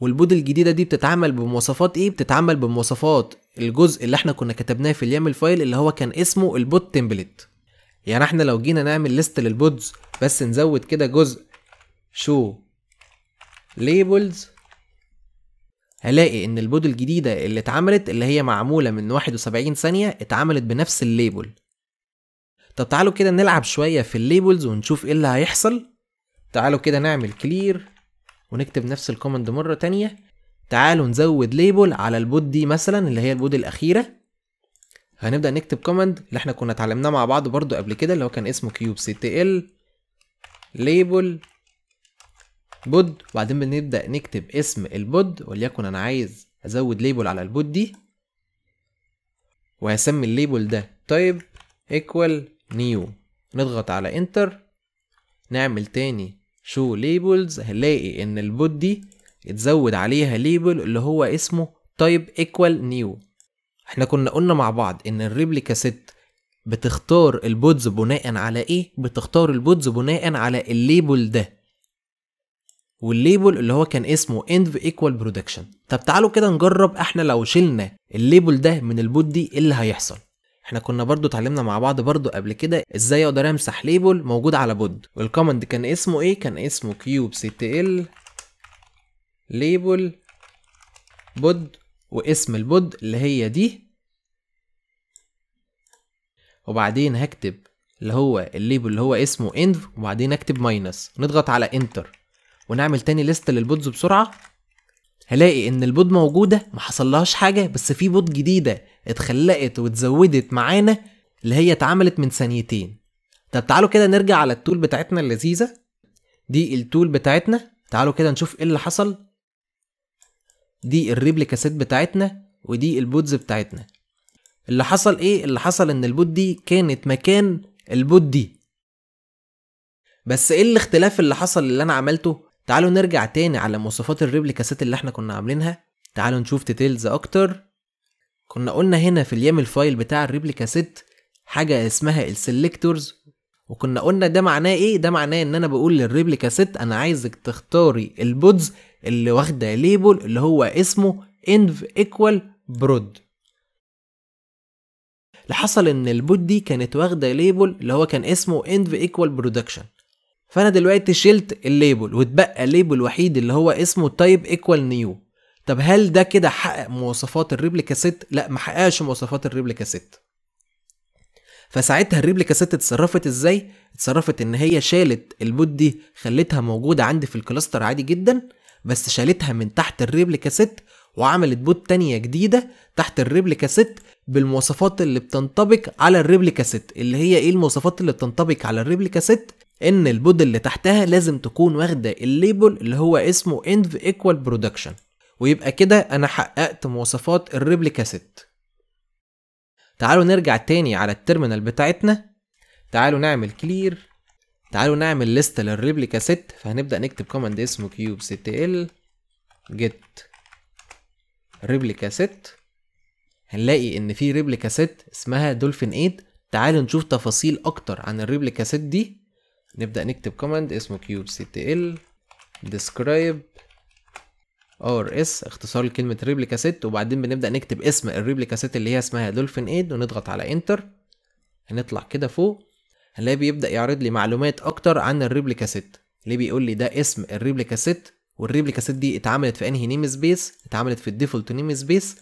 Speaker 2: والبود الجديده دي بتتعمل بمواصفات ايه بتتعمل بمواصفات الجزء اللي احنا كنا كتبناه في اليامل فايل اللي هو كان اسمه البود تمبلت يعني احنا لو جينا نعمل ليست للبودز بس نزود كده جزء شو ليبلز هلاقي ان البود الجديده اللي اتعملت اللي هي معموله من 71 ثانيه اتعملت بنفس الليبل طب تعالوا كده نلعب شويه في الليبلز ونشوف ايه اللي هيحصل تعالوا كده نعمل كلير ونكتب نفس الكومند مرة تانية تعالوا نزود ليبل على البود دي مثلا اللي هي البود الأخيرة هنبدأ نكتب كومند اللي احنا كنا اتعلمناه مع بعض برضو قبل كده اللي هو كان اسمه كيوب سي تي ال ليبل بود وبعدين بنبدأ نكتب اسم البود وليكن أنا عايز أزود ليبل على البود دي وهسمي الليبل ده تايب ايكوال نيو نضغط على انتر نعمل تاني شو ليبلز هنلاقي ان البوت دي اتزود عليها ليبل اللي هو اسمه تايب ايكوال نيو احنا كنا قلنا مع بعض ان الريبليكا ست بتختار البودز بناء على ايه بتختار البودز بناء على الليبل ده والليبل اللي هو كان اسمه انف ايكوال برودكشن طب تعالوا كده نجرب احنا لو شلنا الليبل ده من البود دي ايه اللي هيحصل احنا كنا برضو اتعلمنا مع بعض برضو قبل كده ازاي اقدر امسح ليبل موجود على بود والكومند كان اسمه ايه كان اسمه كيوب ست ال ليبل بود واسم البود اللي هي دي وبعدين هكتب اللي هو الليبل اللي هو اسمه انف وبعدين اكتب ماينس نضغط على انتر ونعمل تاني ليست للبودز بسرعه هلاقي ان البود موجوده ما حصلهاش حاجه بس في بود جديده اتخلقت واتزودت معانا اللي هي اتعملت من ثانيتين طب تعالوا كده نرجع على التول بتاعتنا اللذيذة دي التول بتاعتنا تعالوا كده نشوف ايه اللي حصل دي الريبليكاسيت بتاعتنا ودي البودز بتاعتنا اللي حصل ايه اللي حصل ان البود دي كانت مكان البود دي بس ايه الاختلاف اللي حصل اللي انا عملته تعالوا نرجع تاني على مواصفات الريبليكاسيت اللي احنا كنا عاملينها تعالوا نشوف ديتيلز اكتر كنا قلنا هنا في اليامل فايل بتاع الريبليكا ست حاجة اسمها السيلكتورز وكنا قلنا ده معناه ايه ده معناه ان انا بقول للريبليكا ست انا عايزك تختاري البودز اللي واخده ليبل اللي هو اسمه انف ايكوال برود اللي حصل ان البود دي كانت واخده ليبل اللي هو كان اسمه انف ايكوال برودكشن فانا دلوقتي شلت الليبل واتبقى الليبل الوحيد اللي هو اسمه تايب ايكوال نيو طب هل ده كده حقق مواصفات الريبليكا ست؟ لا ما حققش مواصفات الريبليكا ست. فساعتها الريبليكا ست اتصرفت ازاي اتصرفت ان هي شالت البوت دي خلتها موجوده عندي في الكلاستر عادي جدا بس شالتها من تحت الريبليكا ست وعملت بوت تانية جديدة تحت الريبليكا ست بالمواصفات اللي بتنطبق على الريبليكا ست اللي هي ايه المواصفات اللي بتنطبق على الريبليكا ست ان البود اللي تحتها لازم تكون واخده الليبل اللي هو اسمه انف ايكوال برودكشن ويبقى كده أنا حققت مواصفات الريبليكا ست تعالوا نرجع تاني على التيرمينال بتاعتنا تعالوا نعمل كلير تعالوا نعمل لستة للريبليكا ست فهنبدأ نكتب كوماند اسمه كيوب ست ال جيت ريبليكا ست هنلاقي ان في ريبليكا ست اسمها دولفين 8 تعالوا نشوف تفاصيل اكتر عن الريبليكا ست دي نبدأ نكتب كوماند اسمه كيوب ست ال ديسكرايب ار اس اختصار لكلمه ريبليكا ست وبعدين بنبدا نكتب اسم الريبليكا ست اللي هي اسمها دولفين ايد ونضغط على انتر هنطلع كده فوق هنلاقي بيبدا يعرض لي معلومات اكتر عن الريبليكا ست ليه بيقول لي ده اسم الريبليكا ست والريبليكا ست دي اتعملت في انهي نيم سبيس اتعملت في الديفولت نيم سبيس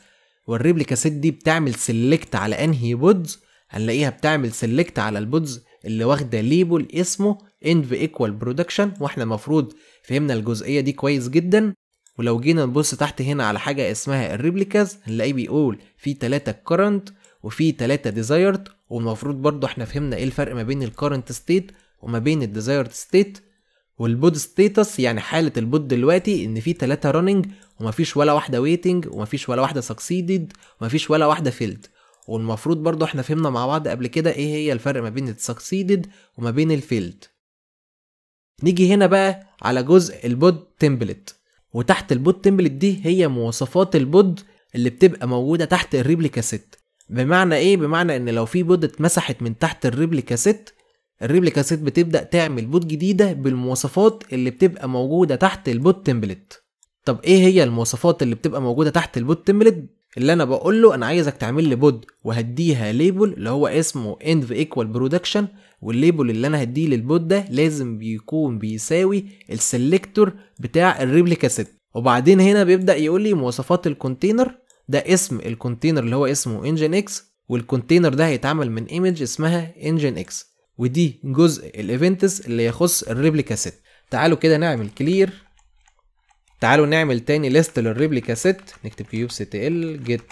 Speaker 2: والريبليكا ست دي بتعمل سيلكت على انهي بودز هنلاقيها بتعمل سيلكت على البودز اللي واخده ليبل اسمه انف ايكوال برودكشن واحنا المفروض فهمنا الجزئيه دي كويس جدا ولو جينا نبص تحت هنا على حاجة اسمها الريبليكاز هنلاقيه بيقول في تلاتة current وفي تلاتة desired والمفروض برضو احنا فهمنا ايه الفرق ما بين الكرنت ستيت وما بين الديزايرد ستيت والبود ستيتس يعني حالة البود دلوقتي ان في تلاتة running ومفيش ولا واحدة waiting ومفيش ولا واحدة succeeded ومفيش ولا واحدة فيلد والمفروض برضو احنا فهمنا مع بعض قبل كده ايه هي الفرق ما بين السكسيدد وما بين الفيلد نيجي هنا بقى على جزء البود تمبلت وتحت البود تمبلت دي هي مواصفات البود اللي بتبقى موجودة تحت الريبليكا ست بمعنى ايه بمعنى ان لو في بود اتمسحت من تحت الريبليكا ست الريبليكا ست بتبدأ تعمل بود جديدة بالمواصفات اللي بتبقى موجودة تحت البود تمبلت طب ايه هي المواصفات اللي بتبقى موجودة تحت البود تمبلت اللي انا بقول له انا عايزك تعمل لي بود وهديها ليبل اللي هو اسمه انف equal production والليبل اللي انا هديه للبوت ده لازم بيكون بيساوي السلكتور بتاع الريبليكا ست وبعدين هنا بيبدا يقول لي مواصفات الكونتينر ده اسم الكونتينر اللي هو اسمه انجن اكس والكونتينر ده هيتعمل من ايمج اسمها انجن اكس ودي جزء الايفنتس اللي يخص الريبليكا ست تعالوا كده نعمل كلير تعالوا نعمل تاني ليست للريبليكا ست نكتب كيوب سي تي ال جيت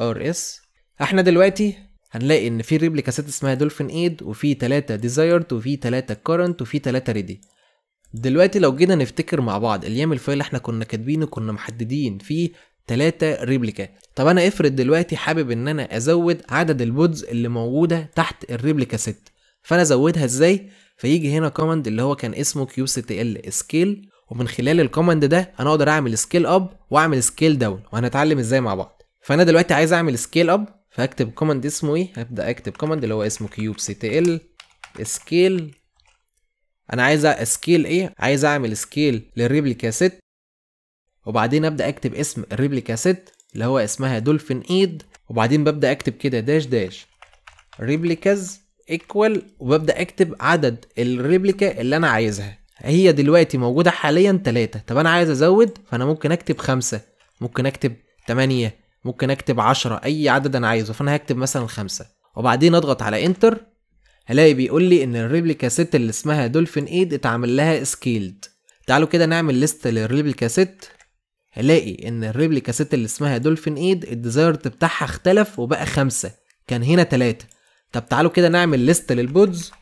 Speaker 2: ار اس احنا دلوقتي هنلاقي ان في ريبلي كاسيت اسمها دولفين ايد وفي 3 ديزايرد وفي 3 كورنت وفي 3 ريدي دلوقتي لو جينا نفتكر مع بعض الايام الفايل اللي احنا كنا كاتبينه كنا محددين فيه 3 ريبليكا طب انا افرض دلوقتي حابب ان انا ازود عدد البودز اللي موجوده تحت الريبليكا ست فانا ازودها ازاي فيجي هنا كوماند اللي هو كان اسمه كيو سي تي ال سكيل ومن خلال الكوماند ده انا اقدر اعمل سكيل اب واعمل سكيل داون وهنتعلم ازاي مع بعض فانا دلوقتي عايز اعمل سكيل اب فهكتب كوماند اسمه ايه هبدا اكتب كوماند اللي هو اسمه كيوب سي تي ال سكيل انا عايز اسكيل ايه عايز اعمل سكيل للريبليكا ست وبعدين ابدا اكتب اسم الريبليكا ست اللي هو اسمها دولفين ايد وبعدين ببدا اكتب كده داش داش ريبليكاز ايكوال وببدا اكتب عدد الريبليكا اللي انا عايزها هي دلوقتي موجوده حاليا 3 طب انا عايز ازود فانا ممكن اكتب 5 ممكن اكتب 8 ممكن اكتب عشرة اي عدد انا عايزه فانا هكتب مثلا خمسة وبعدين اضغط على انتر هلاقي بيقول لي ان الريبليكا ست اللي اسمها دولفين ايد اتعمل لها سكيلد تعالوا كده نعمل ليست للريبليكا ست هلاقي ان الريبليكا ست اللي اسمها دولفين ايد الديزايرت بتاعها اختلف وبقى خمسة كان هنا تلاتة طب تعالوا كده نعمل ليست للبودز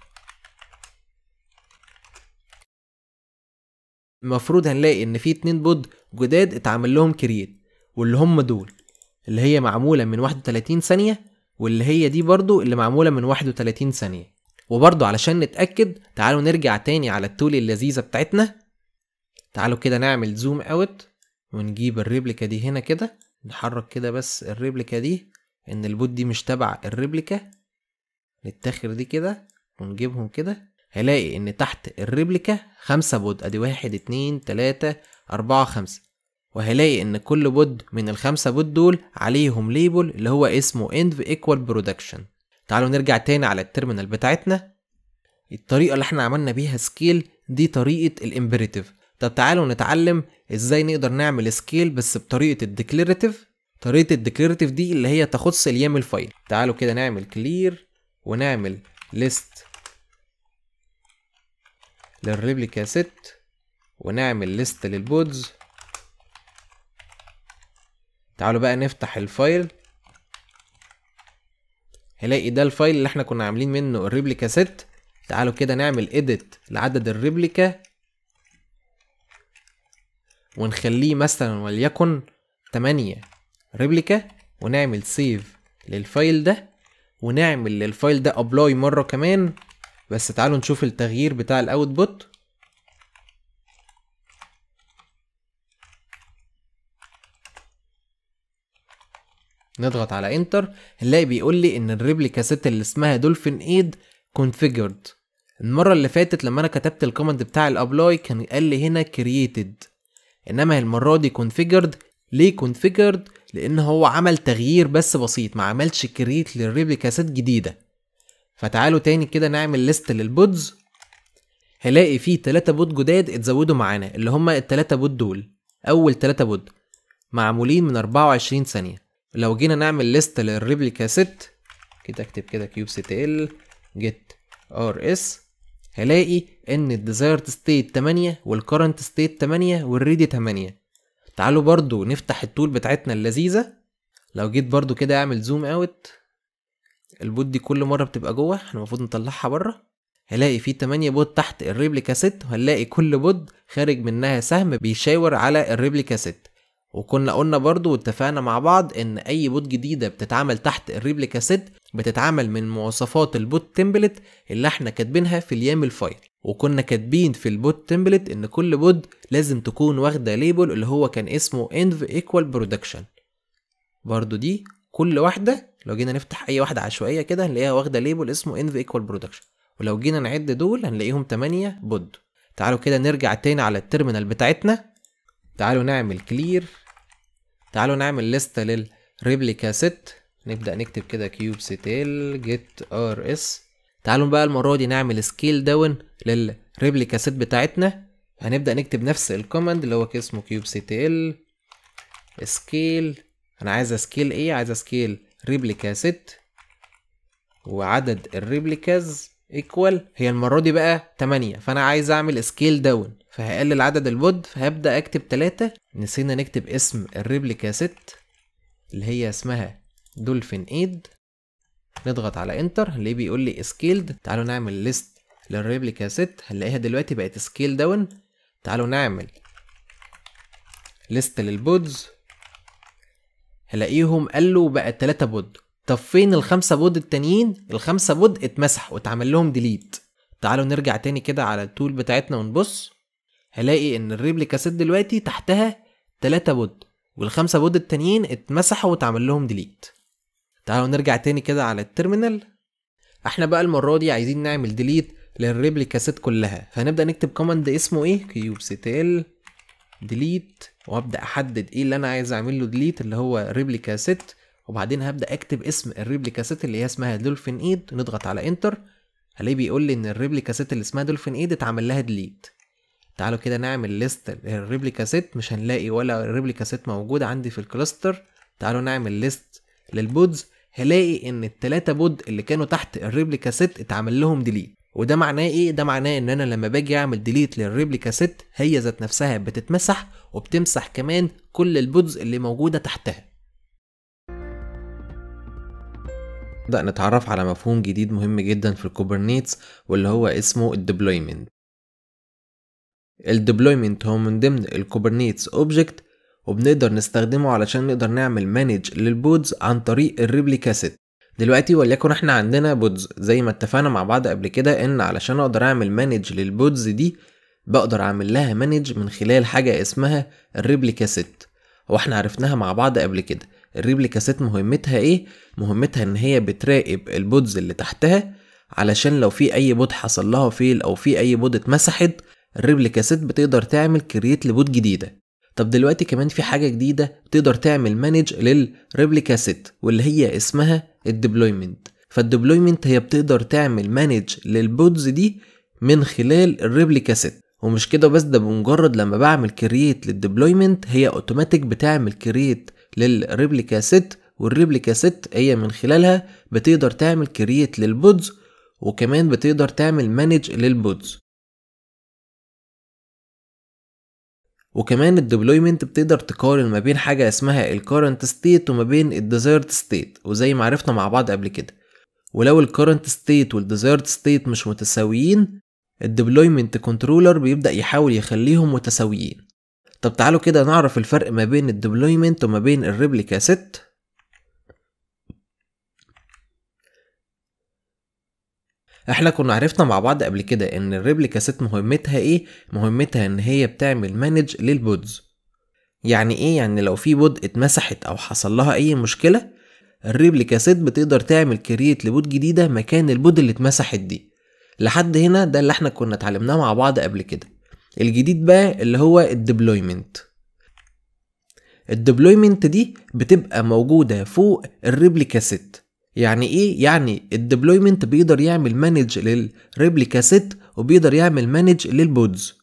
Speaker 2: المفروض هنلاقي ان في اتنين بود جداد اتعمل لهم كرييت واللي هم دول اللي هي معمولة من 31 ثانية واللي هي دي برضو اللي معمولة من 31 ثانية وبرضو علشان نتأكد تعالوا نرجع تاني على التول اللذيذة بتاعتنا تعالوا كده نعمل زوم اوت ونجيب الريبليكا دي هنا كده نحرك كده بس الريبليكا دي ان البوت دي مش تبع الريبليكا نتاخر دي كده ونجيبهم كده هلاقي ان تحت الريبليكا خمسة بود ادي واحد اتنين تلاتة اربعة خمسة وهيلاقي ان كل بود من الخمسة بود دول عليهم ليبل اللي هو اسمه end equal production تعالوا نرجع تاني على التيرمينال بتاعتنا الطريقة اللي احنا عملنا بيها سكيل دي طريقة الامبريتيف طب تعالوا نتعلم ازاي نقدر نعمل سكيل بس بطريقة الديكليراتيف طريقة الديكليراتيف دي اللي هي تخص اليام الفايل تعالوا كده نعمل كلير ونعمل ليست للريبليكا ست ونعمل ليست للبودز تعالوا بقى نفتح الفايل هلاقي ده الفايل اللي احنا كنا عاملين منه الريبليكا ست تعالوا كده نعمل ايديت لعدد الريبليكا ونخليه مثلا وليكن 8 ريبليكا ونعمل سيف للفايل ده ونعمل للفايل ده ابلاي مره كمان بس تعالوا نشوف التغيير بتاع الاوتبوت نضغط على انتر هنلاقي بيقول لي ان الريبليكا ست اللي اسمها دولفين ايد كونفيجرد المرة اللي فاتت لما انا كتبت الكومنت بتاع الابلاي كان قال لي هنا كرييتد انما المرة دي كونفيجرد ليه كونفيجرد لان هو عمل تغيير بس بسيط ما عملش كريت للريبليكا ست جديدة فتعالوا تاني كده نعمل ليست للبودز هلاقي فيه تلاتة بود جداد اتزودوا معانا اللي هما التلاتة بود دول اول تلاتة بود معمولين من 24 ثانية لو جينا نعمل ليست للريبليكا ست كده اكتب كده كيوب ست ال جيت ار اس هلاقي ان الديزايرد ستيت 8 والكرنت ستيت 8 والريدي 8 تعالوا برضو نفتح التول بتاعتنا اللذيذه لو جيت برضو كده اعمل زوم اوت البوت دي كل مره بتبقى جوه احنا المفروض نطلعها بره هلاقي في 8 بوت تحت الريبليكا ست وهنلاقي كل بود خارج منها سهم بيشاور على الريبليكا ست وكنا قلنا برضو واتفقنا مع بعض ان اي بوت جديدة بتتعمل تحت الريبليكا سيت بتتعمل من مواصفات البوت تمبلت اللي احنا كاتبينها في اليامل فايل وكنا كاتبين في البوت تمبلت ان كل بود لازم تكون واخدة ليبل اللي هو كان اسمه انف ايكوال برودكشن برضو دي كل واحدة لو جينا نفتح اي واحدة عشوائية كده هنلاقيها واخدة ليبل اسمه انف ايكوال برودكشن ولو جينا نعد دول هنلاقيهم 8 بود تعالوا كده نرجع تاني على التيرمينال بتاعتنا تعالوا نعمل كلير تعالوا نعمل لستة للريبليكا ست نبدأ نكتب كده كيوب ستيل جيت ار اس تعالوا بقى المرة دي نعمل سكيل داون للريبليكا ست بتاعتنا هنبدأ نكتب نفس الكوماند اللي هو اسمه كيوب ستيل سكيل انا عايز اسكيل ايه عايز اسكيل ريبليكا ست وعدد الريبليكاز ايكوال هي المرة دي بقى تمانية فانا عايز اعمل سكيل داون فهقلل عدد البود فهبدأ أكتب تلاتة نسينا نكتب اسم الريبليكا ست اللي هي اسمها دولفين ايد نضغط على انتر اللي بيقول لي سكيلد تعالوا نعمل ليست للريبليكا ست هنلاقيها دلوقتي بقت سكيل داون تعالوا نعمل ليست للبودز هلاقيهم قالوا بقى تلاتة بود طب فين الخمسة بود التانيين الخمسة بود اتمسحوا واتعمل لهم ديليت تعالوا نرجع تاني كده على التول بتاعتنا ونبص هلاقي ان الريبليكا سيت دلوقتي تحتها 3 بود والخمسة بود التانيين اتمسحوا واتعمل لهم ديليت تعالوا نرجع تاني كده على التيرمينال احنا بقى المرة دي عايزين نعمل ديليت للريبليكا سيت كلها فهنبدأ نكتب كوماند اسمه ايه ستيل ديليت وابدأ احدد ايه اللي انا عايز اعمل له ديليت اللي هو ريبليكا سيت وبعدين هبدأ اكتب اسم الريبليكا سيت اللي هي اسمها دولفين ايد نضغط على انتر هلاقيه بيقول لي ان الريبليكا سيت اللي اسمها دولفين ايد اتعمل لها ديليت تعالوا كده نعمل ليست للريبليكا سيت مش هنلاقي ولا ريبليكا سيت موجودة عندي في الكلاستر تعالوا نعمل ليست للبودز هلاقي ان التلاتة بود اللي كانوا تحت الريبليكا سيت اتعمل لهم ديليت وده معناه ايه ده معناه ان انا لما باجي اعمل ديليت للريبليكا سيت هي ذات نفسها بتتمسح وبتمسح كمان كل البودز اللي موجودة تحتها نبدأ نتعرف على مفهوم جديد مهم جدا في الكوبرنيتس واللي هو اسمه الديبلويمنت الديبلويمنت هو من ضمن الكوبرنيتس اوبجكت وبنقدر نستخدمه علشان نقدر نعمل مانج للبودز عن طريق الريبليكا ست دلوقتي وليكن احنا عندنا بودز زي ما اتفقنا مع بعض قبل كده ان علشان اقدر اعمل مانج للبودز دي بقدر اعمل لها مانج من خلال حاجة اسمها الريبليكا ست واحنا عرفناها مع بعض قبل كده الريبليكا ست مهمتها ايه مهمتها ان هي بتراقب البودز اللي تحتها علشان لو في اي بود حصل لها فيل او في اي بود اتمسحت الريبليكا ست بتقدر تعمل كرييت لبوت جديده طب دلوقتي كمان في حاجه جديده بتقدر تعمل مانج للريبليكا ست واللي هي اسمها الديبلويمنت فالديبلويمنت هي بتقدر تعمل مانج للبودز دي من خلال الريبليكا ست ومش كده بس ده بمجرد لما بعمل كرييت للديبلويمنت هي اوتوماتيك بتعمل كرييت للريبليكا ست والريبليكا ست هي من خلالها بتقدر تعمل كرييت للبودز
Speaker 3: وكمان بتقدر تعمل مانج للبودز وكمان الديبلويمنت بتقدر تقارن ما بين حاجة اسمها الكارنت
Speaker 2: ستيت وما بين الديزايرد ستيت وزي ما عرفنا مع بعض قبل كده ولو الكارنت ستيت والديزايرد ستيت مش متساويين الديبلويمنت كنترولر بيبدأ يحاول يخليهم متساويين طب تعالوا كده نعرف الفرق ما بين الديبلويمنت وما بين الريبليكا ست احنا كنا عرفنا مع بعض قبل كده ان الريبليكا ست مهمتها ايه مهمتها ان هي بتعمل مانج للبودز يعني ايه يعني لو في بود اتمسحت او حصل لها اي مشكله الريبليكا ست بتقدر تعمل كرييت لبود جديده مكان البود اللي اتمسحت دي لحد هنا ده اللي احنا كنا اتعلمناه مع بعض قبل كده الجديد بقى اللي هو الديبلويمنت الديبلويمنت دي بتبقى موجودة فوق الريبليكا ست يعني ايه يعني الديبلويمنت بيقدر يعمل مانج للريبليكا ست وبيقدر يعمل مانج للبودز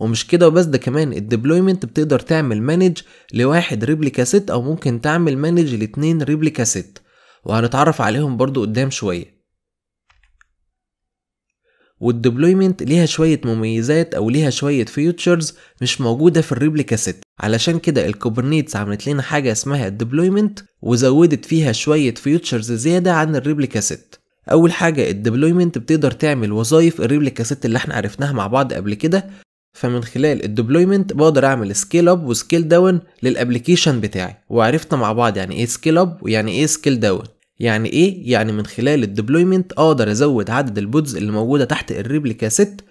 Speaker 2: ومش كده وبس ده كمان الديبلويمنت بتقدر تعمل مانج لواحد ريبليكا ست او ممكن تعمل مانج لاتنين ريبليكا ست وهنتعرف عليهم برضو قدام شويه والديبلويمنت ليها شوية مميزات أو ليها شوية فيوتشرز مش موجودة في الريبليكا ست علشان كده الكوبرنيتس عملت لنا حاجة اسمها الديبلويمنت وزودت فيها شوية فيوتشرز زيادة عن الريبليكا ست أول حاجة الديبلويمنت بتقدر تعمل وظايف الريبليكا ست اللي احنا عرفناها مع بعض قبل كده فمن خلال الديبلويمنت بقدر اعمل سكيل اب وسكيل داون للابلكيشن بتاعي وعرفنا مع بعض يعني ايه سكيل اب ويعني ايه سكيل داون يعني ايه يعني من خلال الديبلويمنت اقدر ازود عدد البودز اللي موجوده تحت الريبليكا ست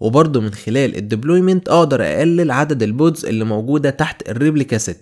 Speaker 2: وبرضه من خلال الديبلويمنت اقدر اقلل عدد البودز اللي موجوده تحت الريبليكا ست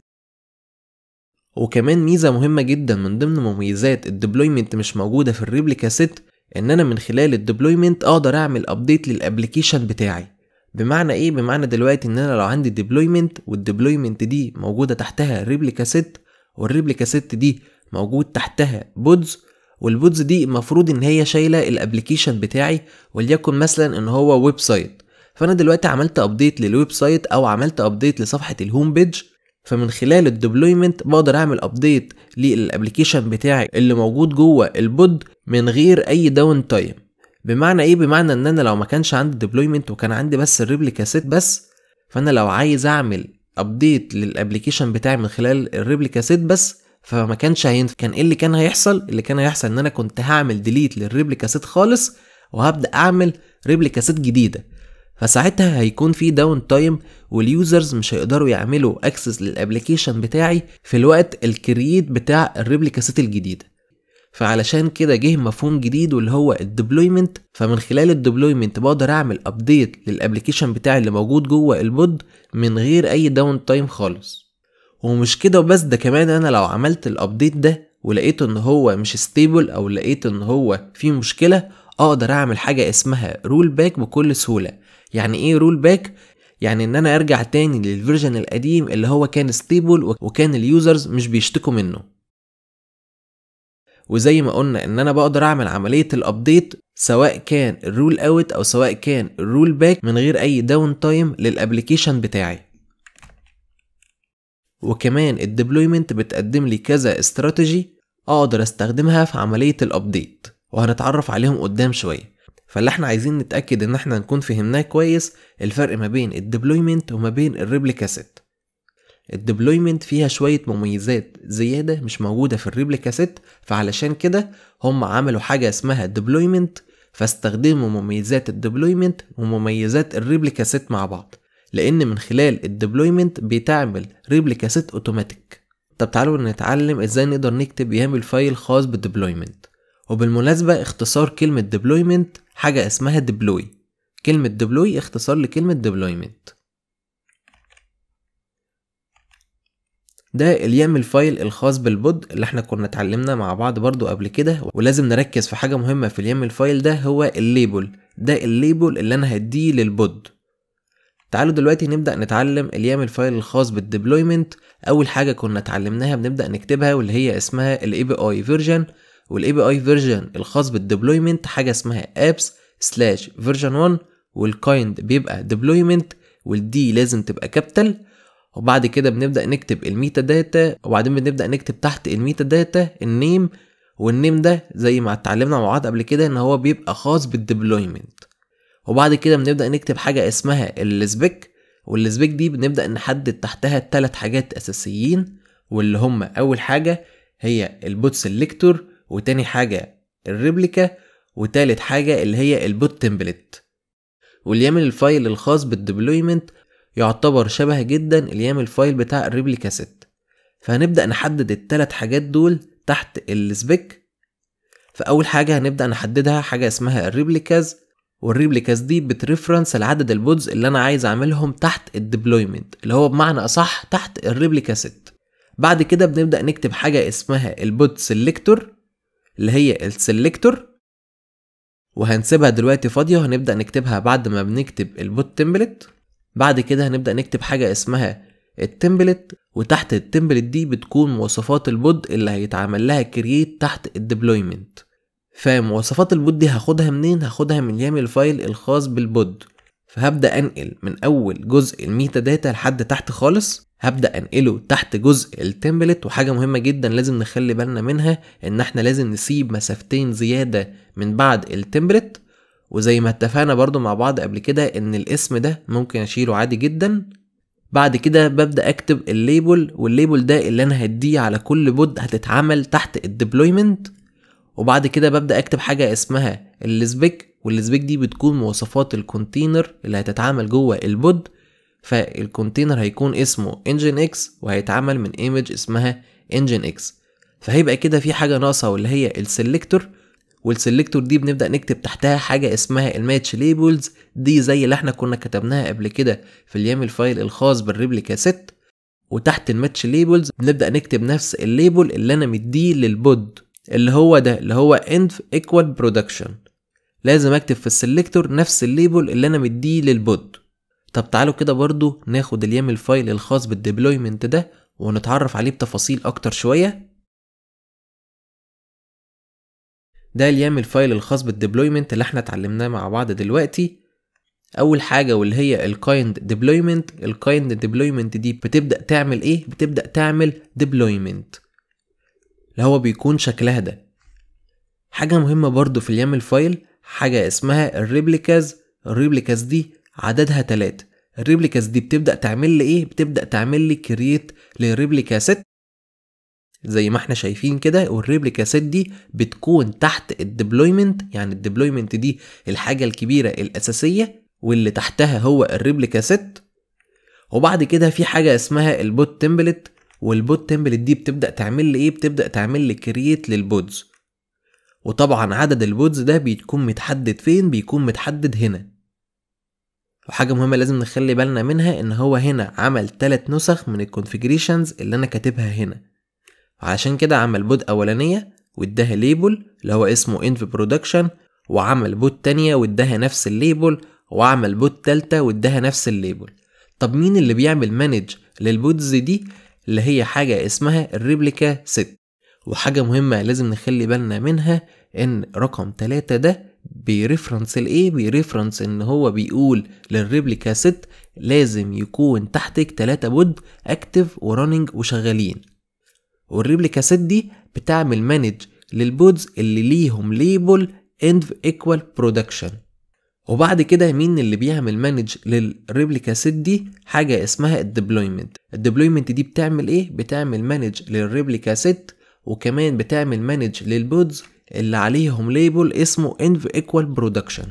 Speaker 2: وكمان ميزه مهمه جدا من ضمن مميزات الديبلويمنت مش موجوده في الريبليكا ست ان انا من خلال الديبلويمنت اقدر اعمل ابديت للابلكيشن بتاعي بمعنى ايه بمعنى دلوقتي ان انا لو عندي ديبلويمنت والديبلويمنت دي موجوده تحتها الريبليكا ست والريبليكا ست دي موجود تحتها بودز والبودز دي المفروض ان هي شايله الابلكيشن بتاعي وليكن مثلا ان هو ويب سايت فانا دلوقتي عملت ابديت للويب سايت او عملت ابديت لصفحه الهوم بيج فمن خلال الديبلويمنت بقدر اعمل ابديت للابلكيشن بتاعي اللي موجود جوه البود من غير اي داون تايم بمعنى ايه بمعنى ان انا لو ما كانش عندي ديبلويمنت وكان عندي بس الريبليكا سيت بس فانا لو عايز اعمل ابديت للابلكيشن بتاعي من خلال الريبليكا سيت بس فما كانش هينفع كان ايه اللي كان هيحصل اللي كان هيحصل ان انا كنت هعمل ديليت للريبليكا سيت خالص وهبدا اعمل ريبليكا سيت جديده فساعتها هيكون في داون تايم واليوزرز مش هيقدروا يعملوا اكسس للابلكيشن بتاعي في الوقت الكرييت بتاع الريبليكا سيت الجديده فعلشان كده جه مفهوم جديد واللي هو الديبلويمنت فمن خلال الديبلويمنت بقدر اعمل ابديت للابلكيشن بتاعي اللي موجود جوه البود من غير اي داون تايم خالص ومش كده وبس ده كمان انا لو عملت الابديت ده ولقيت ان هو مش ستيبل او لقيت ان هو في مشكله اقدر اعمل حاجه اسمها رول باك بكل سهوله يعني ايه رول باك يعني ان انا ارجع تاني للفيرجن القديم اللي هو كان ستيبل وكان اليوزرز مش بيشتكوا منه وزي ما قلنا ان انا بقدر اعمل عمليه الابديت سواء كان الرول اوت او سواء كان الرول باك من غير اي داون تايم للابلكيشن بتاعي وكمان الديبلويمنت بتقدم لي كذا استراتيجي اقدر استخدمها في عملية الابديت وهنتعرف عليهم قدام شوية فاللي احنا عايزين نتأكد ان احنا نكون فهمناه كويس الفرق ما بين الديبلويمنت وما بين الريبليكا ست الديبلويمنت فيها شوية مميزات زيادة مش موجودة في الريبليكا ست فعلشان كده هم عملوا حاجة اسمها ديبلويمنت فاستخدموا مميزات الديبلويمنت ومميزات الريبليكا ست مع بعض لان من خلال الديبلويمنت بيتعمل ريبليكا سيت اوتوماتيك طب تعالوا نتعلم ازاي نقدر نكتب يامل فايل خاص بالديبلويمنت وبالمناسبة اختصار كلمة ديبلويمنت حاجة اسمها ديبلوي كلمة ديبلوي اختصار لكلمة ديبلويمنت ده اليام الفايل الخاص بالبود اللي احنا كنا اتعلمنا مع بعض برضو قبل كده ولازم نركز في حاجة مهمة في اليام الفايل ده هو الليبل ده الليبل اللي انا هديه للبود تعالوا دلوقتي نبدأ نتعلم اليام فايل الخاص بالديبلويمنت أول حاجة كنا اتعلمناها بنبدأ نكتبها واللي هي اسمها اي API version بي API version الخاص بالديبلويمنت حاجة اسمها apps سلاش version 1 والكايند بيبقى deployment والدي لازم تبقى كابيتال وبعد كده بنبدأ نكتب الميتا داتا وبعدين بنبدأ نكتب تحت الميتا داتا النيم والنيم ده زي ما اتعلمنا مع بعض قبل كده ان هو بيبقى خاص بالديبلويمنت وبعد كده بنبدا نكتب حاجه اسمها السبيك والسبيك دي بنبدا نحدد تحتها ثلاث حاجات اساسيين واللي هم اول حاجه هي البوت سيلكتور وتاني حاجه الريبليكا وتالت حاجه اللي هي البوت تمبلت واليامل الفايل الخاص بالديبلويمنت يعتبر شبه جدا اليامل الفايل بتاع الريبليكا ست فهنبدا نحدد الثلاث حاجات دول تحت السبيك فاول حاجه هنبدا نحددها حاجه اسمها الريبليكاز والريبليكاز دي بتريفرنس لعدد البودز اللي انا عايز اعملهم تحت الديبلويمنت اللي هو بمعنى اصح تحت الريبليكا ست بعد كده بنبدا نكتب حاجه اسمها البود سيلكتور اللي هي السيلكتور وهنسيبها دلوقتي فاضيه وهنبدا نكتبها بعد ما بنكتب البود تمبلت بعد كده هنبدا نكتب حاجه اسمها التمبلت وتحت التمبلت دي بتكون مواصفات البود اللي هيتعمل لها كرييت تحت الديبلويمنت فمواصفات البود دي هاخدها منين هاخدها من يامل فايل الخاص بالبود فهبدا انقل من اول جزء الميتا داتا لحد تحت خالص هبدا انقله تحت جزء التمبلت وحاجه مهمه جدا لازم نخلي بالنا منها ان احنا لازم نسيب مسافتين زياده من بعد التمبلت وزي ما اتفقنا برضو مع بعض قبل كده ان الاسم ده ممكن اشيله عادي جدا بعد كده ببدا اكتب الليبل والليبل ده اللي انا هديه على كل بود هتتعمل تحت الديبلويمنت وبعد كده ببدأ أكتب حاجة اسمها السبيك والسبيك دي بتكون مواصفات الكونتينر اللي هتتعامل جوه البود فالكونتينر هيكون اسمه انجن اكس وهيتعمل من ايمج اسمها انجن اكس فهيبقى كده في حاجة ناقصة واللي هي السلكتور والسلكتور دي بنبدأ نكتب تحتها حاجة اسمها الماتش ليبلز دي زي اللي احنا كنا كتبناها قبل كده في اليام الفايل الخاص بالريبليكا ست وتحت الماتش ليبلز بنبدأ نكتب نفس الليبل اللي انا مديه للبود اللي هو ده اللي هو end equal production لازم اكتب في السلكتور نفس الليبل اللي انا مديه
Speaker 3: للبود طب تعالوا كده برضو ناخد اليامل فايل الخاص بالديبلويمنت ده ونتعرف عليه بتفاصيل اكتر شوية ده اليامل فايل الخاص بالديبلويمنت اللي احنا اتعلمناه مع بعض دلوقتي
Speaker 2: اول حاجه واللي هي الكايند ديبلويمنت الكايند ديبلويمنت دي بتبدا تعمل ايه بتبدا تعمل ديبلويمنت اللي هو بيكون شكلها ده حاجة مهمة برضو في اليامل فايل حاجة اسمها الريبليكاز الريبليكاز دي عددها تلاتة الريبليكاز دي بتبدأ تعمل لي ايه بتبدأ تعمل لي كرييت لريبليكا ست زي ما احنا شايفين كده والريبليكا ست دي بتكون تحت الديبلويمنت يعني الديبلويمنت دي الحاجة الكبيرة الأساسية واللي تحتها هو الريبليكا ست وبعد كده في حاجة اسمها البوت تمبلت والبوت تمبلت دي بتبدا تعمل لي ايه بتبدا تعمل لي كرييت للبودز وطبعا عدد البودز ده بيكون متحدد فين بيكون متحدد هنا وحاجه مهمه لازم نخلي بالنا منها ان هو هنا عمل تلات نسخ من الكونفيجريشنز اللي انا كاتبها هنا وعشان كده عمل بود اولانيه واداها ليبل اللي هو اسمه انف برودكشن وعمل بوت تانية واداها نفس الليبل وعمل بوت تالتة واداها نفس الليبل طب مين اللي بيعمل مانج للبودز دي اللي هي حاجة اسمها الريبليكا ست وحاجة مهمة لازم نخلي بالنا منها إن رقم تلاتة ده بيرفرنس لإيه؟ بيرفرنس إن هو بيقول للريبليكا ست لازم يكون تحتك تلاتة بود أكتف ورننج وشغالين والريبليكا ست دي بتعمل مانج للبودز اللي ليهم ليبل اند equal برودكشن وبعد كده مين اللي بيعمل مانج للريبليكا سيت دي حاجه اسمها الديبلويمنت الديبلويمنت دي بتعمل ايه بتعمل مانج للريبليكا سيت وكمان بتعمل مانج للبودز اللي عليهم ليبل اسمه انف ايكوال برودكشن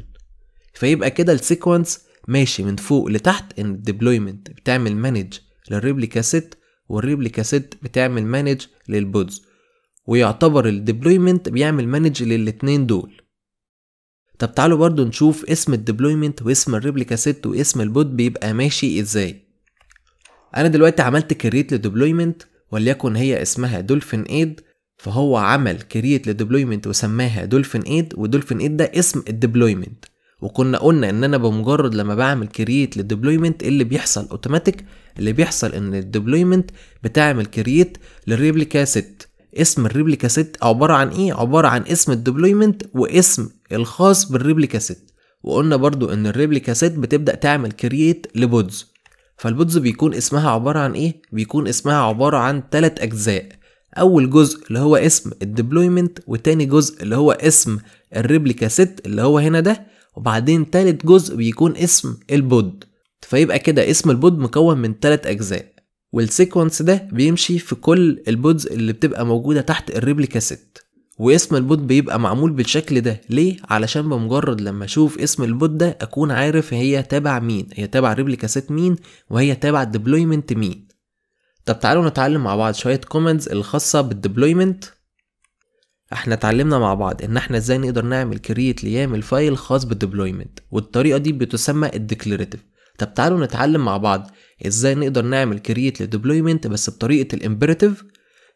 Speaker 2: فيبقى كده السيكونس ماشي من فوق لتحت ان الديبلويمنت بتعمل مانج للريبليكا سيت والريبليكا سيت بتعمل مانج للبودز ويعتبر الديبلويمنت بيعمل مانج للاتنين دول طب تعالوا برضو نشوف اسم الديبلويمنت واسم الريبليكا ست واسم البوت بيبقى ماشي ازاي انا دلوقتي عملت كريت لديبلويمنت وليكن هي اسمها دولفين ايد فهو عمل كريت لديبلويمنت وسماها دولفين ايد ودولفين ايد ده اسم الديبلويمنت وكنا قلنا ان انا بمجرد لما بعمل كريت للديبلويمنت إيه اللي بيحصل اوتوماتيك اللي بيحصل ان الديبلويمنت بتعمل كريت للريبليكا ست اسم الريبليكا ست عبارة عن ايه؟ عبارة عن اسم الديبلويمنت واسم الخاص بالريبليكا ست وقلنا برضو ان الريبليكا ست بتبدأ تعمل كرييت لبودز فالبودز بيكون اسمها عبارة عن ايه؟ بيكون اسمها عبارة عن تلات اجزاء اول جزء اللي هو اسم الديبلويمنت وتاني جزء اللي هو اسم الريبليكا ست اللي هو هنا ده وبعدين تالت جزء بيكون اسم البود فيبقى كده اسم البود مكون من تلات اجزاء والسيكونس ده بيمشي في كل البودز اللي بتبقى موجودة تحت الريبليكا ست واسم البود بيبقى معمول بالشكل ده ليه علشان بمجرد لما اشوف اسم البود ده اكون عارف هي تابع مين هي تابع ريبليكا ست مين وهي تابع ديبلويمنت مين طب تعالوا نتعلم مع بعض شويه كومنتس الخاصه بالديبلويمنت احنا اتعلمنا مع بعض ان احنا ازاي نقدر نعمل كرييت ليام فايل خاص بالديبلويمنت والطريقه دي بتسمى الديكليراتيف طب تعالوا نتعلم مع بعض ازاي نقدر نعمل كرييت لديبلويمنت بس بطريقه الامبراتيف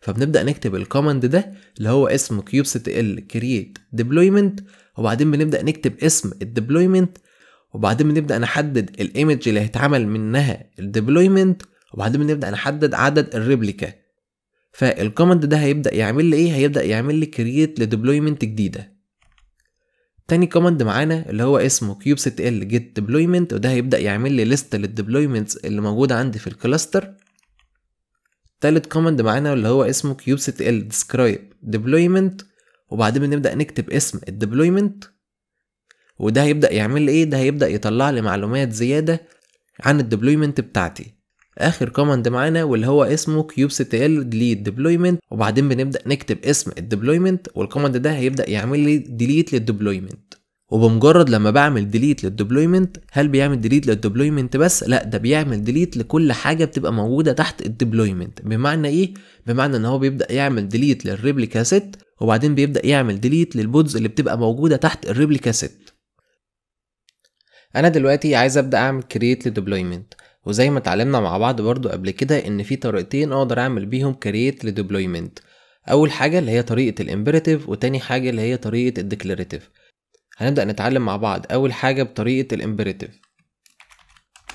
Speaker 2: فبنبدا نكتب الكوماند ده اللي هو اسمه ست ال كرييت ديبلويمنت وبعدين بنبدا نكتب اسم الديبلويمنت وبعدين بنبدا نحدد الايمج اللي هيتعمل منها الديبلويمنت وبعدين بنبدا نحدد عدد الريبليكا فالكوماند ده هيبدا يعمل لي ايه هيبدا يعمل لي كرييت لديبلويمنت جديده تاني كوماند معانا اللي هو اسمه كيوب ست ال جيت ديبلويمنت وده هيبدأ يعمل لي ليست للديبلويمنتس اللي موجودة عندي في الكلاستر تالت كوماند معانا اللي هو اسمه كيوب ست ال ديسكرايب ديبلويمنت وبعدين بنبدأ نكتب اسم الديبلويمنت وده هيبدأ يعمل لي ايه ده هيبدأ يطلع لي معلومات زيادة عن الديبلويمنت بتاعتي اخر كوماند معانا واللي هو اسمه كيوب ستيل ديليت ديبلويمنت وبعدين بنبدا نكتب اسم الديبلويمنت والكوماند ده هيبدا يعمل لي ديليت للديبلويمنت وبمجرد لما بعمل ديليت للديبلويمنت هل بيعمل ديليت للديبلويمنت بس لا ده بيعمل ديليت لكل حاجه بتبقى موجوده تحت الديبلويمنت بمعنى ايه بمعنى ان هو بيبدا يعمل ديليت للريبليكا ست وبعدين بيبدا يعمل ديليت للبودز اللي بتبقى موجوده تحت الريبليكا ست انا دلوقتي عايز ابدا اعمل كرييت للديبلويمنت وزي ما اتعلمنا مع بعض برضو قبل كده ان في طريقتين اقدر اعمل بيهم كرييت لديبلويمنت اول حاجه اللي هي طريقه الامبريتيف وتاني حاجه اللي هي طريقه الديكلاريتيف هنبدا نتعلم مع بعض اول حاجه بطريقه الامبريتيف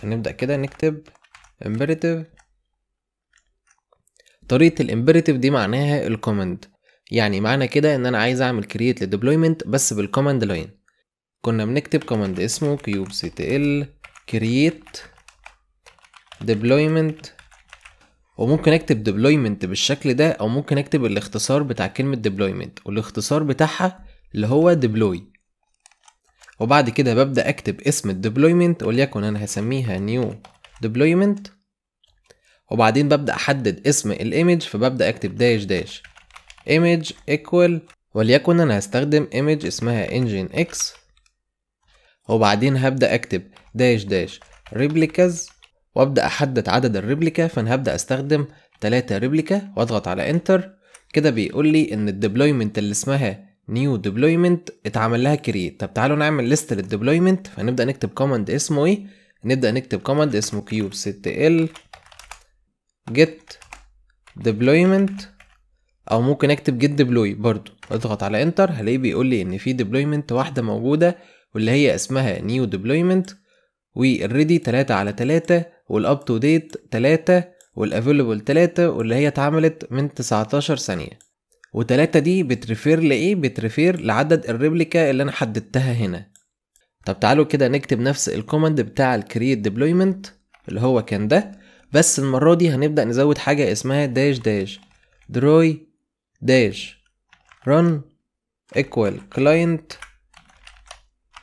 Speaker 2: هنبدا كده نكتب امبريتيف طريقه الامبريتيف دي معناها الكومند يعني معنى كده ان انا عايز اعمل كرييت لديبلويمنت بس بالكوماند لاين كنا بنكتب كوماند اسمه كيوب سي تي ال كرييت ديبلويمنت وممكن اكتب ديبلويمنت بالشكل ده او ممكن اكتب الاختصار بتاع كلمة ديبلويمنت والاختصار بتاعها اللي هو ديبلوي وبعد كده ببدأ اكتب اسم الديبلويمنت وليكن انا هسميها نيو ديبلويمنت وبعدين ببدأ احدد اسم الايمج فببدأ اكتب داش داش image equal وليكن انا هستخدم image اسمها engine x وبعدين هبدأ اكتب داش داش replicas وابدا احدد عدد الريبليكا فانا هبدا استخدم 3 ريبليكا واضغط على انتر كده بيقول لي ان الديبلويمنت اللي اسمها نيو ديبلويمنت اتعمل لها كرييت طب تعالوا نعمل ليست للديبلويمنت فنبدا نكتب كوماند اسمه ايه نبدا نكتب كوماند اسمه كيوب 6 ال جيت ديبلويمنت او ممكن اكتب جيت ديبلوي برضو اضغط على انتر هلاقيه بيقول لي ان في ديبلويمنت واحده موجوده واللي هي اسمها نيو ديبلويمنت والريدي 3 على 3 والاب تو ديت 3 والافيلبل 3 واللي هي اتعملت من 19 ثانيه وتلاتة دي بتريفير لايه بتريفير لعدد الريبليكا اللي انا حددتها هنا طب تعالوا كده نكتب نفس الكوماند بتاع الكرييت ديبلويمنت اللي هو كان ده بس المره دي هنبدا نزود حاجه اسمها داش داش دروي داش رن ايكوال كلاينت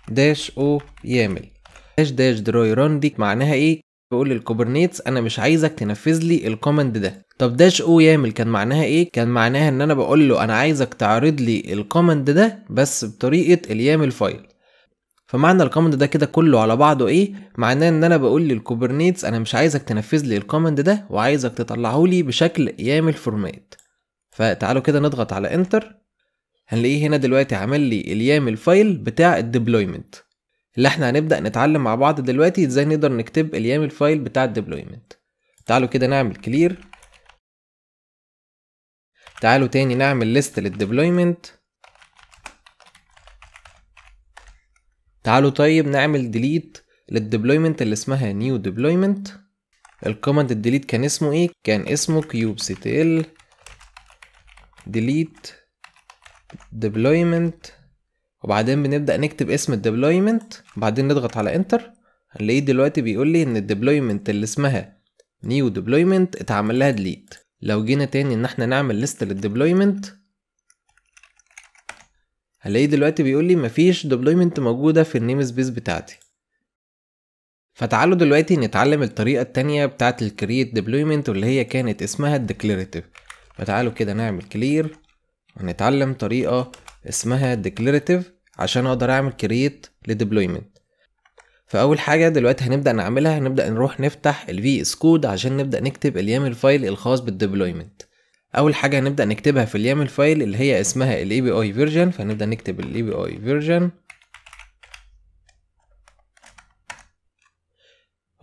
Speaker 2: داش او يامل داش داش دروي ران دي معناها ايه بقول للكوبرنيتس انا مش عايزك تنفذ لي الكومند ده طب داش او يامل كان معناها ايه كان معناها ان انا بقول له انا عايزك تعرض لي الكومند ده بس بطريقه اليامل فايل فمعنى الكومند ده كده كله على بعضه ايه معناه ان انا بقول للكوبرنيتس انا مش عايزك تنفذ لي الكومند ده وعايزك تطلعه لي بشكل يامل فورمات فتعالوا كده نضغط على انتر هنلاقيه هنا دلوقتي عمل لي اليامل فايل بتاع الديبلويمنت اللي احنا هنبدأ نتعلم مع بعض دلوقتي ازاي نقدر نكتب اليامل فايل بتاع الديبلويمنت تعالوا كده نعمل كلير تعالوا تاني نعمل ليست للديبلويمنت تعالوا طيب نعمل ديليت للديبلويمنت اللي اسمها نيو ديبلويمنت الكوماند الديليت كان اسمه ايه كان اسمه كيوب سي ديليت ديبلويمنت وبعدين بنبدأ نكتب اسم الديبلويمنت وبعدين نضغط على انتر هنلاقيه دلوقتي بيقول لي ان الديبلويمنت اللي اسمها نيو ديبلويمنت اتعمل لها ديليت لو جينا تاني ان احنا نعمل ليست للديبلويمنت هلاقيه دلوقتي بيقول لي مفيش ديبلويمنت موجوده في النيم سبيس بتاعتي فتعالوا دلوقتي نتعلم الطريقه التانية بتاعه الكريت ديبلويمنت واللي هي كانت اسمها الديكليراتيف فتعالوا كده نعمل كلير ونتعلم طريقه اسمها الديكليراتيف عشان اقدر اعمل كريت لديبلويمنت فاول حاجه دلوقتي هنبدا نعملها هنبدا نروح نفتح الفي اس كود عشان نبدا نكتب اليامل فايل الخاص بالديبلويمنت اول حاجه هنبدا نكتبها في اليامل فايل اللي هي اسمها الاي بي اي فيرجن فهنبدا نكتب الاي بي اي فيرجن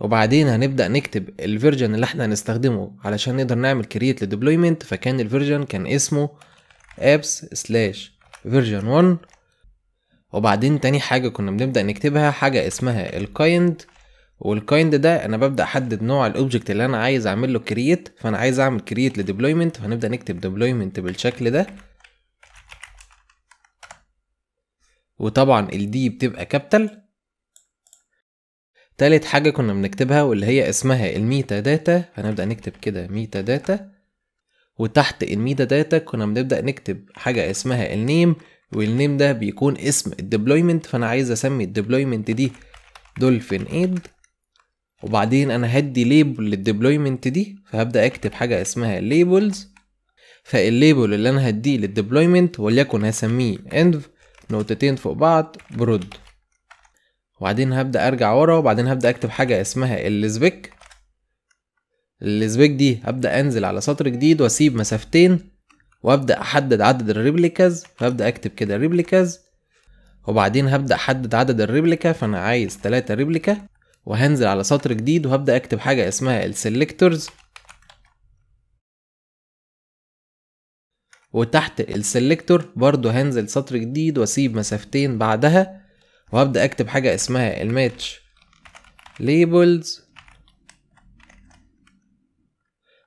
Speaker 2: وبعدين هنبدا نكتب الفيرجن اللي احنا هنستخدمه علشان نقدر نعمل كريت لديبلويمنت فكان الفيرجن كان اسمه apps version 1 وبعدين تاني حاجة كنا بنبدأ نكتبها حاجة اسمها الكايند والكايند ده انا ببدا احدد نوع الاوبجكت اللي انا عايز اعمل له كرييت فانا عايز اعمل كرييت لديبلويمنت فهنبدا نكتب ديبلويمنت بالشكل ده وطبعا الدي بتبقى كابيتال تالت حاجه كنا بنكتبها واللي هي اسمها الميتا داتا هنبدا نكتب كده ميتا داتا وتحت الميتا داتا كنا بنبدا نكتب حاجه اسمها النيم والنيم ده بيكون اسم الديبلويمنت فانا عايز اسمي الديبلويمنت دي دولفين ايد وبعدين انا هدي ليبل للديبلويمنت دي فهبدا اكتب حاجه اسمها ليبلز فالليبل اللي انا هديه للديبلويمنت وليكن هسميه انف نقطتين فوق بعض برود وبعدين هبدا ارجع ورا وبعدين هبدا اكتب حاجه اسمها السبيك السبيك دي هبدا انزل على سطر جديد واسيب مسافتين وابدا احدد عدد الريبليكاز فابدا اكتب كده ريبليكاز وبعدين هبدا احدد عدد الريبليكا فانا عايز 3 ريبليكا وهنزل على سطر جديد وهبدا اكتب حاجه اسمها السيلكتورز وتحت السيلكتور برضو هنزل سطر جديد واسيب مسافتين بعدها وهبدا اكتب حاجه اسمها الماتش ليبلز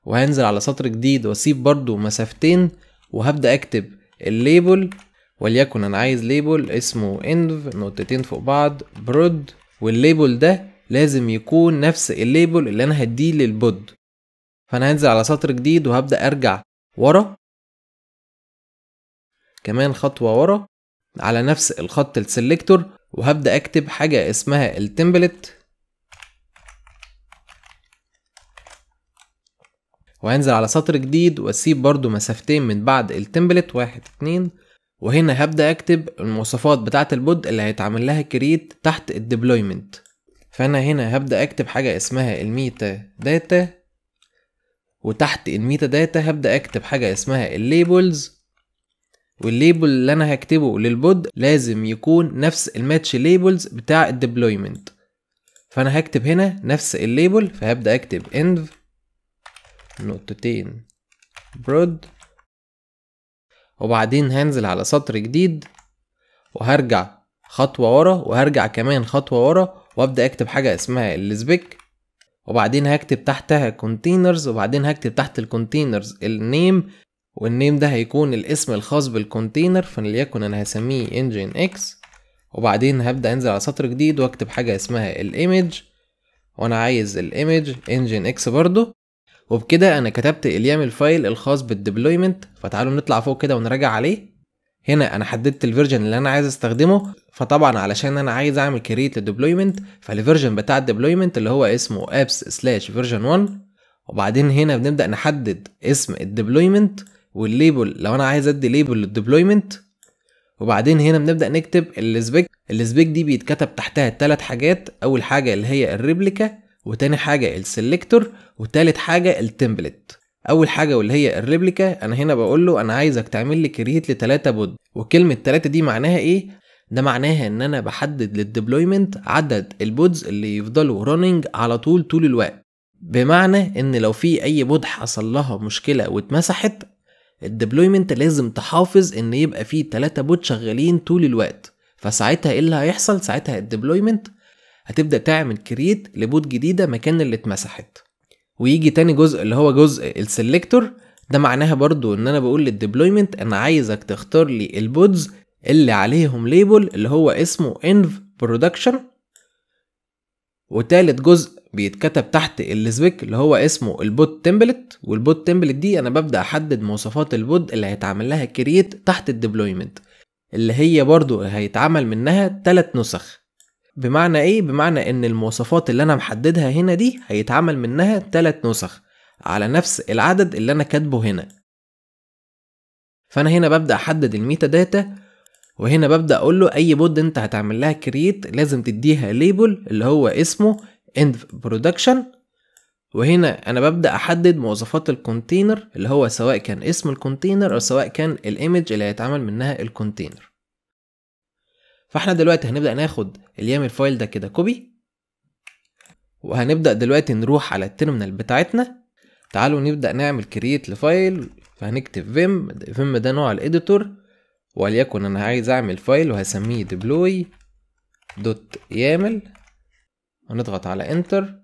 Speaker 2: وهنزل على سطر جديد واسيب برضو مسافتين وهبدأ أكتب الليبل وليكن أنا عايز ليبل اسمه انف نقطتين فوق بعض برود والليبل ده لازم
Speaker 3: يكون نفس الليبل اللي أنا هديه للبود فأنا هنزل على سطر جديد وهبدأ أرجع ورا كمان خطوة ورا
Speaker 2: على نفس الخط السلكتور وهبدأ أكتب حاجة اسمها التمبلت وهنزل على سطر جديد واسيب برضو مسافتين من بعد التمبلت واحد اتنين وهنا هبدأ اكتب المواصفات بتاعة البود اللي هيتعمل لها كريت تحت الديبلويمنت فانا هنا هبدأ اكتب حاجة اسمها الميتا داتا وتحت الميتا داتا هبدأ اكتب حاجة اسمها الليبلز والليبل اللي انا هكتبه للبود لازم يكون نفس الماتش ليبلز بتاع الديبلويمنت فانا هكتب هنا نفس الليبل فهبدأ اكتب env نقطتين برود وبعدين هنزل على سطر جديد وهرجع خطوة ورا وهرجع كمان خطوة ورا وابدأ اكتب حاجة اسمها السبيك وبعدين هكتب تحتها كونتينرز وبعدين هكتب تحت الكونتينرز النيم والنيم ده هيكون الاسم الخاص بالكونتينر فليكن انا هسميه انجين اكس وبعدين هبدأ انزل على سطر جديد واكتب حاجة اسمها الايمج وانا عايز الايمج انجين اكس برضه وبكده انا كتبت اليام الفايل الخاص بالديبلويمنت فتعالوا نطلع فوق كده ونراجع عليه هنا انا حددت الفيرجن اللي انا عايز استخدمه فطبعا علشان انا عايز اعمل كريت للديبلويمنت فالفيرجن بتاع الديبلويمنت اللي هو اسمه ابس سلاش فيرجن 1 وبعدين هنا بنبدا نحدد اسم الديبلويمنت والليبل لو انا عايز ادي ليبل للديبلويمنت وبعدين هنا بنبدا نكتب السبيك السبيك دي بيتكتب تحتها ثلاث حاجات اول حاجه اللي هي الريبليكا وتاني حاجة السلكتور وتالت حاجة التمبلت اول حاجه واللي هي الريبليكا انا هنا بقول له انا عايزك تعمل لي كريت لتلاتة بود وكلمه تلاتة دي معناها ايه ده معناها ان انا بحدد للديبلويمنت عدد البودز اللي يفضلوا رننج على طول طول الوقت بمعنى ان لو في اي بود حصل لها مشكله واتمسحت الديبلويمنت لازم تحافظ ان يبقى فيه تلاتة بود شغالين طول الوقت فساعتها ايه اللي هيحصل ساعتها الديبلويمنت هتبدأ تعمل كريت لبوت جديدة مكان اللي اتمسحت ويجي تاني جزء اللي هو جزء السلكتور ده معناها برضو ان انا بقول للديبلويمنت انا عايزك تختار لي البودز اللي عليهم ليبل اللي هو اسمه انف برودكشن وتالت جزء بيتكتب تحت السبيك اللي هو اسمه البوت تمبلت والبوت تمبلت دي انا ببدا احدد مواصفات البود اللي هيتعمل لها كرييت تحت الديبلويمنت اللي هي برضو هيتعمل منها تلات نسخ بمعنى ايه بمعنى ان المواصفات اللي انا محددها هنا دي هيتعمل منها 3 نسخ على نفس العدد اللي انا كاتبه هنا فانا هنا ببدا احدد الميتا داتا وهنا ببدا اقول له اي بود انت هتعمل لها كرييت لازم تديها ليبل اللي هو اسمه اند برودكشن وهنا انا ببدا احدد مواصفات الكونتينر اللي هو سواء كان اسم الكونتينر او سواء كان الايمج اللي هيتعمل منها الكونتينر فاحنا دلوقتي هنبدا ناخد اللي يعمل فايل ده كده كوبي وهنبدأ دلوقتي نروح على التيرمينال بتاعتنا تعالوا نبدأ نعمل كرييت لفايل فهنكتب فيم فيم ده نوع الإديتور وليكن أنا عايز أعمل فايل وهسميه ديبلوي دوت يامل ونضغط على انتر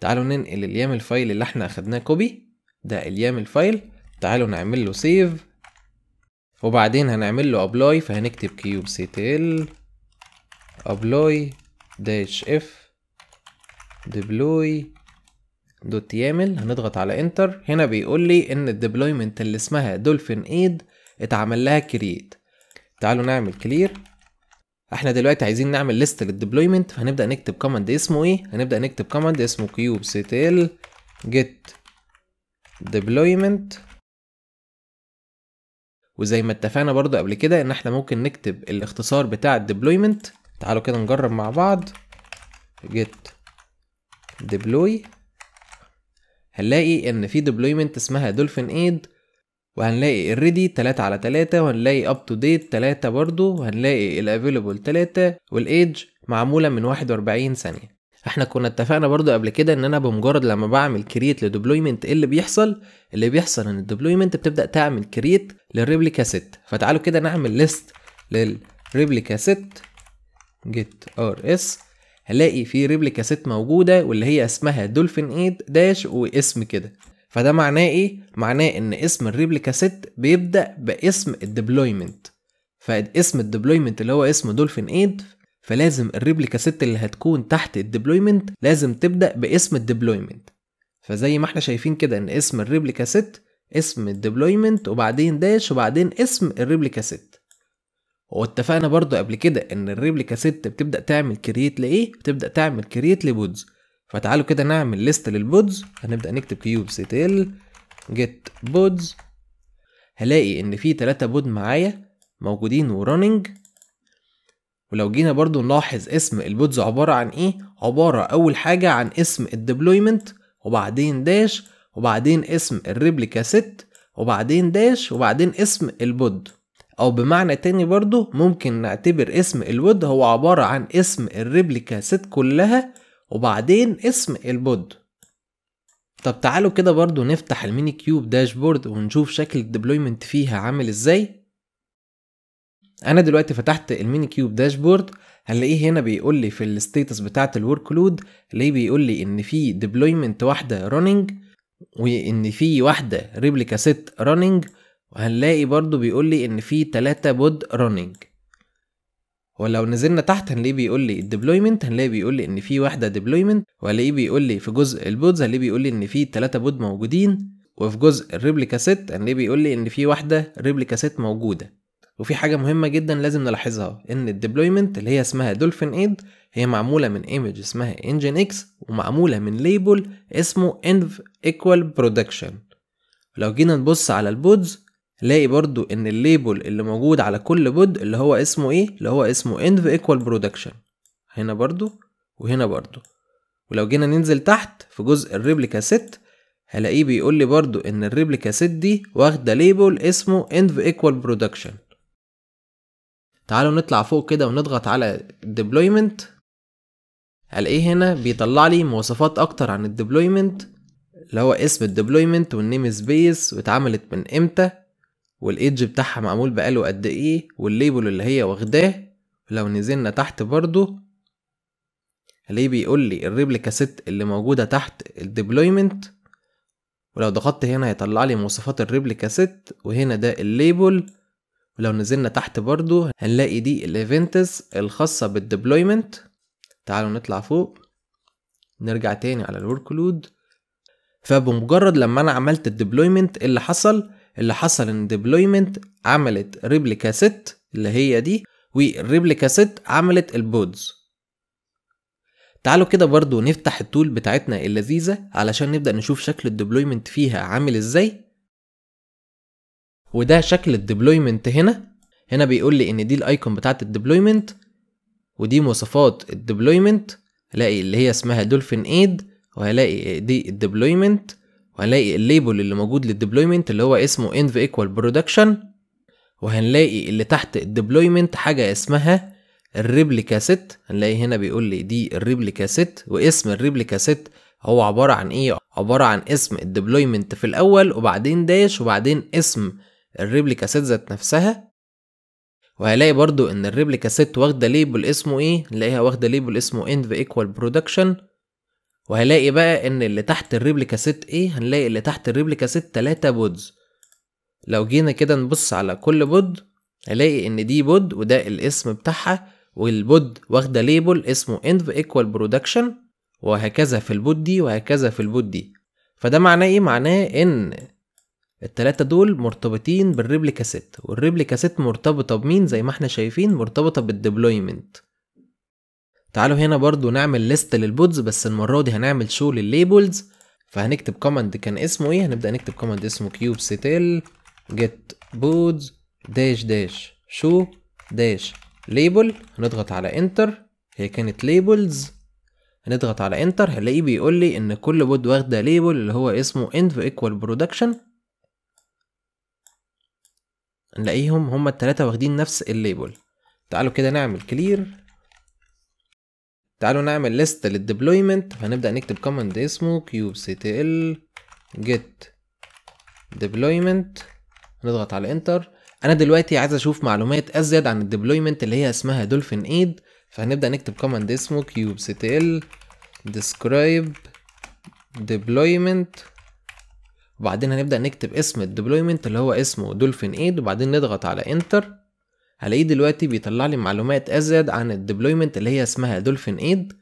Speaker 2: تعالوا ننقل اليامل فايل اللي احنا اخدناه كوبي ده اليامل فايل تعالوا نعمل له سيف وبعدين هنعمل له ابلاي فهنكتب كيوب سيتيل ابلوي داش اف ديبلوي دوت يامل هنضغط على انتر هنا بيقول لي ان الديبلويمنت اللي اسمها دولفين ايد اتعمل لها كرييت تعالوا نعمل كلير احنا دلوقتي عايزين نعمل ليست للديبلويمنت فهنبدا نكتب كوماند اسمه ايه هنبدا نكتب كوماند اسمه كيوب سيتيل جيت ديبلويمنت وزي ما اتفقنا برضو قبل كده ان احنا ممكن نكتب الاختصار بتاع الديبلويمنت تعالوا كده نجرب مع بعض جيت ديبلوي هنلاقي ان في ديبلويمنت اسمها دولفين ايد وهنلاقي الريدي 3 على 3 وهنلاقي اب تو ديت 3 برضو وهنلاقي الافيلبل 3 والايدج معموله من 41 ثانيه احنا كنا اتفقنا برضو قبل كده ان انا بمجرد لما بعمل كريت لديبلويمنت ايه اللي بيحصل اللي بيحصل ان الديبلويمنت بتبدا تعمل كريت للريبليكا ست فتعالوا كده نعمل ليست للريبليكا ست جيت ار اس هلاقي في ريبليكا ست موجودة واللي هي اسمها دولفين ايد داش واسم كده فده معناه ايه؟ معناه ان اسم الريبليكا ست بيبدأ باسم الديبلويمنت فاسم الديبلويمنت اللي هو اسم دولفين ايد فلازم الريبليكا ست اللي هتكون تحت الديبلويمنت لازم تبدأ باسم الديبلويمنت فزي ما احنا شايفين كده ان اسم الريبليكا ست اسم الديبلويمنت وبعدين داش وبعدين اسم الريبليكا ست واتفقنا برضو قبل كده ان الريبليكا ست بتبدا تعمل كرييت لايه بتبدا تعمل كرييت لبودز فتعالوا كده نعمل ليست للبودز هنبدا نكتب كيوب ستيل جيت بودز هلاقي ان في تلاتة بود معايا موجودين ورننج ولو جينا برضو نلاحظ اسم البودز عبارة عن ايه عبارة اول حاجة عن اسم الديبلويمنت وبعدين داش وبعدين اسم الريبليكا ست وبعدين داش وبعدين اسم البود أو بمعنى تاني برضه ممكن نعتبر اسم الود هو عبارة عن اسم الريبليكا ست كلها وبعدين اسم البود طب تعالوا كده برضو نفتح الميني كيوب داشبورد ونشوف شكل الديبلويمنت فيها عامل ازاي انا دلوقتي فتحت الميني كيوب داشبورد هنلاقيه هنا بيقول لي في الستيتس بتاعه الورك لود ليه بيقول لي ان في ديبلويمنت واحده رننج وان في واحده ريبليكا ست رننج وهنلاقي برضو لي ان في تلاتة بود running ولو نزلنا تحت هنلاقيه بيقول لي الديبلويمنت هنلاقيه بيقول لي ان في واحده ديبلويمنت وهلاقيه بيقول لي في جزء البودز هنلاقيه بيقول لي ان في تلاتة بود موجودين وفي جزء الريبليكا ست هنلاقيه بيقول لي ان في واحده ريبليكا ست موجوده وفي حاجه مهمه جدا لازم نلاحظها ان الديبلويمنت اللي هي اسمها دولفين ايد هي معموله من ايمج اسمها انجن اكس ومعموله من ليبل اسمه انف ايكوال برودكشن لو جينا نبص على البودز لاقي برضو ان الليبل اللي موجود على كل بود اللي هو اسمه ايه اللي هو اسمه end equal production هنا برضو وهنا برضو ولو جينا ننزل تحت في جزء الريبليكا ست هلاقيه بيقول لي برضو ان الريبليكا ست دي واخده ليبل اسمه انف equal production تعالوا نطلع فوق كده ونضغط على deployment هلاقيه هنا بيطلع لي مواصفات اكتر عن الديبلويمنت اللي هو اسم الديبلويمنت والنيم سبيس واتعملت من امتى والايدج بتاعها معمول بقاله قد ايه والليبل اللي هي واخداه لو نزلنا تحت برضو هلاقيه بيقول لي الريبليكا ست اللي موجودة تحت الديبلويمنت ولو ضغطت هنا هيطلع لي مواصفات الريبليكا ست وهنا ده الليبل ولو نزلنا تحت برضو هنلاقي دي الايفنتس الخاصة بالديبلويمنت تعالوا نطلع فوق نرجع تاني على الوركلود فبمجرد لما انا عملت الديبلويمنت إيه اللي حصل اللي حصل ان ديبلويمنت عملت ريبليكا ست اللي هي دي والريبليكا ست عملت البودز تعالوا كده برضو نفتح التول بتاعتنا اللذيذة علشان نبدأ نشوف شكل الديبلويمنت فيها عامل ازاي وده شكل الديبلويمنت هنا هنا بيقول لي ان دي الايكون بتاعت الديبلويمنت ودي مواصفات الديبلويمنت هلاقي اللي هي اسمها دولفين ايد وهلاقي دي الديبلويمنت وهنلاقي الليبل اللي موجود للديبلويمنت اللي هو اسمه انف ايكوال برودكشن وهنلاقي اللي تحت الديبلويمنت حاجه اسمها الريبليكا ست هنلاقي هنا بيقول لي دي الريبليكا ست واسم الريبليكا ست هو عباره عن ايه عباره عن اسم الديبلويمنت في الاول وبعدين داش وبعدين اسم الريبليكا ست ذات نفسها وهلاقي برضو ان الريبليكا ست واخده ليبل اسمه ايه نلاقيها واخده ليبل اسمه انف ايكوال برودكشن وهلاقي بقى ان اللي تحت الريبليكا ست ايه هنلاقي اللي تحت الريبليكا ست تلاتة بودز لو جينا كده نبص على كل بود هلاقي ان دي بود وده الاسم بتاعها والبود واخده ليبل اسمه انف ايكوال برودكشن وهكذا في البود دي وهكذا في البود دي فده معناه ايه معناه ان التلاتة دول مرتبطين بالريبليكا ست والريبليكا ست مرتبطة بمين زي ما احنا شايفين مرتبطة بالديبلويمنت تعالوا هنا برضو نعمل ليست للبودز بس المرة دي هنعمل شو للليبلز فهنكتب كوماند كان اسمه ايه هنبدأ نكتب كوماند اسمه كيوب ستيل جيت بودز داش داش شو داش ليبل هنضغط على انتر هي كانت ليبلز هنضغط على انتر هنلاقيه بيقول لي ان كل بود واخده ليبل اللي هو اسمه انف ايكوال برودكشن نلاقيهم هما التلاتة واخدين نفس الليبل تعالوا كده نعمل كلير تعالوا نعمل ليست للديبلويمنت هنبدأ نكتب كوماند اسمه كيوب سي تي ال جيت ديبلويمنت نضغط على انتر انا دلوقتي عايز اشوف معلومات ازيد عن الديبلويمنت اللي هي اسمها دولفين ايد فهنبدأ نكتب كوماند اسمه كيوب سي تي ال ديسكرايب ديبلويمنت وبعدين هنبدأ نكتب اسم الديبلويمنت اللي هو اسمه دولفين ايد وبعدين نضغط على انتر هلاقيه دلوقتي بيطلع لي معلومات ازيد عن الديبلويمنت اللي هي اسمها دولفين ايد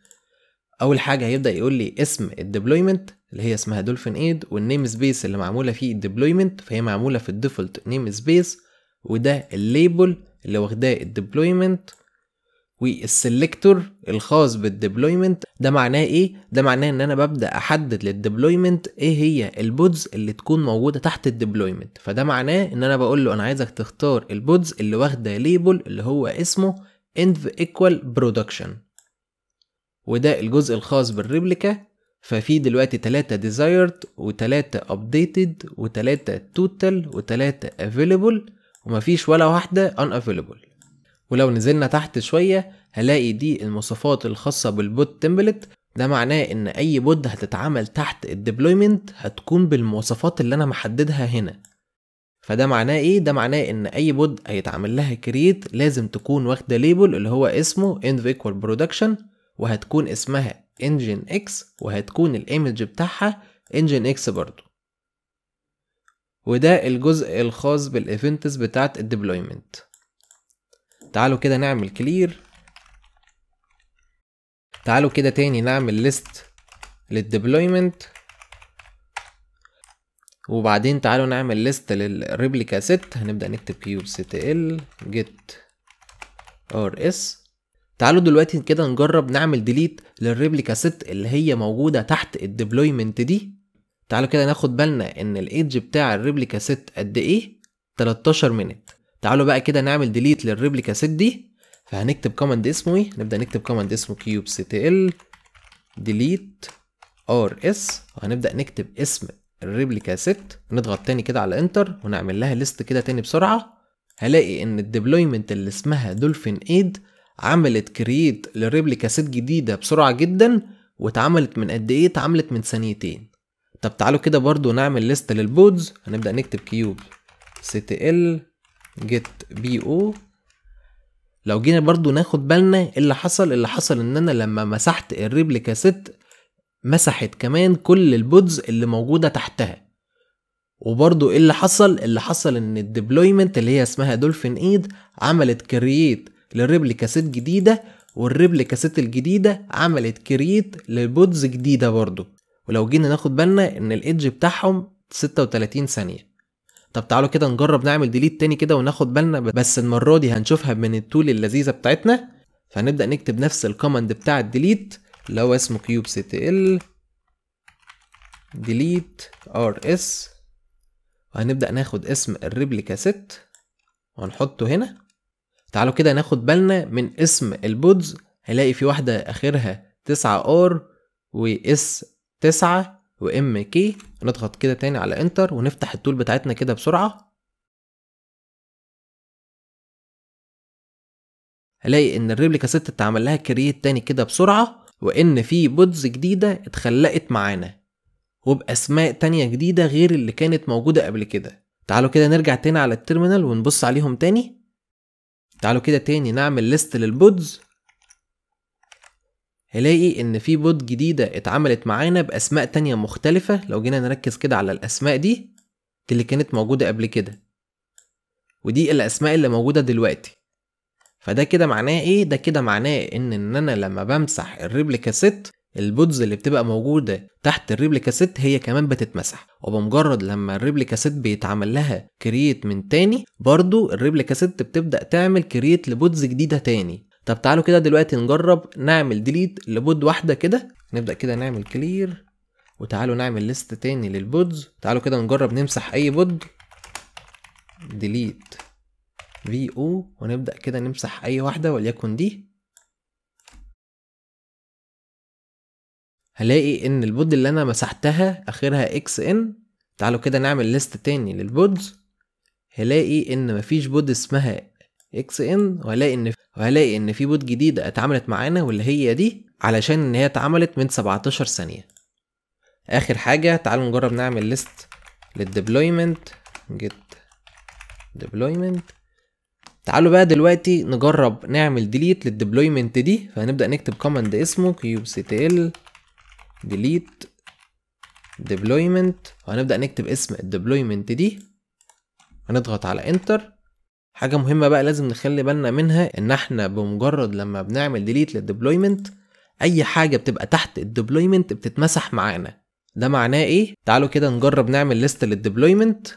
Speaker 2: اول حاجه هيبدا يقول لي اسم الديبلويمنت اللي هي اسمها دولفين ايد والنيم سبيس اللي معموله فيه الديبلويمنت فهي معموله في الديفولت نيم سبيس وده الليبل اللي واخداه الديبلويمنت والسلكتور الخاص بالديبلويمنت ده معناه ايه ده معناه ان انا ببدا احدد للديبلويمنت ايه هي البودز اللي تكون موجوده تحت الديبلويمنت فده معناه ان انا بقول له انا عايزك تختار البودز اللي واخده ليبل اللي هو اسمه env equal production وده الجزء الخاص بالريبليكا ففي دلوقتي تلاتة desired وتلاتة updated وتلاتة total وتلاتة available ومفيش ولا واحدة unavailable ولو نزلنا تحت شوية هلاقي دي المواصفات الخاصة بالبوت تمبلت ده معناه ان اي بود هتتعمل تحت الديبلويمنت هتكون بالمواصفات اللي انا محددها هنا فده معناه ايه ده معناه ان اي بود هيتعمل لها كرييت لازم تكون واخده ليبل اللي هو اسمه انف ايكوال برودكشن وهتكون اسمها انجن اكس وهتكون الايمج بتاعها انجن اكس برضو وده الجزء الخاص بالايفنتس بتاعت الديبلويمنت تعالوا كده نعمل كلير تعالوا كده تاني نعمل ليست للديبلويمنت وبعدين تعالوا نعمل ليست للريبليكا ست هنبدأ نكتب كيوب ست ال جيت ار اس تعالوا دلوقتي كده نجرب نعمل ديليت للريبليكا ست اللي هي موجودة تحت الديبلويمنت دي تعالوا كده ناخد بالنا ان الايدج بتاع الريبليكا ست قد ايه 13 منت تعالوا بقى كده نعمل ديليت للريبليكا سيت دي فهنكتب كوماند اسمه ايه نبدا نكتب كوماند اسمه كيوب سي تي ال ديليت ار اس وهنبدا نكتب اسم الريبليكا سيت نضغط تاني كده على انتر ونعمل لها ليست كده تاني بسرعه هلاقي ان الديبلويمنت اللي اسمها دولفين ايد عملت كرييت لريبليكا سيت جديده بسرعه جدا واتعملت من قد ايه اتعملت من ثانيتين طب تعالوا كده برضو نعمل ليست للبودز هنبدا نكتب كيوب سي تي ال بي او لو جينا برضو ناخد بالنا اللي حصل اللي حصل ان انا لما مسحت الريبليكا ست مسحت كمان كل البودز اللي موجودة تحتها وبرضو ايه اللي حصل اللي حصل ان الديبلويمنت اللي هي اسمها دولفين ايد عملت كرييت للريبليكا ست جديدة والريبليكا ست الجديدة عملت كرييت لبودز جديدة برضو ولو جينا ناخد بالنا ان الايدج بتاعهم 36 ثانية طب تعالوا كده نجرب نعمل ديليت تاني كده وناخد بالنا بس المرة دي هنشوفها من التول اللذيذة بتاعتنا فهنبدأ نكتب نفس الكوماند بتاع الديليت اللي هو اسمه كيوب سي تي ال ديليت ار اس وهنبدأ ناخد اسم الريبليكا ست وهنحطه هنا تعالوا كده ناخد بالنا من اسم البودز هنلاقي في واحدة آخرها تسعة ار واس
Speaker 3: 9 تسعة وام كي نضغط كده تاني على انتر ونفتح التول بتاعتنا كده بسرعه هلاقي ان الريبليكا ست اتعمل لها كرييت تاني كده بسرعه وان في بودز جديده
Speaker 2: اتخلقت معانا وباسماء تانية جديده غير اللي كانت موجوده قبل كده تعالوا كده نرجع تاني على التيرمينال ونبص عليهم تاني تعالوا كده تاني نعمل ليست للبودز هلاقي ان في بوت جديدة اتعملت معانا باسماء تانية مختلفة لو جينا نركز كده على الاسماء دي اللي كانت موجودة قبل كده ودي الاسماء اللي موجودة دلوقتي فده كده معناه ايه ده كده معناه ان ان انا لما بمسح الريبليكا ست البودز اللي بتبقى موجودة تحت الريبليكا ست هي كمان بتتمسح وبمجرد لما الريبليكا ست بيتعمل لها كرييت من تاني برضو الريبليكا ست بتبدأ تعمل كرييت لبودز جديدة تاني طب تعالوا كده دلوقتي نجرب نعمل ديليت لبود واحده كده نبدا كده نعمل كلير وتعالوا نعمل ليست تاني للبودز تعالوا كده نجرب نمسح اي بود
Speaker 3: ديليت في او ونبدا كده نمسح اي واحده وليكن دي هلاقي
Speaker 2: ان البود اللي انا مسحتها اخرها اكس ان تعالوا كده نعمل ليست تاني للبودز هلاقي ان مفيش بود اسمها اكس ان وهلاقي ان وهلاقي ان في بوت جديده اتعملت معانا واللي هي دي علشان ان هي اتعملت من 17 ثانيه اخر حاجه تعالوا نجرب نعمل ليست للديبلويمنت جيت ديبلويمنت تعالوا بقى دلوقتي نجرب نعمل ديليت للديبلويمنت دي فهنبدا نكتب كوماند اسمه كيوب ستيل ديليت ديبلويمنت وهنبدا نكتب اسم الديبلويمنت دي هنضغط على انتر حاجه مهمه بقى لازم نخلي بالنا منها ان احنا بمجرد لما بنعمل ديليت للديبلويمنت اي حاجه بتبقى تحت الديبلويمنت بتتمسح معانا ده معناه ايه تعالوا كده نجرب نعمل ليست للديبلويمنت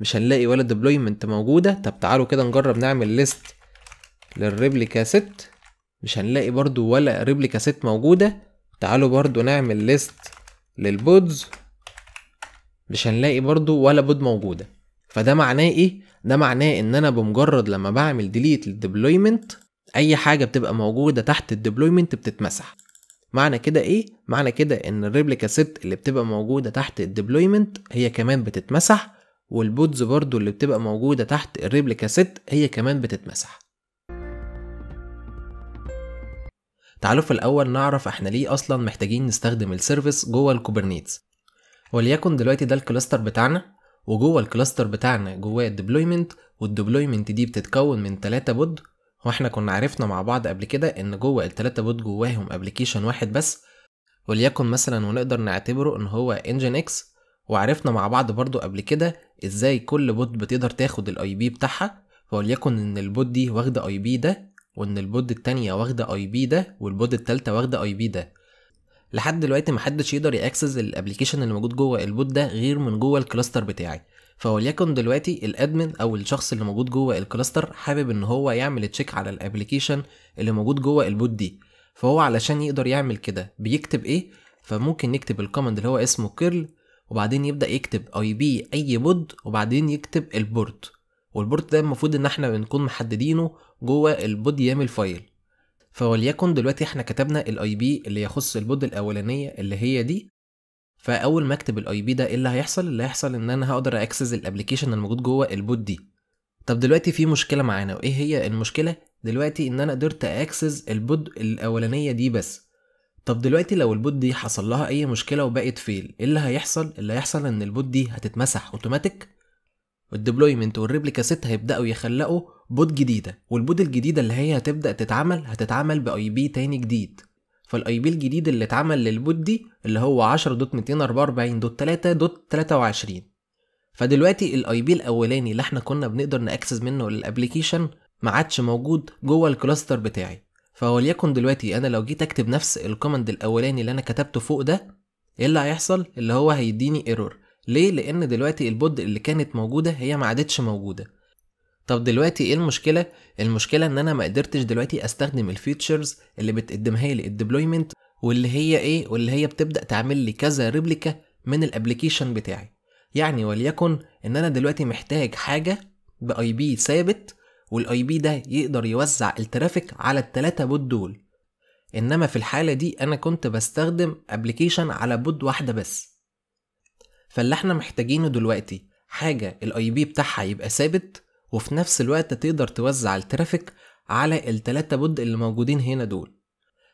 Speaker 2: مش هنلاقي ولا ديبلويمنت موجوده طب تعالوا كده نجرب نعمل ليست للريبليكا ست مش هنلاقي برضو ولا ريبليكا ست موجوده تعالوا برضو نعمل ليست للبودز مش هنلاقي برضو ولا بود موجوده فده معناه ايه ده معناه ان انا بمجرد لما بعمل ديليت للديبلويمنت اي حاجه بتبقى موجوده تحت الديبلويمنت بتتمسح معنى كده ايه معنى كده ان الريبليكا ست اللي بتبقى موجوده تحت الديبلويمنت هي كمان بتتمسح والبودز برضو اللي بتبقى موجوده تحت الريبليكا ست هي كمان بتتمسح تعالوا في الاول نعرف احنا ليه اصلا محتاجين نستخدم السيرفيس جوه الكوبرنيتس وليكن دلوقتي ده الكلاستر بتاعنا وجوه الكلاستر بتاعنا جواه الديبلويمنت والديبلويمنت دي بتتكون من 3 بود واحنا كنا عرفنا مع بعض قبل كده ان جوه التلاتة بود جواهم ابلكيشن واحد بس وليكن مثلا ونقدر نعتبره ان هو انجن اكس وعرفنا مع بعض برضو قبل كده ازاي كل بوت بتقدر تاخد الاي بي بتاعها فوليكن ان البوت دي واخده اي بي ده وان البود التانية واخده اي بي ده والبود التالتة واخده اي بي ده لحد دلوقتي محدش يقدر ياكسس الابلكيشن اللي موجود جوه البوت ده غير من جوه الكلاستر بتاعي فوليكن دلوقتي الادمن او الشخص اللي موجود جوه الكلاستر حابب ان هو يعمل تشيك على الابلكيشن اللي موجود جوه البوت دي فهو علشان يقدر يعمل كده بيكتب ايه فممكن نكتب الكوماند اللي هو اسمه كيرل وبعدين يبدا يكتب اي بي اي بود وبعدين يكتب البورت والبورت ده المفروض ان احنا بنكون محددينه جوه البود يامل فايل فوليكن دلوقتي احنا كتبنا الاي بي اللي يخص البود الاولانيه اللي هي دي فاول ما اكتب الاي بي ده ايه اللي هيحصل اللي هيحصل ان انا هقدر اكسس الابلكيشن الموجود جوه البود دي طب دلوقتي في مشكله معانا وايه هي المشكله دلوقتي ان انا قدرت اكسس البود الاولانيه دي بس طب دلوقتي لو البوت دي حصل لها اي مشكله وبقت فيل ايه اللي هيحصل اللي هيحصل ان البوت دي هتتمسح اوتوماتيك والديبلويمنت والريبليكا سيت هيبداوا يخلقوا بود جديده والبود الجديده اللي هي هتبدا تتعمل هتتعمل باي بي تاني جديد فالاي بي الجديد اللي اتعمل للبود دي اللي هو 10.244.3.23 فدلوقتي الاي بي الاولاني اللي احنا كنا بنقدر ناكسس منه للابلكيشن ما عادش موجود جوه الكلاستر بتاعي فوليكن دلوقتي انا لو جيت اكتب نفس الكوماند الاولاني اللي انا كتبته فوق ده ايه اللي هيحصل اللي هو هيديني ايرور ليه لان دلوقتي البود اللي كانت موجوده هي ما عادتش موجوده طب دلوقتي ايه المشكله المشكله ان انا ما قدرتش دلوقتي استخدم الفيتشرز اللي بتقدمها لي الديبلويمنت واللي هي ايه واللي هي بتبدا تعمل لي كذا ريبليكا من الابلكيشن بتاعي يعني وليكن ان انا دلوقتي محتاج حاجه باي بي ثابت والاي بي ده يقدر يوزع الترافيك على التلاتة بود دول انما في الحاله دي انا كنت بستخدم ابلكيشن على بود واحده بس فاللي احنا محتاجينه دلوقتي حاجة الاي بي بتاعها يبقى ثابت وفي نفس الوقت تقدر توزع الترافيك على التلاتة بود اللي موجودين هنا دول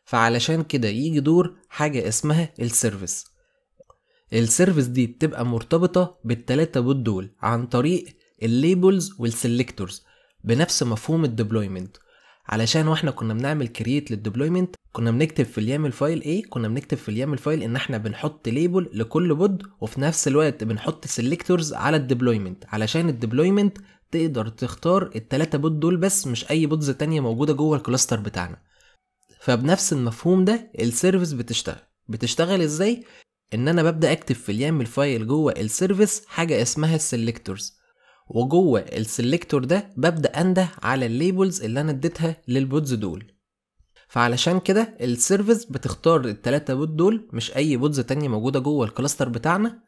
Speaker 2: فعلشان كده يجي دور حاجة اسمها السيرفيس السيرفيس دي بتبقى مرتبطة بالتلاتة بود دول عن طريق الليبلز والسيلكتورز بنفس مفهوم الديبلويمنت علشان واحنا كنا بنعمل كرييت للديبلويمنت كنا بنكتب في اليامل فايل ايه كنا بنكتب في اليامل فايل ان احنا بنحط ليبل لكل بود وفي نفس الوقت بنحط سيلكتورز على الديبلويمنت علشان الديبلويمنت تقدر تختار التلاتة بود دول بس مش اي بودز تانية موجودة جوه الكلاستر بتاعنا فبنفس المفهوم ده السيرفيس بتشتغل بتشتغل ازاي ان انا ببدا اكتب في اليامل فايل جوه السيرفيس حاجه اسمها السيلكتورز وجوه السيلكتور ده ببدا انده على الليبلز اللي انا اديتها للبودز دول فعلشان كده السيرفيس بتختار التلاتة بوت دول مش اي بوتز تانية موجودة جوه الكلاستر بتاعنا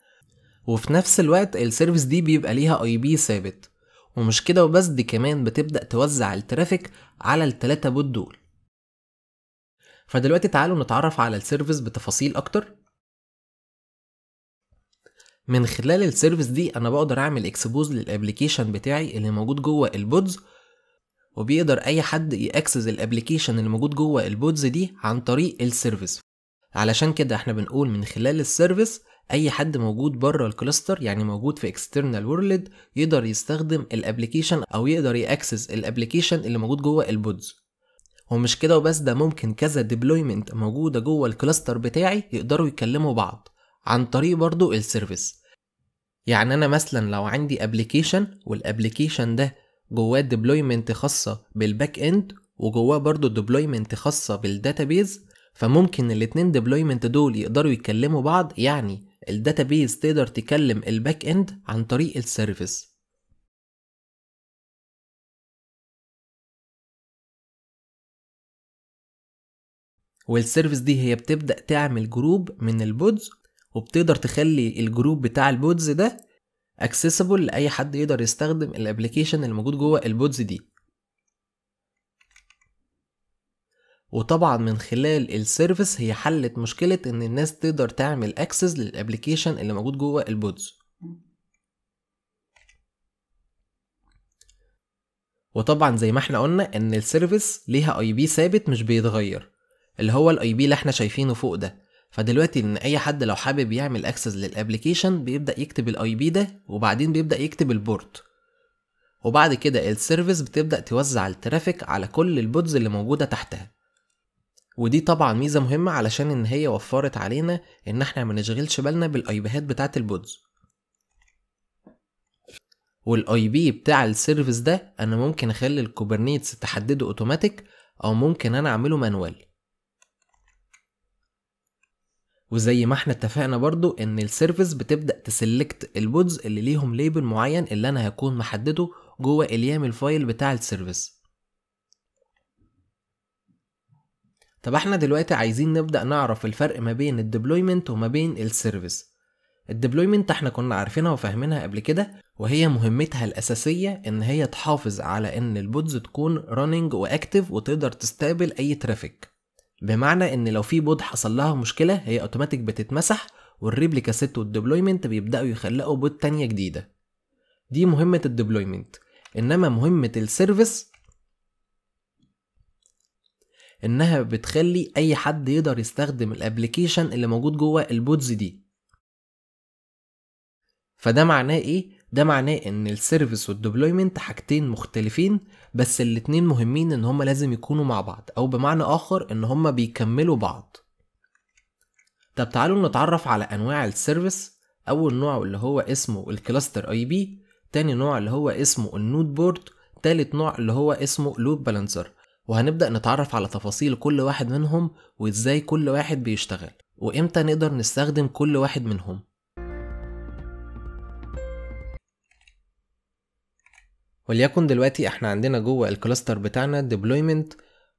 Speaker 2: وفي نفس الوقت السيرفيس دي بيبقى ليها اي بي ثابت ومش كده وبس دي كمان بتبدأ توزع الترافيك على التلاتة
Speaker 3: بوت دول فدلوقتي تعالوا نتعرف على السيرفيس بتفاصيل اكتر من خلال السيرفيس دي انا بقدر اعمل اكسبوز
Speaker 2: للابليكيشن بتاعي اللي موجود جوه البودز وبيقدر اي حد ياكسس الابلكيشن اللي موجود جوه البودز دي عن طريق السيرفيس علشان كده احنا بنقول من خلال السيرفيس اي حد موجود بره الكلاستر يعني موجود في اكسترنال وورلد يقدر يستخدم الابلكيشن او يقدر ياكسس الابلكيشن اللي موجود جوه البودز ومش كده وبس ده ممكن كذا ديبلويمنت موجوده جوه الكلاستر بتاعي يقدروا يكلموا بعض عن طريق برضو السيرفيس يعني انا مثلا لو عندي ابلكيشن والابلكيشن ده جواه ديبلويمنت خاصه بالباك اند وجواه برضه ديبلويمنت خاصه بالداتابيز فممكن الاتنين ديبلويمنت دول يقدروا
Speaker 3: يكلموا بعض يعني الداتابيز تقدر تكلم الباك اند عن طريق السيرفيس
Speaker 2: والسيرفيس دي هي بتبدأ تعمل جروب من البودز وبتقدر تخلي الجروب بتاع البودز ده accessible لأي حد يقدر يستخدم الابلكيشن الموجود جوه البودز دي وطبعا من خلال السيرفيس هي حلت مشكلة ان الناس تقدر تعمل اكسس للابلكيشن اللي موجود جوه البودز وطبعا زي ما احنا قلنا ان السيرفيس ليها اي بي ثابت مش بيتغير اللي هو الاي بي اللي احنا شايفينه فوق ده فدلوقتي ان اي حد لو حابب يعمل اكسس للابلكيشن بيبدا يكتب الاي بي ده وبعدين بيبدا يكتب البورت وبعد كده السيرفيس بتبدا توزع الترافيك على كل البودز اللي موجوده تحتها ودي طبعا ميزه مهمه علشان ان هي وفرت علينا ان احنا ما نشغلش بالنا بالايبيهات بتاعه البودز والاي بي بتاع السيرفيس ده انا ممكن اخلي الكوبرنيتس تحدده اوتوماتيك او ممكن انا اعمله مانوال وزي ما احنا اتفقنا برضو ان السيرفيس بتبدا تسلكت البودز اللي ليهم ليبل معين اللي انا هكون محدده جوه اليام الفايل بتاع السيرفيس طب احنا دلوقتي عايزين نبدا نعرف الفرق ما بين الديبلويمنت وما بين السيرفيس الديبلويمنت احنا كنا عارفينها وفاهمينها قبل كده وهي مهمتها الأساسية إن هي تحافظ على إن البودز تكون راننج وأكتف وتقدر تستقبل أي ترافيك بمعنى ان لو في بود حصل لها مشكله هي اوتوماتيك بتتمسح والريبليكا ست والديبلويمنت بيبداوا يخلقوا بود تانية جديده دي مهمه الديبلويمنت انما مهمه السيرفيس انها بتخلي اي حد يقدر يستخدم الابلكيشن اللي موجود جوه البودز دي فده معناه ايه ده معناه ان السيرفيس والديبلويمنت حاجتين مختلفين بس الاتنين مهمين ان هما لازم يكونوا مع بعض او بمعنى اخر ان هما بيكملوا بعض طب تعالوا نتعرف على انواع السيرفيس اول نوع اللي هو اسمه الكلاستر اي بي تاني نوع اللي هو اسمه النود بورد تالت نوع اللي هو اسمه لود بالانسر وهنبدأ نتعرف على تفاصيل كل واحد منهم وازاي كل واحد بيشتغل وامتى نقدر نستخدم كل واحد منهم وليكن دلوقتي احنا عندنا جوه الكلاستر بتاعنا ديبلويمنت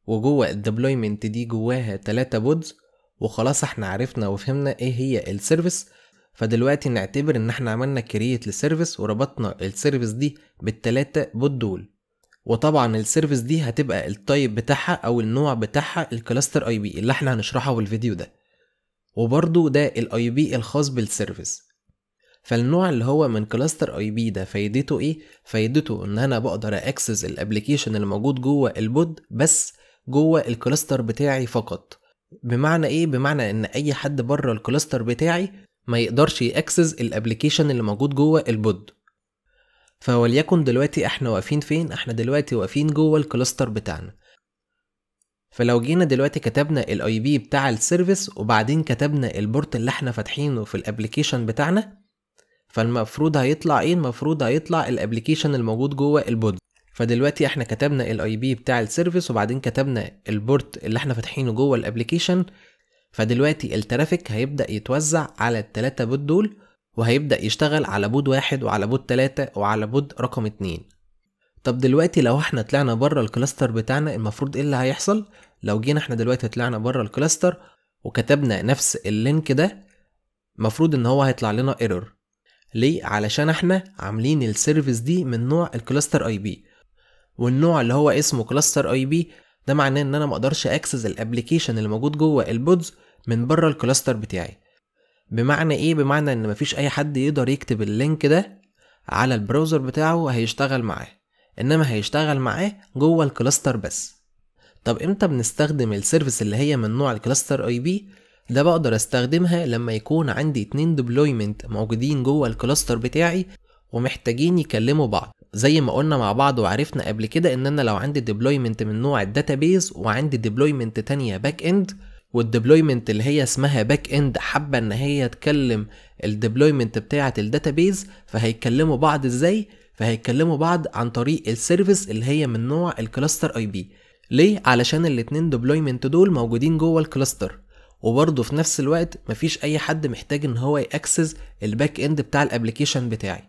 Speaker 2: وجوه الديبلويمنت دي جواها تلاتة بودز وخلاص احنا عرفنا وفهمنا ايه هي السيرفيس فدلوقتي نعتبر ان احنا عملنا كرييت لسيرفيس وربطنا السيرفيس دي بالتلاتة بود دول وطبعا السيرفيس دي هتبقى التايب بتاعها او النوع بتاعها الكلاستر اي بي اللي احنا هنشرحه في الفيديو ده وبرضو ده الاي بي الخاص بالسيرفيس فالنوع اللي هو من كلاستر اي بي ده فايدته ايه فايدته ان انا بقدر اكسس الابلكيشن اللي موجود جوه البود بس جوه الكلاستر بتاعي فقط بمعنى ايه بمعنى ان اي حد بره الكلاستر بتاعي ما يقدرش ياكسس الابلكيشن اللي موجود جوه البود فوليكن دلوقتي احنا واقفين فين احنا دلوقتي واقفين جوه الكلاستر بتاعنا فلو جينا دلوقتي كتبنا الاي بي بتاع السيرفيس وبعدين كتبنا البورت اللي احنا فاتحينه في الابلكيشن بتاعنا فالمفروض هيطلع ايه المفروض هيطلع الابلكيشن الموجود جوه البود فدلوقتي احنا كتبنا الاي بي بتاع السيرفيس وبعدين كتبنا البورت اللي احنا فاتحينه جوه الابلكيشن فدلوقتي الترافيك هيبدا يتوزع على التلاتة بود دول وهيبدا يشتغل على بود واحد وعلى بود تلاتة وعلى بود رقم اتنين طب دلوقتي لو احنا طلعنا بره الكلاستر بتاعنا المفروض ايه اللي هيحصل لو جينا احنا دلوقتي طلعنا بره الكلاستر وكتبنا نفس اللينك ده المفروض ان هو هيطلع لنا ايرور ليه علشان احنا عاملين السيرفيس دي من نوع الكلاستر اي بي والنوع اللي هو اسمه كلاستر اي بي ده معناه ان انا مقدرش اكسس الابلكيشن اللي موجود جوه البودز من بره الكلاستر بتاعي بمعنى ايه بمعنى ان مفيش اي حد يقدر يكتب اللينك ده على البراوزر بتاعه وهيشتغل معاه انما هيشتغل معاه جوه الكلاستر بس طب امتى بنستخدم السيرفيس اللي هي من نوع الكلاستر اي بي ده بقدر استخدمها لما يكون عندي اتنين ديبلويمنت موجودين جوه الكلاستر بتاعي ومحتاجين يكلموا بعض زي ما قلنا مع بعض وعرفنا قبل كده ان انا لو عندي ديبلويمنت من نوع الداتابيز وعندي ديبلويمنت تانية باك اند والديبلويمنت اللي هي اسمها باك اند حابه ان هي تكلم الديبلويمنت بتاعه الداتابيز فهيكلموا بعض ازاي فهيكلموا بعض عن طريق السيرفيس اللي هي من نوع الكلاستر اي بي ليه علشان الاتنين ديبلويمنت دول موجودين جوه الكلاستر وبرضه في نفس الوقت مفيش اي حد محتاج ان هو ياكسس الباك اند بتاع الابلكيشن بتاعي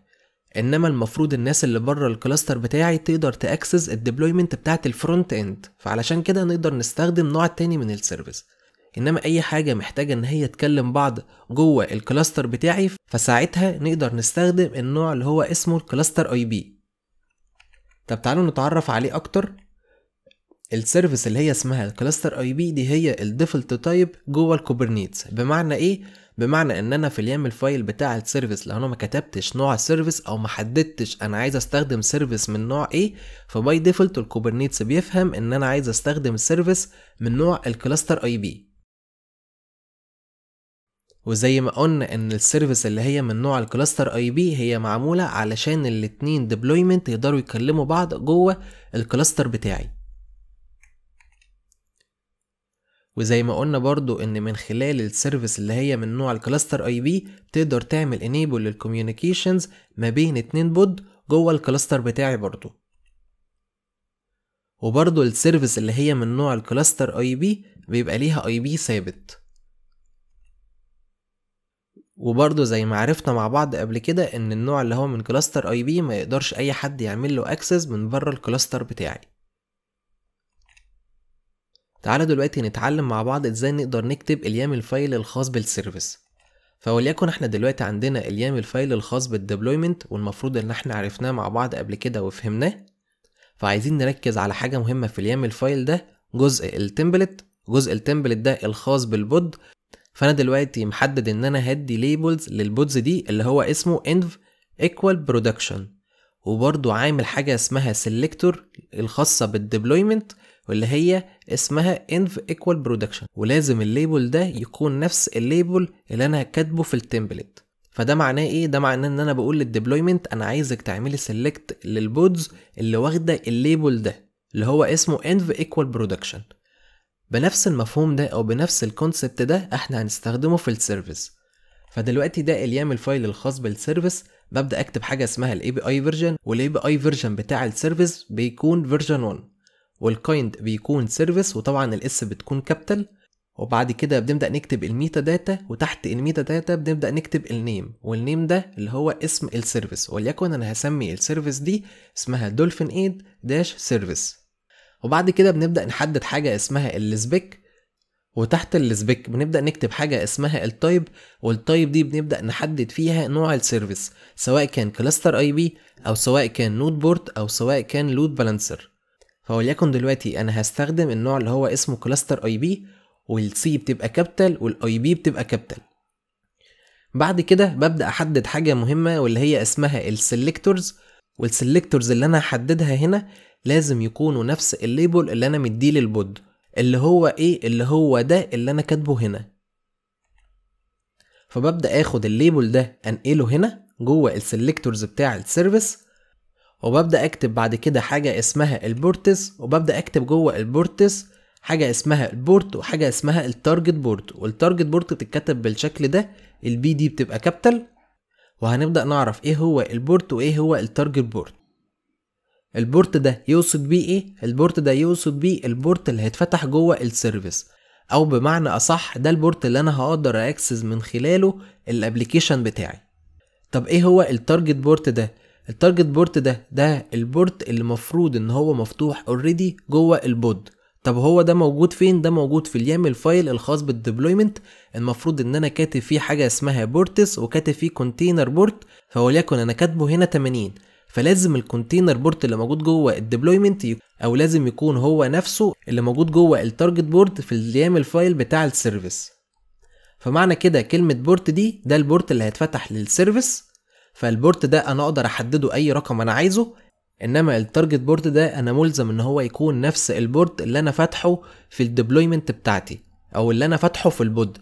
Speaker 2: انما المفروض الناس اللي بره الكلاستر بتاعي تقدر تاكسس الديبلويمنت بتاعت الفرونت اند فعلشان كده نقدر نستخدم نوع تاني من السيرفيس انما اي حاجه محتاجه ان هي تكلم بعض جوه الكلاستر بتاعي فساعتها نقدر نستخدم النوع اللي هو اسمه الكلاستر اي بي طب تعالوا نتعرف عليه اكتر السيرفيس اللي هي اسمها الكلاستر اي بي دي هي الديفولت تايب جوه الكوبرنيتس بمعنى ايه بمعنى ان انا في اليام الفايل بتاع السيرفيس لو انا ما كتبتش نوع السيرفيس او ما حددتش انا عايز استخدم سيرفيس من نوع ايه فباي ديفولت الكوبرنيتس بيفهم ان انا عايز استخدم سيرفيس من نوع الكلاستر اي بي وزي ما قلنا ان السيرفيس اللي هي من نوع الكلاستر اي بي هي معموله علشان الاتنين ديبلويمنت يقدروا يكلموا بعض جوه الكلاستر بتاعي وزي ما قلنا برضو ان من خلال السيرفيس اللي هي من نوع الكلاستر اي بي تقدر تعمل انيبل للكوميونيكيشنز ما بين اتنين بود جوه الكلاستر بتاعي برضو وبرضو السيرفيس اللي هي من نوع الكلاستر اي بي بيبقى ليها اي بي ثابت وبرضو زي ما عرفنا مع بعض قبل كده ان النوع اللي هو من كلاستر اي بي ما يقدرش اي حد يعمل له اكسس من بره الكلاستر بتاعي تعالى دلوقتي نتعلم مع بعض ازاي نقدر نكتب اليام الفايل الخاص بالسيرفيس فوليكن احنا دلوقتي عندنا اليام الفايل الخاص بالديبلويمنت والمفروض ان احنا عرفناه مع بعض قبل كده وفهمناه فعايزين نركز على حاجة مهمة في اليام الفايل ده جزء التمبلت جزء التمبلت ده الخاص بالبود فانا دلوقتي محدد ان انا هدي ليبلز للبودز دي اللي هو اسمه env equal production وبرضو عامل حاجة اسمها سيلكتور الخاصة بالديبلويمنت واللي هي اسمها انف ايكوال برودكشن ولازم الليبل ده يكون نفس الليبل اللي انا كاتبه في التمبلت فده معناه ايه ده معناه ان انا بقول للديبلويمنت انا عايزك تعملي سيلكت للبودز اللي واخده الليبل ده اللي هو اسمه انف ايكوال برودكشن بنفس المفهوم ده او بنفس الكونسبت ده احنا هنستخدمه في السيرفيس فدلوقتي ده اليام الفايل الخاص بالسيرفيس ببدا اكتب حاجه اسمها الاي بي اي فيرجن والاي بي اي فيرجن بتاع السيرفيس بيكون فيرجن 1 والكايند بيكون سيرفيس وطبعا الاس بتكون كابيتال وبعد كده بنبدا نكتب الميتا داتا وتحت الميتا داتا بنبدا نكتب النيم والنيم ده اللي هو اسم السيرفيس وليكن انا هسمي السيرفيس دي اسمها دولفين ايد داش سيرفيس وبعد كده بنبدا نحدد حاجه اسمها السبيك وتحت السبيك بنبدا نكتب حاجه اسمها التايب والتايب دي بنبدا نحدد فيها نوع السيرفيس سواء كان كلاستر اي بي او سواء كان نود بورت او سواء كان لود بالانسر فوليكن دلوقتي انا هستخدم النوع اللي هو اسمه كلاستر اي بي والسي بتبقى كابيتال والاي بي بتبقى كابيتال بعد كده ببدا احدد حاجه مهمه واللي هي اسمها السلكتورز والسلكتورز اللي انا هحددها هنا لازم يكونوا نفس الليبل اللي انا مديه للبود اللي هو ايه اللي هو ده اللي انا كاتبه هنا فببدا اخد الليبل ده انقله هنا جوه السلكتورز بتاع السيرفيس وببدأ أكتب بعد كده حاجة اسمها البورتس وببدأ أكتب جوه البورتس حاجة اسمها البورت وحاجة اسمها التارجت بورت والتارجت بورت بتتكتب بالشكل ده البي دي بتبقى كابيتال وهنبدأ نعرف ايه هو البورت وايه هو التارجت بورت البورت ده يقصد بيه ايه؟ البورت ده يقصد بيه البورت اللي هيتفتح جوه السيرفيس او بمعنى اصح ده البورت اللي انا هقدر اكسس من خلاله الابليكيشن بتاعي طب ايه هو التارجت بورت ده؟ التارجت بورت ده ده البورت اللي المفروض ان هو مفتوح اوريدي جوه البود طب هو ده موجود فين ده موجود في اليامل فايل الخاص بالديبلويمنت المفروض ان انا كاتب فيه حاجه اسمها بورتس وكاتب فيه كونتينر بورت فوليكن انا كاتبه هنا 80 فلازم الكونتينر بورت اللي موجود جوه الديبلويمنت او لازم يكون هو نفسه اللي موجود جوه التارجت بورد في اليامل فايل بتاع السيرفيس فمعنى كده كلمه بورت دي ده البورت اللي هيتفتح للسيرفيس فالبورت ده انا اقدر احدده اي رقم انا عايزه انما التارجت بورت ده انا ملزم ان هو يكون نفس البورت اللي انا فاتحه في الديبلويمنت بتاعتي او اللي انا فاتحه في البود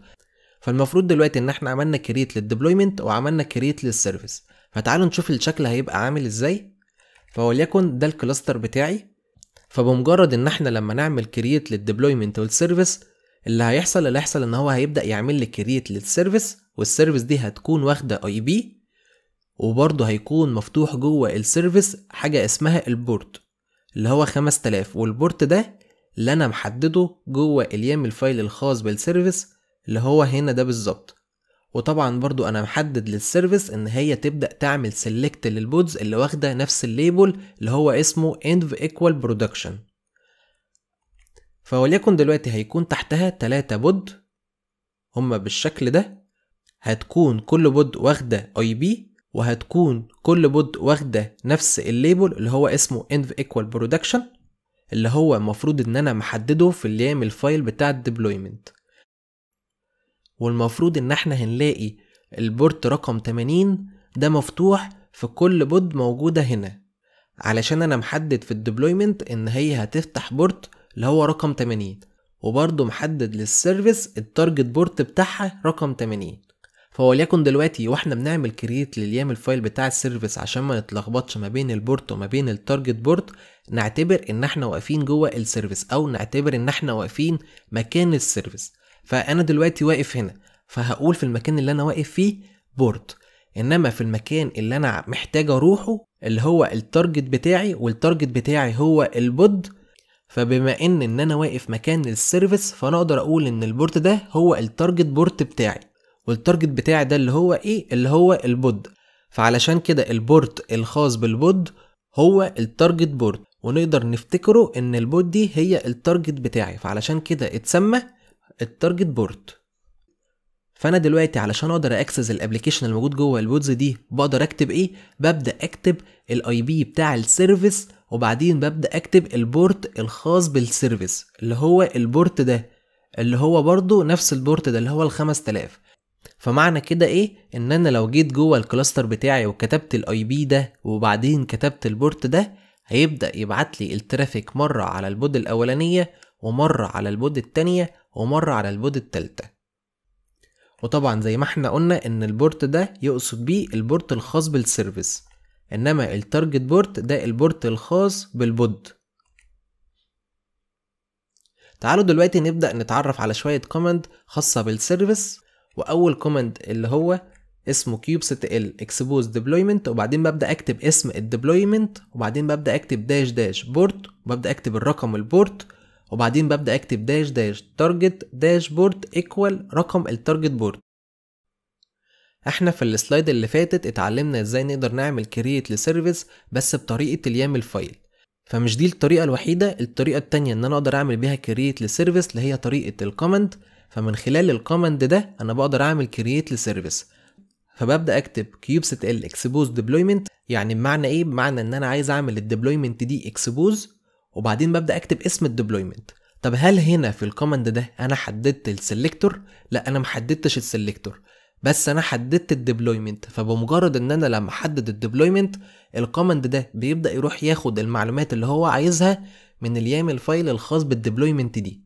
Speaker 2: فالمفروض دلوقتي ان احنا عملنا كريت للديبلويمنت وعملنا كريت للسيرفيس فتعالوا نشوف الشكل هيبقى عامل ازاي فوليكن ده الكلاستر بتاعي فبمجرد ان احنا لما نعمل كريت للديبلويمنت والسيرفيس اللي هيحصل اللي هيحصل ان هو هيبدا يعمل لي كريت للسيرفيس والسيرفيس دي هتكون واخده اي بي وبرضه هيكون مفتوح جوه السيرفيس حاجة اسمها البورت اللي هو 5000 والبورت ده اللي انا محدده جوه اليام الفايل الخاص بالسيرفيس اللي هو هنا ده بالظبط وطبعا برضو انا محدد للسيرفيس ان هي تبدا تعمل سيلكت للبودز اللي واخده نفس الليبل اللي هو اسمه انف ايكوال برودكشن فوليكن دلوقتي هيكون تحتها 3 بود هما بالشكل ده هتكون كل بود واخده اي بي وهتكون كل بود واخده نفس الليبل اللي هو اسمه env equal production اللي هو المفروض ان انا محدده في اللي يعمل الفايل بتاع الديبلويمنت والمفروض ان احنا هنلاقي البورت رقم 80 ده مفتوح في كل بود موجودة هنا علشان انا محدد في الديبلويمنت ان هي هتفتح بورت اللي هو رقم 80 وبرضه محدد للسيرفيس التارجت بورت بتاعها رقم 80 فوليكن دلوقتي واحنا بنعمل كرييت لليام فايل بتاع السيرفيس عشان ما نتلخبطش ما بين البورت وما بين التارجت بورت نعتبر ان احنا واقفين جوه السيرفيس او نعتبر ان احنا واقفين مكان السيرفيس فانا دلوقتي واقف هنا فهقول في المكان اللي انا واقف فيه بورت انما في المكان اللي انا محتاج اروحه اللي هو التارجت بتاعي والتارجت بتاعي هو البود فبما ان ان انا واقف مكان السيرفيس فنقدر اقدر اقول ان البورت ده هو التارجت بورت بتاعي والتارجت بتاعي ده اللي هو ايه اللي هو البود فعلشان كده البورت الخاص بالبود هو التارجت بورت ونقدر نفتكره ان البود دي هي التارجت بتاعي فعلشان كده اتسمى التارجت بورت فانا دلوقتي علشان اقدر اكسس الابلكيشن الموجود جوه البودز دي بقدر اكتب ايه ببدا اكتب الاي بي بتاع السيرفيس وبعدين ببدا اكتب البورت الخاص بالسيرفيس اللي هو البورت ده اللي هو برضو نفس البورت ده اللي هو ال 5000 فمعنى كده ايه ان انا لو جيت جوه الكلاستر بتاعي وكتبت الاي بي ده وبعدين كتبت البورت ده هيبدا يبعت لي الترافيك مره على البود الاولانيه ومره على البود التانيه ومره على البود التالته وطبعا زي ما احنا قلنا ان البورت ده يقصد بيه البورت الخاص بالسيرفيس انما التارجت بورت ده البورت الخاص بالبود تعالوا دلوقتي نبدأ نتعرف على شوية كوماند خاصة بالسيرفيس واول كومنت اللي هو اسمه كيوب ست ال اكسبوز ديبلويمنت وبعدين ببدا اكتب اسم الديبلويمنت وبعدين ببدا اكتب داش داش بورت وببدا اكتب الرقم البورت وبعدين ببدا اكتب داش داش تارجت داش بورت ايكوال رقم التارجت بورت احنا في السلايد اللي فاتت اتعلمنا ازاي نقدر نعمل كرييت لسيرفيس بس بطريقه اليام الفايل فمش دي الطريقه الوحيده الطريقه التانية ان انا اقدر اعمل بيها كرييت لسيرفيس اللي هي طريقه الكومنت فمن خلال الكوماند ده انا بقدر اعمل كرييت لسيرفيس فببدا اكتب كيوبسيت ال اكسبوز ديبلويمنت يعني بمعنى ايه بمعنى ان انا عايز اعمل الديبلويمنت دي اكسبوز وبعدين ببدا اكتب اسم الديبلويمنت طب هل هنا في الكوماند ده انا حددت السلكتور لا انا محددتش السلكتور بس انا حددت الديبلويمنت فبمجرد ان انا لما احدد الديبلويمنت الكوماند ده بيبدا يروح ياخد المعلومات اللي هو عايزها من اليامل فايل الخاص بالديبلويمنت دي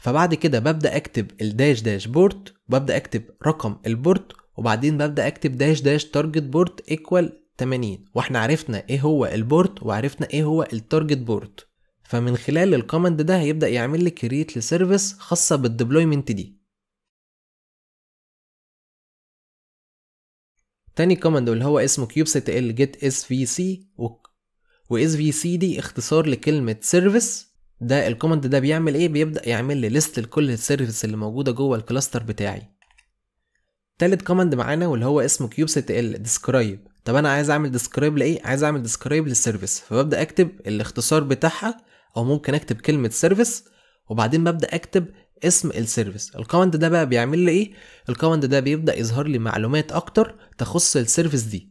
Speaker 2: فبعد كده ببدا اكتب الداش داش بورت وببدا اكتب رقم البورت وبعدين ببدا اكتب داش داش تارجت بورت ايكوال 80 واحنا عرفنا ايه هو البورت وعرفنا ايه هو التارجت بورت فمن خلال الكوماند ده هيبدا يعمل
Speaker 3: لي كريت لسيرفيس خاصه بالديبلويمنت دي تاني كوماند واللي هو اسمه كيوب ال جيت اس في سي
Speaker 2: و... في سي دي اختصار لكلمه سيرفيس ده الكوماند ده بيعمل ايه بيبدا يعمل لي ليست لكل السيرفيس اللي موجوده جوه الكلاستر بتاعي تالت كوماند معانا واللي هو اسمه كيوب سيت ال ديسكرايب طب انا عايز اعمل ديسكرايب لايه عايز اعمل ديسكرايب للسيرفيس فببدا اكتب الاختصار بتاعها او ممكن اكتب كلمه سيرفيس وبعدين ببدا اكتب اسم السيرفيس الكوماند ده بقى بيعمل لي ايه الكوماند ده بيبدا يظهر لي معلومات اكتر تخص السيرفيس دي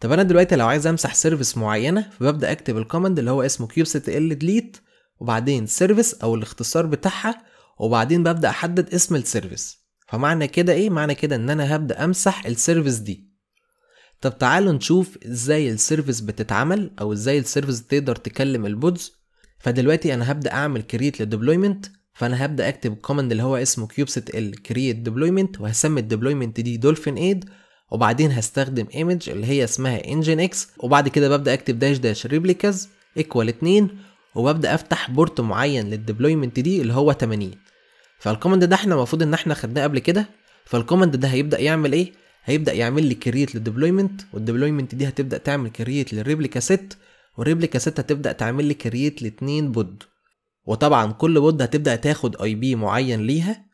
Speaker 2: طب انا دلوقتي لو عايز امسح سيرفيس معينه فببدا اكتب الكوماند اللي هو اسمه كيوب ست ال ديليت وبعدين سيرفيس او الاختصار بتاعها وبعدين ببدا احدد اسم السيرفيس فمعنى كده ايه معنى كده ان انا هبدا امسح السيرفيس دي طب تعالوا نشوف ازاي السيرفيس بتتعمل او ازاي السيرفيس تقدر تكلم البودز فدلوقتي انا هبدا اعمل كريت للديبلويمنت فانا هبدا اكتب الكوماند اللي هو اسمه كيوب ست ال كريت ديبلويمنت وهسمي الديبلويمنت دي دولفين ايد وبعدين هستخدم ايمج اللي هي اسمها انجن اكس وبعد كده ببدا اكتب داش داش ريبليكاز ايكوال 2 وببدا افتح بورت معين للديبلويمنت دي اللي هو 80 فالكومند ده احنا المفروض ان احنا خدناه قبل كده فالكومند ده هيبدا يعمل ايه هيبدا يعمل لي كرييت للديبلويمنت والديبلويمنت دي هتبدا تعمل كرييت للريبليكا ست والريبليكا ست هتبدا تعمل لي كرييت لاتنين بود وطبعا كل بود هتبدا تاخد اي بي معين ليها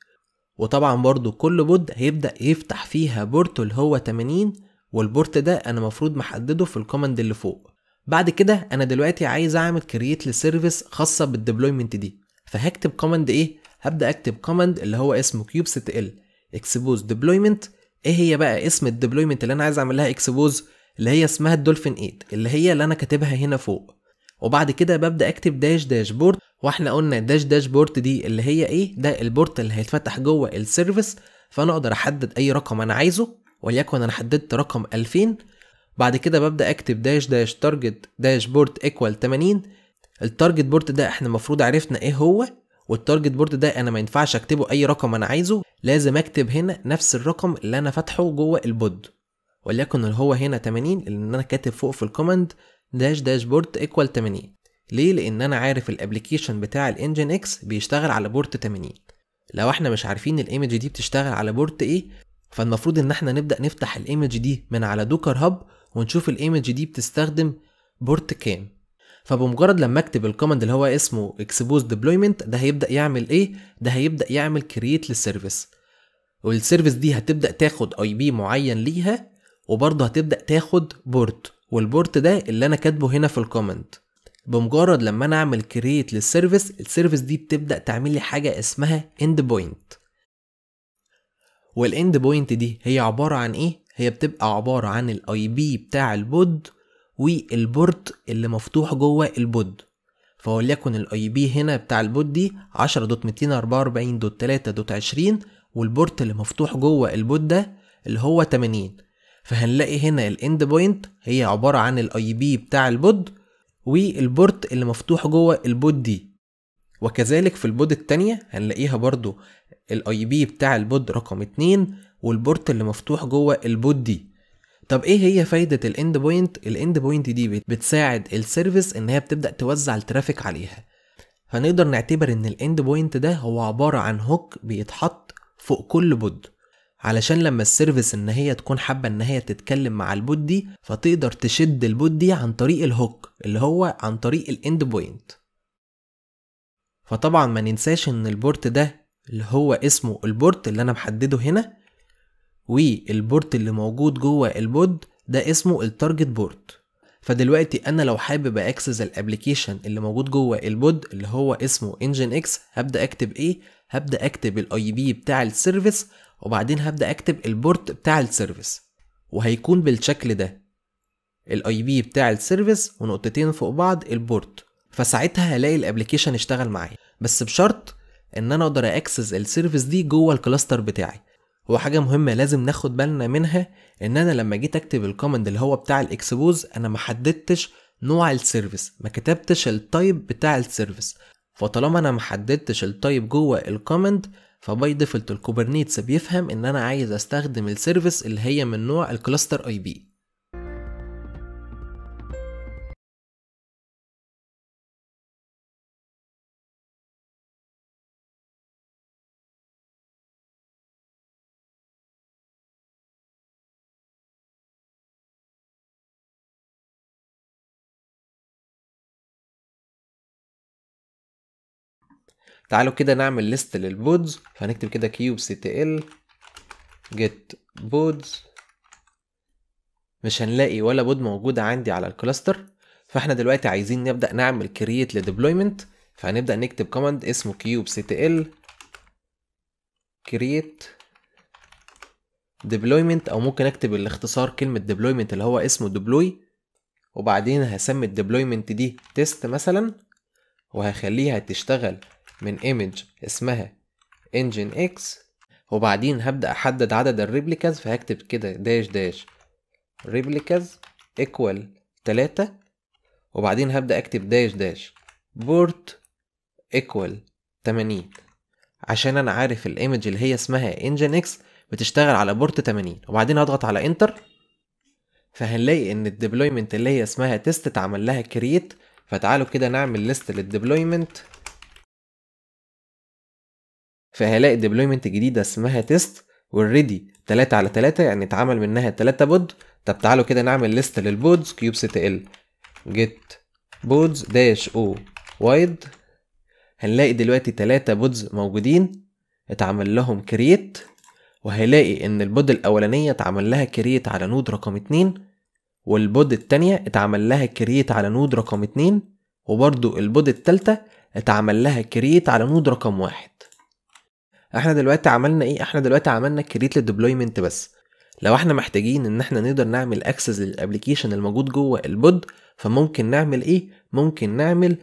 Speaker 2: وطبعا برضو كل بود هيبدأ يفتح فيها بورت اللي هو 80 والبورت ده انا مفروض محدده في الكوماند اللي فوق بعد كده انا دلوقتي عايز اعمل كرييت لسيرفيس خاصه بالديبلويمنت دي فهكتب كوماند ايه هبدا اكتب كوماند اللي هو اسمه كيوب ست ال اكسبوز ديبلويمنت ايه هي بقى اسم الديبلويمنت اللي انا عايز اعمل لها اكسبوز اللي هي اسمها الدولفين 8 اللي هي اللي انا كاتبها هنا فوق وبعد كده ببدا اكتب داش داشبورد واحنا قلنا داش داشبورد دي اللي هي ايه ده البورت اللي هيتفتح جوه السيرفيس فانا اقدر احدد اي رقم انا عايزه وليكن انا حددت رقم 2000 بعد كده ببدا اكتب داش داش تارجت داشبورد ايكوال 80 التارجت بورت ده احنا المفروض عرفنا ايه هو والتارجت بورت ده انا ما ينفعش اكتبه اي رقم انا عايزه لازم اكتب هنا نفس الرقم اللي انا فاتحه جوه البود وليكن اللي هو هنا 80 اللي انا كاتب فوق في الكومنت داش داش بورت ايكوال 80 ليه لان انا عارف الابلكيشن بتاع الانجن اكس بيشتغل على بورت 80 لو احنا مش عارفين الايمج دي بتشتغل على بورت ايه فالمفروض ان احنا نبدا نفتح الايمج دي من على دوكر هاب ونشوف الايمج دي بتستخدم بورت كام فبمجرد لما اكتب الكوماند اللي هو اسمه اكسبوز ديبلويمنت ده هيبدا يعمل ايه ده هيبدا يعمل كرييت للسيرفيس والسيرفيس دي هتبدا تاخد اي بي معين ليها وبرضه هتبدا تاخد بورت والبورت ده اللي انا كاتبه هنا في الكومنت بمجرد لما انا اعمل كرييت للسيرفيس السيرفيس دي بتبدا تعمل لي حاجه اسمها اند بوينت والاند بوينت دي هي عباره عن ايه هي بتبقى عباره عن الاي بي بتاع البود والبورت اللي مفتوح جوه البود فوليكن الاي بي هنا بتاع البود دي 10.244.3.20 والبورت اللي مفتوح جوه البود ده اللي هو 80 فهنلاقي هنا الاند بوينت هي عباره عن الاي بي بتاع البود والبورت اللي مفتوح جوه البود دي وكذلك في البود التانية هنلاقيها برضو الاي بي بتاع البود رقم اتنين والبورت اللي مفتوح جوه البود دي طب ايه هي فايدة الاند بوينت؟ الاند بوينت دي بتساعد السيرفيس ان هي بتبدأ توزع الترافيك عليها فنقدر نعتبر ان الاند بوينت ده هو عبارة عن هوك بيتحط فوق كل بود علشان لما السيرفيس ان هي تكون حابه ان هي تتكلم مع البوت دي فتقدر تشد البوت دي عن طريق الهوك اللي هو عن طريق الاند بوينت فطبعا ما ننساش ان البورت ده اللي هو اسمه البورت اللي انا محدده هنا والبورت اللي موجود جوه البود ده اسمه التارجت بورت فدلوقتي انا لو حابب اكسس الابلكيشن اللي موجود جوه البود اللي هو اسمه انجن اكس هبدا اكتب ايه هبدا اكتب الاي بي بتاع السيرفيس وبعدين هبدا اكتب البورت بتاع السيرفيس وهيكون بالشكل ده الاي بي بتاع السيرفيس ونقطتين فوق بعض البورت فساعتها هلاقي الابلكيشن اشتغل معايا بس بشرط ان انا اقدر اكسس السيرفيس دي جوه الكلاستر بتاعي وحاجه مهمه لازم ناخد بالنا منها ان انا لما جيت اكتب الكومند اللي هو بتاع الاكسبوز انا ما حددتش نوع السيرفيس ما كتبتش التايب بتاع السيرفيس فطالما انا ما حددتش التايب جوه الكومند فباي ديفولت الكوبرنيتس
Speaker 3: بيفهم ان انا عايز استخدم السيرفيس اللي هي من نوع الكلاستر اي بي
Speaker 2: تعالوا كده نعمل ليست للبودز فهنكتب كده كيوب سي تي ال جيت بودز مش هنلاقي ولا بود موجودة عندي على الكلاستر فاحنا دلوقتي عايزين نبدأ نعمل كرييت لديبلويمنت فهنبدأ نكتب كوماند اسمه كيوب سي تي ال كرييت ديبلويمنت او ممكن اكتب الاختصار كلمة ديبلويمنت اللي هو اسمه ديبلوي وبعدين هسمي الديبلويمنت دي تيست مثلا وهخليها تشتغل من image اسمها engine x وبعدين هبدأ أحدد عدد الريبليكاز فهكتب كده داش داش ريبليكاز ايكوال تلاتة وبعدين هبدأ أكتب داش داش بورت ايكوال تمانين عشان أنا عارف الإيمج اللي هي اسمها engine x بتشتغل على بورت تمانين وبعدين هضغط على انتر فهنلاقي ان الديبلويمنت اللي هي اسمها تيست اتعمل لها كرييت فتعالوا كده نعمل ليست للديبلويمنت فهلاقي ديبلويمنت جديده اسمها تيست والريدي 3 على 3 يعني اتعمل منها 3 بود طب تعالوا كده نعمل ليست للبودز كيوب سي ال جيت بودز داش او وايد هنلاقي دلوقتي 3 بودز موجودين اتعمل لهم كرييت وهلاقي ان البود الاولانيه اتعمل لها كرييت على نود رقم 2 والبود التانية اتعمل لها كرييت على نود رقم 2 وبرده البود التالتة اتعمل لها كرييت على نود رقم 1 احنا دلوقتي عملنا ايه احنا دلوقتي عملنا كريت للديبلويمنت بس لو احنا محتاجين ان احنا نقدر نعمل اكسس للابلكيشن الموجود جوه البود فممكن نعمل ايه ممكن نعمل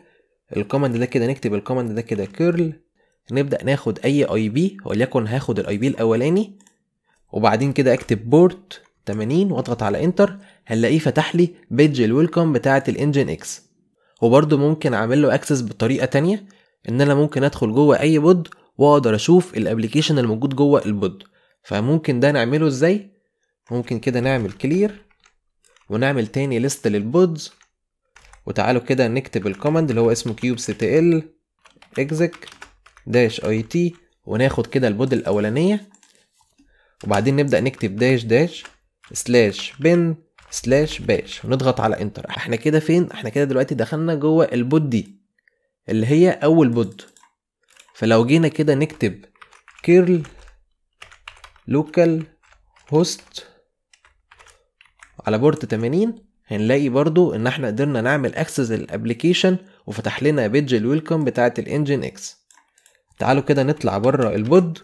Speaker 2: الكوماند ده كده نكتب الكوماند ده كده كيرل نبدا ناخد اي اي بي وليكن هاخد الاي بي الاولاني وبعدين كده اكتب بورت 80 واضغط على انتر هنلاقيه فتح لي بيج الويلكم بتاعه الانجن اكس وبرده ممكن اعمل له اكسس بطريقه تانية ان انا ممكن ادخل جوه اي بود واقدر اشوف الابلكيشن الموجود جوه البود فممكن ده نعمله ازاي ممكن كده نعمل كلير ونعمل تاني ليست للبودز وتعالوا كده نكتب الكوماند اللي هو اسمه كيوب سي تي ال اكزك داش اي تي وناخد كده البود الاولانيه وبعدين نبدا نكتب داش داش سلاش بن سلاش باش ونضغط على انتر احنا كده فين احنا كده دلوقتي دخلنا جوه البود دي اللي هي اول بود فلو جينا كده نكتب كيرل لوكال هوست على بورت 80 هنلاقي برضو ان احنا قدرنا نعمل اكسس للابلكيشن وفتح لنا بيدج الويلكم بتاعه الانجن اكس تعالوا كده نطلع بره البود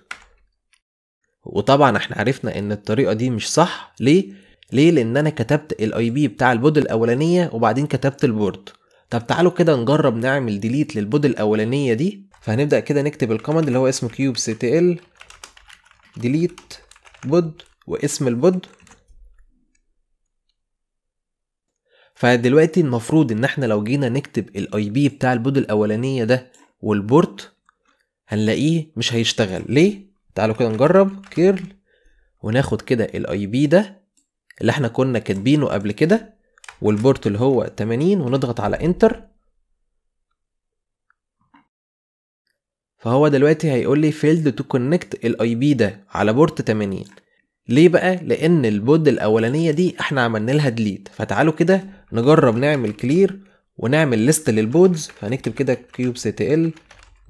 Speaker 2: وطبعا احنا عرفنا ان الطريقه دي مش صح ليه ليه لان انا كتبت الاي بي بتاع البود الاولانيه وبعدين كتبت البورد طب تعالوا كده نجرب نعمل ديليت للبود الاولانيه دي فهنبدأ كده نكتب الكوماند اللي هو اسمه كيوب سي تي ال ديليت بود واسم البود فدلوقتي المفروض ان احنا لو جينا نكتب الاي بي بتاع البود الاولانيه ده والبورت هنلاقيه مش هيشتغل ليه تعالوا كده نجرب كيرل وناخد كده الاي بي ده اللي احنا كنا كاتبينه قبل كده والبورت اللي هو 80 ونضغط على انتر فهو دلوقتي هيقول لي failed to connect الاي بي ده على بورت 80 ليه بقى لان البود الاولانيه دي احنا عملنا لها ديليت فتعالوا كده نجرب نعمل كلير ونعمل ليست للبودز فهنكتب كده كيوب سي تي ال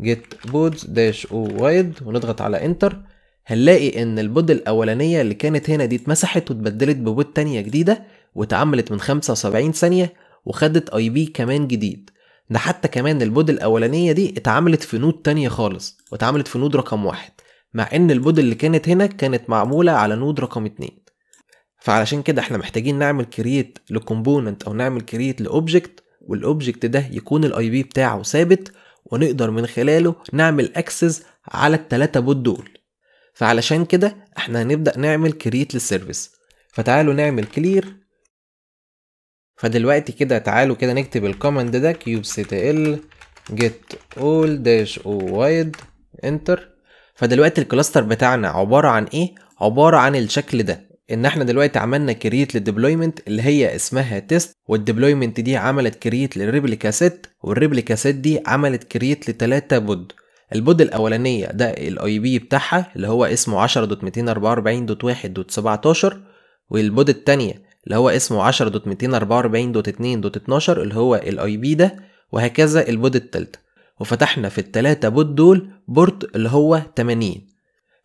Speaker 2: جيت بودز داش او وايد ونضغط على انتر هنلاقي ان البود الاولانيه اللي كانت هنا دي اتمسحت واتبدلت ببود تانية جديده واتعملت من 75 ثانيه وخدت اي بي كمان جديد ده حتى كمان البود الاولانيه دي اتعملت في نود تانية خالص واتعملت في نود رقم واحد مع ان البود اللي كانت هنا كانت معموله على نود رقم اتنين فعلشان كده احنا محتاجين نعمل كرييت لكومبوننت او نعمل كرييت لاوبجكت والاوبجكت ده يكون الاي بي بتاعه ثابت ونقدر من خلاله نعمل اكسس على التلاتة بود دول فعلشان كده احنا هنبدا نعمل كرييت للسيرفيس فتعالوا نعمل كلير فدلوقتي كده تعالوا كده نكتب الكوماند ده كيوب سي ال جيت اول داش او وايد انتر فدلوقتي الكلاستر بتاعنا عباره عن ايه عباره عن الشكل ده ان احنا دلوقتي عملنا كرييت للديبلويمنت اللي هي اسمها تيست والديبلويمنت دي عملت كرييت للريبليكا ست والريبليكا ست دي عملت كرييت لتلاتة بود البود الاولانيه ده الاي بي بتاعها اللي هو اسمه 10.244.1.17 والبود التانيه اللي هو اسمه 10.244.2.12 اللي هو الاي بي ده وهكذا البود التالتة وفتحنا في التلاتة بود دول بورت اللي هو 80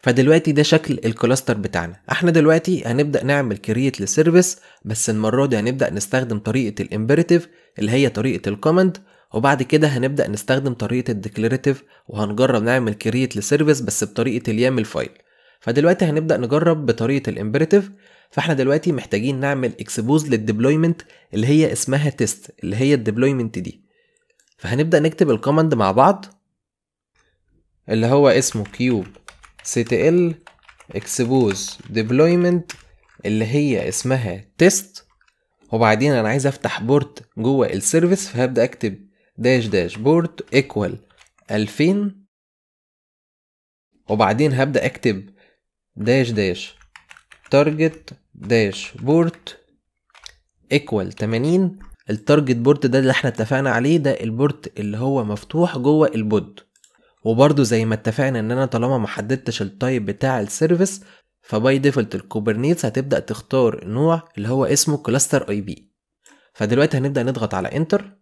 Speaker 2: فدلوقتي ده شكل الكلاستر بتاعنا احنا دلوقتي هنبدا نعمل كرييت لسيرفيس بس المره دي هنبدا نستخدم طريقه الامبريتيف اللي هي طريقه الكوماند وبعد كده هنبدا نستخدم طريقه الديكليريتيف وهنجرب نعمل كرييت لسيرفيس بس بطريقه اليامل فايل فدلوقتي هنبدا نجرب بطريقه الامبريتيف فاحنا دلوقتي محتاجين نعمل اكسبوز للديبلويمنت اللي هي اسمها تيست اللي هي الديبلويمنت دي فهنبدا نكتب الكوماند مع بعض اللي هو اسمه كيوب ال اكسبوز ديبلويمنت اللي هي اسمها تيست وبعدين انا عايز افتح بورت جوه السيرفيس فهبدا اكتب داش داش بورت ايكوال
Speaker 3: 2000 وبعدين هبدا اكتب داش داش تارجت داش بورت ايكوال
Speaker 2: 80 التارجت بورت ده اللي احنا اتفقنا عليه ده البورت اللي هو مفتوح جوه البود وبرده زي ما اتفقنا ان انا طالما ما حددتش التايب بتاع السيرفيس فباي ديفولت الكوبرنيتس هتبدا تختار النوع اللي هو اسمه كلاستر اي بي فدلوقتي هنبدا نضغط على انتر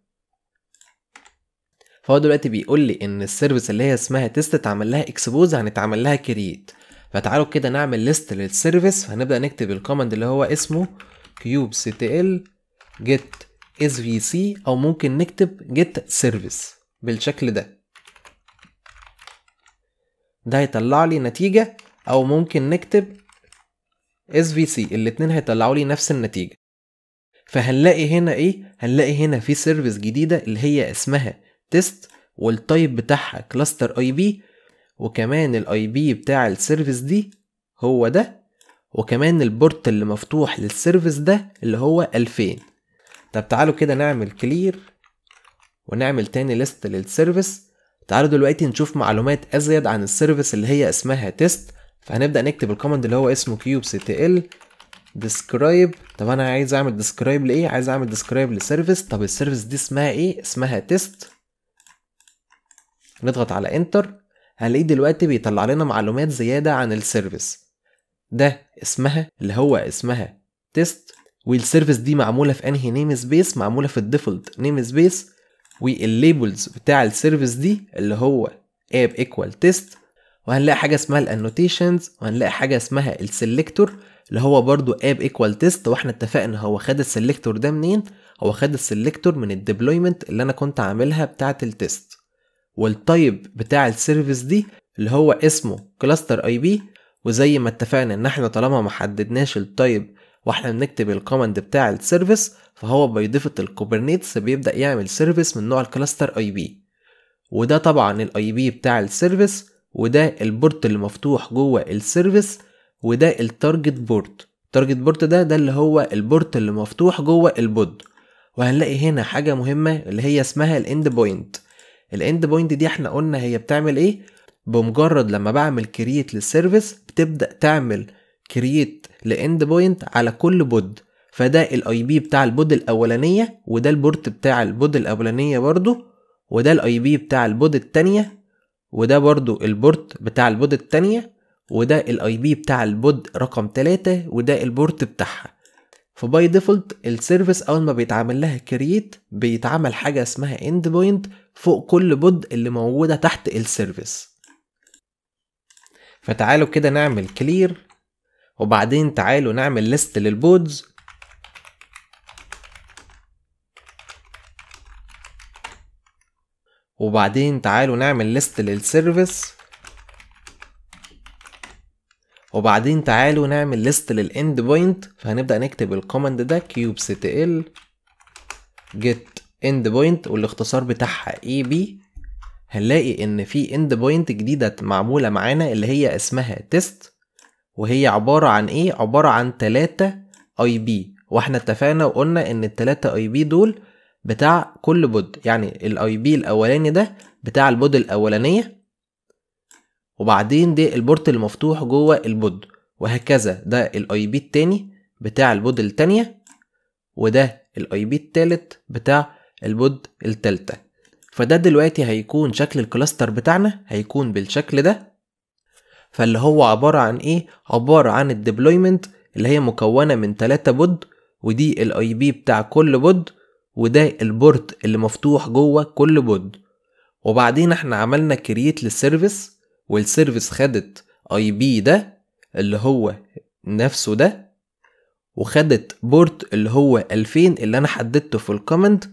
Speaker 2: فهو دلوقتي بيقول لي ان السيرفيس اللي هي اسمها تيست اتعمل لها اكسبوز هنتعمل لها كرييت فتعالوا كده نعمل ليست للسيرفيس هنبدا نكتب الكوماند اللي هو اسمه كيوب سي تي ال جيت اس في سي او ممكن نكتب جيت سيرفيس بالشكل ده ده هيطلع لي نتيجه او ممكن نكتب اس في سي الاتنين هيطلعوا لي نفس النتيجه فهنلاقي هنا ايه هنلاقي هنا في سيرفيس جديده اللي هي اسمها تيست والتايب بتاعها كلاستر اي بي وكمان الاي بي بتاع السيرفيس دي هو ده وكمان البورت اللي مفتوح للسيرفيس ده اللي هو 2000 طب تعالوا كده نعمل كلير ونعمل تاني ليست للسيرفيس تعالوا دلوقتي نشوف معلومات ازيد عن السيرفيس اللي هي اسمها تيست فهنبدا نكتب الكوماند اللي هو اسمه كيوب سي تي ال ديسكرايب طب انا عايز اعمل ديسكرايب لايه عايز اعمل ديسكرايب لسيرفيس طب السيرفيس دي اسمها ايه اسمها تيست نضغط على انتر هنلاقيه دلوقتي بيطلع لنا معلومات زيادة عن السيرفيس ده اسمها اللي هو اسمها تيست والسيرفيس دي معمولة في انهي نيم سبيس معمولة في الديفولت نيم سبيس والليبلز بتاع السيرفيس دي اللي هو اب ايكوال تيست وهنلاقي حاجة اسمها الانوتيشنز وهنلاقي حاجة اسمها السيلكتور اللي هو برضو اب ايكوال تيست واحنا اتفقنا هو خد السلكتور ده منين هو خد السلكتور من الديبلويمنت اللي انا كنت عاملها بتاعة التيست والتايب بتاع السيرفيس دي اللي هو اسمه كلاستر اي بي وزي ما اتفقنا ان احنا طالما ما حددناش التايب واحنا بنكتب الكوماند بتاع السيرفيس فهو بيضيف الكوبرنيتس بيبدأ يعمل سيرفيس من نوع الكلاستر اي بي وده طبعا الاي بي بتاع السيرفيس وده البورت اللي مفتوح جوه السيرفيس وده التارجت بورت التارجت بورت ده ده اللي هو البورت اللي مفتوح جوه البود وهنلاقي هنا حاجة مهمة اللي هي اسمها الاند بوينت الاند بوينت دي احنا قلنا هي بتعمل ايه بمجرد لما بعمل كرييت للسيرفيس بتبدا تعمل كرييت لاند بوينت على كل بود فده الاي بي بتاع البود الاولانيه وده البورت بتاع البود الاولانيه برضو وده الاي بي بتاع البود التانيه وده برضو البورت بتاع البود التانيه وده الاي بي بتاع البود رقم 3 وده البورت بتاعها فباي ديفولت السيرفيس اول ما بيتعمل لها كرييت بيتعمل حاجه اسمها اند بوينت فوق كل بود اللي موجوده تحت السيرفيس فتعالوا كده نعمل كلير وبعدين تعالوا نعمل ليست للبودز وبعدين تعالوا نعمل ليست للسيرفيس وبعدين تعالوا نعمل ليست للاند بوينت فهنبدا نكتب الكوماند ده كيوب ست ال جيت اند بوينت والاختصار بتاعها اي بي هنلاقي ان في اند بوينت جديده معموله معانا اللي هي اسمها تيست وهي عباره عن ايه عباره عن 3 اي بي واحنا اتفقنا وقلنا ان التلاتة اي بي دول بتاع كل بود يعني الاي بي الاولاني ده بتاع البود الاولانيه وبعدين ده البورت المفتوح جوه البود وهكذا ده الاي بي التاني بتاع البود التانية وده الاي بي التالت بتاع البود التالتة فده دلوقتي هيكون شكل الكلاستر بتاعنا هيكون بالشكل ده فاللي هو عبارة عن ايه عبارة عن الديبلويمنت اللي هي مكونة من تلاتة بود ودي الاي بي بتاع كل بود وده البورت اللي مفتوح جوه كل بود وبعدين احنا عملنا كرييت للسيرفيس والسيرفيس خدت اي بي ده اللي هو نفسه ده وخدت بورت اللي هو 2000 اللي انا حددته في الكومنت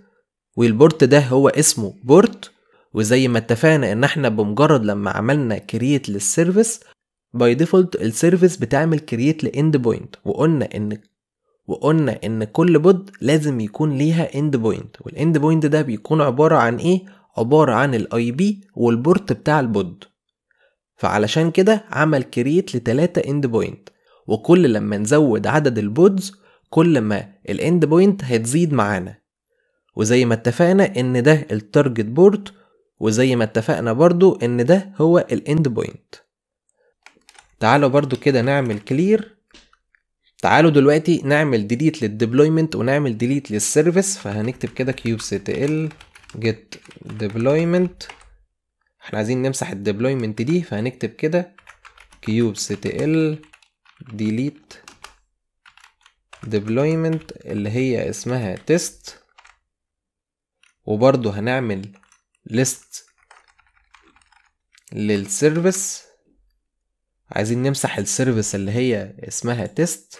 Speaker 2: والبورت ده هو اسمه بورت وزي ما اتفقنا ان احنا بمجرد لما عملنا كرييت للسيرفيس باي ديفولت السيرفيس بتعمل كرييت لاند بوينت وقلنا ان وقلنا ان كل بود لازم يكون ليها اند بوينت والاند بوينت ده بيكون عباره عن ايه عباره عن الاي بي والبورت بتاع البود فعلشان كده عمل كريت لتلاتة اند بوينت وكل لما نزود عدد البودز كل ما الاند بوينت هتزيد معانا وزي ما اتفقنا ان ده التارجت بورت وزي ما اتفقنا برضو ان ده هو الاند بوينت تعالوا برضو كده نعمل كلير تعالوا دلوقتي نعمل ديليت للديبلويمنت ونعمل ديليت للسيرفيس فهنكتب كده كيوب سي تي ال جيت ديبلويمنت احنا عايزين نمسح الديبلويمنت دي فهنكتب كده kubectl delete deployment اللي هي اسمها test وبرضو هنعمل list للسيرفيس عايزين نمسح السيرفيس اللي هي اسمها تيست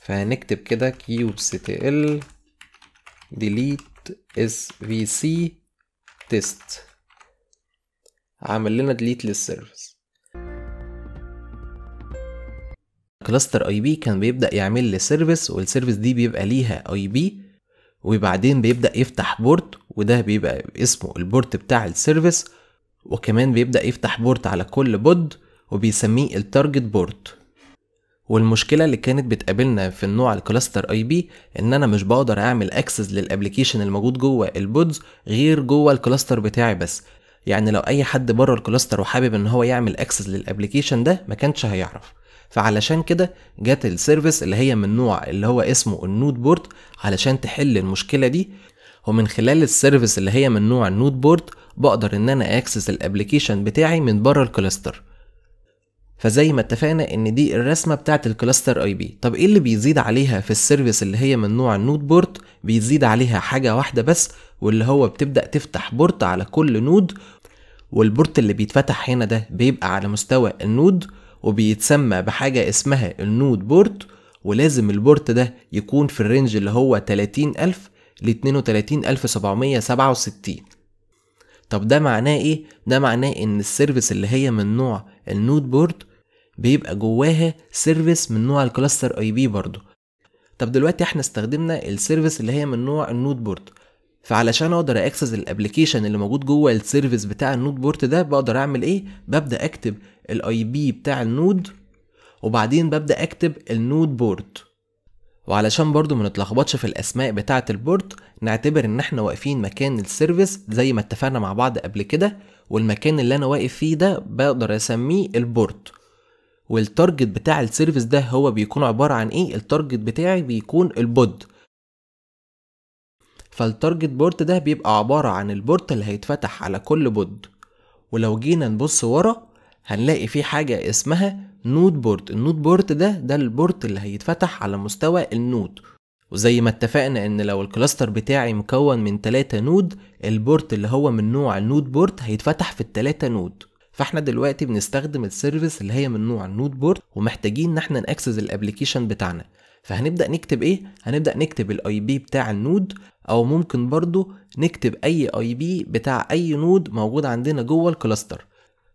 Speaker 2: فهنكتب كده kubectl delete svc test عمل لنا ديليت للسيرفس كلاستر اي بي كان بيبدا يعمل لي سيرفيس والسيرفيس دي بيبقى ليها اي بي وبعدين بيبدا يفتح بورت وده بيبقى اسمه البورت بتاع السيرفيس وكمان بيبدا يفتح بورت على كل بود وبيسميه التارجت بورت والمشكله اللي كانت بتقابلنا في النوع الكلاستر اي بي ان انا مش بقدر اعمل اكسس للابلكيشن الموجود جوه البودز غير جوه الكلاستر بتاعي بس يعني لو اي حد بره الكلاستر وحابب ان هو يعمل اكسس للابلكيشن ده ما كانش هيعرف فعلشان كده جت السيرفيس اللي هي من نوع اللي هو اسمه النود بورد علشان تحل المشكله دي ومن خلال السيرفيس اللي هي من نوع النود بورد بقدر ان انا اكسس الابلكيشن بتاعي من بره الكلاستر فزي ما اتفقنا ان دي الرسمه بتاعه الكلاستر اي بي طب ايه اللي بيزيد عليها في السيرفيس اللي هي من نوع النود بورت بيزيد عليها حاجه واحده بس واللي هو بتبدا تفتح بورت على كل نود والبورت اللي بيتفتح هنا ده بيبقى على مستوى النود وبيتسمى بحاجه اسمها النود بورت ولازم البورت ده يكون في الرينج اللي هو 30000 ل 32767 طب ده معناه ايه؟ ده معناه ان السيرفيس اللي هي من نوع النود بورد بيبقى جواها سيرفيس من نوع الكلاستر اي بي برضه طب دلوقتي احنا استخدمنا السيرفيس اللي هي من نوع النود بورد فعلشان اقدر اكسس الابلكيشن اللي موجود جوه السيرفيس بتاع النود بورد ده بقدر اعمل ايه ببدا اكتب الاي بي بتاع النود وبعدين ببدا اكتب النود بورد وعلشان برضو ما نتلخبطش في الاسماء بتاعه البورد نعتبر ان احنا واقفين مكان السيرفيس زي ما اتفقنا مع بعض قبل كده والمكان اللي انا واقف فيه ده بقدر اسميه البورد والتارجت بتاع السيرفيس ده هو بيكون عباره عن ايه التارجت بتاعي بيكون البود فالتارجت بورت ده بيبقى عباره عن البورت اللي هيتفتح على كل بود ولو جينا نبص ورا هنلاقي في حاجه اسمها نود بورت النود بورت ده ده البورت اللي هيتفتح على مستوى النود وزي ما اتفقنا ان لو الكلاستر بتاعي مكون من 3 نود البورت اللي هو من نوع النود بورت هيتفتح في التلاتة نود فاحنا دلوقتي بنستخدم السيرفيس اللي هي من نوع النود بورد ومحتاجين ان احنا ناكسس الابلكيشن بتاعنا فهنبدا نكتب ايه هنبدا نكتب الاي بي بتاع النود او ممكن برضو نكتب اي اي بي بتاع اي نود موجود عندنا جوه الكلاستر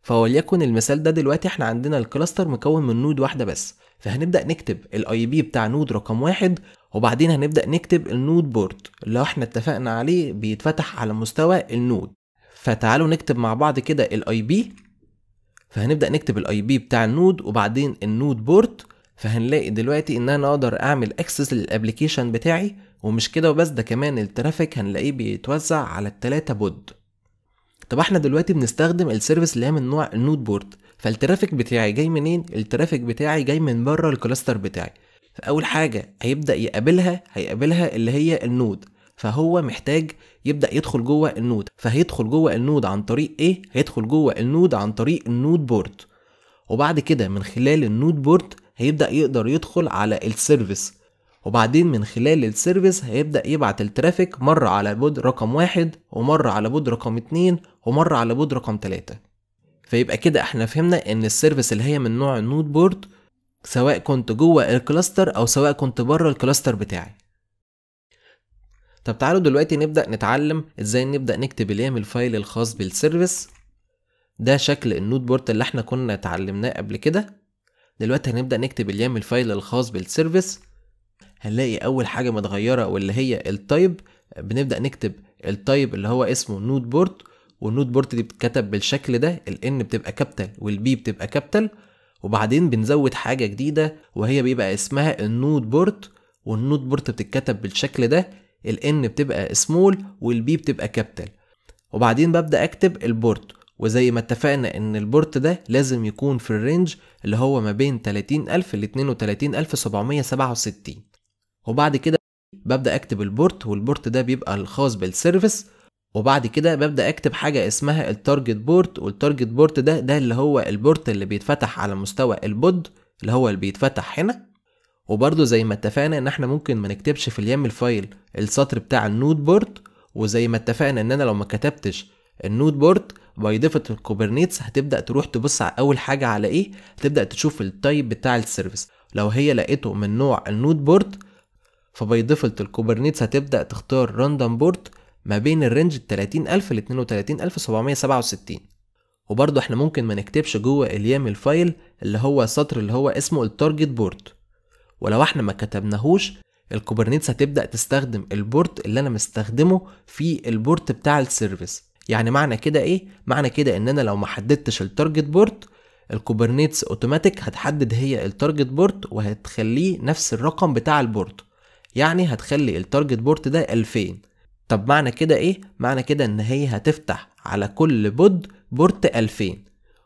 Speaker 2: فوليكن المثال ده دلوقتي احنا عندنا الكلاستر مكون من نود واحده بس فهنبدا نكتب الاي بي بتاع نود رقم واحد وبعدين هنبدا نكتب النود بورد اللي احنا اتفقنا عليه بيتفتح على مستوى النود فتعالوا نكتب مع بعض كده الاي بي فهنبدأ نكتب الاي بي بتاع النود وبعدين النود بورت فهنلاقي دلوقتي ان انا اقدر اعمل اكسس للابليكيشن بتاعي ومش كده وبس ده كمان الترافيك هنلاقيه بيتوزع على التلاتة بود طب احنا دلوقتي بنستخدم السيرفيس اللي هي من نوع النود بورت فالترافيك بتاعي جاي منين الترافيك بتاعي جاي من بره الكلاستر بتاعي فاول حاجه هيبدا يقابلها هيقابلها اللي هي النود فهو محتاج يبدا يدخل جوه النود فهيدخل جوه النود عن طريق ايه هيدخل جوه النود عن طريق النود بورد وبعد كده من خلال النود بورد هيبدا يقدر يدخل على السيرفيس وبعدين من خلال السيرفيس هيبدأ يبعت الترافيك مرة على بود رقم واحد ومرة على بود رقم اتنين ومرة على بود رقم تلاتة فيبقى كده احنا فهمنا ان السيرفيس اللي هي من نوع النود بورد سواء كنت جوه الكلاستر او سواء كنت بره الكلاستر بتاعي طب تعالوا دلوقتي نبدأ نتعلم ازاي نبدأ نكتب اليام الفايل الخاص بالسيرفيس ده شكل النوت بورت اللي احنا كنا اتعلمناه قبل كده دلوقتي هنبدأ نكتب اليام الفايل الخاص بالسيرفيس هنلاقي أول حاجة متغيرة واللي هي التايب بنبدأ نكتب التايب اللي هو اسمه نوت بورت والنوت بورت دي بتتكتب بالشكل ده الان بتبقى كابيتال والبي بتبقى كابيتال وبعدين بنزود حاجة جديدة وهي بيبقى اسمها النوت بورت والنوت بورت بتتكتب بالشكل ده الان بتبقى سمول والبي بتبقى كابيتال وبعدين ببدا اكتب البورت وزي ما اتفقنا ان البورت ده لازم يكون في الرينج اللي هو ما بين 30000 ل 32767 وبعد كده ببدا اكتب البورت والبورت ده بيبقى الخاص بالسيرفيس وبعد كده ببدا اكتب حاجه اسمها التارجت بورت والتارجت بورت ده ده اللي هو البورت اللي بيتفتح على مستوى البود اللي هو اللي بيتفتح هنا وبرضه زي ما اتفقنا ان احنا ممكن ما نكتبش في اليام الفايل السطر بتاع النود بورد وزي ما اتفقنا ان انا لو ما كتبتش النود بورد باي ديفولت الكوبرنيتس هتبدا تروح تبص على اول حاجه على ايه هتبدا تشوف التايب بتاع السيرفيس لو هي لقيته من نوع النود بورد فباي ديفولت الكوبرنيتس هتبدا تختار راندوم بورد ما بين الرينج ال 30000 ل 32767 وبرضه احنا ممكن ما نكتبش جوه اليام الفايل اللي هو السطر اللي هو اسمه التارجت بورد ولو احنا ما كتبناهوش الكوبرنيتس هتبدا تستخدم البورت اللي انا مستخدمه في البورت بتاع السيرفيس يعني معنى كده ايه معنى كده ان انا لو ما حددتش التارجت بورت الكوبرنيتس اوتوماتيك هتحدد هي التارجت بورت وهتخليه نفس الرقم بتاع البورت يعني هتخلي التارجت بورت ده 2000 طب معنى كده ايه معنى كده ان هي هتفتح على كل بود بورت 2000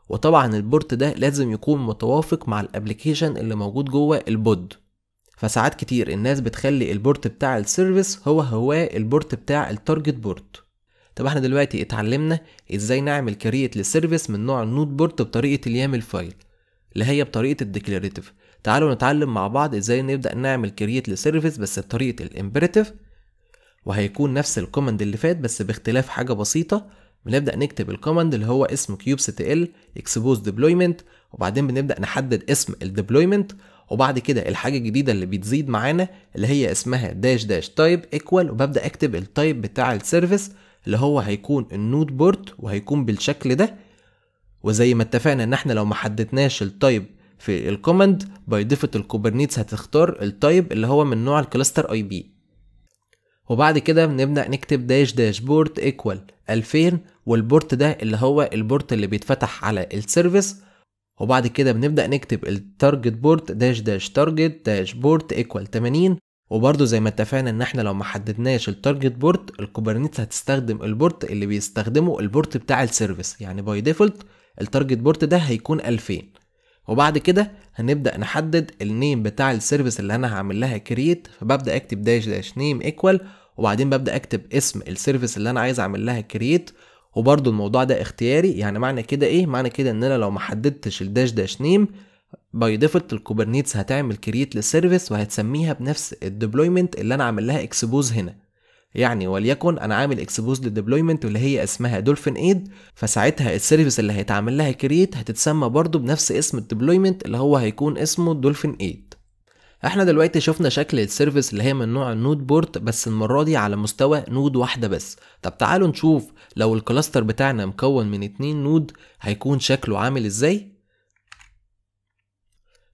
Speaker 2: وطبعا البورت ده لازم يكون متوافق مع الابلكيشن اللي موجود جوه البود فساعات كتير الناس بتخلي البورت بتاع السيرفيس هو هو البورت بتاع التارجت بورت طب احنا دلوقتي اتعلمنا ازاي نعمل كريت لسيرفيس من نوع النوت بورت بطريقه اليامل فايل اللي هي بطريقه الديكلاريتيف تعالوا نتعلم مع بعض ازاي نبدا نعمل كريت لسيرفيس بس بطريقه الامبريتيف وهيكون نفس الكوماند اللي فات بس باختلاف حاجه بسيطه بنبدا نكتب الكوماند اللي هو اسمه كيوب سي تي ال اكسبوز ديبلويمنت وبعدين بنبدا نحدد اسم الديبلويمنت وبعد كده الحاجه الجديده اللي بتزيد معانا اللي هي اسمها داش داش تايب ايكوال وببدا اكتب التايب بتاع السيرفيس اللي هو هيكون النود بورت وهيكون بالشكل ده وزي ما اتفقنا ان احنا لو ما حددناش التايب في الكوماند باي ديفولت الكوبرنيتس هتختار التايب اللي هو من نوع الكلاستر اي بي وبعد كده بنبدا نكتب داش داش بورت ايكوال 2000 والبورت ده اللي هو البورت اللي بيتفتح على السيرفيس وبعد كده بنبدأ نكتب التارجت بورت داش داش تارجت داش بورت ايكوال 80 وبرده زي ما اتفقنا ان احنا لو ما حددناش التارجت بورت الكوبرنيتس هتستخدم البورت اللي بيستخدمه البورت بتاع السيرفيس يعني باي ديفولت التارجت بورت ده هيكون 2000 وبعد كده هنبدا نحدد النيم بتاع السيرفيس اللي انا هعمل لها كرييت فببدا اكتب داش داش نيم ايكوال وبعدين ببدا اكتب اسم السيرفيس اللي انا عايز اعمل لها كرييت وبرده الموضوع ده اختياري يعني معنى كده ايه معنى كده ان انا لو ما حددتش الداش داش نيم باي ديفولت الكوبرنيتس هتعمل كرييت للسيرفيس وهتسميها بنفس الديبلويمنت اللي انا عامل لها اكسبوز هنا يعني وليكن انا عامل اكسبوز للديبلويمنت واللي هي اسمها دولفين ايد فساعتها السيرفيس اللي هيتعمل لها كرييت هتتسمى برضه بنفس اسم الديبلويمنت اللي هو هيكون اسمه دولفين ايد احنا دلوقتي شفنا شكل السيرفيس اللي هي من نوع النود بورت بس المره دي على مستوى نود واحده بس طب تعالوا نشوف لو الكلاستر بتاعنا مكون من اتنين نود هيكون شكله عامل ازاي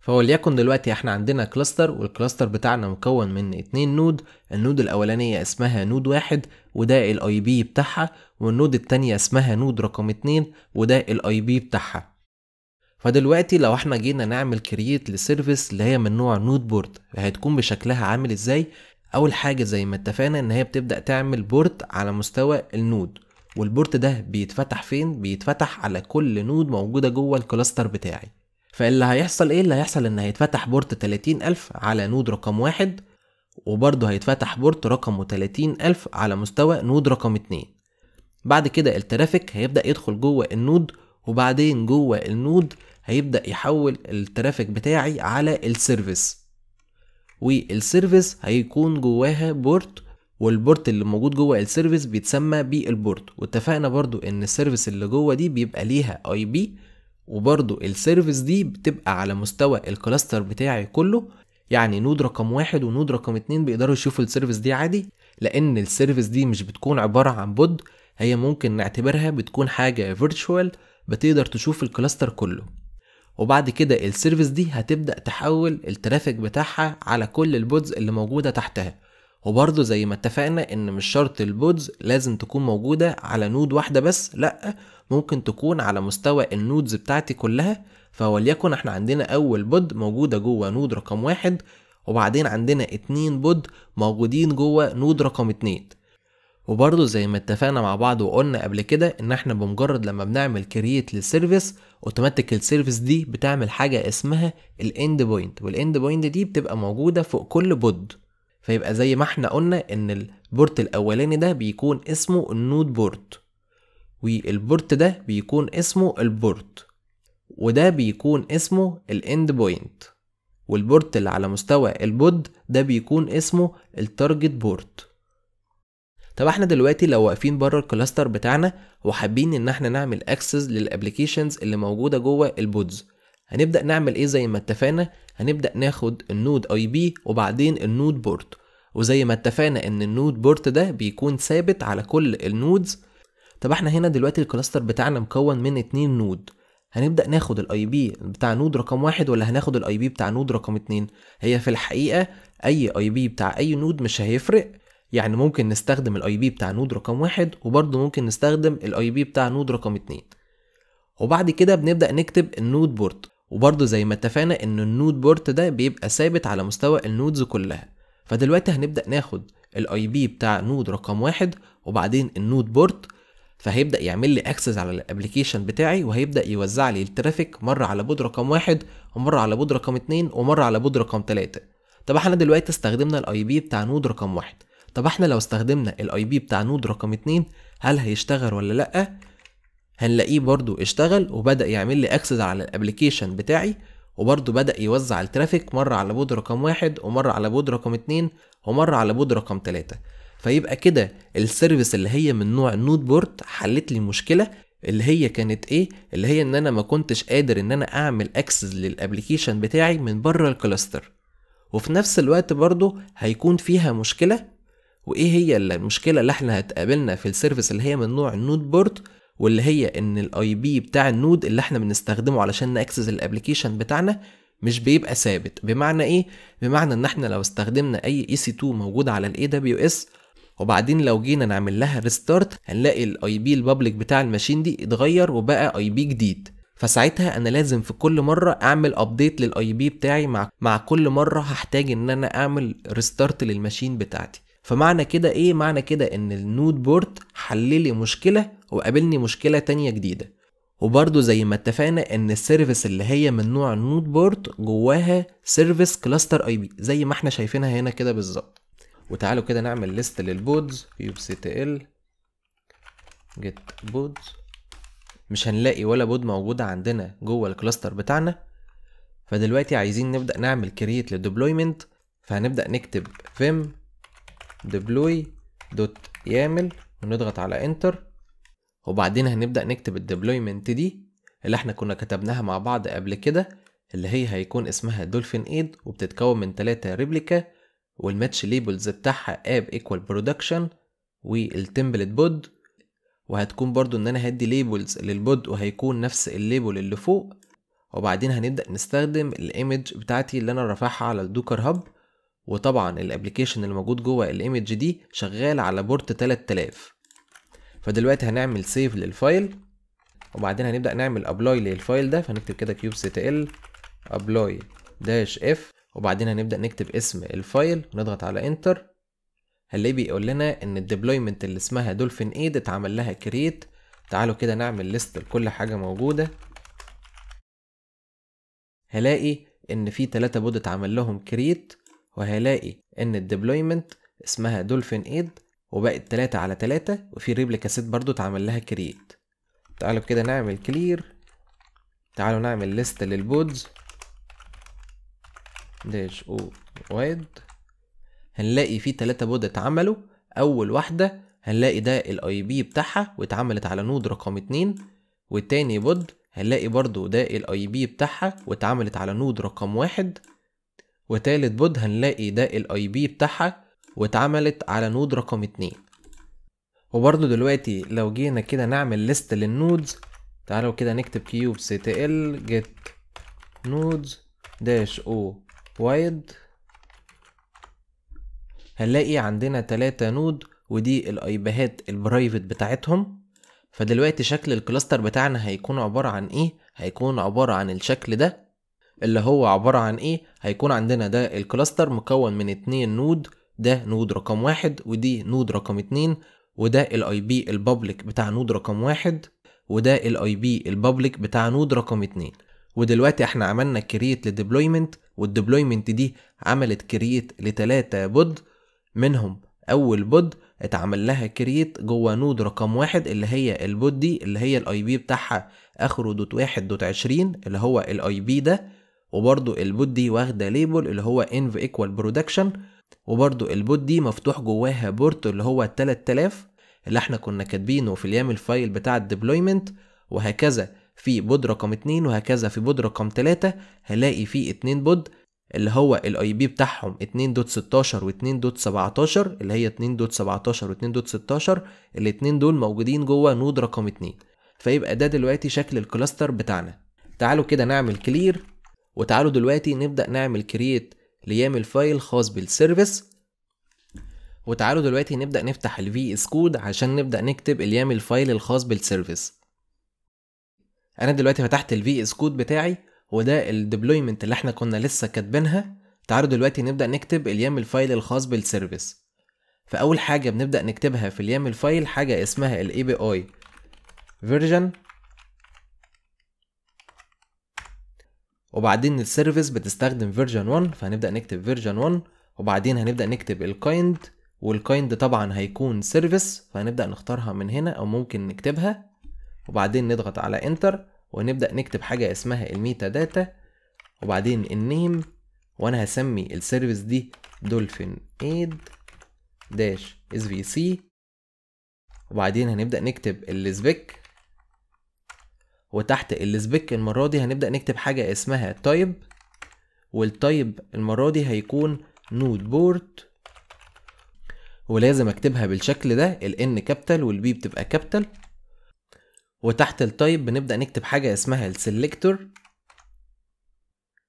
Speaker 2: فوليكن دلوقتي احنا عندنا كلاستر والكلاستر بتاعنا مكون من اتنين نود النود الاولانية اسمها نود واحد وده الاي بي بتاعها والنود التانية اسمها نود رقم اتنين وده الاي بي بتاعها فدلوقتي لو احنا جينا نعمل كرييت لسيرفيس اللي هي من نوع نود بورد هتكون بشكلها عامل ازاي اول حاجة زي ما اتفقنا ان هي بتبدأ تعمل بورد على مستوى النود والبورت ده بيتفتح فين بيتفتح على كل نود موجوده جوه الكلاستر بتاعي فاللي هيحصل ايه اللي هيحصل ان هيتفتح بورت 30000 على نود رقم واحد وبرضه هيتفتح بورت رقم 30000 على مستوى نود رقم اتنين بعد كده الترافيك هيبدأ يدخل جوه النود وبعدين جوه النود هيبدأ يحول الترافيك بتاعي على السيرفيس والسيرفيس هيكون جواها بورت والبورت اللي موجود جوه السيرفيس بيتسمى بالبورت واتفقنا برضو ان السيرفيس اللي جوه دي بيبقى ليها اي بي وبرضو السيرفيس دي بتبقى على مستوى الكلاستر بتاعي كله يعني نود رقم واحد ونود رقم اتنين بيقدروا يشوفوا السيرفيس دي عادي لان السيرفيس دي مش بتكون عبارة عن بود هي ممكن نعتبرها بتكون حاجة فيرتشوال بتقدر تشوف الكلاستر كله وبعد كده السيرفيس دي هتبدأ تحول الترافيك بتاعها على كل البودز اللي موجودة تحتها وبرضه زي ما اتفقنا ان مش شرط البودز لازم تكون موجودة على نود واحدة بس لأ ممكن تكون على مستوى النودز بتاعتي كلها فوليكن احنا عندنا اول بود موجودة جوه نود رقم واحد وبعدين عندنا اتنين بود موجودين جوه نود رقم اتنين وبرضه زي ما اتفقنا مع بعض وقلنا قبل كده ان احنا بمجرد لما بنعمل كرييت للسيرفيس اوتوماتيك السيرفيس دي بتعمل حاجه اسمها الاند بوينت والاند بوينت دي بتبقى موجوده فوق كل بود فيبقى زي ما احنا قلنا ان البورت الاولاني ده بيكون اسمه النود بورت والبورت ده بيكون اسمه البورت وده بيكون اسمه الاند بوينت والبورت اللي على مستوى البود ده بيكون اسمه التارجت بورت طب احنا دلوقتي لو واقفين بره الكلاستر بتاعنا وحابين ان احنا نعمل اكسس للابلكيشنز اللي موجوده جوه البودز هنبدأ نعمل ايه زي ما اتفقنا هنبدأ ناخد النود اي بي وبعدين النود بورت وزي ما اتفقنا ان النود بورت ده بيكون ثابت على كل النودز طب احنا هنا دلوقتي الكلاستر بتاعنا مكون من اتنين نود هنبدأ ناخد الاي بي بتاع نود رقم واحد ولا هناخد الاي بي بتاع نود رقم اتنين هي في الحقيقة اي اي بي بتاع اي نود مش هيفرق يعني ممكن نستخدم الاي بي بتاع نود رقم واحد وبرضه ممكن نستخدم الاي بي بتاع نود رقم اتنين وبعد كده بنبدأ نكتب النود بورت وبرضه زي ما اتفقنا ان النود بورت ده بيبقى ثابت على مستوى النودز كلها فدلوقتي هنبدأ ناخد الاي بي بتاع نود رقم واحد وبعدين النود بورت فهيبدأ يعمل لي اكسس على الابلكيشن بتاعي وهيبدأ يوزع لي الترافيك مرة على بود رقم واحد ومرة على بود رقم اتنين ومرة على بود رقم تلاتة طب احنا دلوقتي استخدمنا الاي بي بتاع نود رقم واحد طب احنا لو استخدمنا الاي بي بتاع نود رقم اتنين هل هيشتغل ولا لأ هنلاقيه برضو اشتغل وبدأ يعمل لي اكسس على الابلكيشن بتاعي وبرضه بدأ يوزع الترافيك مرة على بود رقم واحد ومرة على بود رقم اتنين ومرة على بود رقم تلاتة فيبقى كده السيرفيس اللي هي من نوع نود بورد حلت لي مشكلة اللي هي كانت ايه اللي هي ان انا ما كنتش قادر ان انا اعمل اكسس للابلكيشن بتاعي من بره الكلاستر وفي نفس الوقت برضه هيكون فيها مشكلة وايه هي المشكلة اللي احنا هتقابلنا في السيرفيس اللي هي من نوع النود بورد واللي هي ان الاي بي بتاع النود اللي احنا بنستخدمه علشان ناكسس الابلكيشن بتاعنا مش بيبقى ثابت بمعنى ايه بمعنى ان احنا لو استخدمنا اي اي سي 2 موجود على الاي دبليو اس وبعدين لو جينا نعمل لها ريستارت هنلاقي الاي بي البابليك بتاع الماشين دي اتغير وبقى اي بي جديد فساعتها انا لازم في كل مره اعمل ابديت للاي بي بتاعي مع مع كل مره هحتاج ان انا اعمل ريستارت للماشين بتاعتي فمعنى كده ايه معنى كده ان النود بورد حللي مشكله وقابلني مشكله تانية جديده وبرده زي ما اتفقنا ان السيرفيس اللي هي من نوع النود بورد جواها سيرفيس كلاستر اي بي زي ما احنا شايفينها هنا كده بالظبط وتعالوا كده نعمل ليست للبودز يوب سي تي ال جيت بودز مش هنلاقي ولا بود موجوده عندنا جوه الكلاستر بتاعنا فدلوقتي عايزين نبدا نعمل كرييت لديبلويمنت فهنبدا نكتب فيم deploy دوت يامل ونضغط على انتر وبعدين هنبدأ نكتب الديبلويمنت دي اللي احنا كنا كتبناها مع بعض قبل كده اللي هي هيكون اسمها دولفين ايد وبتتكون من تلاتة ريبليكا والماتش ليبلز بتاعها اب ايكوال برودكشن والتمبلت بود وهتكون برضو ان انا هدي ليبلز للبود وهيكون نفس الليبل اللي فوق وبعدين هنبدأ نستخدم الايمج بتاعتي اللي انا رافعها على الدوكر هاب وطبعا الابلكيشن اللي موجود جوه الايمج دي شغال على بورت 3000 فدلوقتي هنعمل سيف للفايل وبعدين هنبدا نعمل ابلاي للفايل ده فنكتب كده كيوب سي تي ال ابلاي داش اف وبعدين هنبدا نكتب اسم الفايل ونضغط على انتر هنلاقيه بيقول لنا ان الديبلويمنت اللي اسمها دولفين ايد اتعمل لها كريت تعالوا كده نعمل ليست لكل حاجه موجوده هلاقي ان في 3 بود اتعمل لهم كريت وهلاقي ان الديبلويمنت اسمها دولفين ايد وبقت 3 على 3 وفي ريبليكا سيت برضو اتعمل لها كرييت تعالوا كده نعمل كلير تعالوا نعمل ليست للبودز داش او واد هنلاقي في 3 بود اتعملوا اول واحده هنلاقي ده الاي بي بتاعها واتعملت على نود رقم 2 والتاني بود هنلاقي برضو ده الاي بي بتاعها واتعملت على نود رقم 1 وتالت بود هنلاقي ده الاي بي بتاعها واتعملت على نود رقم اتنين وبرضو دلوقتي لو جينا كده نعمل ليست للنودز تعالوا كده نكتب كيوب سي تي ال جيت نودز داش او وايد هنلاقي عندنا تلاتة نود ودي الايباهات البرايفت بتاعتهم فدلوقتي شكل الكلاستر بتاعنا هيكون عبارة عن ايه هيكون عبارة عن الشكل ده اللي هو عبارة عن ايه هيكون عندنا ده الكلاستر مكون من اتنين نود ده نود رقم واحد ودي نود رقم اتنين وده الاي بي البابليك بتاع نود رقم واحد وده الاي بي البابليك بتاع نود رقم اتنين ودلوقتي احنا عملنا كرييت لديبلويمنت والديبلويمنت دي عملت كرييت لتلاتة بود منهم اول بود اتعمل لها كرييت جوه نود رقم واحد اللي هي البود دي اللي هي الاي بي بتاعها اخره دوت واحد دوت عشرين اللي هو الاي بي ده وبرضو البوت دي واخده ليبل اللي هو انف ايكوال برودكشن وبرضو البوت دي مفتوح جواها بورت اللي هو 3000 اللي احنا كنا كاتبينه في اليام الفايل بتاع الديبلويمنت وهكذا في بود رقم 2 وهكذا في بود رقم 3 هلاقي في 2 بود اللي هو الاي بي بتاعهم 2.16 و2.17 اللي هي 2.17 و2.16 الاثنين دول موجودين جوه نود رقم 2 فيبقى ده دلوقتي شكل الكلاستر بتاعنا تعالوا كده نعمل كلير وتعالوا دلوقتي نبدأ نعمل كرييت ليامل فايل خاص بالسيرفيس وتعالوا دلوقتي نبدأ نفتح ال VS Code عشان نبدأ نكتب اليامل فايل الخاص بالسيرفيس أنا دلوقتي فتحت ال VS Code بتاعي وده الديبلويمنت اللي احنا كنا لسه كاتبينها تعالوا دلوقتي نبدأ نكتب اليامل فايل الخاص بالسيرفيس فأول حاجة بنبدأ نكتبها في اليامل فايل حاجة اسمها الـ API version وبعدين السيرفيس بتستخدم فيرجن 1 فهنبدا نكتب فيرجن 1 وبعدين هنبدا نكتب الكايند والكايند طبعا هيكون سيرفيس فهنبدا نختارها من هنا او ممكن نكتبها وبعدين نضغط على انتر ونبدا نكتب حاجه اسمها الميتا داتا وبعدين النيم وانا هسمي السيرفيس دي دولفين ايد داش اس في سي وبعدين هنبدا نكتب السبيك وتحت السبيك المرة دي هنبدأ نكتب حاجة اسمها تايب والتايب المرة دي هيكون نود بورت ولازم اكتبها بالشكل ده ال N كابيتال والبي بتبقى كابيتال وتحت التايب بنبدأ نكتب حاجة اسمها السلكتور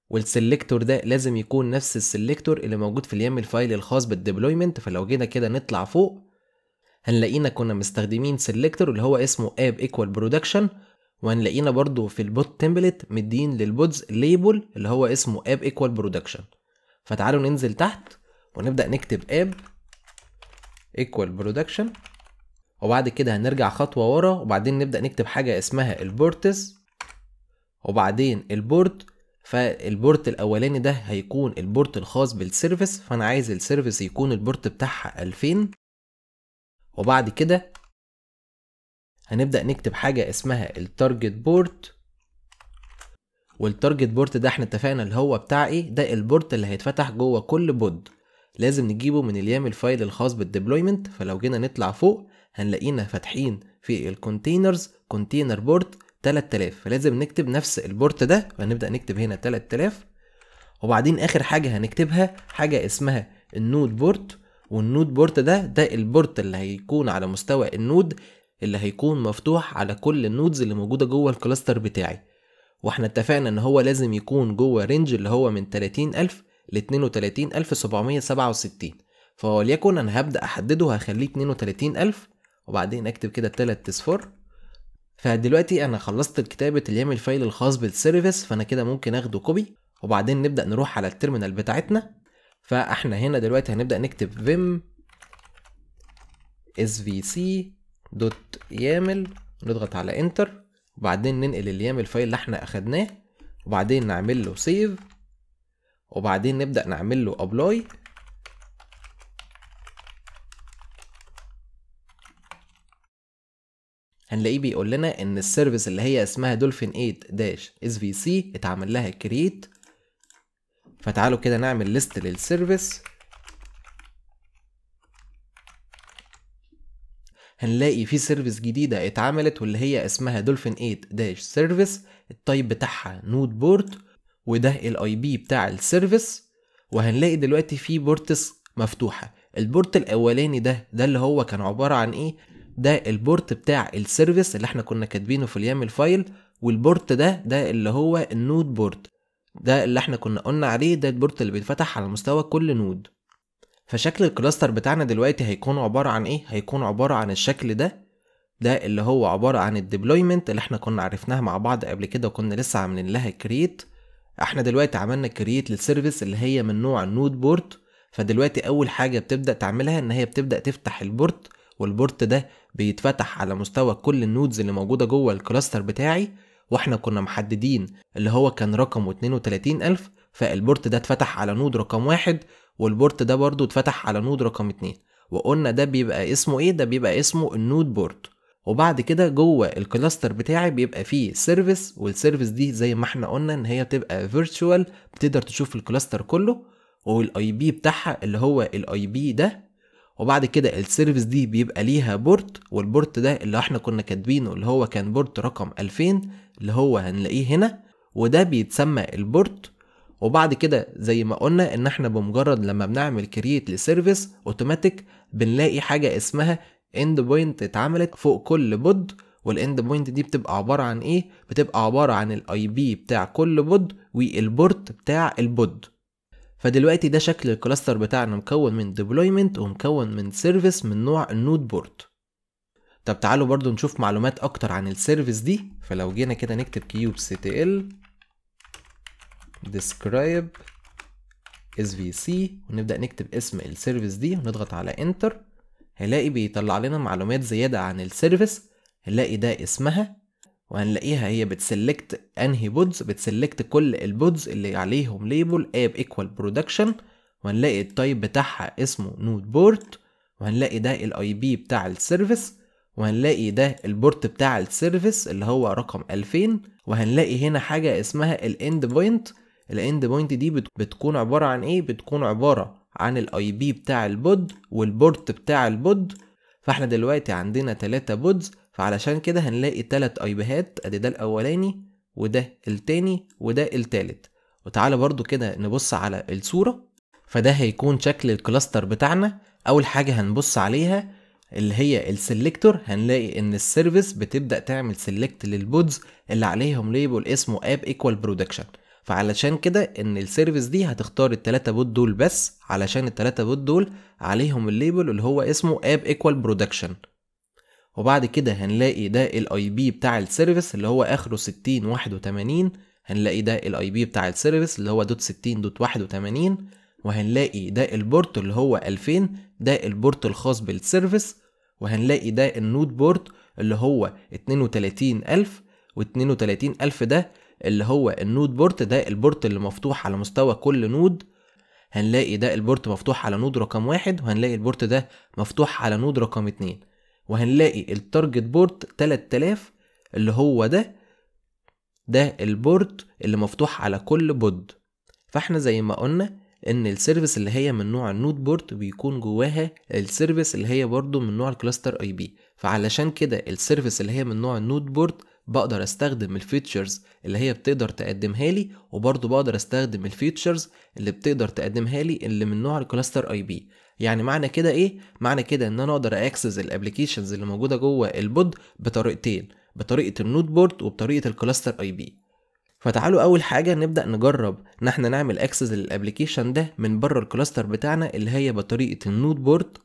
Speaker 2: والسلكتور ده لازم يكون نفس السلكتور اللي موجود في اليام الفايل الخاص بالديبلويمنت فلو جينا كده نطلع فوق هنلاقينا كنا مستخدمين سلكتور اللي هو اسمه اب ايكوال برودكشن وهنلاقينا برضو في البوت تمبلت مدين للبودز ليبل اللي هو اسمه اب ايكوال برودكشن فتعالوا ننزل تحت ونبدا نكتب اب ايكوال برودكشن وبعد كده هنرجع خطوه ورا وبعدين نبدا نكتب حاجه اسمها البورتس وبعدين البورت فالبورت الاولاني ده هيكون البورت الخاص بالسيرفيس فانا عايز السيرفيس يكون البورت بتاعها 2000 وبعد كده هنبدأ نكتب حاجة اسمها التارجت بورت والتارجت بورت ده احنا اتفقنا اللي هو بتاع ايه ده البورت اللي هيتفتح جوه كل بود لازم نجيبه من اليام الفايل الخاص بالديبلويمنت فلو جينا نطلع فوق هنلاقينا فاتحين في الكونتينرز كونتينر بورت 3000 فلازم نكتب نفس البورت ده وهنبدأ نكتب هنا 3000 وبعدين اخر حاجة هنكتبها حاجة اسمها النود بورت والنود بورت ده ده البورت اللي هيكون على مستوى النود اللي هيكون مفتوح على كل النودز اللي موجودة جوه الكلاستر بتاعي واحنا اتفقنا ان هو لازم يكون جوه رينج اللي هو من 30000 ل 32767 فوليكن انا هبدأ احدده هخليه 32000 وبعدين اكتب كده التلات اصفار فدلوقتي انا خلصت كتابة اليامل فايل الخاص بالسيرفيس فانا كده ممكن اخده كوبي وبعدين نبدأ نروح على التيرمينال بتاعتنا فاحنا هنا دلوقتي هنبدأ نكتب vim svc دوت يامل نضغط على انتر وبعدين ننقل اليامل فايل اللي احنا اخدناه وبعدين نعمل له سيف وبعدين نبدا نعمل له ابلاي هنلاقيه بيقول لنا ان السيرفيس اللي هي اسمها دولفين 8 داش اس في سي اتعمل لها كريت فتعالوا كده نعمل ليست للسيرفيس هنلاقي في سيرفيس جديدة اتعملت واللي هي اسمها دولفين 8 داش سيرفيس التايب بتاعها نود بورت وده الاي بي بتاع السيرفيس وهنلاقي دلوقتي في بورتس مفتوحة البورت الاولاني ده ده اللي هو كان عبارة عن ايه ده البورت بتاع السيرفيس اللي احنا كنا كاتبينه في اليامل فايل والبورت ده ده اللي هو النود بورت ده اللي احنا كنا قلنا عليه ده البورت اللي بيتفتح على مستوى كل نود فشكل الكلاستر بتاعنا دلوقتي هيكون عبارة عن ايه؟ هيكون عبارة عن الشكل ده ده اللي هو عبارة عن الديبلويمنت اللي احنا كنا عرفناها مع بعض قبل كده وكنا لسه عاملين لها كرييت احنا دلوقتي عملنا كرييت للسيرفيس اللي هي من نوع النود بورت فدلوقتي اول حاجة بتبدأ تعملها ان هي بتبدأ تفتح البورت والبورت ده بيتفتح على مستوى كل النودز اللي موجودة جوه الكلاستر بتاعي واحنا كنا محددين اللي هو كان رقمه 32000 فالبورت ده اتفتح على نود رقم واحد والبورت ده برضو اتفتح على نود رقم اتنين وقلنا ده بيبقى اسمه ايه ده بيبقى اسمه النود بورت وبعد كده جوه الكلاستر بتاعي بيبقى فيه سيرفيس والسيرفيس دي زي ما احنا قلنا ان هي بتبقى فيرتشوال بتقدر تشوف الكلاستر كله والاي بي بتاعها اللي هو الاي بي ده وبعد كده السيرفيس دي بيبقى ليها بورت والبورت ده اللي احنا كنا كاتبينه اللي هو كان بورت رقم 2000 اللي هو هنلاقيه هنا وده بيتسمى البورت وبعد كده زي ما قلنا ان احنا بمجرد لما بنعمل كرييت لسيرفيس اوتوماتيك بنلاقي حاجه اسمها اند بوينت اتعملت فوق كل بود والاند بوينت دي بتبقى عباره عن ايه بتبقى عباره عن الاي بي بتاع كل بود والبورت بتاع البود فدلوقتي ده شكل الكلاستر بتاعنا مكون من ديبلويمنت ومكون من سيرفيس من نوع النود بورت طب تعالوا برضو نشوف معلومات اكتر عن السيرفيس دي فلو جينا كده نكتب كيوب سي تي ال describe svc ونبدأ نكتب اسم السيرفيس دي ونضغط على enter هنلاقي بيطلع لنا معلومات زيادة عن السيرفيس هنلاقي ده اسمها وهنلاقيها هي بتسلكت انهي بودز بتسلكت كل البودز اللي عليهم ليبل اب ايكوال برودكشن وهنلاقي التايب بتاعها اسمه نود بورت وهنلاقي ده الاي بي بتاع السيرفيس وهنلاقي ده البورت بتاع السيرفيس اللي هو رقم 2000 وهنلاقي هنا حاجه اسمها الاند بوينت الاند بوينت دي بتكون عباره عن ايه بتكون عباره عن الاي بي بتاع البود والبورت بتاع البود فاحنا دلوقتي عندنا 3 بودز فعلشان كده هنلاقي 3 اي بيهات ادي ده الاولاني وده التاني وده التالت وتعالى برضو كده نبص على الصوره فده هيكون شكل الكلاستر بتاعنا اول حاجه هنبص عليها اللي هي السلكتور هنلاقي ان السيرفيس بتبدا تعمل سيلكت للبودز اللي عليهم ليبل اسمه اب ايكوال برودكشن فعلشان كده ان السيرفيس دي هتختار التلاتة بوت دول بس علشان التلاتة بوت دول عليهم الليبل اللي هو اسمه اب ايكوال برودكشن وبعد كده هنلاقي ده الاي بي بتاع السيرفيس اللي هو اخره 60 81 هنلاقي ده الاي بي بتاع السيرفيس اللي هو دوت 60 دوت 81 وهنلاقي ده البورت اللي هو 2000 ده البورت الخاص بالسيرفيس وهنلاقي ده النود بورت اللي هو 32000 و32000 ده اللي هو النود بورت ده البورت اللي مفتوح على مستوى كل نود هنلاقي ده البورت مفتوح على نود رقم واحد وهنلاقي البورت ده مفتوح على نود رقم اتنين وهنلاقي التارجت بورت 3000 اللي هو ده ده البورت اللي مفتوح على كل بود فاحنا زي ما قلنا ان السيرفيس اللي هي من نوع النود بورت بيكون جواها السيرفيس اللي هي برضو من نوع الكلاستر اي بي فعلشان كده السيرفيس اللي هي من نوع النود بورت بقدر استخدم الفيتشرز اللي هي بتقدر تقدمها لي وبرضه بقدر استخدم الفيتشرز اللي بتقدر تقدمها لي اللي من نوع الكلاستر اي بي يعني معنى كده ايه معنى كده ان انا اقدر اكسس الابلكيشنز اللي موجوده جوه البود بطريقتين بطريقه النوت بورد وبطريقه الكلاستر اي بي فتعالوا اول حاجه نبدا نجرب ان احنا نعمل اكسس للابلكيشن ده من بره الكلاستر بتاعنا اللي هي بطريقه النوت بورد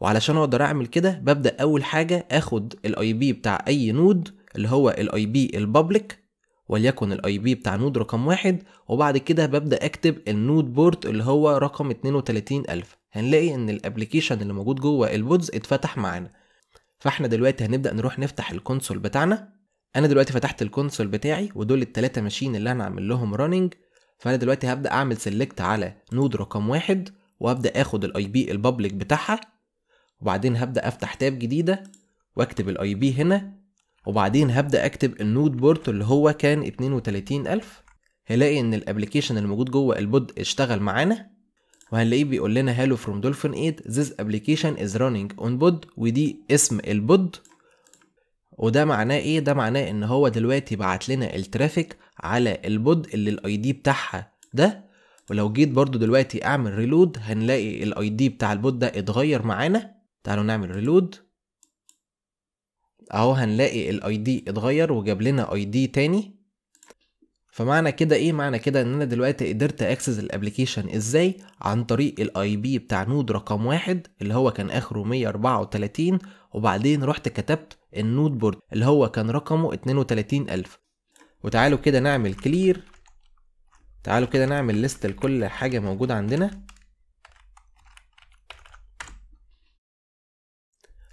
Speaker 2: وعلشان اقدر اعمل كده ببدا اول حاجه اخد الاي بي بتاع اي نود اللي هو الاي بي البابليك وليكن الاي بي بتاع نود رقم واحد وبعد كده ببدا اكتب النود بورت اللي هو رقم 32000 هنلاقي ان الابلكيشن اللي موجود جوه البودز اتفتح معانا فاحنا دلوقتي هنبدا نروح نفتح الكونسول بتاعنا انا دلوقتي فتحت الكونسول بتاعي ودول الثلاثه ماشين اللي انا عامل لهم راننج فانا دلوقتي هبدا اعمل سيلكت على نود رقم واحد وابدا اخد الاي بي البابليك بتاعها وبعدين هبدا افتح تاب جديده واكتب الاي بي هنا وبعدين هبدأ أكتب النود بورت اللي هو كان 32000 هلاقي إن الأبلكيشن اللي موجود جوه البود اشتغل معانا وهنلاقيه بيقول لنا هالو فروم دولفين 8 ذس ابلكيشن از رانينج اون بود ودي اسم البود وده معناه ايه ده معناه ان هو دلوقتي بعت لنا الترافيك على البود اللي الاي دي بتاعها ده ولو جيت برضو دلوقتي اعمل ريلود هنلاقي الاي دي بتاع البود ده اتغير معانا تعالوا نعمل ريلود اهو هنلاقي الاي دي اتغير وجاب لنا اي دي تاني فمعنى كده ايه معنى كده ان انا دلوقتي قدرت اكسس الابلكيشن ازاي عن طريق الاي بي بتاع نود رقم واحد اللي هو كان اخره 134 وبعدين رحت كتبت النود بورد اللي هو كان رقمه 32000 وتعالوا كده نعمل كلير تعالوا كده نعمل ليست لكل حاجة موجودة عندنا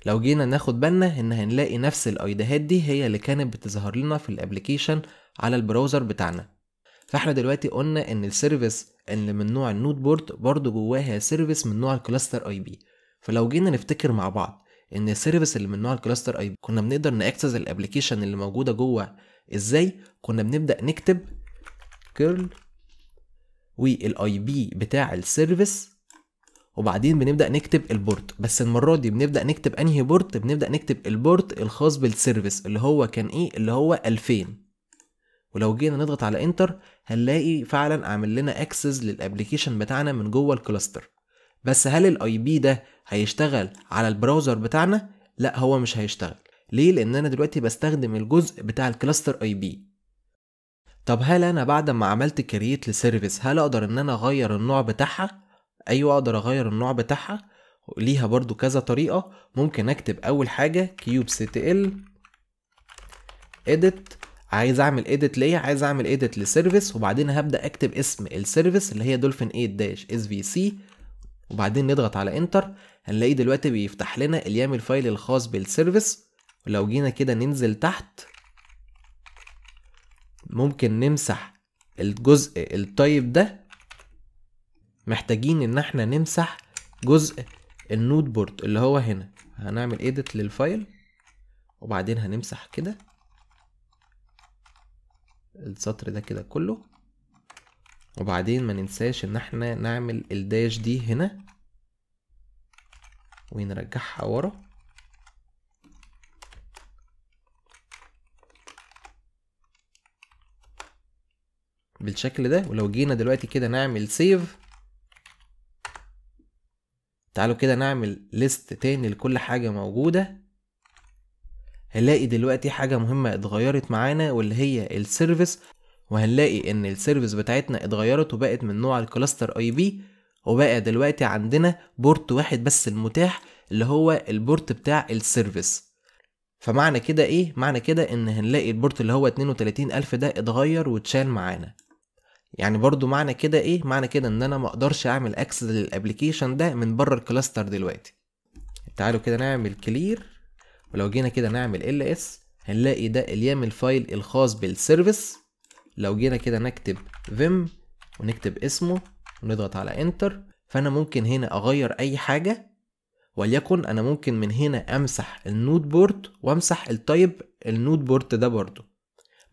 Speaker 2: لو جينا ناخد بالنا ان هنلاقي نفس الايديهات دي هي اللي كانت بتظهر لنا في الابلكيشن على البراوزر بتاعنا فاحنا دلوقتي قلنا ان السيرفيس اللي من نوع النوت بورد برضه جواها سيرفيس من نوع الكلاستر اي بي فلو جينا نفتكر مع بعض ان السيرفيس اللي من نوع الكلاستر اي بي كنا بنقدر ناكسس الابلكيشن اللي موجوده جوه ازاي كنا بنبدا نكتب كيرل والاي بي بتاع السيرفيس وبعدين بنبدا نكتب البورت بس المره دي بنبدا نكتب انهي بورت بنبدا نكتب البورت الخاص بالسيرفيس اللي هو كان ايه اللي هو 2000 ولو جينا نضغط على انتر هنلاقي فعلا عامل لنا اكسس للابلكيشن بتاعنا من جوه الكلاستر بس هل الاي بي ده هيشتغل على البراوزر بتاعنا لا هو مش هيشتغل ليه لان انا دلوقتي بستخدم الجزء بتاع الكلاستر اي بي طب هل انا بعد ما عملت كرييت لسيرفيس هل اقدر ان انا اغير النوع بتاعها ايوه اقدر اغير النوع بتاعها ليها برضو كذا طريقة ممكن اكتب اول حاجة كيوب سي ال edit عايز اعمل edit ليه عايز اعمل edit لسيرفيس وبعدين هبدأ اكتب اسم السيرفيس اللي هي دولفين 8 داش اس في سي وبعدين نضغط على انتر هنلاقيه دلوقتي بيفتح لنا اليامل فايل الخاص بالسيرفيس ولو جينا كده ننزل تحت ممكن نمسح الجزء التايب ده محتاجين ان احنا نمسح جزء النوت بورد اللي هو هنا هنعمل ايديت للفايل وبعدين هنمسح كده السطر ده كده كله وبعدين ما ننساش ان احنا نعمل الداش دي هنا ونرجعها ورا بالشكل ده ولو جينا دلوقتي كده نعمل سيف تعالوا كده نعمل ليست تاني لكل حاجة موجودة هنلاقي دلوقتي حاجة مهمة اتغيرت معانا واللي هي السيرفيس وهنلاقي ان السيرفيس بتاعتنا اتغيرت وبقت من نوع الكلاستر اي بي وبقى دلوقتي عندنا بورت واحد بس المتاح اللي هو البورت بتاع السيرفيس فمعنى كده ايه معنى كده ان هنلاقي البورت اللي هو 32000 ده اتغير واتشال معانا يعني برضو معنى كده ايه معنى كده ان انا ما اقدرش اعمل اكسس للابلكيشن ده من بره الكلاستر دلوقتي تعالوا كده نعمل كلير ولو جينا كده نعمل ال اس هنلاقي ده اليام الفايل الخاص بالسيرفيس لو جينا كده نكتب فيم ونكتب اسمه ونضغط على انتر فانا ممكن هنا اغير اي حاجه وليكن انا ممكن من هنا امسح النود بورت وامسح التايب النود بورت ده برضو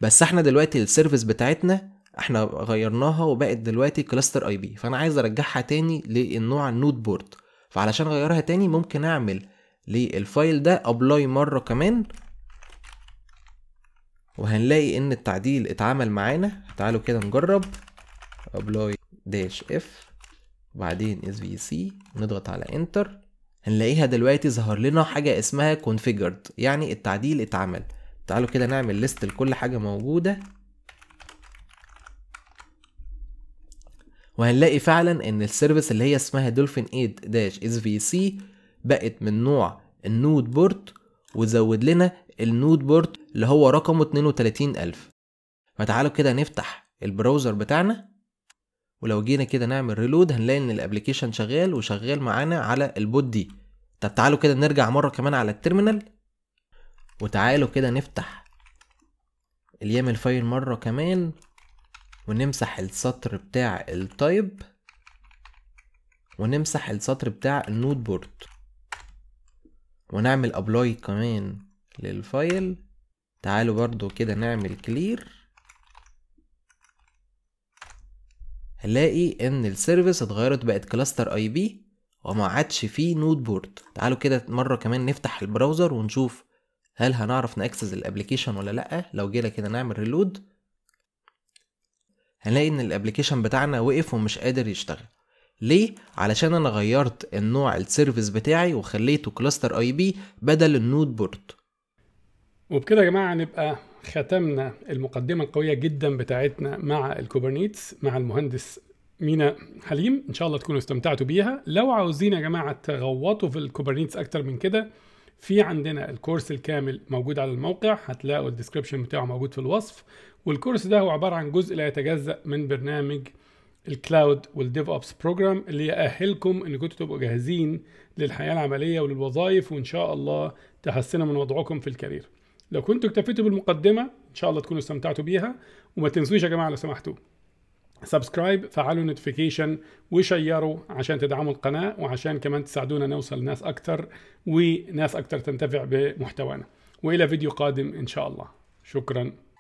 Speaker 2: بس احنا دلوقتي السيرفيس بتاعتنا احنا غيرناها وبقت دلوقتي كلاستر اي بي فانا عايز ارجعها تاني للنوع النوت بورد فعلشان اغيرها تاني ممكن اعمل للفايل ده ابلاي مره كمان وهنلاقي ان التعديل اتعمل معانا تعالوا كده نجرب ابلاي داش اف وبعدين اس في سي نضغط على انتر هنلاقيها دلوقتي ظهر لنا حاجه اسمها configured يعني التعديل اتعمل تعالوا كده نعمل ليست لكل حاجه موجوده وهنلاقي فعلا ان السيرفيس اللي هي اسمها دولفين 8 داش اس في سي بقت من نوع النود بورت وزود لنا النود بورت اللي هو رقمه 32000 فتعالوا كده نفتح البراوزر بتاعنا ولو جينا كده نعمل ريلود هنلاقي ان الابلكيشن شغال وشغال معانا على البوت دي طب تعالوا كده نرجع مره كمان على التيرمينال وتعالوا كده نفتح اليامل فايل مره كمان ونمسح السطر بتاع التايب ونمسح السطر بتاع النوت بورد ونعمل ابلاي كمان للفايل تعالوا برضو كده نعمل كلير هنلاقي ان السيرفيس اتغيرت بقت كلاستر اي بي وما عادش فيه نوت بورد تعالوا كده مره كمان نفتح البراوزر ونشوف هل هنعرف ناكسس الابلكيشن ولا لا لو جينا كده نعمل ريلود هنلاقي ان الابلكيشن بتاعنا وقف ومش قادر يشتغل ليه علشان انا غيرت النوع السيرفيس بتاعي وخليته كلاستر اي بي بدل النود بورد
Speaker 1: وبكده يا جماعه نبقى ختمنا المقدمه القويه جدا بتاعتنا مع الكوبرنيتس مع المهندس مينا حليم ان شاء الله تكونوا استمتعتوا بيها لو عاوزين يا جماعه تغوطوا في الكوبرنيتس اكتر من كده في عندنا الكورس الكامل موجود على الموقع هتلاقوا الديسكربشن بتاعه موجود في الوصف والكورس ده هو عبارة عن جزء لا يتجزأ من برنامج الكلاود والديف اوبس بروجرام اللي يأهلكم انكم تبقوا جاهزين للحياة العملية وللوظائف وان شاء الله تحسنوا من وضعكم في الكارير. لو كنتوا اكتفيتوا بالمقدمة ان شاء الله تكونوا استمتعتوا بيها وما تنسوش يا جماعة لو سمحتوا سبسكرايب فعلوا نوتيفيكيشن وشيروا عشان تدعموا القناة وعشان كمان تساعدونا نوصل ناس أكتر وناس أكتر تنتفع بمحتوانا وإلى فيديو قادم إن شاء الله شكراً